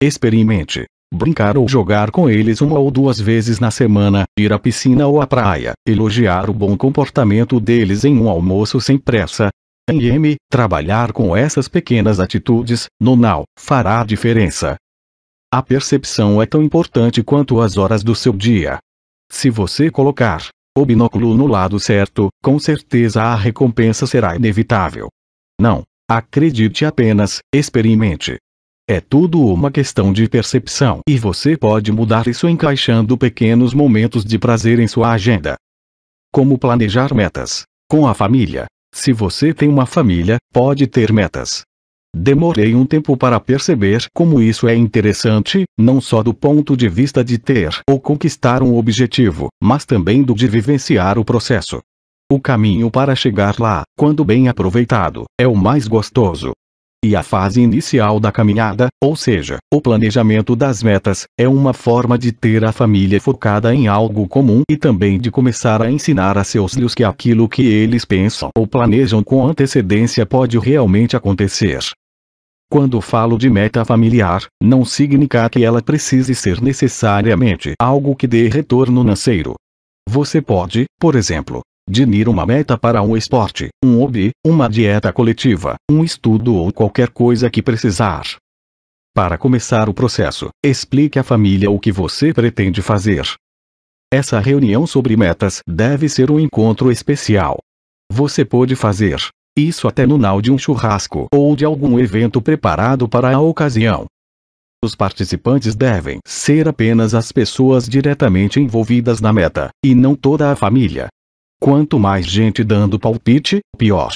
Experimente brincar ou jogar com eles uma ou duas vezes na semana, ir à piscina ou à praia, elogiar o bom comportamento deles em um almoço sem pressa. M. Trabalhar com essas pequenas atitudes, no now, fará diferença. A percepção é tão importante quanto as horas do seu dia. Se você colocar o binóculo no lado certo, com certeza a recompensa será inevitável. Não Acredite apenas, experimente. É tudo uma questão de percepção e você pode mudar isso encaixando pequenos momentos de prazer em sua agenda. Como planejar metas? Com a família. Se você tem uma família, pode ter metas. Demorei um tempo para perceber como isso é interessante, não só do ponto de vista de ter ou conquistar um objetivo, mas também do de vivenciar o processo. O caminho para chegar lá, quando bem aproveitado, é o mais gostoso. E a fase inicial da caminhada, ou seja, o planejamento das metas, é uma forma de ter a família focada em algo comum e também de começar a ensinar a seus filhos que aquilo que eles pensam ou planejam com antecedência pode realmente acontecer. Quando falo de meta familiar, não significa que ela precise ser necessariamente algo que dê retorno financeiro. Você pode, por exemplo, definir uma meta para um esporte, um hobby, uma dieta coletiva, um estudo ou qualquer coisa que precisar. Para começar o processo, explique à família o que você pretende fazer. Essa reunião sobre metas deve ser um encontro especial. Você pode fazer isso até no final de um churrasco ou de algum evento preparado para a ocasião. Os participantes devem ser apenas as pessoas diretamente envolvidas na meta, e não toda a família. Quanto mais gente dando palpite, pior.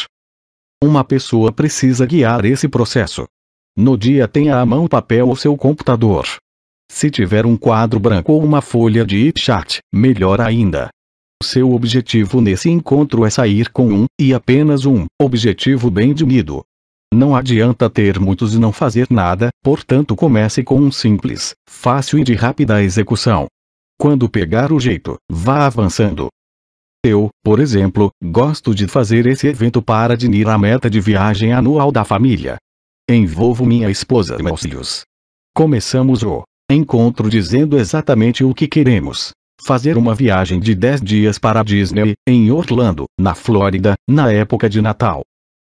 Uma pessoa precisa guiar esse processo. No dia tenha à mão papel ou seu computador. Se tiver um quadro branco ou uma folha de chat, melhor ainda. Seu objetivo nesse encontro é sair com um, e apenas um, objetivo bem definido. Não adianta ter muitos e não fazer nada, portanto comece com um simples, fácil e de rápida execução. Quando pegar o jeito, vá avançando. Eu, por exemplo, gosto de fazer esse evento para atingir a meta de viagem anual da família. Envolvo minha esposa e meus filhos. Começamos o encontro dizendo exatamente o que queremos. Fazer uma viagem de 10 dias para a Disney, em Orlando, na Flórida, na época de Natal.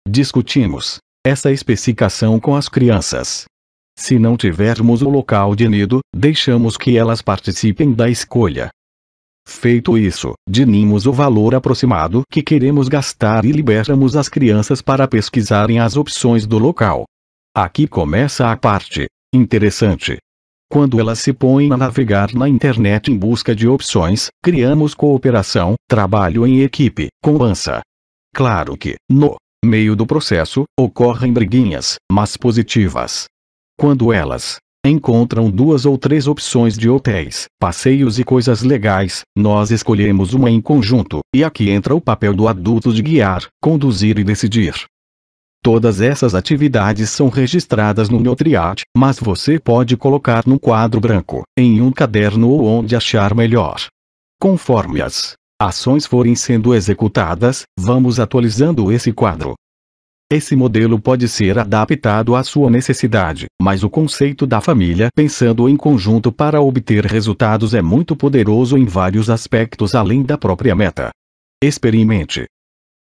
Discutimos essa especificação com as crianças. Se não tivermos o local de nido, deixamos que elas participem da escolha. Feito isso, dimos o valor aproximado que queremos gastar e liberamos as crianças para pesquisarem as opções do local. Aqui começa a parte interessante. Quando elas se põem a navegar na internet em busca de opções, criamos cooperação, trabalho em equipe, convança. Claro que, no meio do processo, ocorrem briguinhas, mas positivas. Quando elas encontram duas ou três opções de hotéis, passeios e coisas legais, nós escolhemos uma em conjunto, e aqui entra o papel do adulto de guiar, conduzir e decidir. Todas essas atividades são registradas no meu mas você pode colocar num quadro branco, em um caderno ou onde achar melhor. Conforme as ações forem sendo executadas, vamos atualizando esse quadro, esse modelo pode ser adaptado à sua necessidade, mas o conceito da família pensando em conjunto para obter resultados é muito poderoso em vários aspectos além da própria meta. Experimente.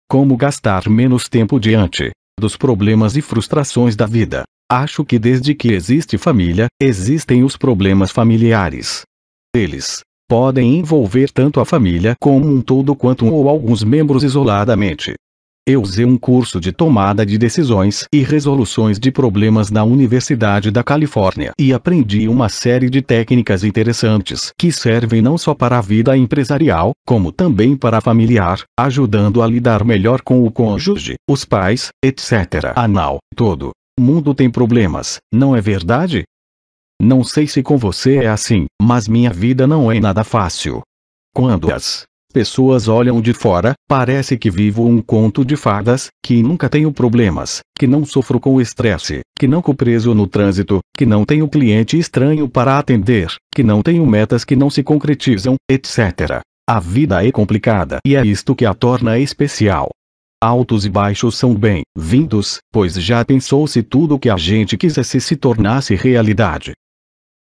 Como gastar menos tempo diante dos problemas e frustrações da vida. Acho que desde que existe família, existem os problemas familiares. Eles podem envolver tanto a família como um todo quanto um ou alguns membros isoladamente. Eu usei um curso de tomada de decisões e resoluções de problemas na Universidade da Califórnia e aprendi uma série de técnicas interessantes que servem não só para a vida empresarial, como também para a familiar, ajudando a lidar melhor com o cônjuge, os pais, etc. Anal, ah, todo mundo tem problemas, não é verdade? Não sei se com você é assim, mas minha vida não é nada fácil. Quando as Pessoas olham de fora, parece que vivo um conto de fadas, que nunca tenho problemas, que não sofro com estresse, que não co preso no trânsito, que não tenho cliente estranho para atender, que não tenho metas que não se concretizam, etc. A vida é complicada e é isto que a torna especial. Altos e baixos são bem-vindos, pois já pensou se tudo o que a gente quisesse se tornasse realidade.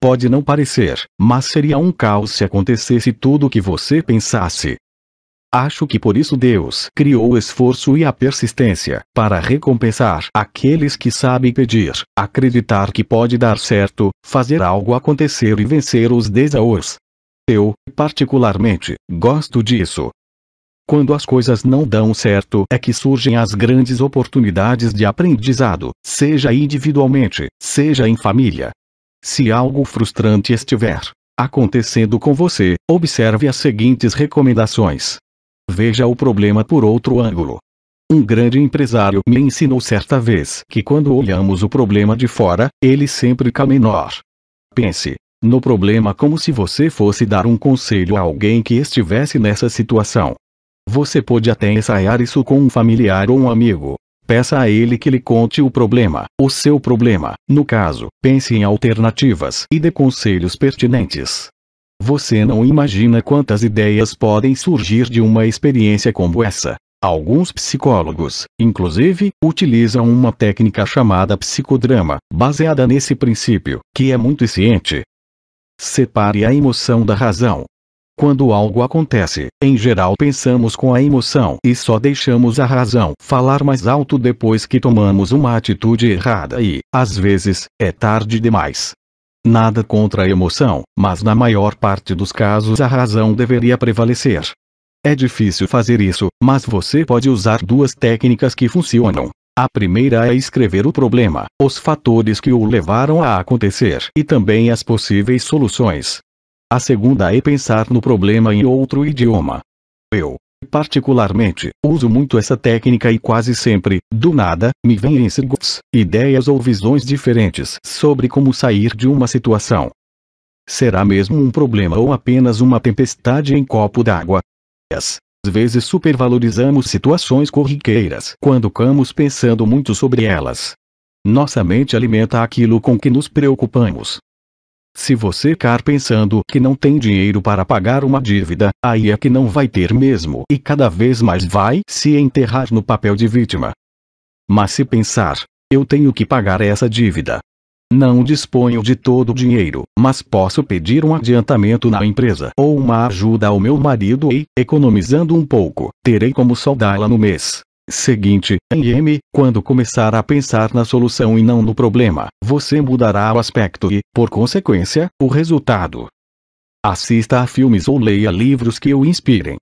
Pode não parecer, mas seria um caos se acontecesse tudo o que você pensasse. Acho que por isso Deus criou o esforço e a persistência, para recompensar aqueles que sabem pedir, acreditar que pode dar certo, fazer algo acontecer e vencer os desafios. Eu, particularmente, gosto disso. Quando as coisas não dão certo é que surgem as grandes oportunidades de aprendizado, seja individualmente, seja em família, se algo frustrante estiver acontecendo com você, observe as seguintes recomendações. Veja o problema por outro ângulo. Um grande empresário me ensinou certa vez que quando olhamos o problema de fora, ele sempre fica menor. Pense no problema como se você fosse dar um conselho a alguém que estivesse nessa situação. Você pode até ensaiar isso com um familiar ou um amigo, peça a ele que lhe conte o problema, o seu problema. No caso, pense em alternativas e dê conselhos pertinentes. Você não imagina quantas ideias podem surgir de uma experiência como essa. Alguns psicólogos, inclusive, utilizam uma técnica chamada psicodrama, baseada nesse princípio, que é muito eficiente. Separe a emoção da razão. Quando algo acontece, em geral pensamos com a emoção e só deixamos a razão falar mais alto depois que tomamos uma atitude errada e, às vezes, é tarde demais. Nada contra a emoção, mas na maior parte dos casos a razão deveria prevalecer. É difícil fazer isso, mas você pode usar duas técnicas que funcionam. A primeira é escrever o problema, os fatores que o levaram a acontecer e também as possíveis soluções. A segunda é pensar no problema em outro idioma. Eu, particularmente, uso muito essa técnica e quase sempre, do nada, me vêm insights, ideias ou visões diferentes sobre como sair de uma situação. Será mesmo um problema ou apenas uma tempestade em copo d'água? Às vezes supervalorizamos situações corriqueiras quando ficamos pensando muito sobre elas. Nossa mente alimenta aquilo com que nos preocupamos, se você ficar pensando que não tem dinheiro para pagar uma dívida, aí é que não vai ter mesmo e cada vez mais vai se enterrar no papel de vítima. Mas se pensar, eu tenho que pagar essa dívida. Não disponho de todo o dinheiro, mas posso pedir um adiantamento na empresa ou uma ajuda ao meu marido e, economizando um pouco, terei como soldá-la no mês seguinte, M, quando começar a pensar na solução e não no problema, você mudará o aspecto e, por consequência, o resultado. Assista a filmes ou leia livros que o inspirem.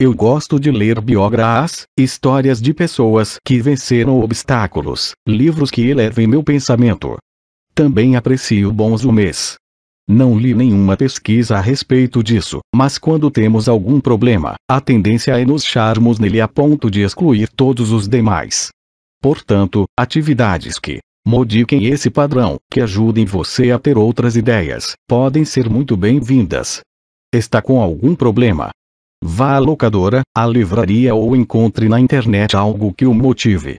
Eu gosto de ler biógrafas, histórias de pessoas que venceram obstáculos, livros que elevem meu pensamento. Também aprecio bons humês, não li nenhuma pesquisa a respeito disso, mas quando temos algum problema, a tendência é nos charmos nele a ponto de excluir todos os demais. Portanto, atividades que modifiquem esse padrão, que ajudem você a ter outras ideias, podem ser muito bem-vindas. Está com algum problema? Vá à locadora, à livraria ou encontre na internet algo que o motive.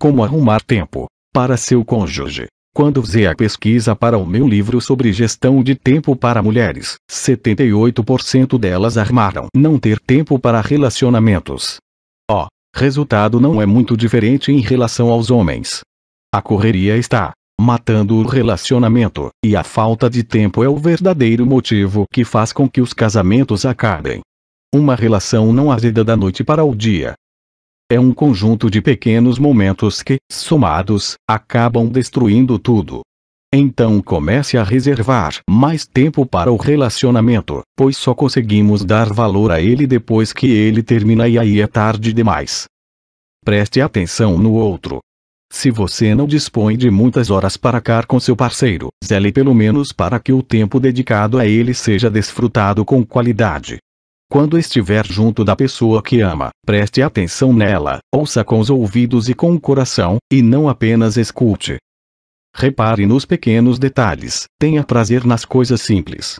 Como arrumar tempo para seu cônjuge? Quando usei a pesquisa para o meu livro sobre gestão de tempo para mulheres, 78% delas armaram não ter tempo para relacionamentos. Ó, oh, resultado não é muito diferente em relação aos homens. A correria está matando o relacionamento, e a falta de tempo é o verdadeiro motivo que faz com que os casamentos acabem. Uma relação não azeda da noite para o dia, é um conjunto de pequenos momentos que, somados, acabam destruindo tudo. Então comece a reservar mais tempo para o relacionamento, pois só conseguimos dar valor a ele depois que ele termina e aí é tarde demais. Preste atenção no outro. Se você não dispõe de muitas horas para cá com seu parceiro, zele pelo menos para que o tempo dedicado a ele seja desfrutado com qualidade. Quando estiver junto da pessoa que ama, preste atenção nela, ouça com os ouvidos e com o coração, e não apenas escute. Repare nos pequenos detalhes, tenha prazer nas coisas simples.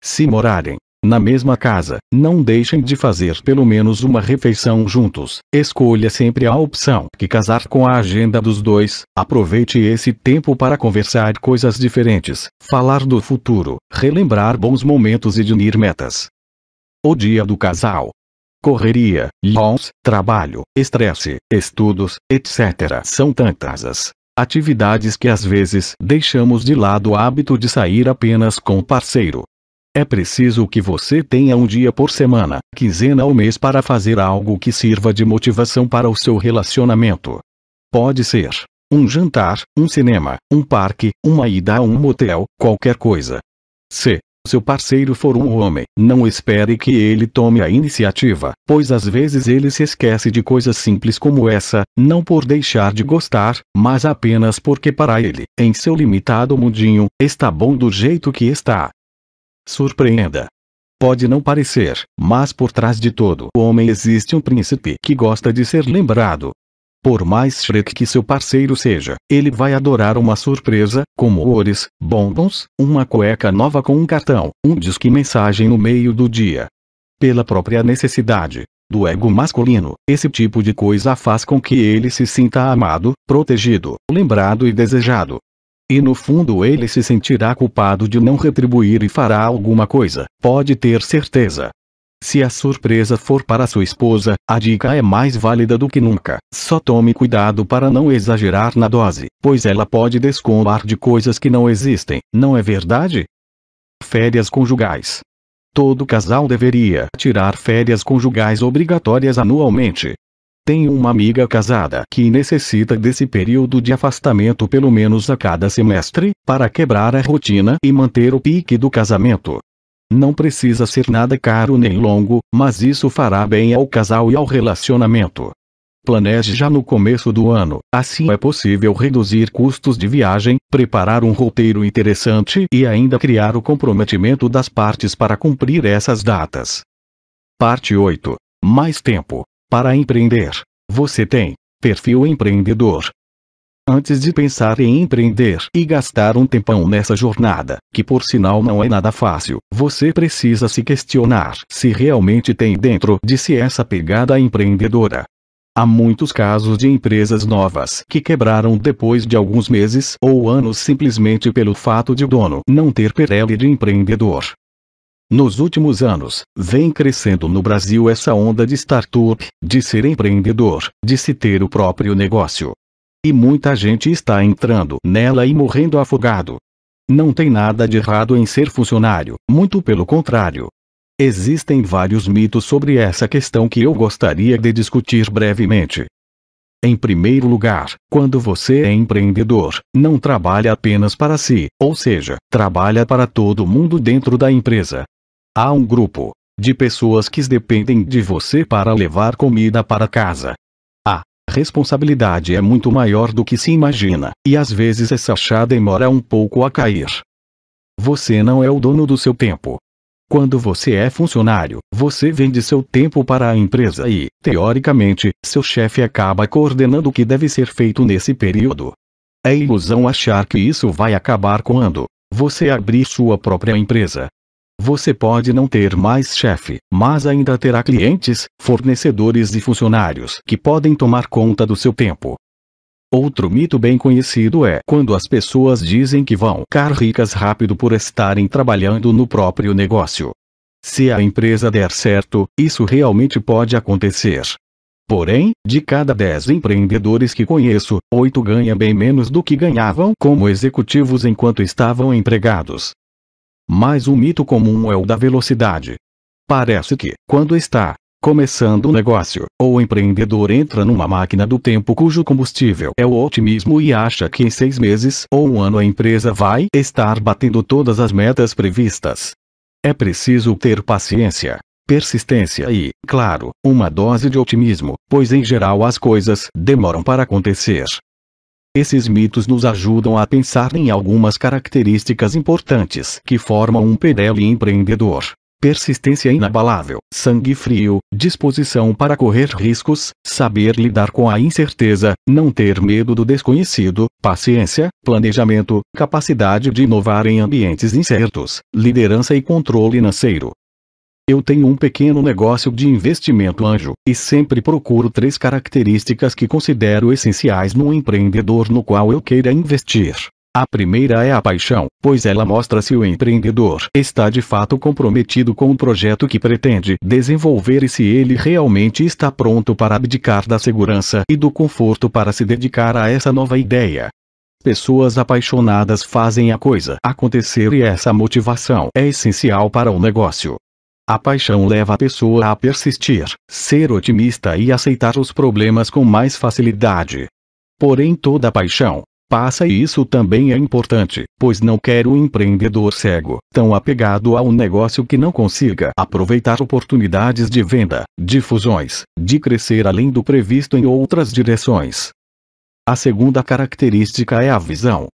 Se morarem na mesma casa, não deixem de fazer pelo menos uma refeição juntos. Escolha sempre a opção que casar com a agenda dos dois. Aproveite esse tempo para conversar coisas diferentes, falar do futuro, relembrar bons momentos e definir metas o dia do casal. Correria, leons, trabalho, estresse, estudos, etc. São tantas as atividades que às vezes deixamos de lado o hábito de sair apenas com o parceiro. É preciso que você tenha um dia por semana, quinzena ou mês para fazer algo que sirva de motivação para o seu relacionamento. Pode ser um jantar, um cinema, um parque, uma ida a um motel, qualquer coisa. C seu parceiro for um homem, não espere que ele tome a iniciativa, pois às vezes ele se esquece de coisas simples como essa, não por deixar de gostar, mas apenas porque para ele, em seu limitado mundinho, está bom do jeito que está. Surpreenda. Pode não parecer, mas por trás de todo homem existe um príncipe que gosta de ser lembrado, por mais Shrek que seu parceiro seja, ele vai adorar uma surpresa, como ores, bombons, uma cueca nova com um cartão, um disque mensagem no meio do dia. Pela própria necessidade do ego masculino, esse tipo de coisa faz com que ele se sinta amado, protegido, lembrado e desejado. E no fundo ele se sentirá culpado de não retribuir e fará alguma coisa, pode ter certeza. Se a surpresa for para sua esposa, a dica é mais válida do que nunca. Só tome cuidado para não exagerar na dose, pois ela pode descombar de coisas que não existem, não é verdade? Férias conjugais. Todo casal deveria tirar férias conjugais obrigatórias anualmente. Tenho uma amiga casada que necessita desse período de afastamento pelo menos a cada semestre, para quebrar a rotina e manter o pique do casamento. Não precisa ser nada caro nem longo, mas isso fará bem ao casal e ao relacionamento. Planeje já no começo do ano, assim é possível reduzir custos de viagem, preparar um roteiro interessante e ainda criar o comprometimento das partes para cumprir essas datas. Parte 8. Mais tempo. Para empreender. Você tem perfil empreendedor, antes de pensar em empreender e gastar um tempão nessa jornada, que por sinal não é nada fácil, você precisa se questionar se realmente tem dentro de si essa pegada empreendedora. Há muitos casos de empresas novas que quebraram depois de alguns meses ou anos simplesmente pelo fato de o dono não ter perele de empreendedor. Nos últimos anos, vem crescendo no Brasil essa onda de startup, de ser empreendedor, de se ter o próprio negócio. E muita gente está entrando nela e morrendo afogado. Não tem nada de errado em ser funcionário, muito pelo contrário. Existem vários mitos sobre essa questão que eu gostaria de discutir brevemente. Em primeiro lugar, quando você é empreendedor, não trabalha apenas para si, ou seja, trabalha para todo mundo dentro da empresa. Há um grupo de pessoas que dependem de você para levar comida para casa, responsabilidade é muito maior do que se imagina, e às vezes essa chá demora um pouco a cair. Você não é o dono do seu tempo. Quando você é funcionário, você vende seu tempo para a empresa e, teoricamente, seu chefe acaba coordenando o que deve ser feito nesse período. É ilusão achar que isso vai acabar quando você abrir sua própria empresa, você pode não ter mais chefe, mas ainda terá clientes, fornecedores e funcionários que podem tomar conta do seu tempo. Outro mito bem conhecido é quando as pessoas dizem que vão ficar ricas rápido por estarem trabalhando no próprio negócio. Se a empresa der certo, isso realmente pode acontecer. Porém, de cada 10 empreendedores que conheço, 8 ganham bem menos do que ganhavam como executivos enquanto estavam empregados. Mas o mito comum é o da velocidade. Parece que, quando está começando um negócio, o empreendedor entra numa máquina do tempo cujo combustível é o otimismo e acha que em seis meses ou um ano a empresa vai estar batendo todas as metas previstas. É preciso ter paciência, persistência e, claro, uma dose de otimismo, pois em geral as coisas demoram para acontecer. Esses mitos nos ajudam a pensar em algumas características importantes que formam um Pirelli empreendedor. Persistência inabalável, sangue frio, disposição para correr riscos, saber lidar com a incerteza, não ter medo do desconhecido, paciência, planejamento, capacidade de inovar em ambientes incertos, liderança e controle financeiro. Eu tenho um pequeno negócio de investimento anjo, e sempre procuro três características que considero essenciais num empreendedor no qual eu queira investir. A primeira é a paixão, pois ela mostra se o empreendedor está de fato comprometido com o projeto que pretende desenvolver e se ele realmente está pronto para abdicar da segurança e do conforto para se dedicar a essa nova ideia. Pessoas apaixonadas fazem a coisa acontecer e essa motivação é essencial para o negócio. A paixão leva a pessoa a persistir, ser otimista e aceitar os problemas com mais facilidade. Porém, toda paixão passa e isso também é importante, pois não quero um empreendedor cego, tão apegado a um negócio que não consiga aproveitar oportunidades de venda, de fusões, de crescer além do previsto em outras direções. A segunda característica é a visão.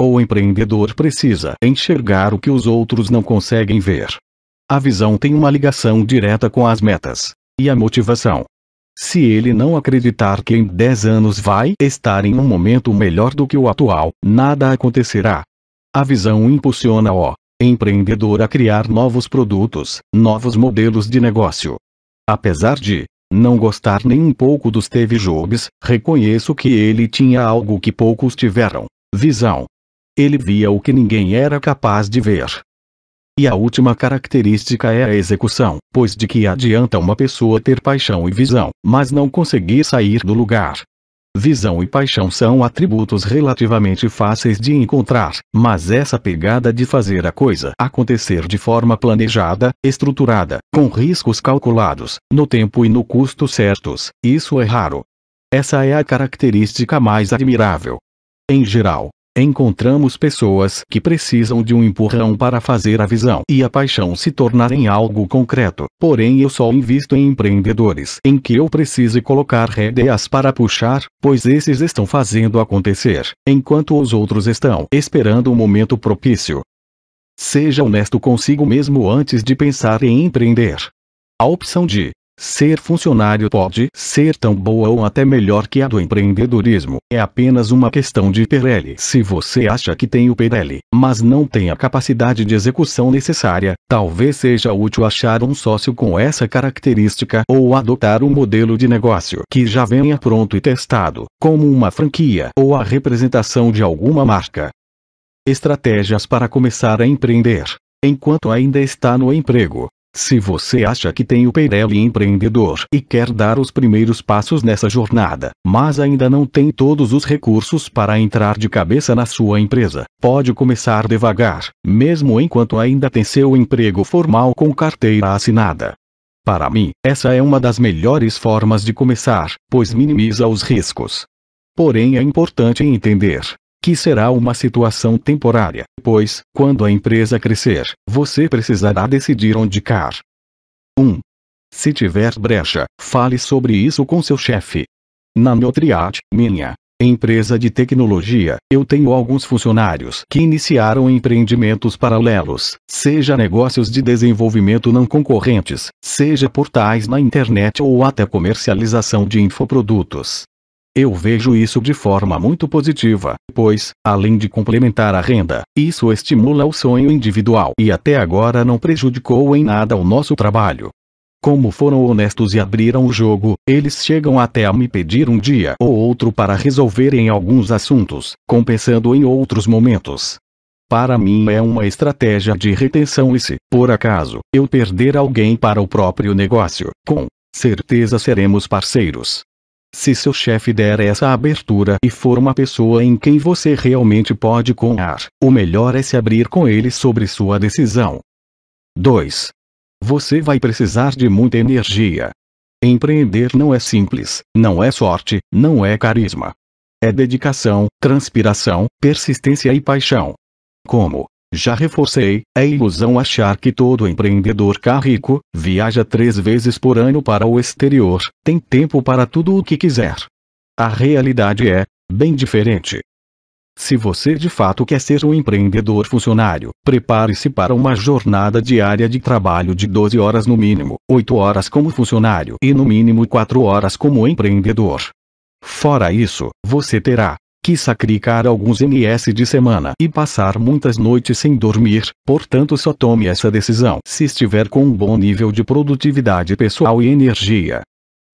O empreendedor precisa enxergar o que os outros não conseguem ver, a visão tem uma ligação direta com as metas e a motivação. Se ele não acreditar que em 10 anos vai estar em um momento melhor do que o atual, nada acontecerá. A visão impulsiona o empreendedor a criar novos produtos, novos modelos de negócio. Apesar de não gostar nem um pouco dos Steve Jobs, reconheço que ele tinha algo que poucos tiveram: visão. Ele via o que ninguém era capaz de ver, e a última característica é a execução, pois de que adianta uma pessoa ter paixão e visão, mas não conseguir sair do lugar? Visão e paixão são atributos relativamente fáceis de encontrar, mas essa pegada de fazer a coisa acontecer de forma planejada, estruturada, com riscos calculados, no tempo e no custo certos, isso é raro. Essa é a característica mais admirável. Em geral, Encontramos pessoas que precisam de um empurrão para fazer a visão e a paixão se tornarem algo concreto. Porém, eu só invisto em empreendedores em que eu precise colocar rédeas para puxar, pois esses estão fazendo acontecer, enquanto os outros estão esperando o um momento propício. Seja honesto consigo mesmo antes de pensar em empreender. A opção de Ser funcionário pode ser tão boa ou até melhor que a do empreendedorismo. É apenas uma questão de PL. Se você acha que tem o PL, mas não tem a capacidade de execução necessária, talvez seja útil achar um sócio com essa característica ou adotar um modelo de negócio que já venha pronto e testado, como uma franquia ou a representação de alguma marca. Estratégias para começar a empreender enquanto ainda está no emprego. Se você acha que tem o Peirelli empreendedor e quer dar os primeiros passos nessa jornada, mas ainda não tem todos os recursos para entrar de cabeça na sua empresa, pode começar devagar, mesmo enquanto ainda tem seu emprego formal com carteira assinada. Para mim, essa é uma das melhores formas de começar, pois minimiza os riscos. Porém é importante entender que será uma situação temporária, pois, quando a empresa crescer, você precisará decidir onde car. 1. Se tiver brecha, fale sobre isso com seu chefe. Na Neotriad, minha empresa de tecnologia, eu tenho alguns funcionários que iniciaram empreendimentos paralelos, seja negócios de desenvolvimento não concorrentes, seja portais na internet ou até comercialização de infoprodutos. Eu vejo isso de forma muito positiva, pois, além de complementar a renda, isso estimula o sonho individual e até agora não prejudicou em nada o nosso trabalho. Como foram honestos e abriram o jogo, eles chegam até a me pedir um dia ou outro para resolverem alguns assuntos, compensando em outros momentos. Para mim é uma estratégia de retenção e se, por acaso, eu perder alguém para o próprio negócio, com certeza seremos parceiros. Se seu chefe der essa abertura e for uma pessoa em quem você realmente pode confiar, o melhor é se abrir com ele sobre sua decisão. 2. Você vai precisar de muita energia. Empreender não é simples, não é sorte, não é carisma. É dedicação, transpiração, persistência e paixão. Como? Já reforcei, é ilusão achar que todo empreendedor carrico viaja três vezes por ano para o exterior, tem tempo para tudo o que quiser. A realidade é, bem diferente. Se você de fato quer ser um empreendedor funcionário, prepare-se para uma jornada diária de trabalho de 12 horas no mínimo, 8 horas como funcionário e no mínimo 4 horas como empreendedor. Fora isso, você terá que sacrificar alguns ms de semana e passar muitas noites sem dormir, portanto só tome essa decisão se estiver com um bom nível de produtividade pessoal e energia.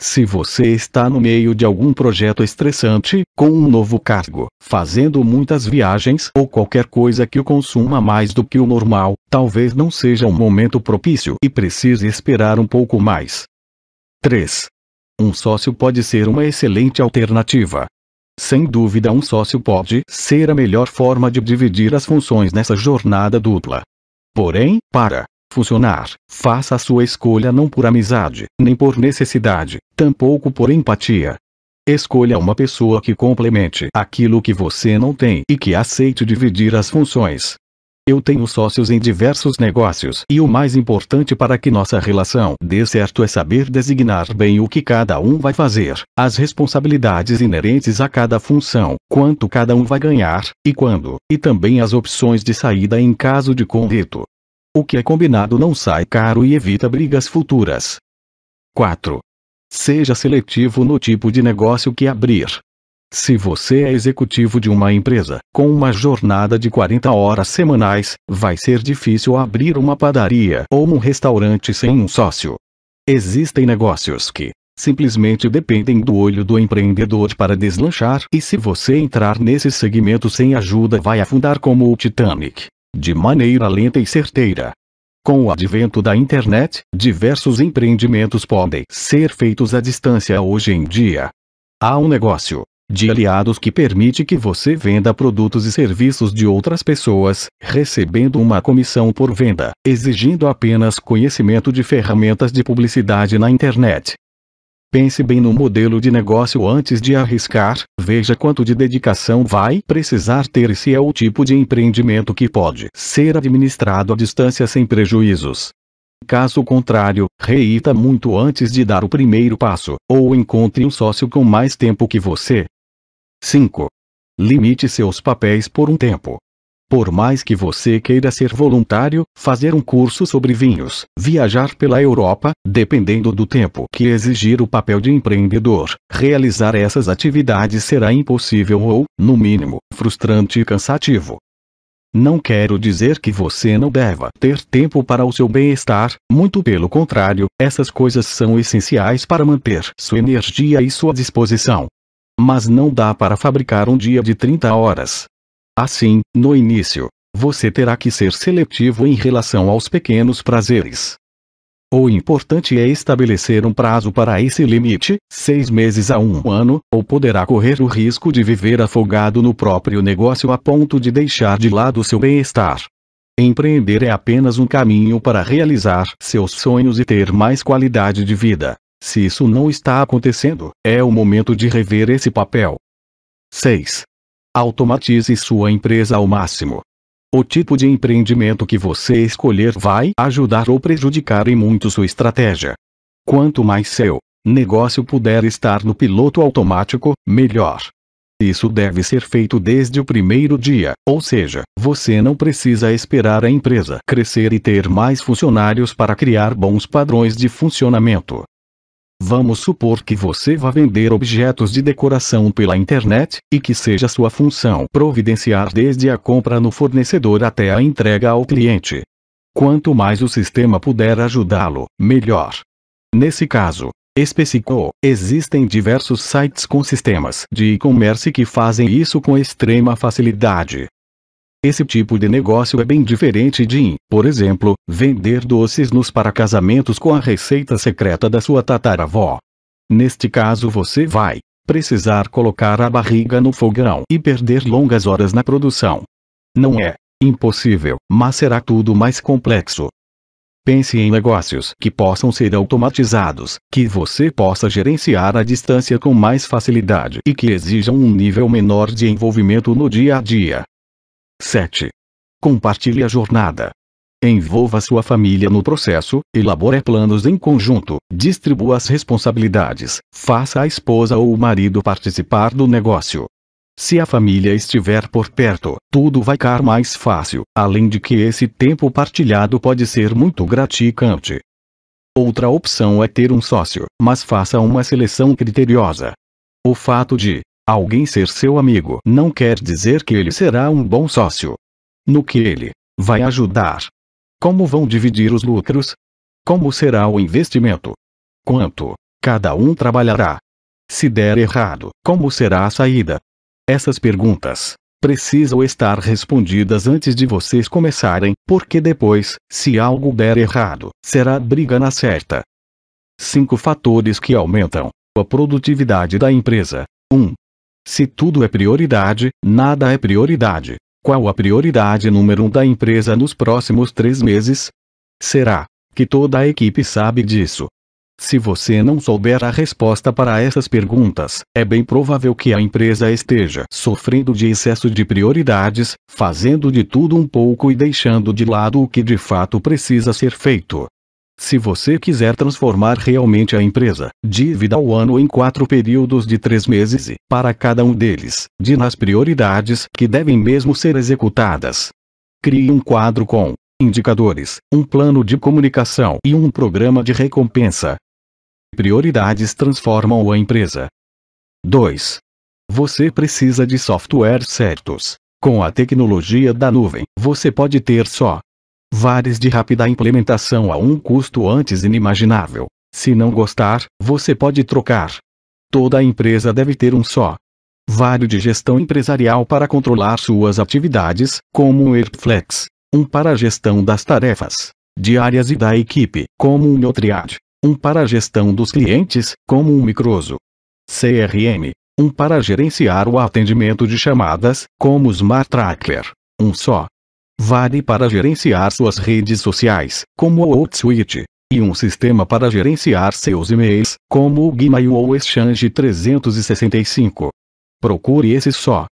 Se você está no meio de algum projeto estressante, com um novo cargo, fazendo muitas viagens ou qualquer coisa que o consuma mais do que o normal, talvez não seja o um momento propício e precise esperar um pouco mais. 3. Um sócio pode ser uma excelente alternativa. Sem dúvida um sócio pode ser a melhor forma de dividir as funções nessa jornada dupla. Porém, para funcionar, faça a sua escolha não por amizade, nem por necessidade, tampouco por empatia. Escolha uma pessoa que complemente aquilo que você não tem e que aceite dividir as funções. Eu tenho sócios em diversos negócios e o mais importante para que nossa relação dê certo é saber designar bem o que cada um vai fazer, as responsabilidades inerentes a cada função, quanto cada um vai ganhar, e quando, e também as opções de saída em caso de conflito. O que é combinado não sai caro e evita brigas futuras. 4. Seja seletivo no tipo de negócio que abrir. Se você é executivo de uma empresa, com uma jornada de 40 horas semanais, vai ser difícil abrir uma padaria ou um restaurante sem um sócio. Existem negócios que simplesmente dependem do olho do empreendedor para deslanchar, e se você entrar nesse segmento sem ajuda, vai afundar como o Titanic, de maneira lenta e certeira. Com o advento da internet, diversos empreendimentos podem ser feitos à distância hoje em dia. Há um negócio de aliados que permite que você venda produtos e serviços de outras pessoas, recebendo uma comissão por venda, exigindo apenas conhecimento de ferramentas de publicidade na internet. Pense bem no modelo de negócio antes de arriscar, veja quanto de dedicação vai precisar ter e se é o tipo de empreendimento que pode ser administrado à distância sem prejuízos. Caso contrário, reita muito antes de dar o primeiro passo, ou encontre um sócio com mais tempo que você, 5. Limite seus papéis por um tempo. Por mais que você queira ser voluntário, fazer um curso sobre vinhos, viajar pela Europa, dependendo do tempo que exigir o papel de empreendedor, realizar essas atividades será impossível ou, no mínimo, frustrante e cansativo. Não quero dizer que você não deva ter tempo para o seu bem-estar, muito pelo contrário, essas coisas são essenciais para manter sua energia e sua disposição mas não dá para fabricar um dia de 30 horas. Assim, no início, você terá que ser seletivo em relação aos pequenos prazeres. O importante é estabelecer um prazo para esse limite, seis meses a um ano, ou poderá correr o risco de viver afogado no próprio negócio a ponto de deixar de lado seu bem-estar. Empreender é apenas um caminho para realizar seus sonhos e ter mais qualidade de vida. Se isso não está acontecendo, é o momento de rever esse papel. 6. Automatize sua empresa ao máximo. O tipo de empreendimento que você escolher vai ajudar ou prejudicar em muito sua estratégia. Quanto mais seu negócio puder estar no piloto automático, melhor. Isso deve ser feito desde o primeiro dia, ou seja, você não precisa esperar a empresa crescer e ter mais funcionários para criar bons padrões de funcionamento. Vamos supor que você vá vender objetos de decoração pela internet, e que seja sua função providenciar desde a compra no fornecedor até a entrega ao cliente. Quanto mais o sistema puder ajudá-lo, melhor. Nesse caso, especificou, existem diversos sites com sistemas de e-commerce que fazem isso com extrema facilidade. Esse tipo de negócio é bem diferente de, por exemplo, vender doces nos para casamentos com a receita secreta da sua tataravó. Neste caso você vai precisar colocar a barriga no fogão e perder longas horas na produção. Não é impossível, mas será tudo mais complexo. Pense em negócios que possam ser automatizados, que você possa gerenciar à distância com mais facilidade e que exijam um nível menor de envolvimento no dia a dia. 7. Compartilhe a jornada. Envolva sua família no processo, elabore planos em conjunto, distribua as responsabilidades, faça a esposa ou o marido participar do negócio. Se a família estiver por perto, tudo vai ficar mais fácil, além de que esse tempo partilhado pode ser muito gratificante. Outra opção é ter um sócio, mas faça uma seleção criteriosa. O fato de Alguém ser seu amigo não quer dizer que ele será um bom sócio. No que ele vai ajudar? Como vão dividir os lucros? Como será o investimento? Quanto cada um trabalhará? Se der errado, como será a saída? Essas perguntas precisam estar respondidas antes de vocês começarem, porque depois, se algo der errado, será briga na certa. Cinco fatores que aumentam a produtividade da empresa. 1. Um, se tudo é prioridade, nada é prioridade. Qual a prioridade número um da empresa nos próximos três meses? Será que toda a equipe sabe disso? Se você não souber a resposta para essas perguntas, é bem provável que a empresa esteja sofrendo de excesso de prioridades, fazendo de tudo um pouco e deixando de lado o que de fato precisa ser feito. Se você quiser transformar realmente a empresa, dívida ao ano em quatro períodos de três meses e, para cada um deles, de nas prioridades que devem mesmo ser executadas. Crie um quadro com indicadores, um plano de comunicação e um programa de recompensa. Prioridades transformam a empresa. 2. Você precisa de softwares certos. Com a tecnologia da nuvem, você pode ter só Vares de rápida implementação a um custo antes inimaginável. Se não gostar, você pode trocar. Toda empresa deve ter um só. Vário de gestão empresarial para controlar suas atividades, como o Airflex. Um para a gestão das tarefas diárias e da equipe, como o Notriad, Um para a gestão dos clientes, como o Microso. CRM. Um para gerenciar o atendimento de chamadas, como o Smart Tracker. Um só, Vale para gerenciar suas redes sociais, como o Outsuite, e um sistema para gerenciar seus e-mails, como o Gmail ou Exchange 365. Procure esse só.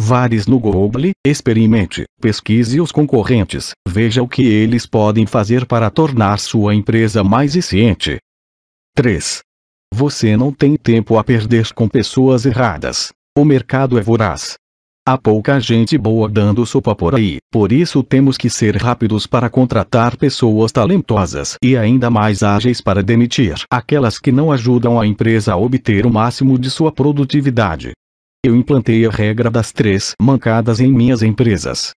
Vares no Google, experimente, pesquise os concorrentes, veja o que eles podem fazer para tornar sua empresa mais eficiente. 3. Você não tem tempo a perder com pessoas erradas. O mercado é voraz. Há pouca gente boa dando sopa por aí, por isso temos que ser rápidos para contratar pessoas talentosas e ainda mais ágeis para demitir aquelas que não ajudam a empresa a obter o máximo de sua produtividade. Eu implantei a regra das três mancadas em minhas empresas.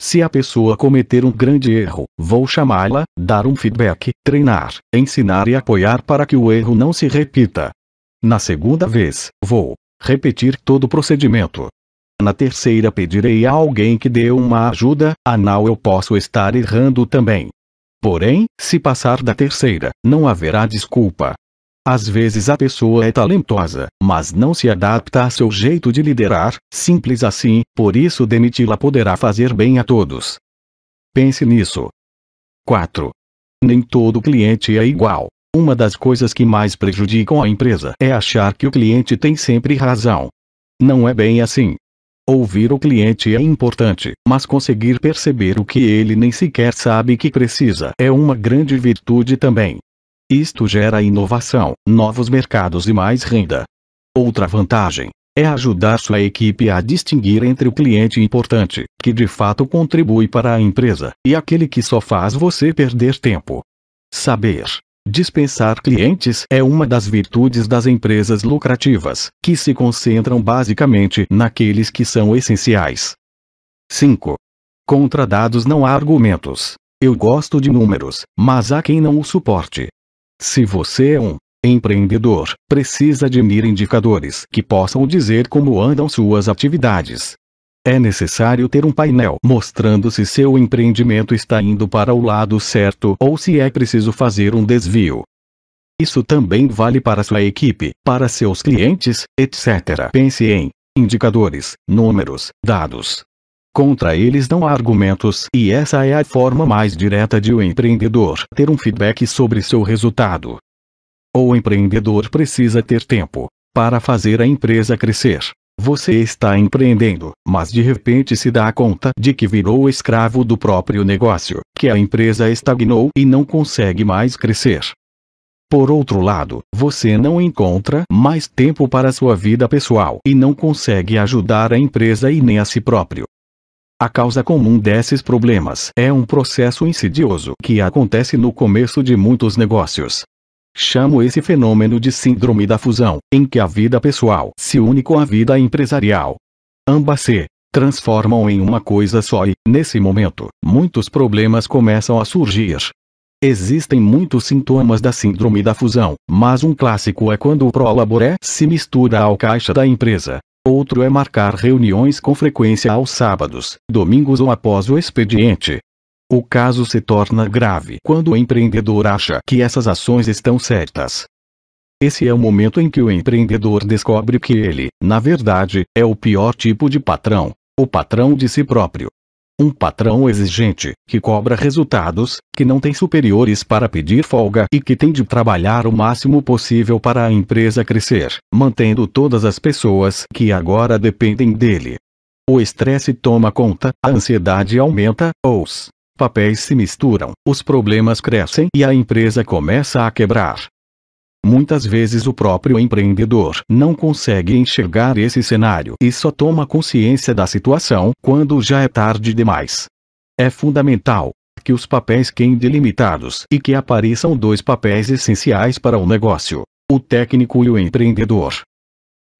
Se a pessoa cometer um grande erro, vou chamá-la, dar um feedback, treinar, ensinar e apoiar para que o erro não se repita. Na segunda vez, vou repetir todo o procedimento, na terceira pedirei a alguém que dê uma ajuda, anal eu posso estar errando também. Porém, se passar da terceira, não haverá desculpa. Às vezes a pessoa é talentosa, mas não se adapta a seu jeito de liderar, simples assim, por isso demiti-la poderá fazer bem a todos. Pense nisso. 4. Nem todo cliente é igual. Uma das coisas que mais prejudicam a empresa é achar que o cliente tem sempre razão. Não é bem assim. Ouvir o cliente é importante, mas conseguir perceber o que ele nem sequer sabe que precisa é uma grande virtude também. Isto gera inovação, novos mercados e mais renda. Outra vantagem é ajudar sua equipe a distinguir entre o cliente importante, que de fato contribui para a empresa, e aquele que só faz você perder tempo. Saber Dispensar clientes é uma das virtudes das empresas lucrativas, que se concentram basicamente naqueles que são essenciais. 5. Contra dados não há argumentos. Eu gosto de números, mas há quem não o suporte. Se você é um empreendedor, precisa de mir indicadores que possam dizer como andam suas atividades. É necessário ter um painel mostrando se seu empreendimento está indo para o lado certo ou se é preciso fazer um desvio. Isso também vale para sua equipe, para seus clientes, etc. Pense em indicadores, números, dados. Contra eles não há argumentos e essa é a forma mais direta de o um empreendedor ter um feedback sobre seu resultado. O empreendedor precisa ter tempo para fazer a empresa crescer. Você está empreendendo, mas de repente se dá conta de que virou escravo do próprio negócio, que a empresa estagnou e não consegue mais crescer. Por outro lado, você não encontra mais tempo para sua vida pessoal e não consegue ajudar a empresa e nem a si próprio. A causa comum desses problemas é um processo insidioso que acontece no começo de muitos negócios, Chamo esse fenômeno de síndrome da fusão, em que a vida pessoal se une com a vida empresarial. Ambas se transformam em uma coisa só e, nesse momento, muitos problemas começam a surgir. Existem muitos sintomas da síndrome da fusão, mas um clássico é quando o prolaboré se mistura ao caixa da empresa. Outro é marcar reuniões com frequência aos sábados, domingos ou após o expediente, o caso se torna grave quando o empreendedor acha que essas ações estão certas. Esse é o momento em que o empreendedor descobre que ele, na verdade, é o pior tipo de patrão, o patrão de si próprio. Um patrão exigente, que cobra resultados, que não tem superiores para pedir folga e que tem de trabalhar o máximo possível para a empresa crescer, mantendo todas as pessoas que agora dependem dele. O estresse toma conta, a ansiedade aumenta, os papéis se misturam, os problemas crescem e a empresa começa a quebrar. Muitas vezes o próprio empreendedor não consegue enxergar esse cenário e só toma consciência da situação quando já é tarde demais. É fundamental que os papéis quem delimitados e que apareçam dois papéis essenciais para o negócio: o técnico e o empreendedor.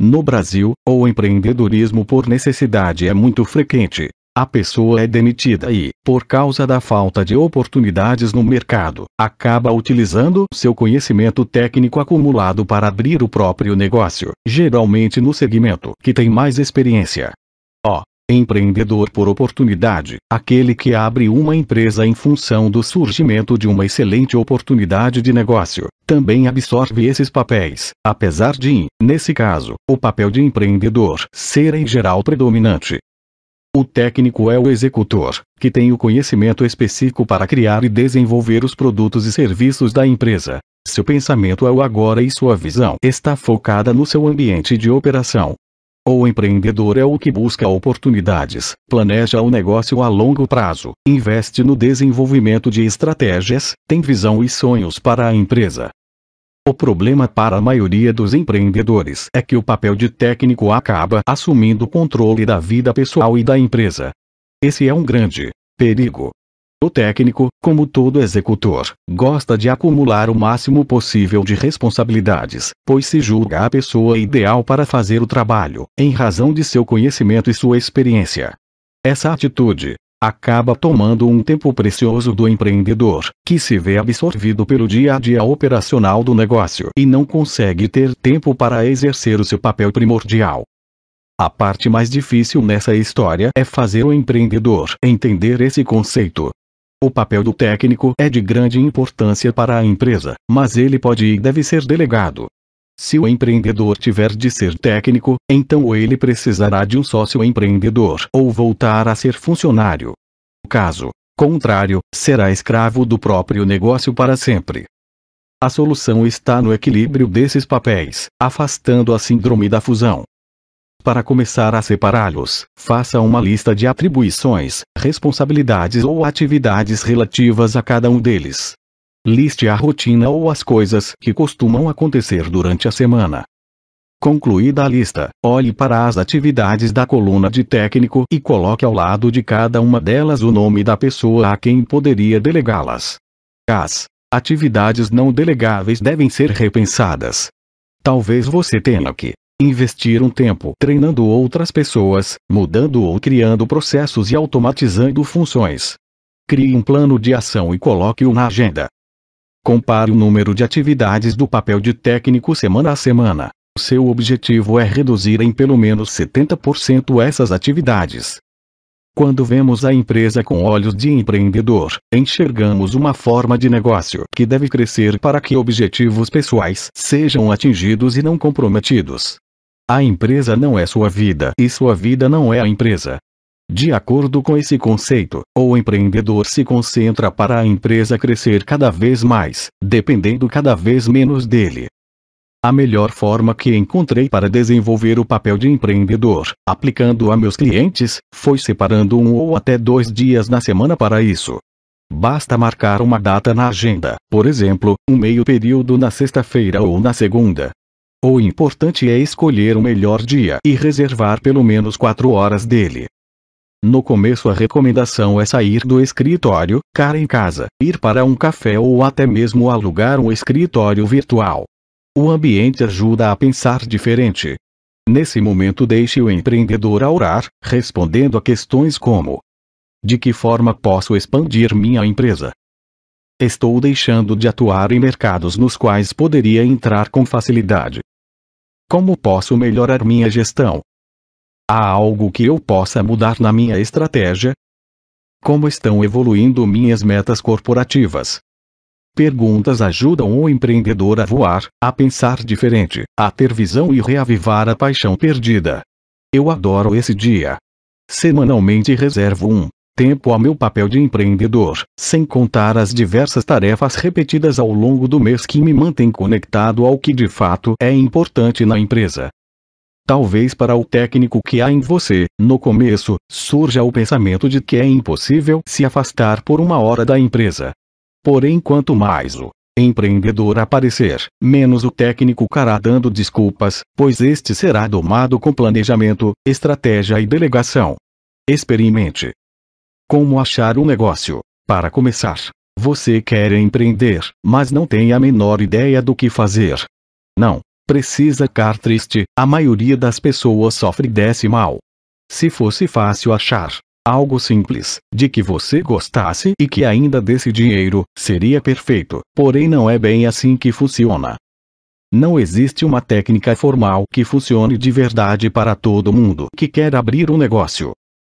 No Brasil, o empreendedorismo por necessidade é muito frequente, a pessoa é demitida e, por causa da falta de oportunidades no mercado, acaba utilizando seu conhecimento técnico acumulado para abrir o próprio negócio, geralmente no segmento que tem mais experiência. Ó, empreendedor por oportunidade, aquele que abre uma empresa em função do surgimento de uma excelente oportunidade de negócio, também absorve esses papéis, apesar de, nesse caso, o papel de empreendedor ser em geral predominante. O técnico é o executor, que tem o conhecimento específico para criar e desenvolver os produtos e serviços da empresa. Seu pensamento é o agora e sua visão está focada no seu ambiente de operação. O empreendedor é o que busca oportunidades, planeja o negócio a longo prazo, investe no desenvolvimento de estratégias, tem visão e sonhos para a empresa, o problema para a maioria dos empreendedores é que o papel de técnico acaba assumindo o controle da vida pessoal e da empresa. Esse é um grande perigo. O técnico, como todo executor, gosta de acumular o máximo possível de responsabilidades, pois se julga a pessoa ideal para fazer o trabalho, em razão de seu conhecimento e sua experiência. Essa atitude, acaba tomando um tempo precioso do empreendedor, que se vê absorvido pelo dia a dia operacional do negócio e não consegue ter tempo para exercer o seu papel primordial. A parte mais difícil nessa história é fazer o empreendedor entender esse conceito. O papel do técnico é de grande importância para a empresa, mas ele pode e deve ser delegado, se o empreendedor tiver de ser técnico, então ele precisará de um sócio empreendedor ou voltar a ser funcionário. Caso contrário, será escravo do próprio negócio para sempre. A solução está no equilíbrio desses papéis, afastando a síndrome da fusão. Para começar a separá-los, faça uma lista de atribuições, responsabilidades ou atividades relativas a cada um deles. Liste a rotina ou as coisas que costumam acontecer durante a semana. Concluída a lista, olhe para as atividades da coluna de técnico e coloque ao lado de cada uma delas o nome da pessoa a quem poderia delegá-las. As atividades não delegáveis devem ser repensadas. Talvez você tenha que investir um tempo treinando outras pessoas, mudando ou criando processos e automatizando funções. Crie um plano de ação e coloque-o na agenda. Compare o número de atividades do papel de técnico semana a semana. Seu objetivo é reduzir em pelo menos 70% essas atividades. Quando vemos a empresa com olhos de empreendedor, enxergamos uma forma de negócio que deve crescer para que objetivos pessoais sejam atingidos e não comprometidos. A empresa não é sua vida e sua vida não é a empresa. De acordo com esse conceito, o empreendedor se concentra para a empresa crescer cada vez mais, dependendo cada vez menos dele. A melhor forma que encontrei para desenvolver o papel de empreendedor, aplicando a meus clientes, foi separando um ou até dois dias na semana para isso. Basta marcar uma data na agenda, por exemplo, um meio período na sexta-feira ou na segunda. O importante é escolher o melhor dia e reservar pelo menos quatro horas dele, no começo a recomendação é sair do escritório, cara em casa, ir para um café ou até mesmo alugar um escritório virtual. O ambiente ajuda a pensar diferente. Nesse momento deixe o empreendedor a orar, respondendo a questões como: De que forma posso expandir minha empresa? Estou deixando de atuar em mercados nos quais poderia entrar com facilidade. Como posso melhorar minha gestão? Há algo que eu possa mudar na minha estratégia? Como estão evoluindo minhas metas corporativas? Perguntas ajudam o empreendedor a voar, a pensar diferente, a ter visão e reavivar a paixão perdida. Eu adoro esse dia. Semanalmente reservo um tempo ao meu papel de empreendedor, sem contar as diversas tarefas repetidas ao longo do mês que me mantêm conectado ao que de fato é importante na empresa. Talvez para o técnico que há em você, no começo, surja o pensamento de que é impossível se afastar por uma hora da empresa. Porém, quanto mais o empreendedor aparecer, menos o técnico cará dando desculpas, pois este será domado com planejamento, estratégia e delegação. Experimente. Como achar um negócio? Para começar, você quer empreender, mas não tem a menor ideia do que fazer. Não precisa ficar triste, a maioria das pessoas sofre desse mal. Se fosse fácil achar algo simples, de que você gostasse e que ainda desse dinheiro, seria perfeito, porém não é bem assim que funciona. Não existe uma técnica formal que funcione de verdade para todo mundo que quer abrir um negócio.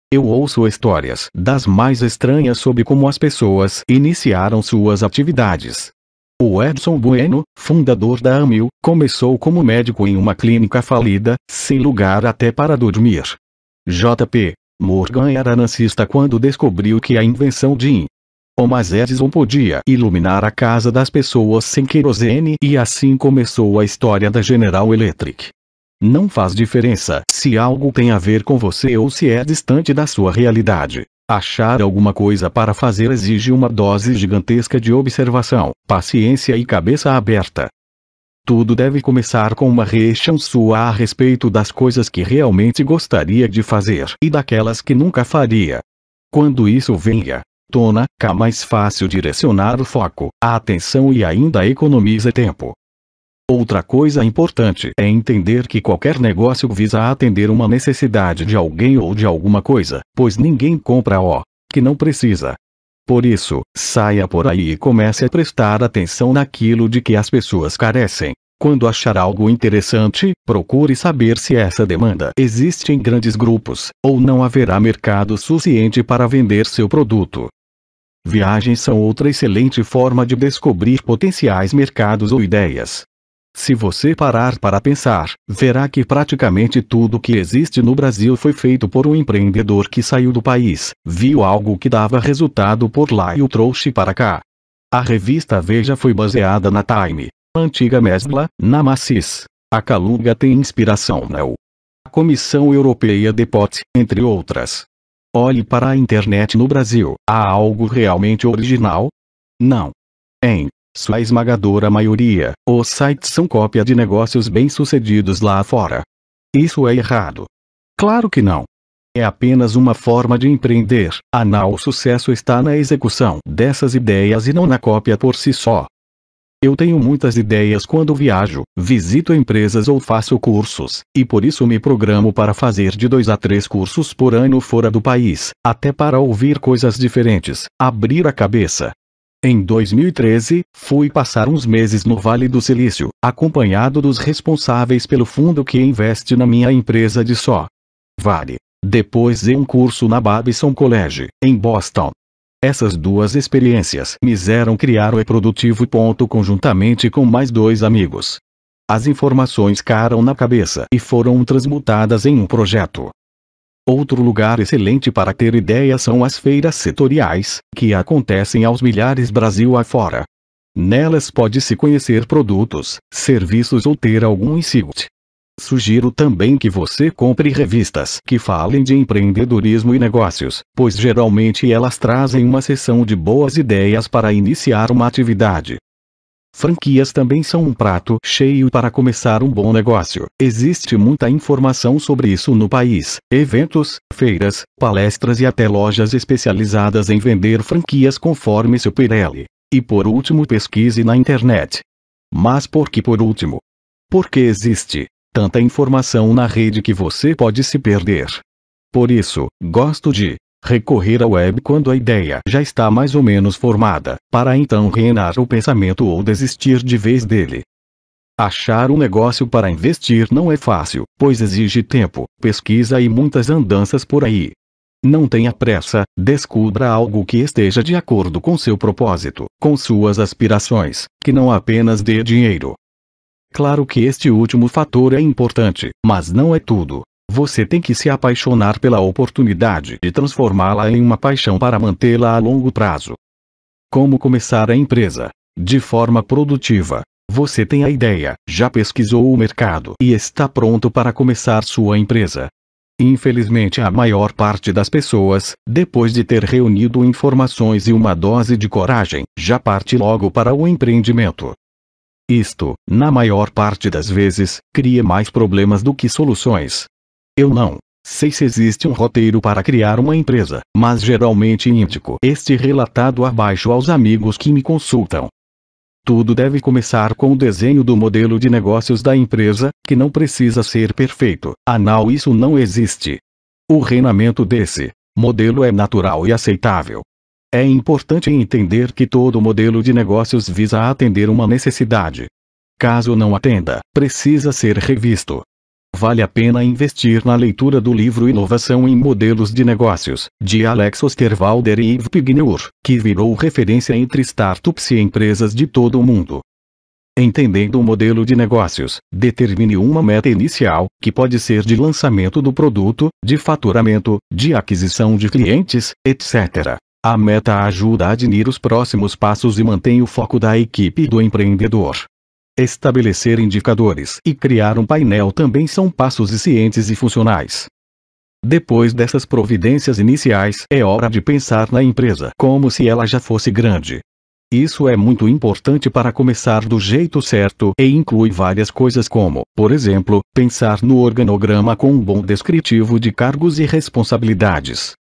Eu ouço histórias das mais estranhas sobre como as pessoas iniciaram suas atividades, o Edson Bueno, fundador da AMIL, começou como médico em uma clínica falida, sem lugar até para dormir. J.P. Morgan era nancista quando descobriu que a invenção de Thomas Edison podia iluminar a casa das pessoas sem querosene e assim começou a história da General Electric. Não faz diferença se algo tem a ver com você ou se é distante da sua realidade. Achar alguma coisa para fazer exige uma dose gigantesca de observação, paciência e cabeça aberta. Tudo deve começar com uma reação sua a respeito das coisas que realmente gostaria de fazer e daquelas que nunca faria. Quando isso venha, tona, cá mais fácil direcionar o foco, a atenção e ainda economiza tempo. Outra coisa importante é entender que qualquer negócio visa atender uma necessidade de alguém ou de alguma coisa, pois ninguém compra o que não precisa. Por isso, saia por aí e comece a prestar atenção naquilo de que as pessoas carecem. Quando achar algo interessante, procure saber se essa demanda existe em grandes grupos, ou não haverá mercado suficiente para vender seu produto. Viagens são outra excelente forma de descobrir potenciais mercados ou ideias. Se você parar para pensar, verá que praticamente tudo que existe no Brasil foi feito por um empreendedor que saiu do país, viu algo que dava resultado por lá e o trouxe para cá. A revista Veja foi baseada na Time, antiga Mesbla, na Macis. A Calunga tem inspiração na né? A Comissão Europeia de Pot, entre outras. Olhe para a internet no Brasil, há algo realmente original? Não. Em sua esmagadora maioria, os sites são cópia de negócios bem-sucedidos lá fora. Isso é errado. Claro que não. É apenas uma forma de empreender, anal o sucesso está na execução dessas ideias e não na cópia por si só. Eu tenho muitas ideias quando viajo, visito empresas ou faço cursos, e por isso me programo para fazer de dois a três cursos por ano fora do país, até para ouvir coisas diferentes, abrir a cabeça, em 2013, fui passar uns meses no Vale do Silício, acompanhado dos responsáveis pelo fundo que investe na minha empresa de só. Vale. Depois de um curso na Babson College, em Boston. Essas duas experiências me fizeram criar o E-Produtivo. Conjuntamente com mais dois amigos. As informações caram na cabeça e foram transmutadas em um projeto. Outro lugar excelente para ter ideia são as feiras setoriais, que acontecem aos milhares Brasil afora. Nelas pode-se conhecer produtos, serviços ou ter algum insight. Sugiro também que você compre revistas que falem de empreendedorismo e negócios, pois geralmente elas trazem uma seção de boas ideias para iniciar uma atividade. Franquias também são um prato cheio para começar um bom negócio. Existe muita informação sobre isso no país: eventos, feiras, palestras e até lojas especializadas em vender franquias conforme seu Pirelli. E por último, pesquise na internet. Mas por que por último? Porque existe tanta informação na rede que você pode se perder. Por isso, gosto de Recorrer à web quando a ideia já está mais ou menos formada, para então reinar o pensamento ou desistir de vez dele. Achar um negócio para investir não é fácil, pois exige tempo, pesquisa e muitas andanças por aí. Não tenha pressa, descubra algo que esteja de acordo com seu propósito, com suas aspirações, que não apenas dê dinheiro. Claro que este último fator é importante, mas não é tudo. Você tem que se apaixonar pela oportunidade e transformá-la em uma paixão para mantê-la a longo prazo. Como começar a empresa? De forma produtiva. Você tem a ideia, já pesquisou o mercado e está pronto para começar sua empresa. Infelizmente, a maior parte das pessoas, depois de ter reunido informações e uma dose de coragem, já parte logo para o empreendimento. Isto, na maior parte das vezes, cria mais problemas do que soluções. Eu não sei se existe um roteiro para criar uma empresa, mas geralmente indico este relatado abaixo aos amigos que me consultam. Tudo deve começar com o desenho do modelo de negócios da empresa, que não precisa ser perfeito, anal isso não existe. O reinamento desse modelo é natural e aceitável. É importante entender que todo modelo de negócios visa atender uma necessidade. Caso não atenda, precisa ser revisto. Vale a pena investir na leitura do livro Inovação em Modelos de Negócios, de Alex Osterwalder e Yves Pigneur, que virou referência entre startups e empresas de todo o mundo. Entendendo o modelo de negócios, determine uma meta inicial, que pode ser de lançamento do produto, de faturamento, de aquisição de clientes, etc. A meta ajuda a definir os próximos passos e mantém o foco da equipe do empreendedor. Estabelecer indicadores e criar um painel também são passos eficientes e funcionais. Depois dessas providências iniciais, é hora de pensar na empresa como se ela já fosse grande. Isso é muito importante para começar do jeito certo e inclui várias coisas como, por exemplo, pensar no organograma com um bom descritivo de cargos e responsabilidades,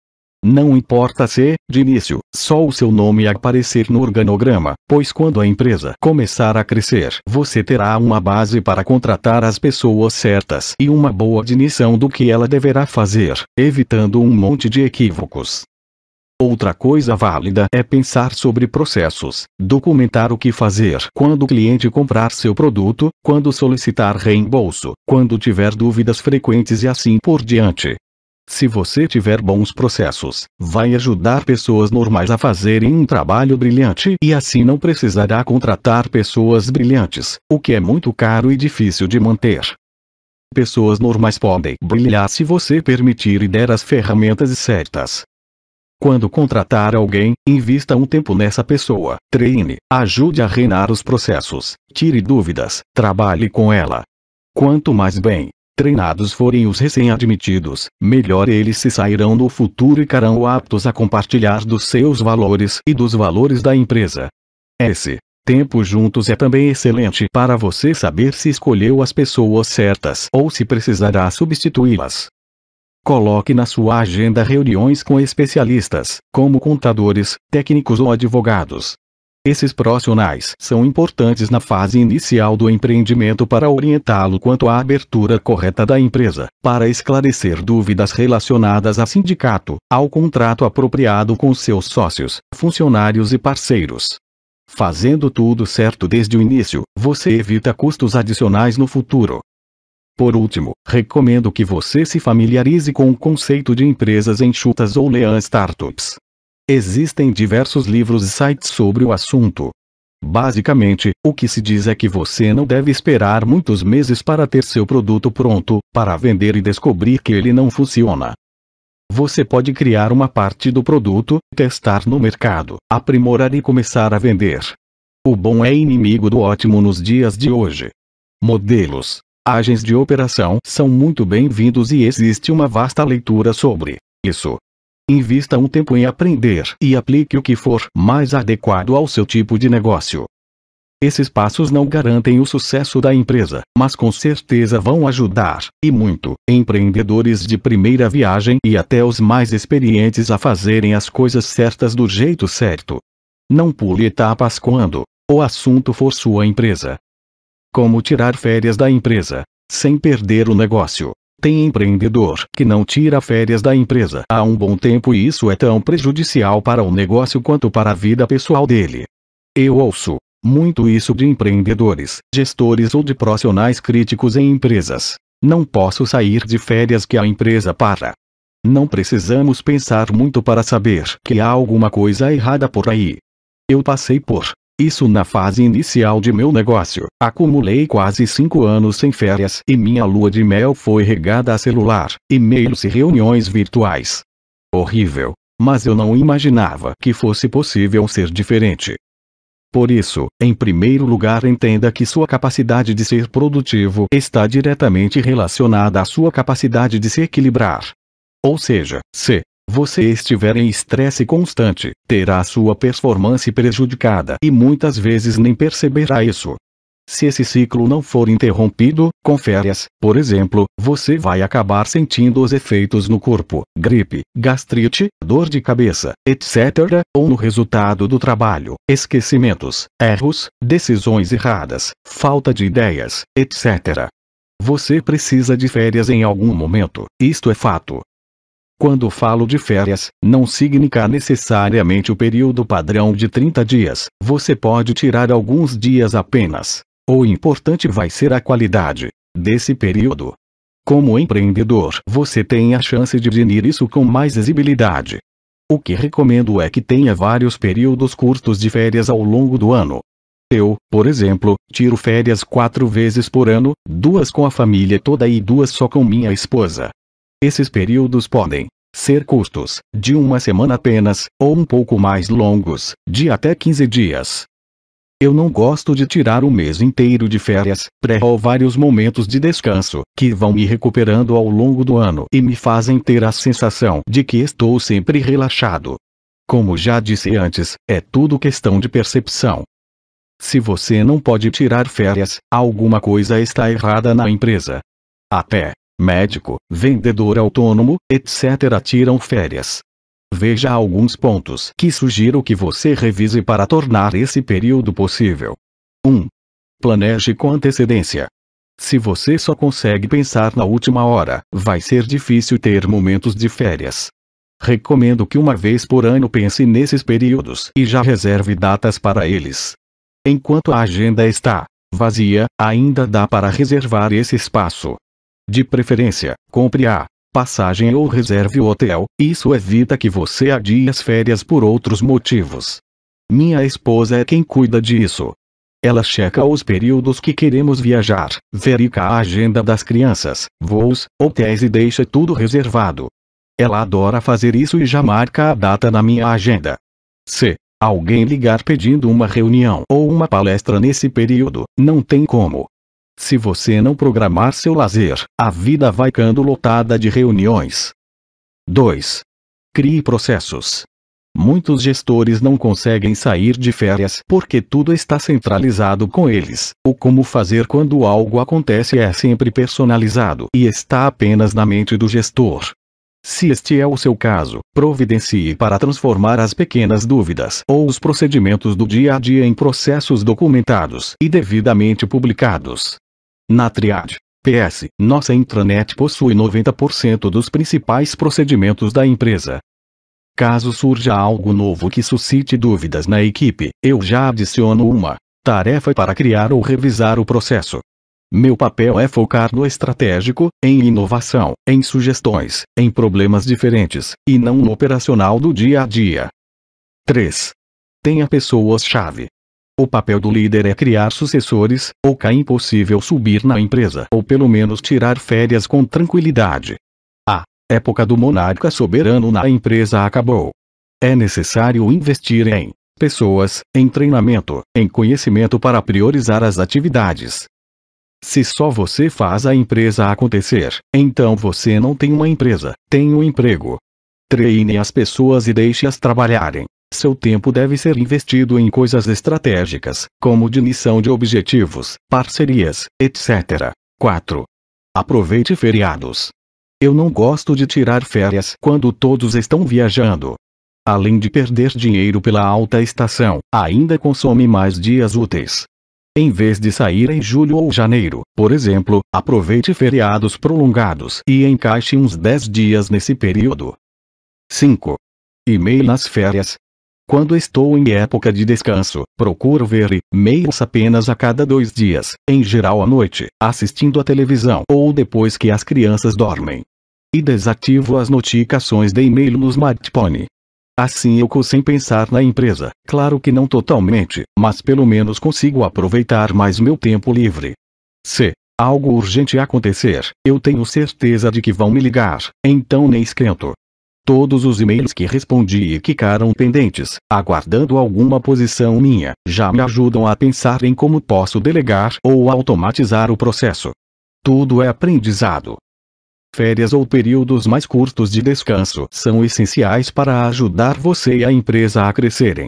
não importa se, de início, só o seu nome aparecer no organograma, pois quando a empresa começar a crescer, você terá uma base para contratar as pessoas certas e uma boa definição do que ela deverá fazer, evitando um monte de equívocos. Outra coisa válida é pensar sobre processos, documentar o que fazer quando o cliente comprar seu produto, quando solicitar reembolso, quando tiver dúvidas frequentes e assim por diante. Se você tiver bons processos, vai ajudar pessoas normais a fazerem um trabalho brilhante e assim não precisará contratar pessoas brilhantes, o que é muito caro e difícil de manter. Pessoas normais podem brilhar se você permitir e der as ferramentas certas. Quando contratar alguém, invista um tempo nessa pessoa, treine, ajude a reinar os processos, tire dúvidas, trabalhe com ela. Quanto mais bem treinados forem os recém-admitidos, melhor eles se sairão no futuro e carão aptos a compartilhar dos seus valores e dos valores da empresa. Esse tempo juntos é também excelente para você saber se escolheu as pessoas certas ou se precisará substituí-las. Coloque na sua agenda reuniões com especialistas, como contadores, técnicos ou advogados, esses profissionais são importantes na fase inicial do empreendimento para orientá-lo quanto à abertura correta da empresa, para esclarecer dúvidas relacionadas a sindicato, ao contrato apropriado com seus sócios, funcionários e parceiros. Fazendo tudo certo desde o início, você evita custos adicionais no futuro. Por último, recomendo que você se familiarize com o conceito de empresas enxutas ou lean startups. Existem diversos livros e sites sobre o assunto. Basicamente, o que se diz é que você não deve esperar muitos meses para ter seu produto pronto, para vender e descobrir que ele não funciona. Você pode criar uma parte do produto, testar no mercado, aprimorar e começar a vender. O bom é inimigo do ótimo nos dias de hoje. Modelos, agentes de operação são muito bem-vindos e existe uma vasta leitura sobre isso. Invista um tempo em aprender e aplique o que for mais adequado ao seu tipo de negócio. Esses passos não garantem o sucesso da empresa, mas com certeza vão ajudar, e muito, empreendedores de primeira viagem e até os mais experientes a fazerem as coisas certas do jeito certo. Não pule etapas quando o assunto for sua empresa. Como tirar férias da empresa, sem perder o negócio. Tem empreendedor que não tira férias da empresa há um bom tempo e isso é tão prejudicial para o negócio quanto para a vida pessoal dele. Eu ouço muito isso de empreendedores, gestores ou de profissionais críticos em empresas. Não posso sair de férias que a empresa para. Não precisamos pensar muito para saber que há alguma coisa errada por aí. Eu passei por isso na fase inicial de meu negócio. Acumulei quase cinco anos sem férias e minha lua de mel foi regada a celular, e-mails e reuniões virtuais. Horrível. Mas eu não imaginava que fosse possível ser diferente. Por isso, em primeiro lugar entenda que sua capacidade de ser produtivo está diretamente relacionada à sua capacidade de se equilibrar. Ou seja, se você estiver em estresse constante, terá sua performance prejudicada e muitas vezes nem perceberá isso. Se esse ciclo não for interrompido, com férias, por exemplo, você vai acabar sentindo os efeitos no corpo, gripe, gastrite, dor de cabeça, etc., ou no resultado do trabalho, esquecimentos, erros, decisões erradas, falta de ideias, etc. Você precisa de férias em algum momento, isto é fato, quando falo de férias, não significa necessariamente o período padrão de 30 dias, você pode tirar alguns dias apenas. O importante vai ser a qualidade desse período. Como empreendedor, você tem a chance de definir isso com mais visibilidade. O que recomendo é que tenha vários períodos curtos de férias ao longo do ano. Eu, por exemplo, tiro férias quatro vezes por ano, duas com a família toda e duas só com minha esposa. Esses períodos podem ser curtos, de uma semana apenas, ou um pouco mais longos, de até 15 dias. Eu não gosto de tirar o mês inteiro de férias, pré-ou vários momentos de descanso, que vão me recuperando ao longo do ano e me fazem ter a sensação de que estou sempre relaxado. Como já disse antes, é tudo questão de percepção. Se você não pode tirar férias, alguma coisa está errada na empresa. Até médico, vendedor autônomo, etc. tiram férias. Veja alguns pontos que sugiro que você revise para tornar esse período possível. 1. Planeje com antecedência. Se você só consegue pensar na última hora, vai ser difícil ter momentos de férias. Recomendo que uma vez por ano pense nesses períodos e já reserve datas para eles. Enquanto a agenda está vazia, ainda dá para reservar esse espaço. De preferência, compre a passagem ou reserve o hotel, isso evita que você adie as férias por outros motivos. Minha esposa é quem cuida disso. Ela checa os períodos que queremos viajar, verifica a agenda das crianças, voos, hotéis e deixa tudo reservado. Ela adora fazer isso e já marca a data na minha agenda. Se alguém ligar pedindo uma reunião ou uma palestra nesse período, não tem como, se você não programar seu lazer, a vida vai ficando lotada de reuniões. 2. Crie processos. Muitos gestores não conseguem sair de férias porque tudo está centralizado com eles. O como fazer quando algo acontece é sempre personalizado e está apenas na mente do gestor. Se este é o seu caso, providencie para transformar as pequenas dúvidas ou os procedimentos do dia a dia em processos documentados e devidamente publicados. Na Triad. PS, nossa intranet possui 90% dos principais procedimentos da empresa. Caso surja algo novo que suscite dúvidas na equipe, eu já adiciono uma tarefa para criar ou revisar o processo. Meu papel é focar no estratégico, em inovação, em sugestões, em problemas diferentes, e não no operacional do dia a dia. 3. Tenha pessoas-chave. O papel do líder é criar sucessores, ou cá é impossível subir na empresa ou pelo menos tirar férias com tranquilidade. A época do monarca soberano na empresa acabou. É necessário investir em pessoas, em treinamento, em conhecimento para priorizar as atividades. Se só você faz a empresa acontecer, então você não tem uma empresa, tem um emprego. Treine as pessoas e deixe-as trabalharem. Seu tempo deve ser investido em coisas estratégicas, como definição de objetivos, parcerias, etc. 4. Aproveite feriados. Eu não gosto de tirar férias quando todos estão viajando. Além de perder dinheiro pela alta estação, ainda consome mais dias úteis. Em vez de sair em julho ou janeiro, por exemplo, aproveite feriados prolongados e encaixe uns 10 dias nesse período. 5. E-mail nas férias, quando estou em época de descanso, procuro ver e mail apenas a cada dois dias, em geral à noite, assistindo à televisão ou depois que as crianças dormem. E desativo as notificações de e-mail no smartphone. Assim eu sem pensar na empresa, claro que não totalmente, mas pelo menos consigo aproveitar mais meu tempo livre. Se algo urgente acontecer, eu tenho certeza de que vão me ligar, então nem esquento, todos os e-mails que respondi e que ficaram pendentes, aguardando alguma posição minha, já me ajudam a pensar em como posso delegar ou automatizar o processo. Tudo é aprendizado. Férias ou períodos mais curtos de descanso são essenciais para ajudar você e a empresa a crescerem.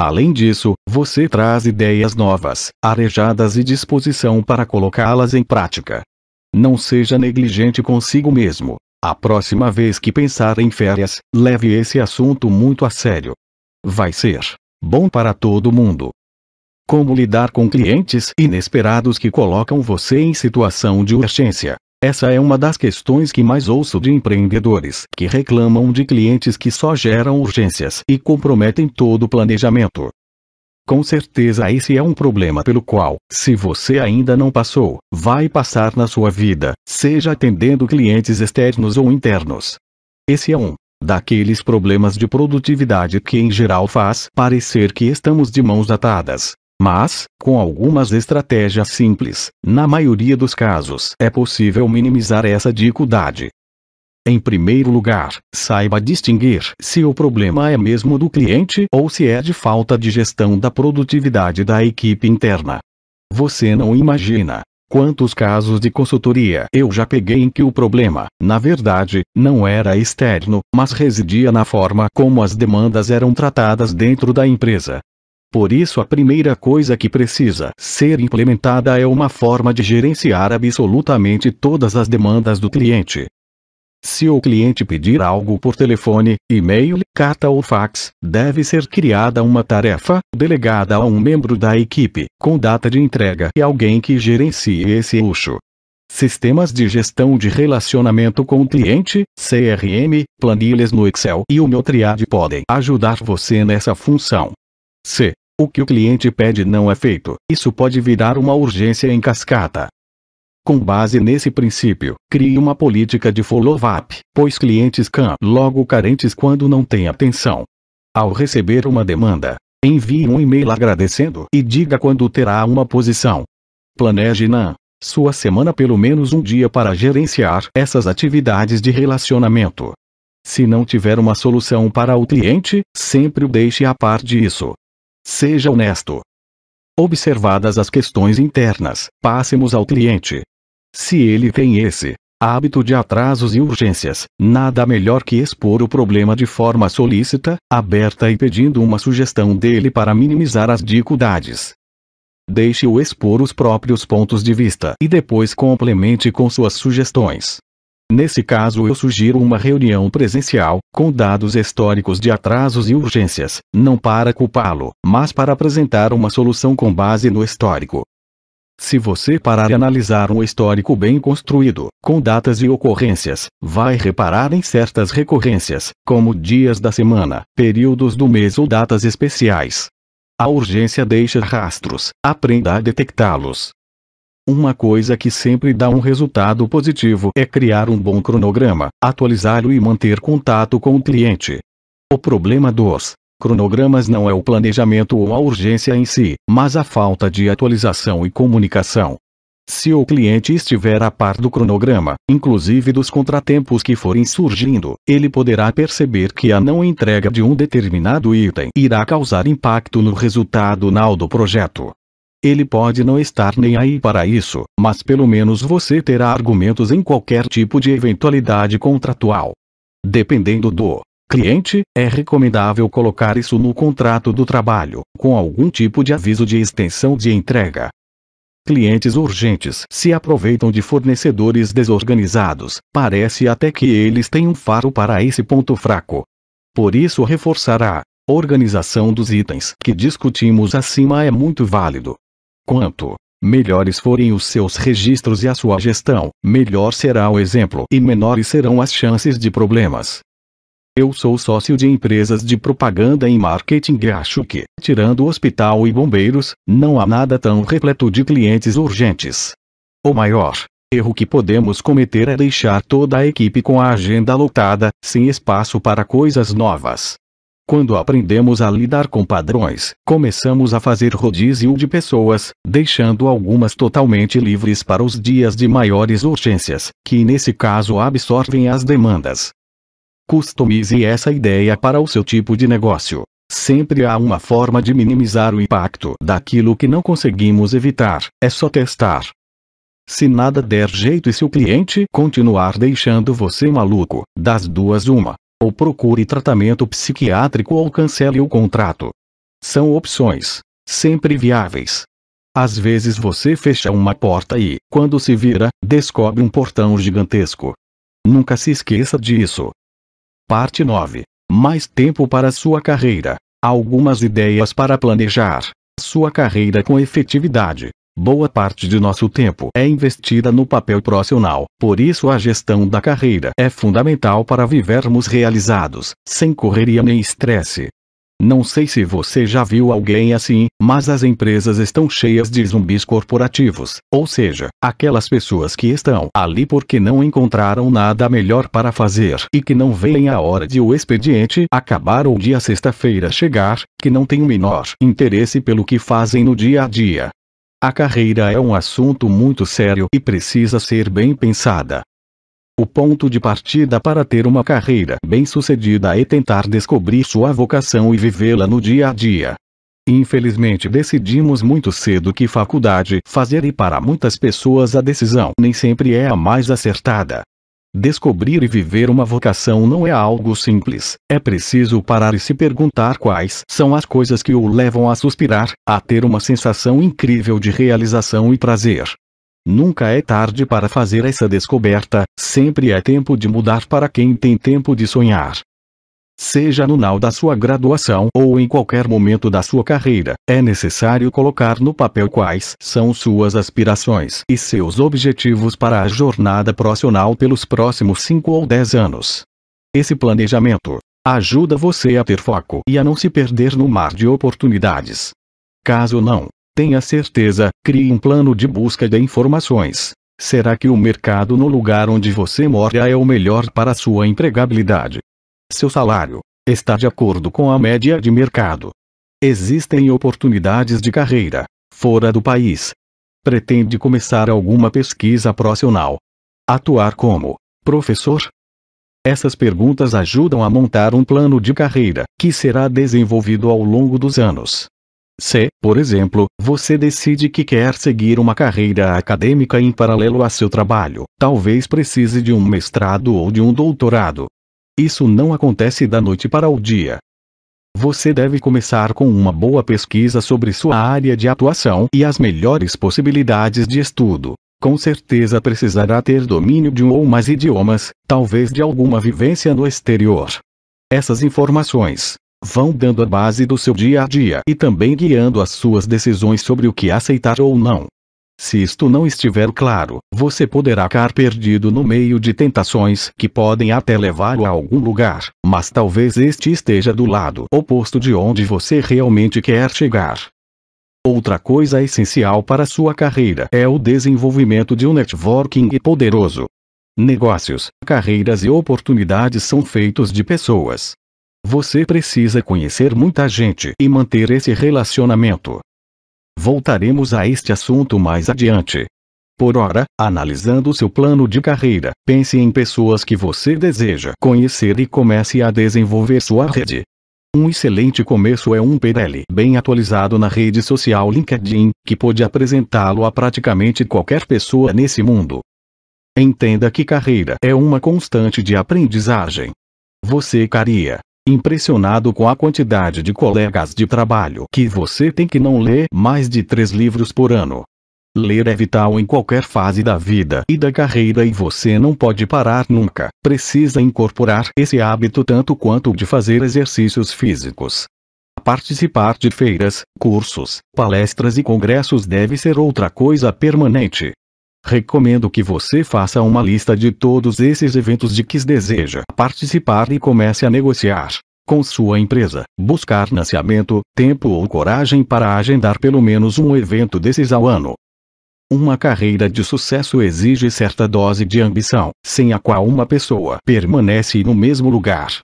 Além disso, você traz ideias novas, arejadas e disposição para colocá-las em prática. Não seja negligente consigo mesmo. A próxima vez que pensar em férias, leve esse assunto muito a sério. Vai ser bom para todo mundo. Como lidar com clientes inesperados que colocam você em situação de urgência? Essa é uma das questões que mais ouço de empreendedores que reclamam de clientes que só geram urgências e comprometem todo o planejamento. Com certeza esse é um problema pelo qual, se você ainda não passou, vai passar na sua vida, seja atendendo clientes externos ou internos. Esse é um daqueles problemas de produtividade que em geral faz parecer que estamos de mãos atadas. Mas, com algumas estratégias simples, na maioria dos casos é possível minimizar essa dificuldade. Em primeiro lugar, saiba distinguir se o problema é mesmo do cliente ou se é de falta de gestão da produtividade da equipe interna. Você não imagina quantos casos de consultoria eu já peguei em que o problema, na verdade, não era externo, mas residia na forma como as demandas eram tratadas dentro da empresa. Por isso, a primeira coisa que precisa ser implementada é uma forma de gerenciar absolutamente todas as demandas do cliente. Se o cliente pedir algo por telefone, e-mail, carta ou fax, deve ser criada uma tarefa, delegada a um membro da equipe, com data de entrega e alguém que gerencie esse luxo. Sistemas de gestão de relacionamento com o cliente, CRM, planilhas no Excel e o meu triad podem ajudar você nessa função. C. O que o cliente pede não é feito, isso pode virar uma urgência em cascata. Com base nesse princípio, crie uma política de follow-up, pois clientes cam logo carentes quando não têm atenção. Ao receber uma demanda, envie um e-mail agradecendo e diga quando terá uma posição. Planeje na sua semana pelo menos um dia para gerenciar essas atividades de relacionamento. Se não tiver uma solução para o cliente, sempre o deixe a par disso. Seja honesto. Observadas as questões internas, passemos ao cliente, se ele tem esse hábito de atrasos e urgências, nada melhor que expor o problema de forma solícita, aberta e pedindo uma sugestão dele para minimizar as dificuldades. Deixe-o expor os próprios pontos de vista e depois complemente com suas sugestões. Nesse caso, eu sugiro uma reunião presencial, com dados históricos de atrasos e urgências, não para culpá-lo, mas para apresentar uma solução com base no histórico. Se você parar e analisar um histórico bem construído, com datas e ocorrências, vai reparar em certas recorrências, como dias da semana, períodos do mês ou datas especiais. A urgência deixa rastros, aprenda a detectá-los. Uma coisa que sempre dá um resultado positivo é criar um bom cronograma, atualizá-lo e manter contato com o cliente. O problema dos Cronogramas não é o planejamento ou a urgência em si, mas a falta de atualização e comunicação. Se o cliente estiver a par do cronograma, inclusive dos contratempos que forem surgindo, ele poderá perceber que a não entrega de um determinado item irá causar impacto no resultado final do projeto. Ele pode não estar nem aí para isso, mas pelo menos você terá argumentos em qualquer tipo de eventualidade contratual. Dependendo do cliente, é recomendável colocar isso no contrato do trabalho, com algum tipo de aviso de extensão de entrega. Clientes urgentes se aproveitam de fornecedores desorganizados, parece até que eles têm um faro para esse ponto fraco. Por isso, reforçar a organização dos itens que discutimos acima é muito válido. Quanto melhores forem os seus registros e a sua gestão, melhor será o exemplo e menores serão as chances de problemas. Eu sou sócio de empresas de propaganda e marketing e acho que, tirando hospital e bombeiros, não há nada tão repleto de clientes urgentes. O maior erro que podemos cometer é deixar toda a equipe com a agenda lotada, sem espaço para coisas novas. Quando aprendemos a lidar com padrões, começamos a fazer rodízio de pessoas, deixando algumas totalmente livres para os dias de maiores urgências, que nesse caso absorvem as demandas. Customize essa ideia para o seu tipo de negócio. Sempre há uma forma de minimizar o impacto daquilo que não conseguimos evitar, é só testar. Se nada der jeito e se o cliente continuar deixando você maluco, das duas uma, ou procure tratamento psiquiátrico ou cancele o contrato. São opções, sempre viáveis. Às vezes você fecha uma porta e, quando se vira, descobre um portão gigantesco. Nunca se esqueça disso. Parte 9. Mais tempo para sua carreira. Algumas ideias para planejar sua carreira com efetividade. Boa parte de nosso tempo é investida no papel profissional, por isso a gestão da carreira é fundamental para vivermos realizados, sem correria nem estresse. Não sei se você já viu alguém assim, mas as empresas estão cheias de zumbis corporativos, ou seja, aquelas pessoas que estão ali porque não encontraram nada melhor para fazer e que não veem a hora de o expediente acabar ou de a sexta-feira chegar, que não têm o menor interesse pelo que fazem no dia a dia. A carreira é um assunto muito sério e precisa ser bem pensada. O ponto de partida para ter uma carreira bem-sucedida é tentar descobrir sua vocação e vivê-la no dia a dia. Infelizmente decidimos muito cedo que faculdade fazer e para muitas pessoas a decisão nem sempre é a mais acertada. Descobrir e viver uma vocação não é algo simples, é preciso parar e se perguntar quais são as coisas que o levam a suspirar, a ter uma sensação incrível de realização e prazer. Nunca é tarde para fazer essa descoberta, sempre é tempo de mudar para quem tem tempo de sonhar. Seja no nau da sua graduação ou em qualquer momento da sua carreira, é necessário colocar no papel quais são suas aspirações e seus objetivos para a jornada profissional pelos próximos 5 ou 10 anos. Esse planejamento ajuda você a ter foco e a não se perder no mar de oportunidades. Caso não Tenha certeza, crie um plano de busca de informações. Será que o mercado no lugar onde você mora é o melhor para sua empregabilidade? Seu salário está de acordo com a média de mercado. Existem oportunidades de carreira fora do país. Pretende começar alguma pesquisa profissional? Atuar como professor? Essas perguntas ajudam a montar um plano de carreira que será desenvolvido ao longo dos anos. Se, por exemplo, você decide que quer seguir uma carreira acadêmica em paralelo a seu trabalho, talvez precise de um mestrado ou de um doutorado. Isso não acontece da noite para o dia. Você deve começar com uma boa pesquisa sobre sua área de atuação e as melhores possibilidades de estudo. Com certeza precisará ter domínio de um ou mais idiomas, talvez de alguma vivência no exterior. Essas informações, vão dando a base do seu dia a dia e também guiando as suas decisões sobre o que aceitar ou não. Se isto não estiver claro, você poderá ficar perdido no meio de tentações que podem até levá-lo a algum lugar, mas talvez este esteja do lado oposto de onde você realmente quer chegar. Outra coisa essencial para sua carreira é o desenvolvimento de um networking poderoso. Negócios, carreiras e oportunidades são feitos de pessoas, você precisa conhecer muita gente e manter esse relacionamento. Voltaremos a este assunto mais adiante. Por ora, analisando seu plano de carreira, pense em pessoas que você deseja conhecer e comece a desenvolver sua rede. Um excelente começo é um PL bem atualizado na rede social LinkedIn, que pode apresentá-lo a praticamente qualquer pessoa nesse mundo. Entenda que carreira é uma constante de aprendizagem. Você caria impressionado com a quantidade de colegas de trabalho que você tem que não ler mais de três livros por ano. Ler é vital em qualquer fase da vida e da carreira e você não pode parar nunca. Precisa incorporar esse hábito tanto quanto de fazer exercícios físicos. Participar de feiras, cursos, palestras e congressos deve ser outra coisa permanente. Recomendo que você faça uma lista de todos esses eventos de que deseja participar e comece a negociar com sua empresa. Buscar financiamento, tempo ou coragem para agendar pelo menos um evento desses ao ano. Uma carreira de sucesso exige certa dose de ambição, sem a qual uma pessoa permanece no mesmo lugar,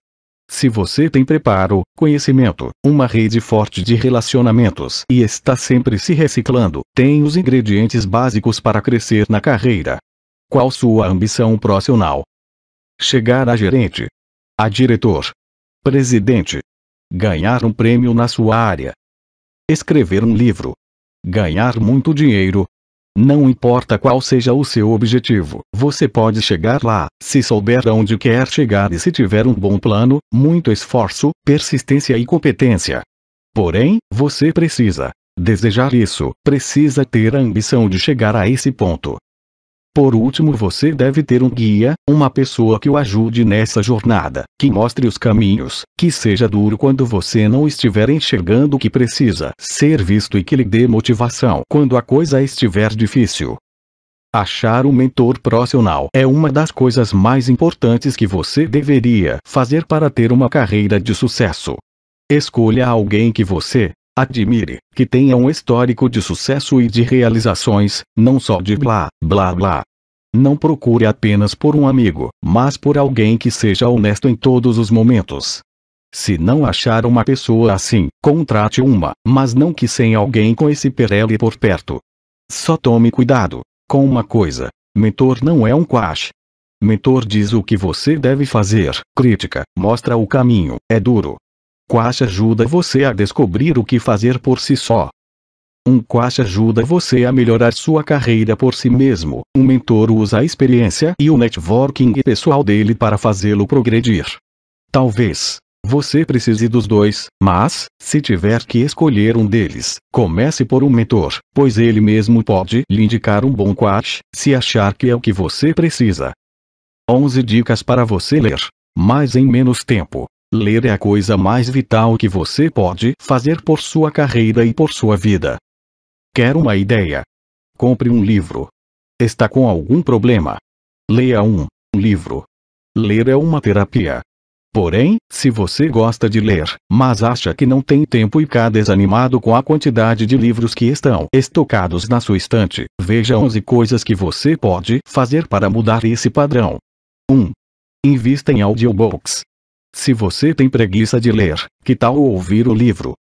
se você tem preparo, conhecimento, uma rede forte de relacionamentos e está sempre se reciclando, tem os ingredientes básicos para crescer na carreira. Qual sua ambição profissional? Chegar a gerente, a diretor, presidente, ganhar um prêmio na sua área, escrever um livro, ganhar muito dinheiro, não importa qual seja o seu objetivo, você pode chegar lá, se souber aonde quer chegar e se tiver um bom plano, muito esforço, persistência e competência. Porém, você precisa desejar isso, precisa ter a ambição de chegar a esse ponto, por último, você deve ter um guia, uma pessoa que o ajude nessa jornada, que mostre os caminhos, que seja duro quando você não estiver enxergando o que precisa ser visto e que lhe dê motivação quando a coisa estiver difícil. Achar um mentor profissional é uma das coisas mais importantes que você deveria fazer para ter uma carreira de sucesso. Escolha alguém que você Admire, que tenha um histórico de sucesso e de realizações, não só de blá, blá, blá. Não procure apenas por um amigo, mas por alguém que seja honesto em todos os momentos. Se não achar uma pessoa assim, contrate uma, mas não que sem alguém com esse perele por perto. Só tome cuidado com uma coisa: mentor não é um quash. Mentor diz o que você deve fazer, crítica, mostra o caminho, é duro, quash ajuda você a descobrir o que fazer por si só. Um quash ajuda você a melhorar sua carreira por si mesmo. Um mentor usa a experiência e o networking pessoal dele para fazê-lo progredir. Talvez você precise dos dois, mas, se tiver que escolher um deles, comece por um mentor, pois ele mesmo pode lhe indicar um bom quash, se achar que é o que você precisa. 11 dicas para você ler mais em menos tempo. Ler é a coisa mais vital que você pode fazer por sua carreira e por sua vida. Quer uma ideia? Compre um livro. Está com algum problema? Leia um livro. Ler é uma terapia. Porém, se você gosta de ler, mas acha que não tem tempo e cá desanimado com a quantidade de livros que estão estocados na sua estante, veja 11 coisas que você pode fazer para mudar esse padrão. 1. Invista em audiobooks. Se você tem preguiça de ler, que tal ouvir o livro?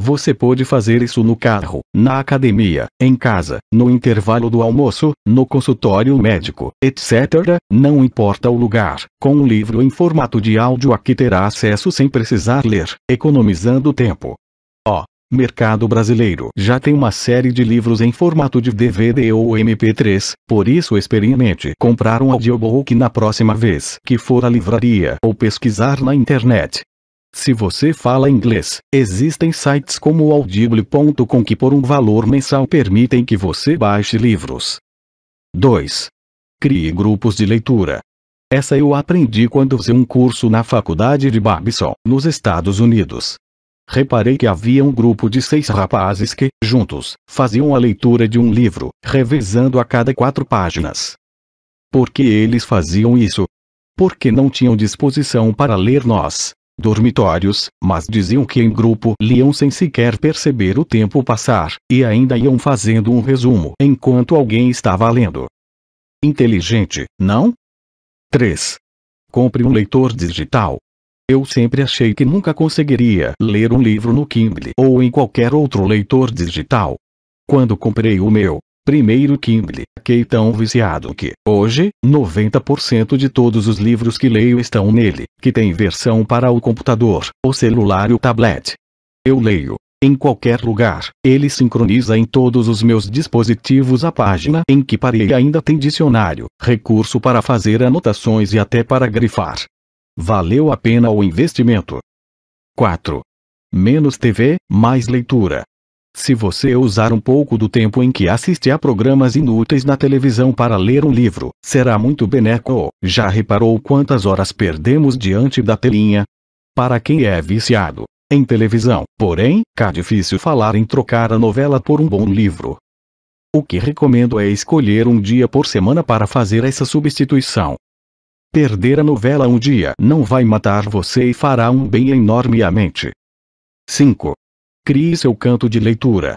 Você pode fazer isso no carro, na academia, em casa, no intervalo do almoço, no consultório médico, etc. Não importa o lugar, com um livro em formato de áudio a que terá acesso sem precisar ler, economizando tempo. Ó, oh, mercado brasileiro já tem uma série de livros em formato de DVD ou MP3, por isso experimente comprar um audiobook na próxima vez que for à livraria ou pesquisar na internet. Se você fala inglês, existem sites como o audible.com que por um valor mensal permitem que você baixe livros. 2. Crie grupos de leitura. Essa eu aprendi quando usei um curso na faculdade de Babson, nos Estados Unidos reparei que havia um grupo de seis rapazes que, juntos, faziam a leitura de um livro, revezando a cada quatro páginas. Por que eles faziam isso? Porque não tinham disposição para ler nós, dormitórios, mas diziam que em grupo liam sem sequer perceber o tempo passar, e ainda iam fazendo um resumo enquanto alguém estava lendo. Inteligente, não? 3. Compre um leitor digital. Eu sempre achei que nunca conseguiria ler um livro no Kindle ou em qualquer outro leitor digital. Quando comprei o meu primeiro Kindle, fiquei tão viciado que, hoje, 90% de todos os livros que leio estão nele, que tem versão para o computador, o celular e o tablet. Eu leio em qualquer lugar. Ele sincroniza em todos os meus dispositivos a página em que parei ainda tem dicionário, recurso para fazer anotações e até para grifar. Valeu a pena o investimento. 4. Menos TV, mais leitura. Se você usar um pouco do tempo em que assiste a programas inúteis na televisão para ler um livro, será muito benéfico. Já reparou quantas horas perdemos diante da telinha? Para quem é viciado em televisão, porém, cá é difícil falar em trocar a novela por um bom livro. O que recomendo é escolher um dia por semana para fazer essa substituição. Perder a novela um dia não vai matar você e fará um bem enormemente. 5. Crie seu canto de leitura.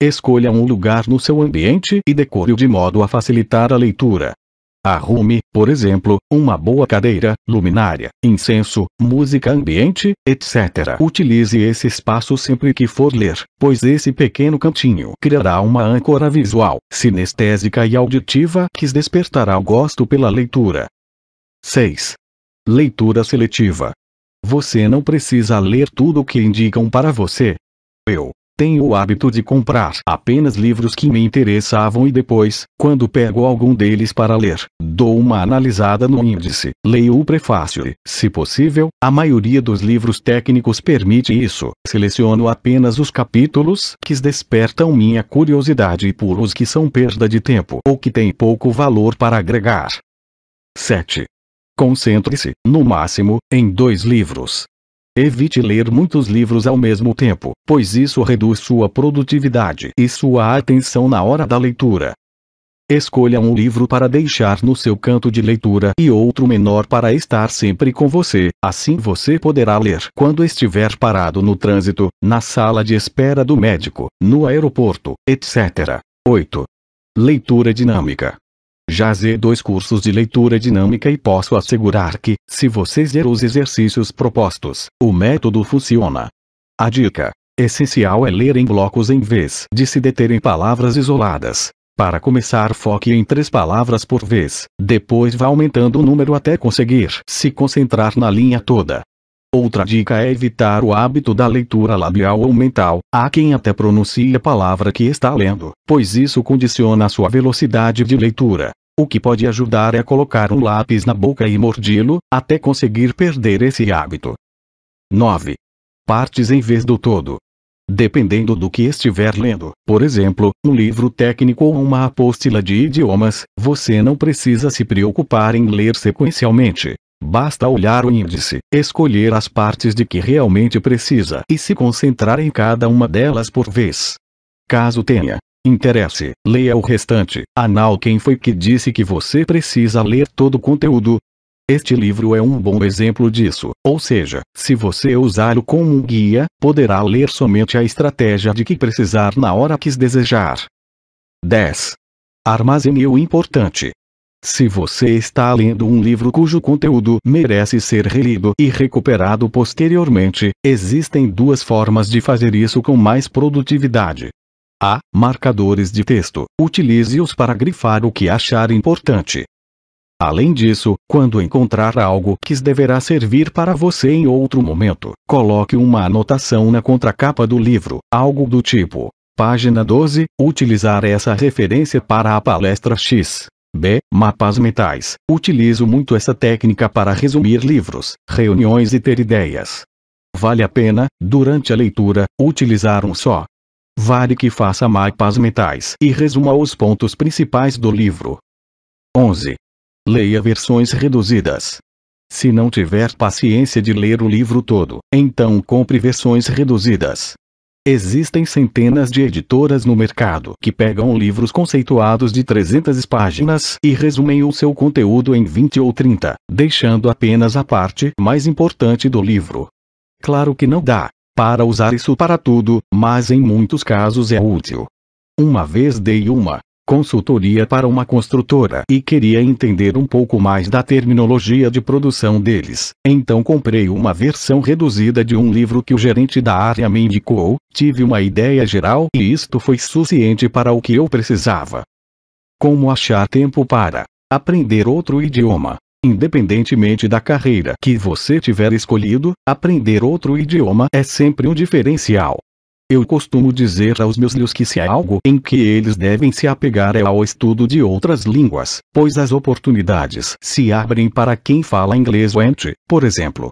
Escolha um lugar no seu ambiente e decore-o de modo a facilitar a leitura. Arrume, por exemplo, uma boa cadeira, luminária, incenso, música ambiente, etc. Utilize esse espaço sempre que for ler, pois esse pequeno cantinho criará uma âncora visual, sinestésica e auditiva que despertará o gosto pela leitura. 6. Leitura seletiva. Você não precisa ler tudo o que indicam para você. Eu tenho o hábito de comprar apenas livros que me interessavam e depois, quando pego algum deles para ler, dou uma analisada no índice, leio o prefácio e, se possível, a maioria dos livros técnicos permite isso. Seleciono apenas os capítulos que despertam minha curiosidade e por os que são perda de tempo ou que têm pouco valor para agregar. 7. Concentre-se, no máximo, em dois livros. Evite ler muitos livros ao mesmo tempo, pois isso reduz sua produtividade e sua atenção na hora da leitura. Escolha um livro para deixar no seu canto de leitura e outro menor para estar sempre com você, assim você poderá ler quando estiver parado no trânsito, na sala de espera do médico, no aeroporto, etc. 8. Leitura dinâmica. Já zé dois cursos de leitura dinâmica e posso assegurar que, se você lerem os exercícios propostos, o método funciona. A dica essencial é ler em blocos em vez de se deter em palavras isoladas. Para começar, foque em três palavras por vez, depois vá aumentando o número até conseguir se concentrar na linha toda. Outra dica é evitar o hábito da leitura labial ou mental. Há quem até pronuncie a palavra que está lendo, pois isso condiciona a sua velocidade de leitura. O que pode ajudar é colocar um lápis na boca e mordê-lo, até conseguir perder esse hábito. 9. Partes em vez do todo. Dependendo do que estiver lendo, por exemplo, um livro técnico ou uma apostila de idiomas, você não precisa se preocupar em ler sequencialmente. Basta olhar o índice, escolher as partes de que realmente precisa e se concentrar em cada uma delas por vez. Caso tenha interesse, leia o restante. Anal quem foi que disse que você precisa ler todo o conteúdo? Este livro é um bom exemplo disso, ou seja, se você usá-lo como um guia, poderá ler somente a estratégia de que precisar na hora que desejar. 10. Armazene o importante. Se você está lendo um livro cujo conteúdo merece ser relido e recuperado posteriormente, existem duas formas de fazer isso com mais produtividade. A. Marcadores de texto. Utilize-os para grifar o que achar importante. Além disso, quando encontrar algo que deverá servir para você em outro momento, coloque uma anotação na contracapa do livro, algo do tipo: Página 12 Utilizar essa referência para a palestra X. B. Mapas mentais. Utilizo muito essa técnica para resumir livros, reuniões e ter ideias. Vale a pena, durante a leitura, utilizar um só. Vale que faça mapas mentais e resuma os pontos principais do livro. 11. Leia versões reduzidas. Se não tiver paciência de ler o livro todo, então compre versões reduzidas. Existem centenas de editoras no mercado que pegam livros conceituados de 300 páginas e resumem o seu conteúdo em 20 ou 30, deixando apenas a parte mais importante do livro. Claro que não dá para usar isso para tudo, mas em muitos casos é útil. Uma vez dei uma consultoria para uma construtora e queria entender um pouco mais da terminologia de produção deles. Então comprei uma versão reduzida de um livro que o gerente da área me indicou, tive uma ideia geral e isto foi suficiente para o que eu precisava. Como achar tempo para aprender outro idioma? Independentemente da carreira que você tiver escolhido, aprender outro idioma é sempre um diferencial. Eu costumo dizer aos meus filhos que se há algo em que eles devem se apegar é ao estudo de outras línguas, pois as oportunidades se abrem para quem fala inglês ou fluente, por exemplo.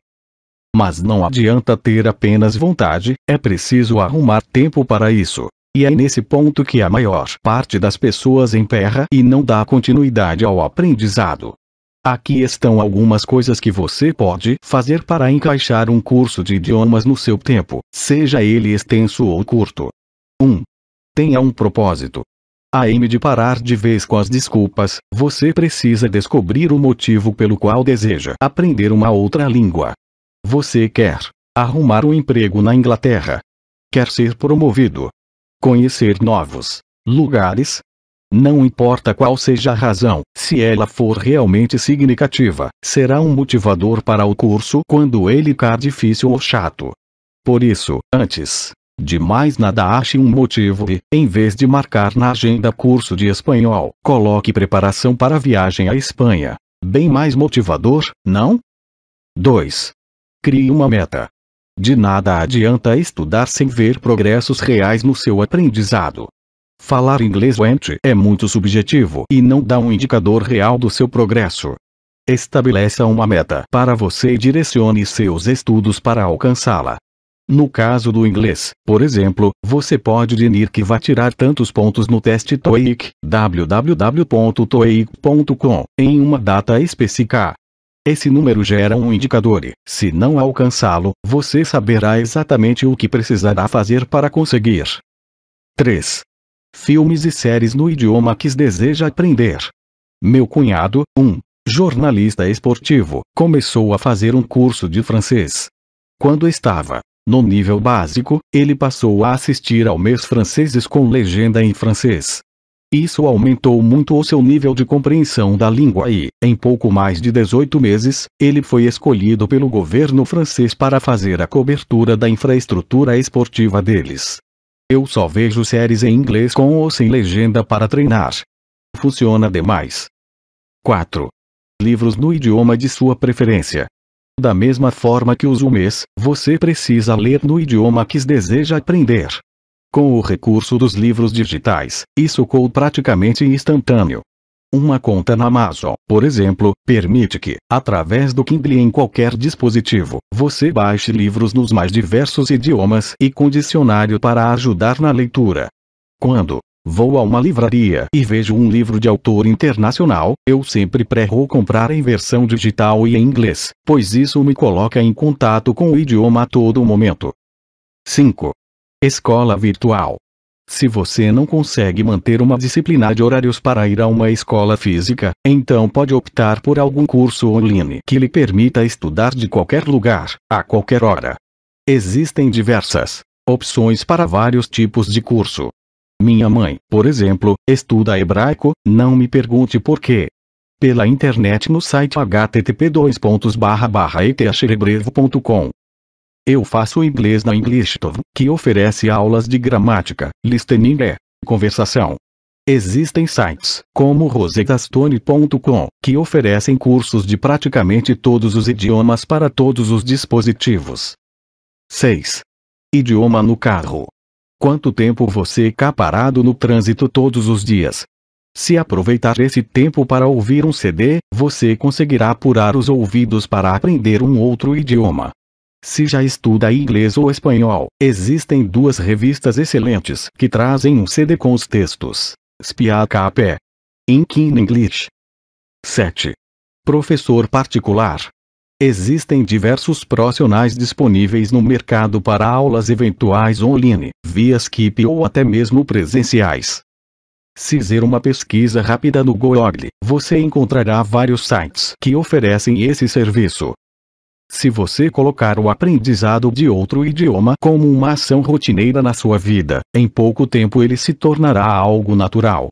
Mas não adianta ter apenas vontade, é preciso arrumar tempo para isso. E é nesse ponto que a maior parte das pessoas emperra e não dá continuidade ao aprendizado. Aqui estão algumas coisas que você pode fazer para encaixar um curso de idiomas no seu tempo, seja ele extenso ou curto. 1. Tenha um propósito. M de parar de vez com as desculpas, você precisa descobrir o motivo pelo qual deseja aprender uma outra língua. Você quer arrumar um emprego na Inglaterra. Quer ser promovido. Conhecer novos lugares, não importa qual seja a razão, se ela for realmente significativa, será um motivador para o curso quando ele ficar difícil ou chato. Por isso, antes de mais nada ache um motivo e, em vez de marcar na agenda curso de espanhol, coloque preparação para viagem à Espanha. Bem mais motivador, não? 2. Crie uma meta. De nada adianta estudar sem ver progressos reais no seu aprendizado. Falar inglês fluente é muito subjetivo e não dá um indicador real do seu progresso. Estabeleça uma meta para você e direcione seus estudos para alcançá-la. No caso do inglês, por exemplo, você pode definir que vai tirar tantos pontos no teste TOEIC, www.toeic.com, em uma data específica. Esse número gera um indicador e, se não alcançá-lo, você saberá exatamente o que precisará fazer para conseguir. 3 filmes e séries no idioma que deseja aprender. Meu cunhado, um jornalista esportivo, começou a fazer um curso de francês. Quando estava no nível básico, ele passou a assistir ao mês franceses com legenda em francês. Isso aumentou muito o seu nível de compreensão da língua e, em pouco mais de 18 meses, ele foi escolhido pelo governo francês para fazer a cobertura da infraestrutura esportiva deles. Eu só vejo séries em inglês com ou sem legenda para treinar. Funciona demais. 4. Livros no idioma de sua preferência. Da mesma forma que os UMEs, você precisa ler no idioma que deseja aprender. Com o recurso dos livros digitais, isso ficou praticamente instantâneo. Uma conta na Amazon, por exemplo, permite que, através do Kindle em qualquer dispositivo, você baixe livros nos mais diversos idiomas e com dicionário para ajudar na leitura. Quando vou a uma livraria e vejo um livro de autor internacional, eu sempre prerro comprar em versão digital e em inglês, pois isso me coloca em contato com o idioma a todo momento. 5. Escola virtual. Se você não consegue manter uma disciplina de horários para ir a uma escola física, então pode optar por algum curso online que lhe permita estudar de qualquer lugar, a qualquer hora. Existem diversas opções para vários tipos de curso. Minha mãe, por exemplo, estuda hebraico, não me pergunte por quê. Pela internet no site http://etachebrevo.com. Eu faço inglês na Englistov, que oferece aulas de gramática, listening e conversação. Existem sites, como rosetastone.com, que oferecem cursos de praticamente todos os idiomas para todos os dispositivos. 6. Idioma no carro. Quanto tempo você fica parado no trânsito todos os dias? Se aproveitar esse tempo para ouvir um CD, você conseguirá apurar os ouvidos para aprender um outro idioma. Se já estuda inglês ou espanhol, existem duas revistas excelentes que trazem um CD com os textos. Spiacapé. Inc. in English. 7. Professor particular. Existem diversos profissionais disponíveis no mercado para aulas eventuais online, via Skype ou até mesmo presenciais. Se fizer uma pesquisa rápida no Google, você encontrará vários sites que oferecem esse serviço. Se você colocar o aprendizado de outro idioma como uma ação rotineira na sua vida, em pouco tempo ele se tornará algo natural.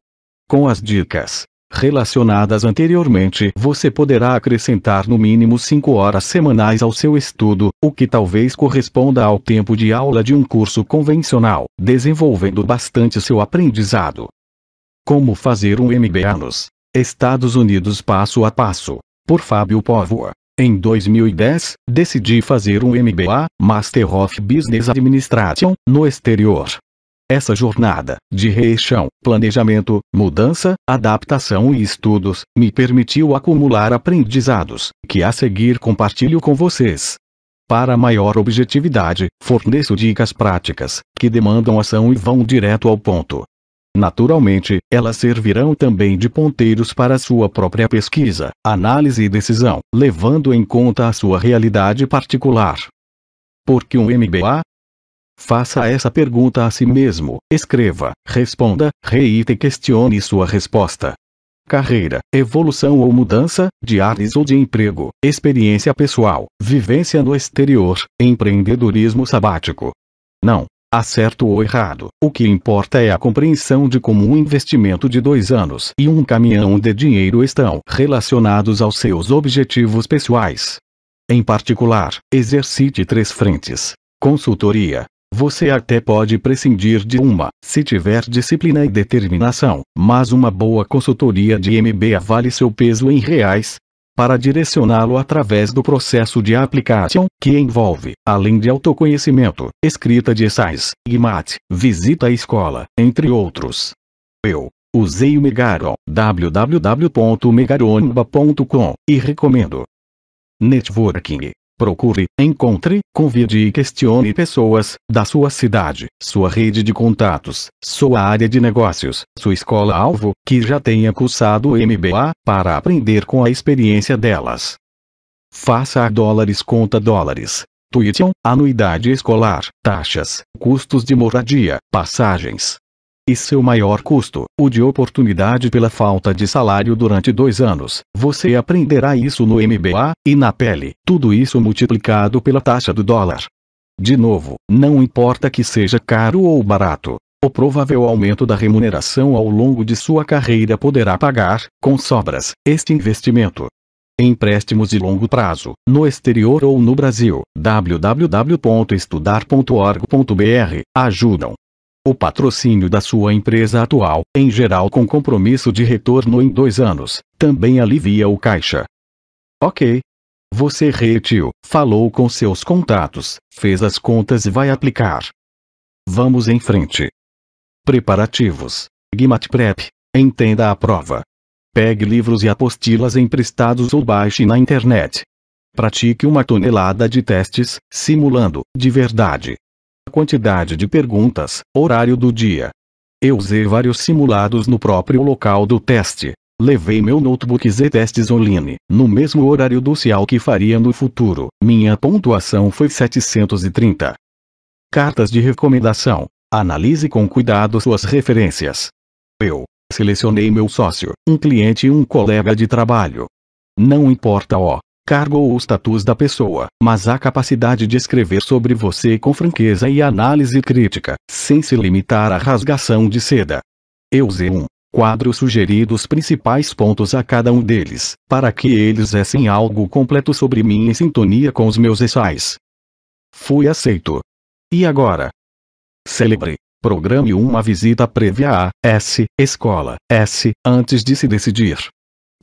Com as dicas relacionadas anteriormente, você poderá acrescentar no mínimo 5 horas semanais ao seu estudo, o que talvez corresponda ao tempo de aula de um curso convencional, desenvolvendo bastante seu aprendizado. Como fazer um MBA nos Estados Unidos passo a passo, por Fábio Póvoa. Em 2010, decidi fazer um MBA, Master of Business Administration, no exterior. Essa jornada, de reeixão, planejamento, mudança, adaptação e estudos, me permitiu acumular aprendizados, que a seguir compartilho com vocês. Para maior objetividade, forneço dicas práticas, que demandam ação e vão direto ao ponto. Naturalmente, elas servirão também de ponteiros para sua própria pesquisa, análise e decisão, levando em conta a sua realidade particular. Por que um MBA? Faça essa pergunta a si mesmo, escreva, responda, reite e questione sua resposta. Carreira, evolução ou mudança, de áreas ou de emprego, experiência pessoal, vivência no exterior, empreendedorismo sabático. Não, Há certo ou errado. O que importa é a compreensão de como um investimento de dois anos e um caminhão de dinheiro estão relacionados aos seus objetivos pessoais. Em particular, exercite três frentes. Consultoria. Você até pode prescindir de uma, se tiver disciplina e determinação, mas uma boa consultoria de MBA vale seu peso em reais, para direcioná-lo através do processo de aplicação, que envolve, além de autoconhecimento, escrita de e IGMAT, visita à escola, entre outros. Eu usei o Megaron, www.megaronba.com, e recomendo. Networking Procure, encontre, convide e questione pessoas da sua cidade, sua rede de contatos, sua área de negócios, sua escola-alvo, que já tenha cursado o MBA, para aprender com a experiência delas. Faça a dólares conta dólares. Tuition, anuidade escolar, taxas, custos de moradia, passagens, e seu maior custo, o de oportunidade pela falta de salário durante dois anos. Você aprenderá isso no MBA, e na pele, tudo isso multiplicado pela taxa do dólar. De novo, não importa que seja caro ou barato, o provável aumento da remuneração ao longo de sua carreira poderá pagar, com sobras, este investimento. Empréstimos de longo prazo, no exterior ou no Brasil, www.estudar.org.br, ajudam, o patrocínio da sua empresa atual, em geral com compromisso de retorno em dois anos, também alivia o caixa. Ok. Você reetiu, falou com seus contatos, fez as contas e vai aplicar. Vamos em frente. Preparativos. GMAT Prep. Entenda a prova. Pegue livros e apostilas emprestados ou baixe na internet. Pratique uma tonelada de testes, simulando, de verdade, quantidade de perguntas, horário do dia. Eu usei vários simulados no próprio local do teste. Levei meu notebook e testes online, no mesmo horário do CIAL que faria no futuro. Minha pontuação foi 730. Cartas de recomendação. Analise com cuidado suas referências. Eu selecionei meu sócio, um cliente e um colega de trabalho. Não importa o cargo ou status da pessoa, mas a capacidade de escrever sobre você com franqueza e análise crítica, sem se limitar à rasgação de seda. Eu usei um quadro sugerido os principais pontos a cada um deles, para que eles dessem algo completo sobre mim em sintonia com os meus ensaios. Fui aceito. E agora? Celebre. Programe uma visita prévia a S, escola, S, antes de se decidir.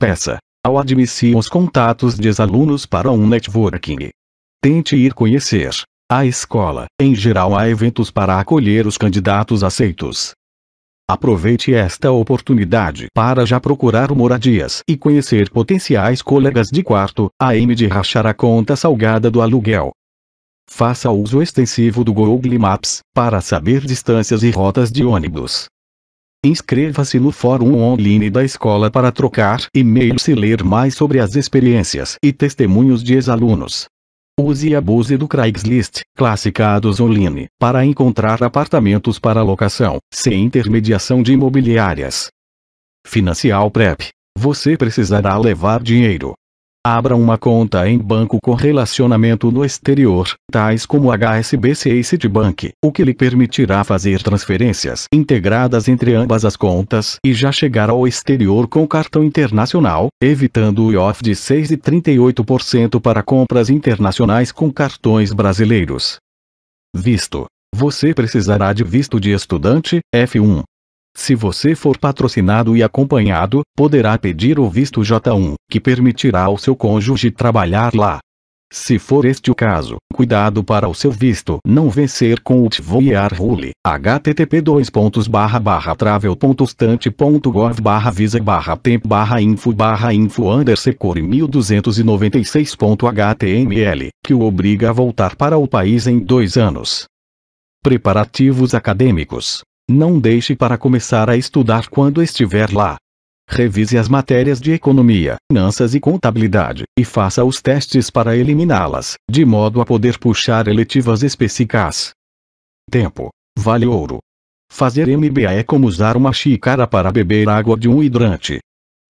Peça, ao admitir os contatos de ex-alunos para um networking. Tente ir conhecer a escola. Em geral, há eventos para acolher os candidatos aceitos. Aproveite esta oportunidade para já procurar moradias e conhecer potenciais colegas de quarto, A M de rachar a conta salgada do aluguel. Faça uso extensivo do Google Maps para saber distâncias e rotas de ônibus. Inscreva-se no fórum online da escola para trocar e-mails e ler mais sobre as experiências e testemunhos de ex-alunos. Use e abuse do Craigslist, classificados online, para encontrar apartamentos para locação, sem intermediação de imobiliárias. Financial Prep. Você precisará levar dinheiro, Abra uma conta em banco com relacionamento no exterior, tais como HSBC e Citibank, o que lhe permitirá fazer transferências integradas entre ambas as contas e já chegar ao exterior com cartão internacional, evitando o IOF de 6,38% para compras internacionais com cartões brasileiros. Visto. Você precisará de visto de estudante, F1, se você for patrocinado e acompanhado, poderá pedir o visto J1, que permitirá ao seu cônjuge trabalhar lá. Se for este o caso, cuidado para o seu visto não vencer com o Tvoiar Rule, http travel.stant.gov visa temp info info underscore 1296.html, que o obriga a voltar para o país em dois anos. Preparativos acadêmicos não deixe para começar a estudar quando estiver lá. Revise as matérias de economia, finanças e contabilidade, e faça os testes para eliminá-las, de modo a poder puxar eletivas específicas. Tempo. Vale ouro. Fazer MBA é como usar uma xícara para beber água de um hidrante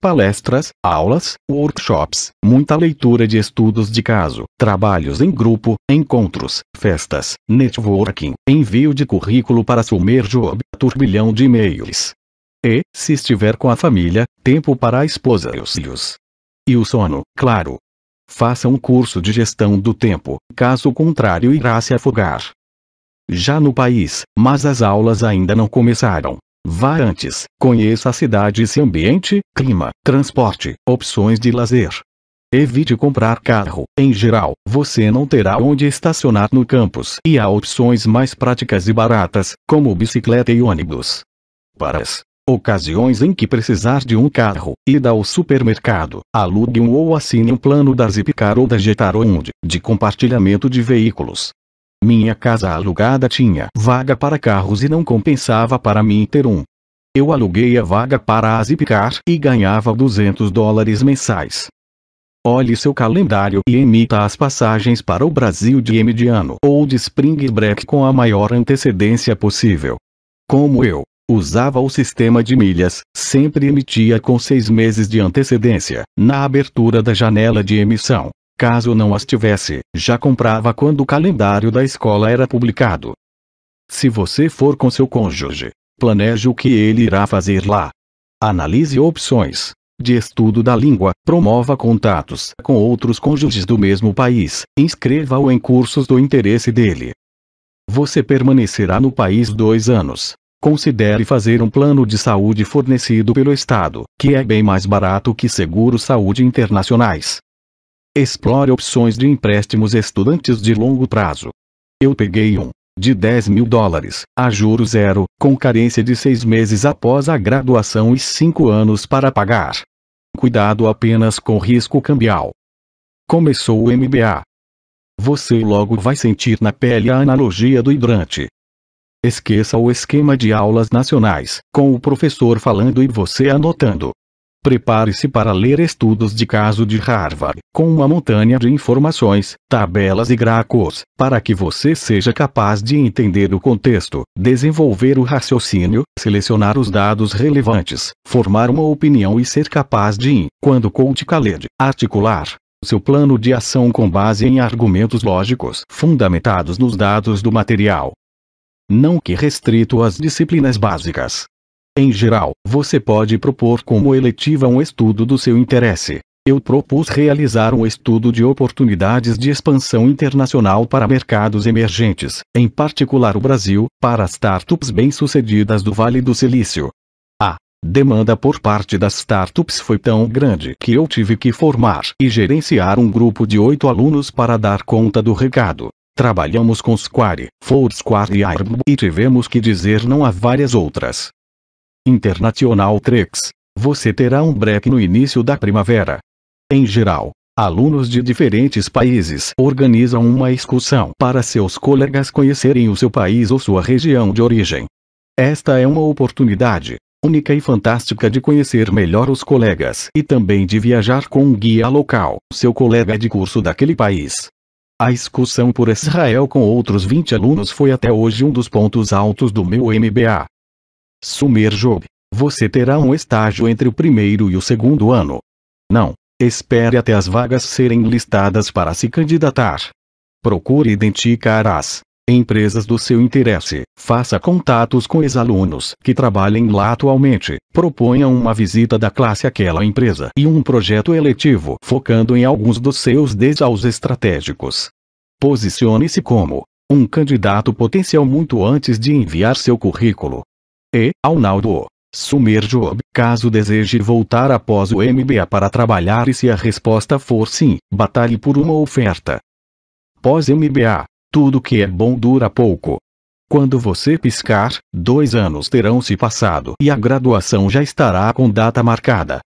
palestras, aulas, workshops, muita leitura de estudos de caso, trabalhos em grupo, encontros, festas, networking, envio de currículo para Summerjob, turbilhão de e-mails. E, se estiver com a família, tempo para a esposa e os filhos. E o sono, claro. Faça um curso de gestão do tempo, caso contrário irá se afogar. Já no país, mas as aulas ainda não começaram. Vá antes, conheça a cidade e seu ambiente, clima, transporte, opções de lazer. Evite comprar carro. Em geral, você não terá onde estacionar no campus e há opções mais práticas e baratas, como bicicleta e ônibus. Para as ocasiões em que precisar de um carro, ida ao supermercado, alugue um ou assine um plano da Zipcar ou da Getar de compartilhamento de veículos. Minha casa alugada tinha vaga para carros e não compensava para mim ter um. Eu aluguei a vaga para a Zipcar e ganhava 200 dólares mensais. Olhe seu calendário e emita as passagens para o Brasil de Mediano ou de Spring Break com a maior antecedência possível. Como eu usava o sistema de milhas, sempre emitia com seis meses de antecedência, na abertura da janela de emissão. Caso não as tivesse, já comprava quando o calendário da escola era publicado. Se você for com seu cônjuge, planeje o que ele irá fazer lá. Analise opções de estudo da língua, promova contatos com outros cônjuges do mesmo país, inscreva-o em cursos do interesse dele. Você permanecerá no país dois anos. Considere fazer um plano de saúde fornecido pelo Estado, que é bem mais barato que seguros saúde internacionais. Explore opções de empréstimos estudantes de longo prazo. Eu peguei um, de 10 mil dólares, a juro zero, com carência de seis meses após a graduação e cinco anos para pagar. Cuidado apenas com risco cambial. Começou o MBA. Você logo vai sentir na pele a analogia do hidrante. Esqueça o esquema de aulas nacionais, com o professor falando e você anotando. Prepare-se para ler estudos de caso de Harvard, com uma montanha de informações, tabelas e gráficos, para que você seja capaz de entender o contexto, desenvolver o raciocínio, selecionar os dados relevantes, formar uma opinião e ser capaz de, quando coach Khaled, articular seu plano de ação com base em argumentos lógicos fundamentados nos dados do material. Não que restrito às disciplinas básicas, em geral, você pode propor como eletiva um estudo do seu interesse. Eu propus realizar um estudo de oportunidades de expansão internacional para mercados emergentes, em particular o Brasil, para startups bem-sucedidas do Vale do Silício. A demanda por parte das startups foi tão grande que eu tive que formar e gerenciar um grupo de oito alunos para dar conta do recado. Trabalhamos com Square, Foursquare e Airbnb e tivemos que dizer não a várias outras. Internacional Trex, você terá um break no início da primavera. Em geral, alunos de diferentes países organizam uma excursão para seus colegas conhecerem o seu país ou sua região de origem. Esta é uma oportunidade única e fantástica de conhecer melhor os colegas e também de viajar com um guia local, seu colega de curso daquele país. A excursão por Israel com outros 20 alunos foi até hoje um dos pontos altos do meu MBA. Sumer Job, você terá um estágio entre o primeiro e o segundo ano. Não, espere até as vagas serem listadas para se candidatar. Procure identificar as empresas do seu interesse, faça contatos com ex-alunos que trabalhem lá atualmente, proponha uma visita da classe àquela empresa e um projeto eletivo focando em alguns dos seus desaus estratégicos. Posicione-se como um candidato potencial muito antes de enviar seu currículo. E, Arnaldo, Sumer Job, caso deseje voltar após o MBA para trabalhar e se a resposta for sim, batalhe por uma oferta. Pós-MBA, tudo que é bom dura pouco. Quando você piscar, dois anos terão se passado e a graduação já estará com data marcada.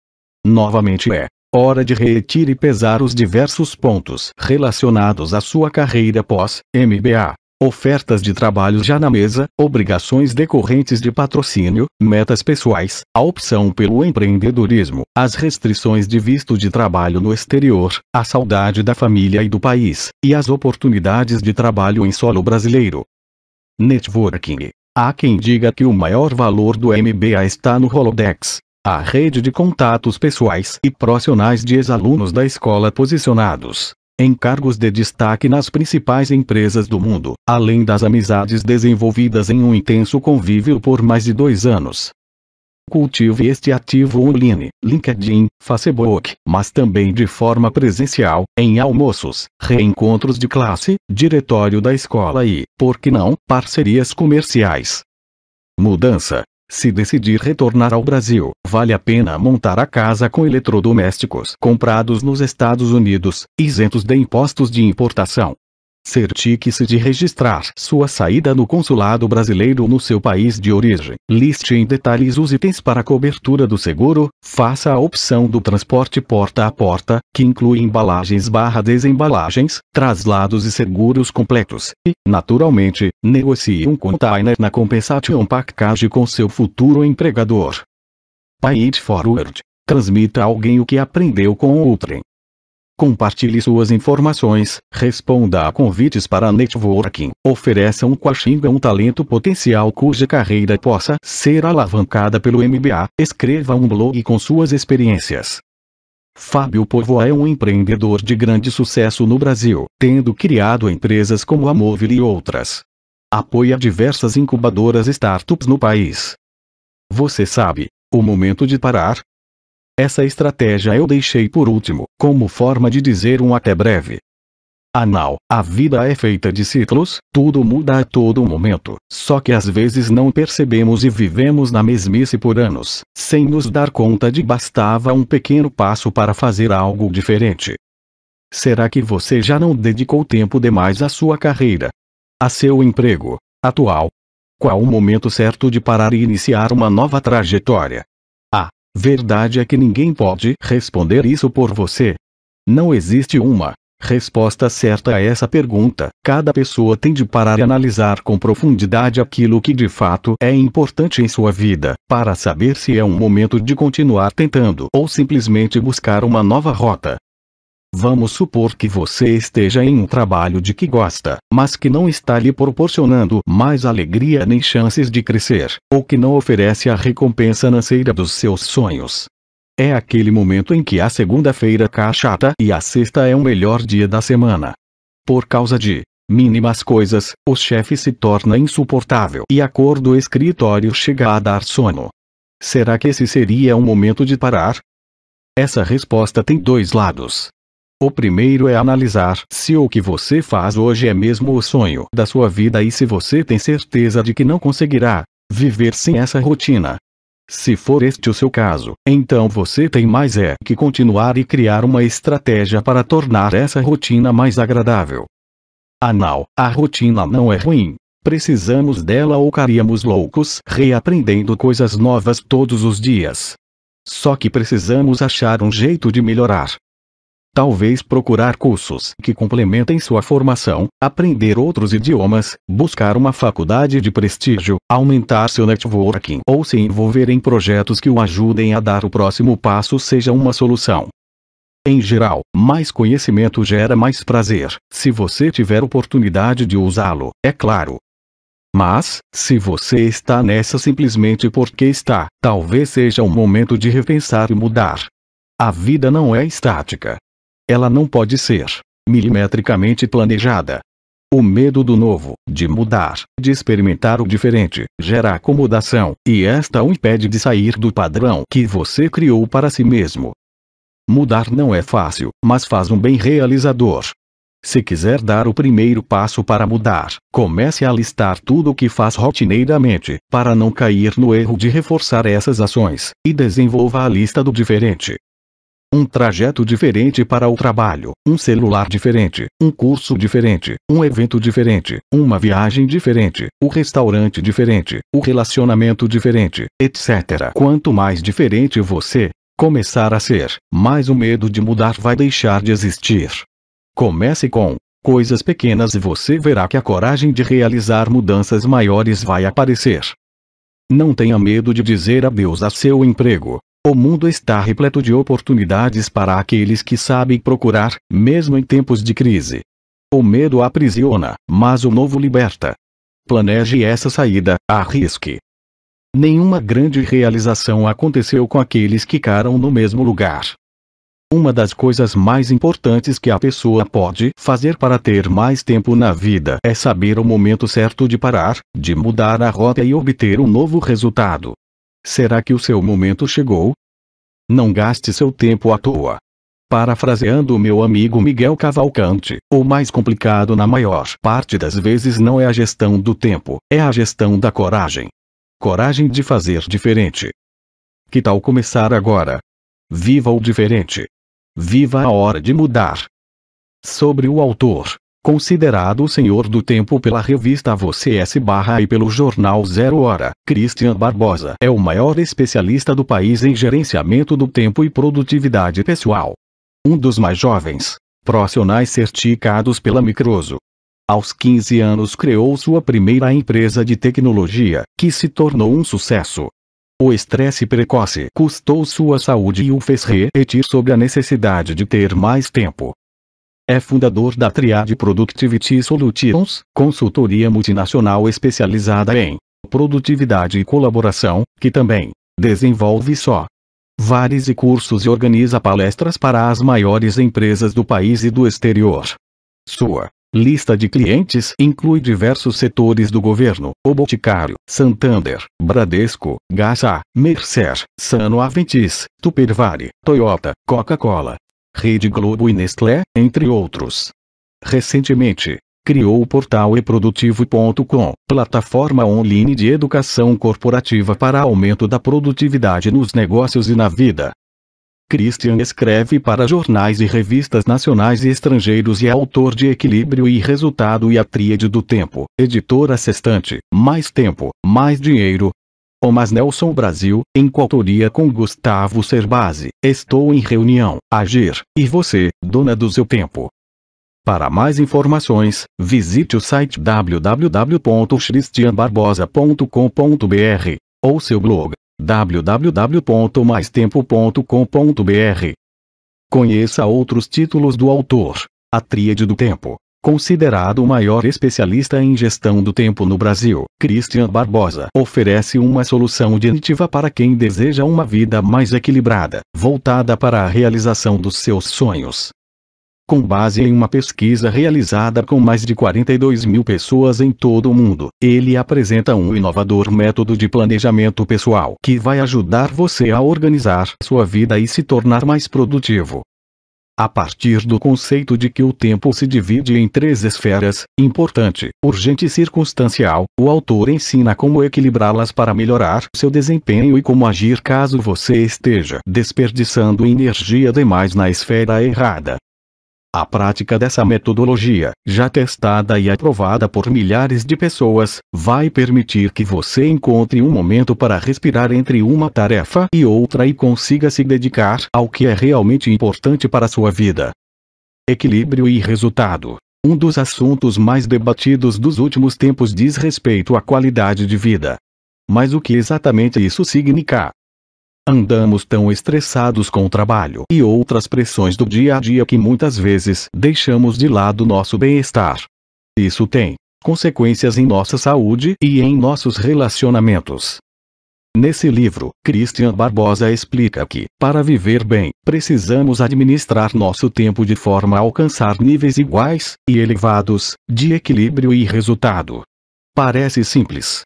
Novamente é hora de reetir e pesar os diversos pontos relacionados à sua carreira pós-MBA ofertas de trabalho já na mesa, obrigações decorrentes de patrocínio, metas pessoais, a opção pelo empreendedorismo, as restrições de visto de trabalho no exterior, a saudade da família e do país, e as oportunidades de trabalho em solo brasileiro. Networking. Há quem diga que o maior valor do MBA está no rolodex, a rede de contatos pessoais e profissionais de ex-alunos da escola posicionados em cargos de destaque nas principais empresas do mundo, além das amizades desenvolvidas em um intenso convívio por mais de dois anos. Cultive este ativo online, LinkedIn, Facebook, mas também de forma presencial, em almoços, reencontros de classe, diretório da escola e, por que não, parcerias comerciais. Mudança se decidir retornar ao Brasil, vale a pena montar a casa com eletrodomésticos comprados nos Estados Unidos, isentos de impostos de importação. Certifique-se de registrar sua saída no consulado brasileiro no seu país de origem. Liste em detalhes os itens para cobertura do seguro, faça a opção do transporte porta a porta, que inclui embalagens barra desembalagens, traslados e seguros completos, e, naturalmente, negocie um container na Compensation Package com seu futuro empregador. Paid Forward. Transmita a alguém o que aprendeu com o trem. Compartilhe suas informações, responda a convites para networking, ofereça um Quaxinga um talento potencial cuja carreira possa ser alavancada pelo MBA, escreva um blog com suas experiências. Fábio Povoa é um empreendedor de grande sucesso no Brasil, tendo criado empresas como a Movil e outras. Apoia diversas incubadoras startups no país. Você sabe, o momento de parar, essa estratégia eu deixei por último, como forma de dizer um até breve. Anal, a vida é feita de ciclos, tudo muda a todo momento, só que às vezes não percebemos e vivemos na mesmice por anos, sem nos dar conta de bastava um pequeno passo para fazer algo diferente. Será que você já não dedicou tempo demais à sua carreira? A seu emprego atual? Qual o momento certo de parar e iniciar uma nova trajetória? Verdade é que ninguém pode responder isso por você. Não existe uma resposta certa a essa pergunta. Cada pessoa tem de parar e analisar com profundidade aquilo que de fato é importante em sua vida, para saber se é um momento de continuar tentando ou simplesmente buscar uma nova rota. Vamos supor que você esteja em um trabalho de que gosta, mas que não está lhe proporcionando mais alegria nem chances de crescer, ou que não oferece a recompensa financeira dos seus sonhos. É aquele momento em que a segunda-feira cai chata e a sexta é o melhor dia da semana. Por causa de mínimas coisas, o chefe se torna insuportável e a cor do escritório chega a dar sono. Será que esse seria um momento de parar? Essa resposta tem dois lados. O primeiro é analisar se o que você faz hoje é mesmo o sonho da sua vida e se você tem certeza de que não conseguirá viver sem essa rotina. Se for este o seu caso, então você tem mais é que continuar e criar uma estratégia para tornar essa rotina mais agradável. Anal, ah, a rotina não é ruim. Precisamos dela ou caríamos loucos reaprendendo coisas novas todos os dias. Só que precisamos achar um jeito de melhorar Talvez procurar cursos que complementem sua formação, aprender outros idiomas, buscar uma faculdade de prestígio, aumentar seu networking ou se envolver em projetos que o ajudem a dar o próximo passo seja uma solução. Em geral, mais conhecimento gera mais prazer, se você tiver oportunidade de usá-lo, é claro. Mas, se você está nessa simplesmente porque está, talvez seja o momento de repensar e mudar. A vida não é estática. Ela não pode ser milimetricamente planejada. O medo do novo, de mudar, de experimentar o diferente, gera acomodação, e esta o impede de sair do padrão que você criou para si mesmo. Mudar não é fácil, mas faz um bem realizador. Se quiser dar o primeiro passo para mudar, comece a listar tudo o que faz rotineiramente, para não cair no erro de reforçar essas ações, e desenvolva a lista do diferente um trajeto diferente para o trabalho, um celular diferente, um curso diferente, um evento diferente, uma viagem diferente, o restaurante diferente, o relacionamento diferente, etc. Quanto mais diferente você começar a ser, mais o medo de mudar vai deixar de existir. Comece com coisas pequenas e você verá que a coragem de realizar mudanças maiores vai aparecer. Não tenha medo de dizer adeus a seu emprego, o mundo está repleto de oportunidades para aqueles que sabem procurar, mesmo em tempos de crise. O medo aprisiona, mas o novo liberta. Planeje essa saída, arrisque. Nenhuma grande realização aconteceu com aqueles que caram no mesmo lugar. Uma das coisas mais importantes que a pessoa pode fazer para ter mais tempo na vida é saber o momento certo de parar, de mudar a rota e obter um novo resultado. Será que o seu momento chegou? Não gaste seu tempo à toa. Parafraseando o meu amigo Miguel Cavalcante, o mais complicado na maior parte das vezes não é a gestão do tempo, é a gestão da coragem. Coragem de fazer diferente. Que tal começar agora? Viva o diferente. Viva a hora de mudar. Sobre o autor. Considerado o senhor do tempo pela revista Você S barra e pelo jornal Zero Hora, Christian Barbosa é o maior especialista do país em gerenciamento do tempo e produtividade pessoal. Um dos mais jovens profissionais certificados pela Microso. Aos 15 anos criou sua primeira empresa de tecnologia, que se tornou um sucesso. O estresse precoce custou sua saúde e o fez refletir sobre a necessidade de ter mais tempo é fundador da Triad Productivity Solutions, consultoria multinacional especializada em produtividade e colaboração, que também desenvolve só vários e cursos e organiza palestras para as maiores empresas do país e do exterior. Sua lista de clientes inclui diversos setores do governo, o Boticário, Santander, Bradesco, Gasa, Mercer, Sano Aventis, Tupperware, Toyota, Coca-Cola, Rede Globo e Nestlé, entre outros. Recentemente, criou o portal eprodutivo.com, plataforma online de educação corporativa para aumento da produtividade nos negócios e na vida. Christian escreve para jornais e revistas nacionais e estrangeiros e é autor de Equilíbrio e Resultado e a Tríade do Tempo, editora sextante, Mais Tempo, Mais Dinheiro, Omas Nelson Brasil, em coautoria com Gustavo Cerbasi. Estou em reunião. Agir. E você, dona do seu tempo. Para mais informações, visite o site www.christianbarbosa.com.br ou seu blog www.maistempo.com.br. Conheça outros títulos do autor. A Tríade do Tempo. Considerado o maior especialista em gestão do tempo no Brasil, Christian Barbosa oferece uma solução definitiva para quem deseja uma vida mais equilibrada, voltada para a realização dos seus sonhos. Com base em uma pesquisa realizada com mais de 42 mil pessoas em todo o mundo, ele apresenta um inovador método de planejamento pessoal que vai ajudar você a organizar sua vida e se tornar mais produtivo, a partir do conceito de que o tempo se divide em três esferas, importante, urgente e circunstancial, o autor ensina como equilibrá-las para melhorar seu desempenho e como agir caso você esteja desperdiçando energia demais na esfera errada. A prática dessa metodologia, já testada e aprovada por milhares de pessoas, vai permitir que você encontre um momento para respirar entre uma tarefa e outra e consiga se dedicar ao que é realmente importante para sua vida. Equilíbrio e resultado. Um dos assuntos mais debatidos dos últimos tempos diz respeito à qualidade de vida. Mas o que exatamente isso significa? Andamos tão estressados com o trabalho e outras pressões do dia a dia que muitas vezes deixamos de lado nosso bem-estar. Isso tem consequências em nossa saúde e em nossos relacionamentos. Nesse livro, Christian Barbosa explica que, para viver bem, precisamos administrar nosso tempo de forma a alcançar níveis iguais e elevados de equilíbrio e resultado. Parece simples,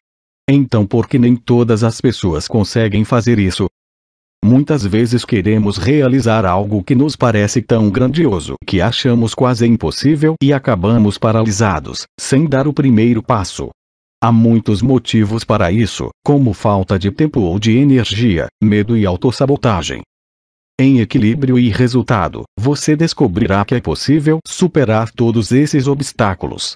então, por que nem todas as pessoas conseguem fazer isso, Muitas vezes queremos realizar algo que nos parece tão grandioso que achamos quase impossível e acabamos paralisados, sem dar o primeiro passo. Há muitos motivos para isso, como falta de tempo ou de energia, medo e autossabotagem. Em equilíbrio e resultado, você descobrirá que é possível superar todos esses obstáculos.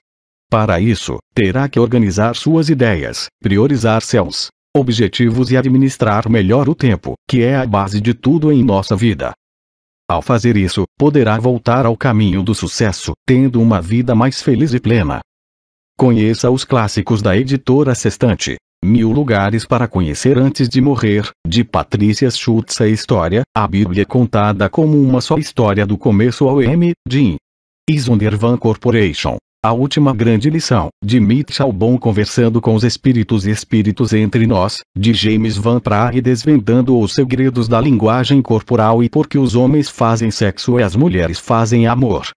Para isso, terá que organizar suas ideias, priorizar seus objetivos e administrar melhor o tempo, que é a base de tudo em nossa vida. Ao fazer isso, poderá voltar ao caminho do sucesso, tendo uma vida mais feliz e plena. Conheça os clássicos da editora Sextante. Mil Lugares para Conhecer Antes de Morrer, de Patrícia Schultz. A história, a Bíblia contada como uma só história do começo ao M, Jim. Van Corporation. A última grande lição, de Mitchell Bon conversando com os espíritos e espíritos entre nós, de James Van Praagh desvendando os segredos da linguagem corporal e por que os homens fazem sexo e as mulheres fazem amor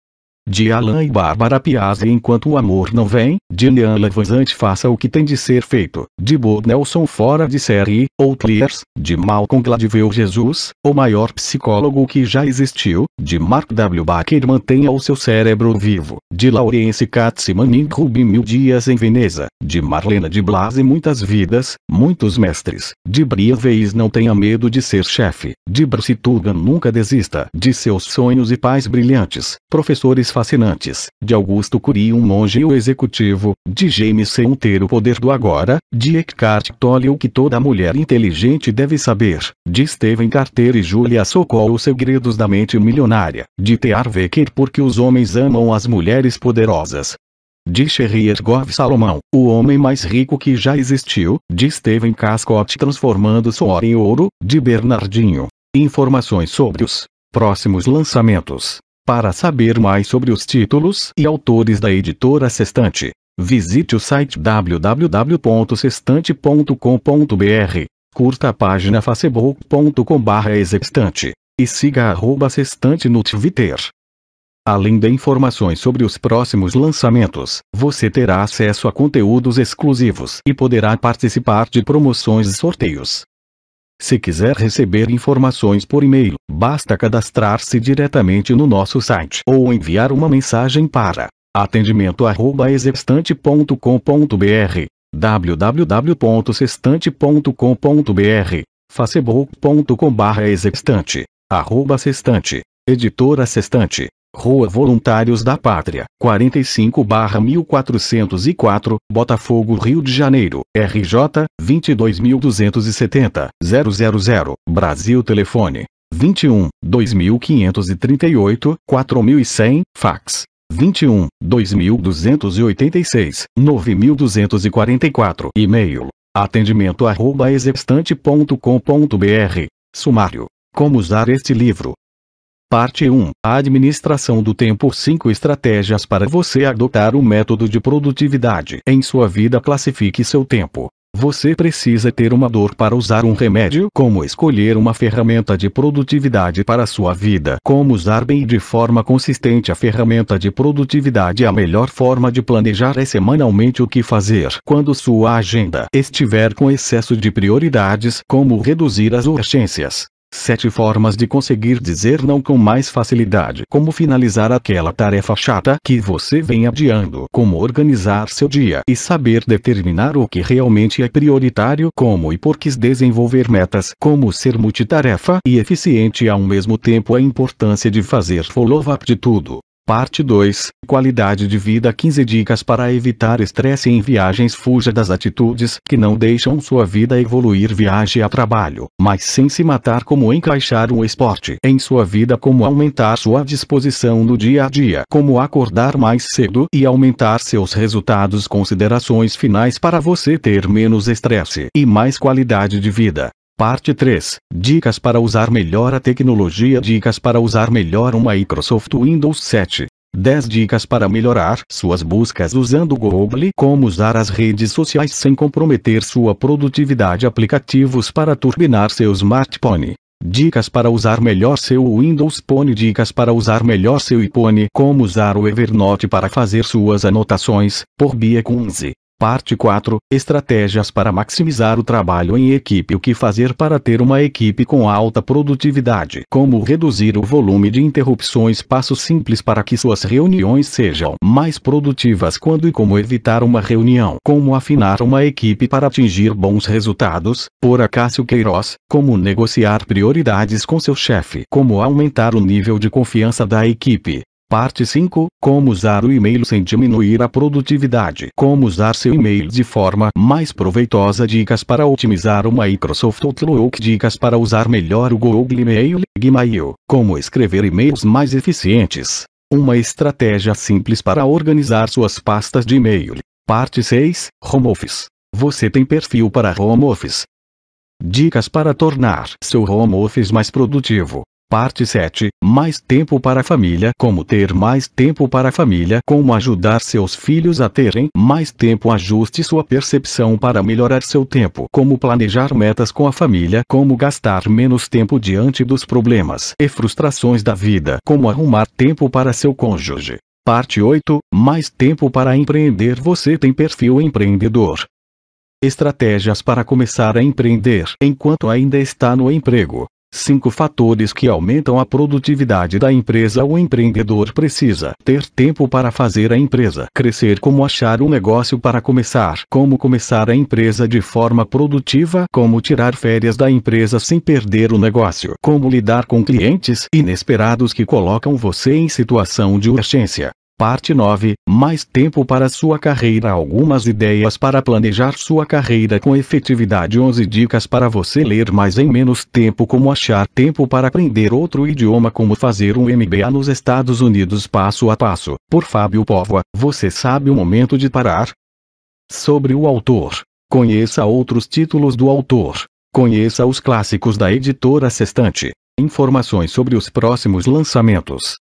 de Alan e Bárbara Piazzi Enquanto o amor não vem, de Nean Levanzante Faça o que tem de ser feito, de Bo Nelson Fora de série, Outliers, de Malcolm Gladwell Jesus, o maior psicólogo que já existiu, de Mark W. Baker Mantenha o seu cérebro vivo, de Laurence Katzmann e Rubem Mil Dias em Veneza, de Marlena de Blas e Muitas Vidas, Muitos Mestres, de Brian Weiss Não Tenha Medo de Ser Chefe, de Bruce Tugan Nunca Desista de Seus Sonhos e Pais Brilhantes, Professores Fascinantes, de Augusto Cury um monge e o executivo, de James C. Um ter o poder do agora, de Eckhart Tolle o que toda mulher inteligente deve saber, de Steven Carter e Julia Sokol os segredos da mente milionária, de T.R. Veker porque os homens amam as mulheres poderosas, de Sherrier Gov Salomão, o homem mais rico que já existiu, de Steven Cascott transformando suor em ouro, de Bernardinho. Informações sobre os próximos lançamentos. Para saber mais sobre os títulos e autores da editora Sextante, visite o site www.sextante.com.br, curta a página facebookcom e siga arroba Sextante no Twitter. Além de informações sobre os próximos lançamentos, você terá acesso a conteúdos exclusivos e poderá participar de promoções e sorteios. Se quiser receber informações por e-mail, basta cadastrar-se diretamente no nosso site ou enviar uma mensagem para atendimento@exestante.com.br, www.sextante.com.br, facebook.com/exestante, arroba sextante, editora sextante. Rua Voluntários da Pátria, 45-1404, Botafogo, Rio de Janeiro, RJ, 22.270, 000, Brasil Telefone, 21, 2538, 4100, Fax, 21, 2286, 9244, e-mail, atendimento arroba exepstante.com.br, sumário, como usar este livro, Parte 1. A administração do tempo 5 estratégias para você adotar o um método de produtividade. Em sua vida classifique seu tempo. Você precisa ter uma dor para usar um remédio, como escolher uma ferramenta de produtividade para sua vida, como usar bem e de forma consistente a ferramenta de produtividade, a melhor forma de planejar é semanalmente o que fazer. Quando sua agenda estiver com excesso de prioridades, como reduzir as urgências, Sete formas de conseguir dizer não com mais facilidade. Como finalizar aquela tarefa chata que você vem adiando. Como organizar seu dia e saber determinar o que realmente é prioritário. Como e por que desenvolver metas. Como ser multitarefa e eficiente ao mesmo tempo. A importância de fazer follow-up de tudo. Parte 2 Qualidade de vida 15 dicas para evitar estresse em viagens Fuja das atitudes que não deixam sua vida evoluir Viaje a trabalho, mas sem se matar Como encaixar o esporte em sua vida Como aumentar sua disposição no dia a dia Como acordar mais cedo e aumentar seus resultados Considerações finais para você ter menos estresse e mais qualidade de vida Parte 3. Dicas para usar melhor a tecnologia. Dicas para usar melhor o Microsoft Windows 7. 10 dicas para melhorar suas buscas usando o Google. Como usar as redes sociais sem comprometer sua produtividade. Aplicativos para turbinar seu smartphone. Dicas para usar melhor seu Windows Phone Dicas para usar melhor seu iPhone Como usar o Evernote para fazer suas anotações, por Bia Kunze Parte 4 Estratégias para maximizar o trabalho em equipe. O que fazer para ter uma equipe com alta produtividade? Como reduzir o volume de interrupções? Passos simples para que suas reuniões sejam mais produtivas. Quando e como evitar uma reunião? Como afinar uma equipe para atingir bons resultados? Por Acácio Queiroz. Como negociar prioridades com seu chefe? Como aumentar o nível de confiança da equipe? Parte 5 Como usar o e-mail sem diminuir a produtividade. Como usar seu e-mail de forma mais proveitosa. Dicas para otimizar o Microsoft Outlook. Dicas para usar melhor o Google Email. Gmail. Como escrever e-mails mais eficientes. Uma estratégia simples para organizar suas pastas de e-mail. Parte 6 Home Office. Você tem perfil para home office? Dicas para tornar seu home office mais produtivo. Parte 7. Mais tempo para a família. Como ter mais tempo para a família. Como ajudar seus filhos a terem mais tempo. Ajuste sua percepção para melhorar seu tempo. Como planejar metas com a família. Como gastar menos tempo diante dos problemas e frustrações da vida. Como arrumar tempo para seu cônjuge. Parte 8. Mais tempo para empreender. Você tem perfil empreendedor. Estratégias para começar a empreender enquanto ainda está no emprego. Cinco fatores que aumentam a produtividade da empresa. O empreendedor precisa ter tempo para fazer a empresa crescer, como achar um negócio para começar, como começar a empresa de forma produtiva, como tirar férias da empresa sem perder o negócio, como lidar com clientes inesperados que colocam você em situação de urgência, Parte 9 Mais tempo para sua carreira Algumas ideias para planejar sua carreira com efetividade 11 dicas para você ler mais em menos tempo Como achar tempo para aprender outro idioma Como fazer um MBA nos Estados Unidos Passo a passo, por Fábio Póvoa Você sabe o momento de parar? Sobre o autor Conheça outros títulos do autor Conheça os clássicos da editora Sestante. Informações sobre os próximos lançamentos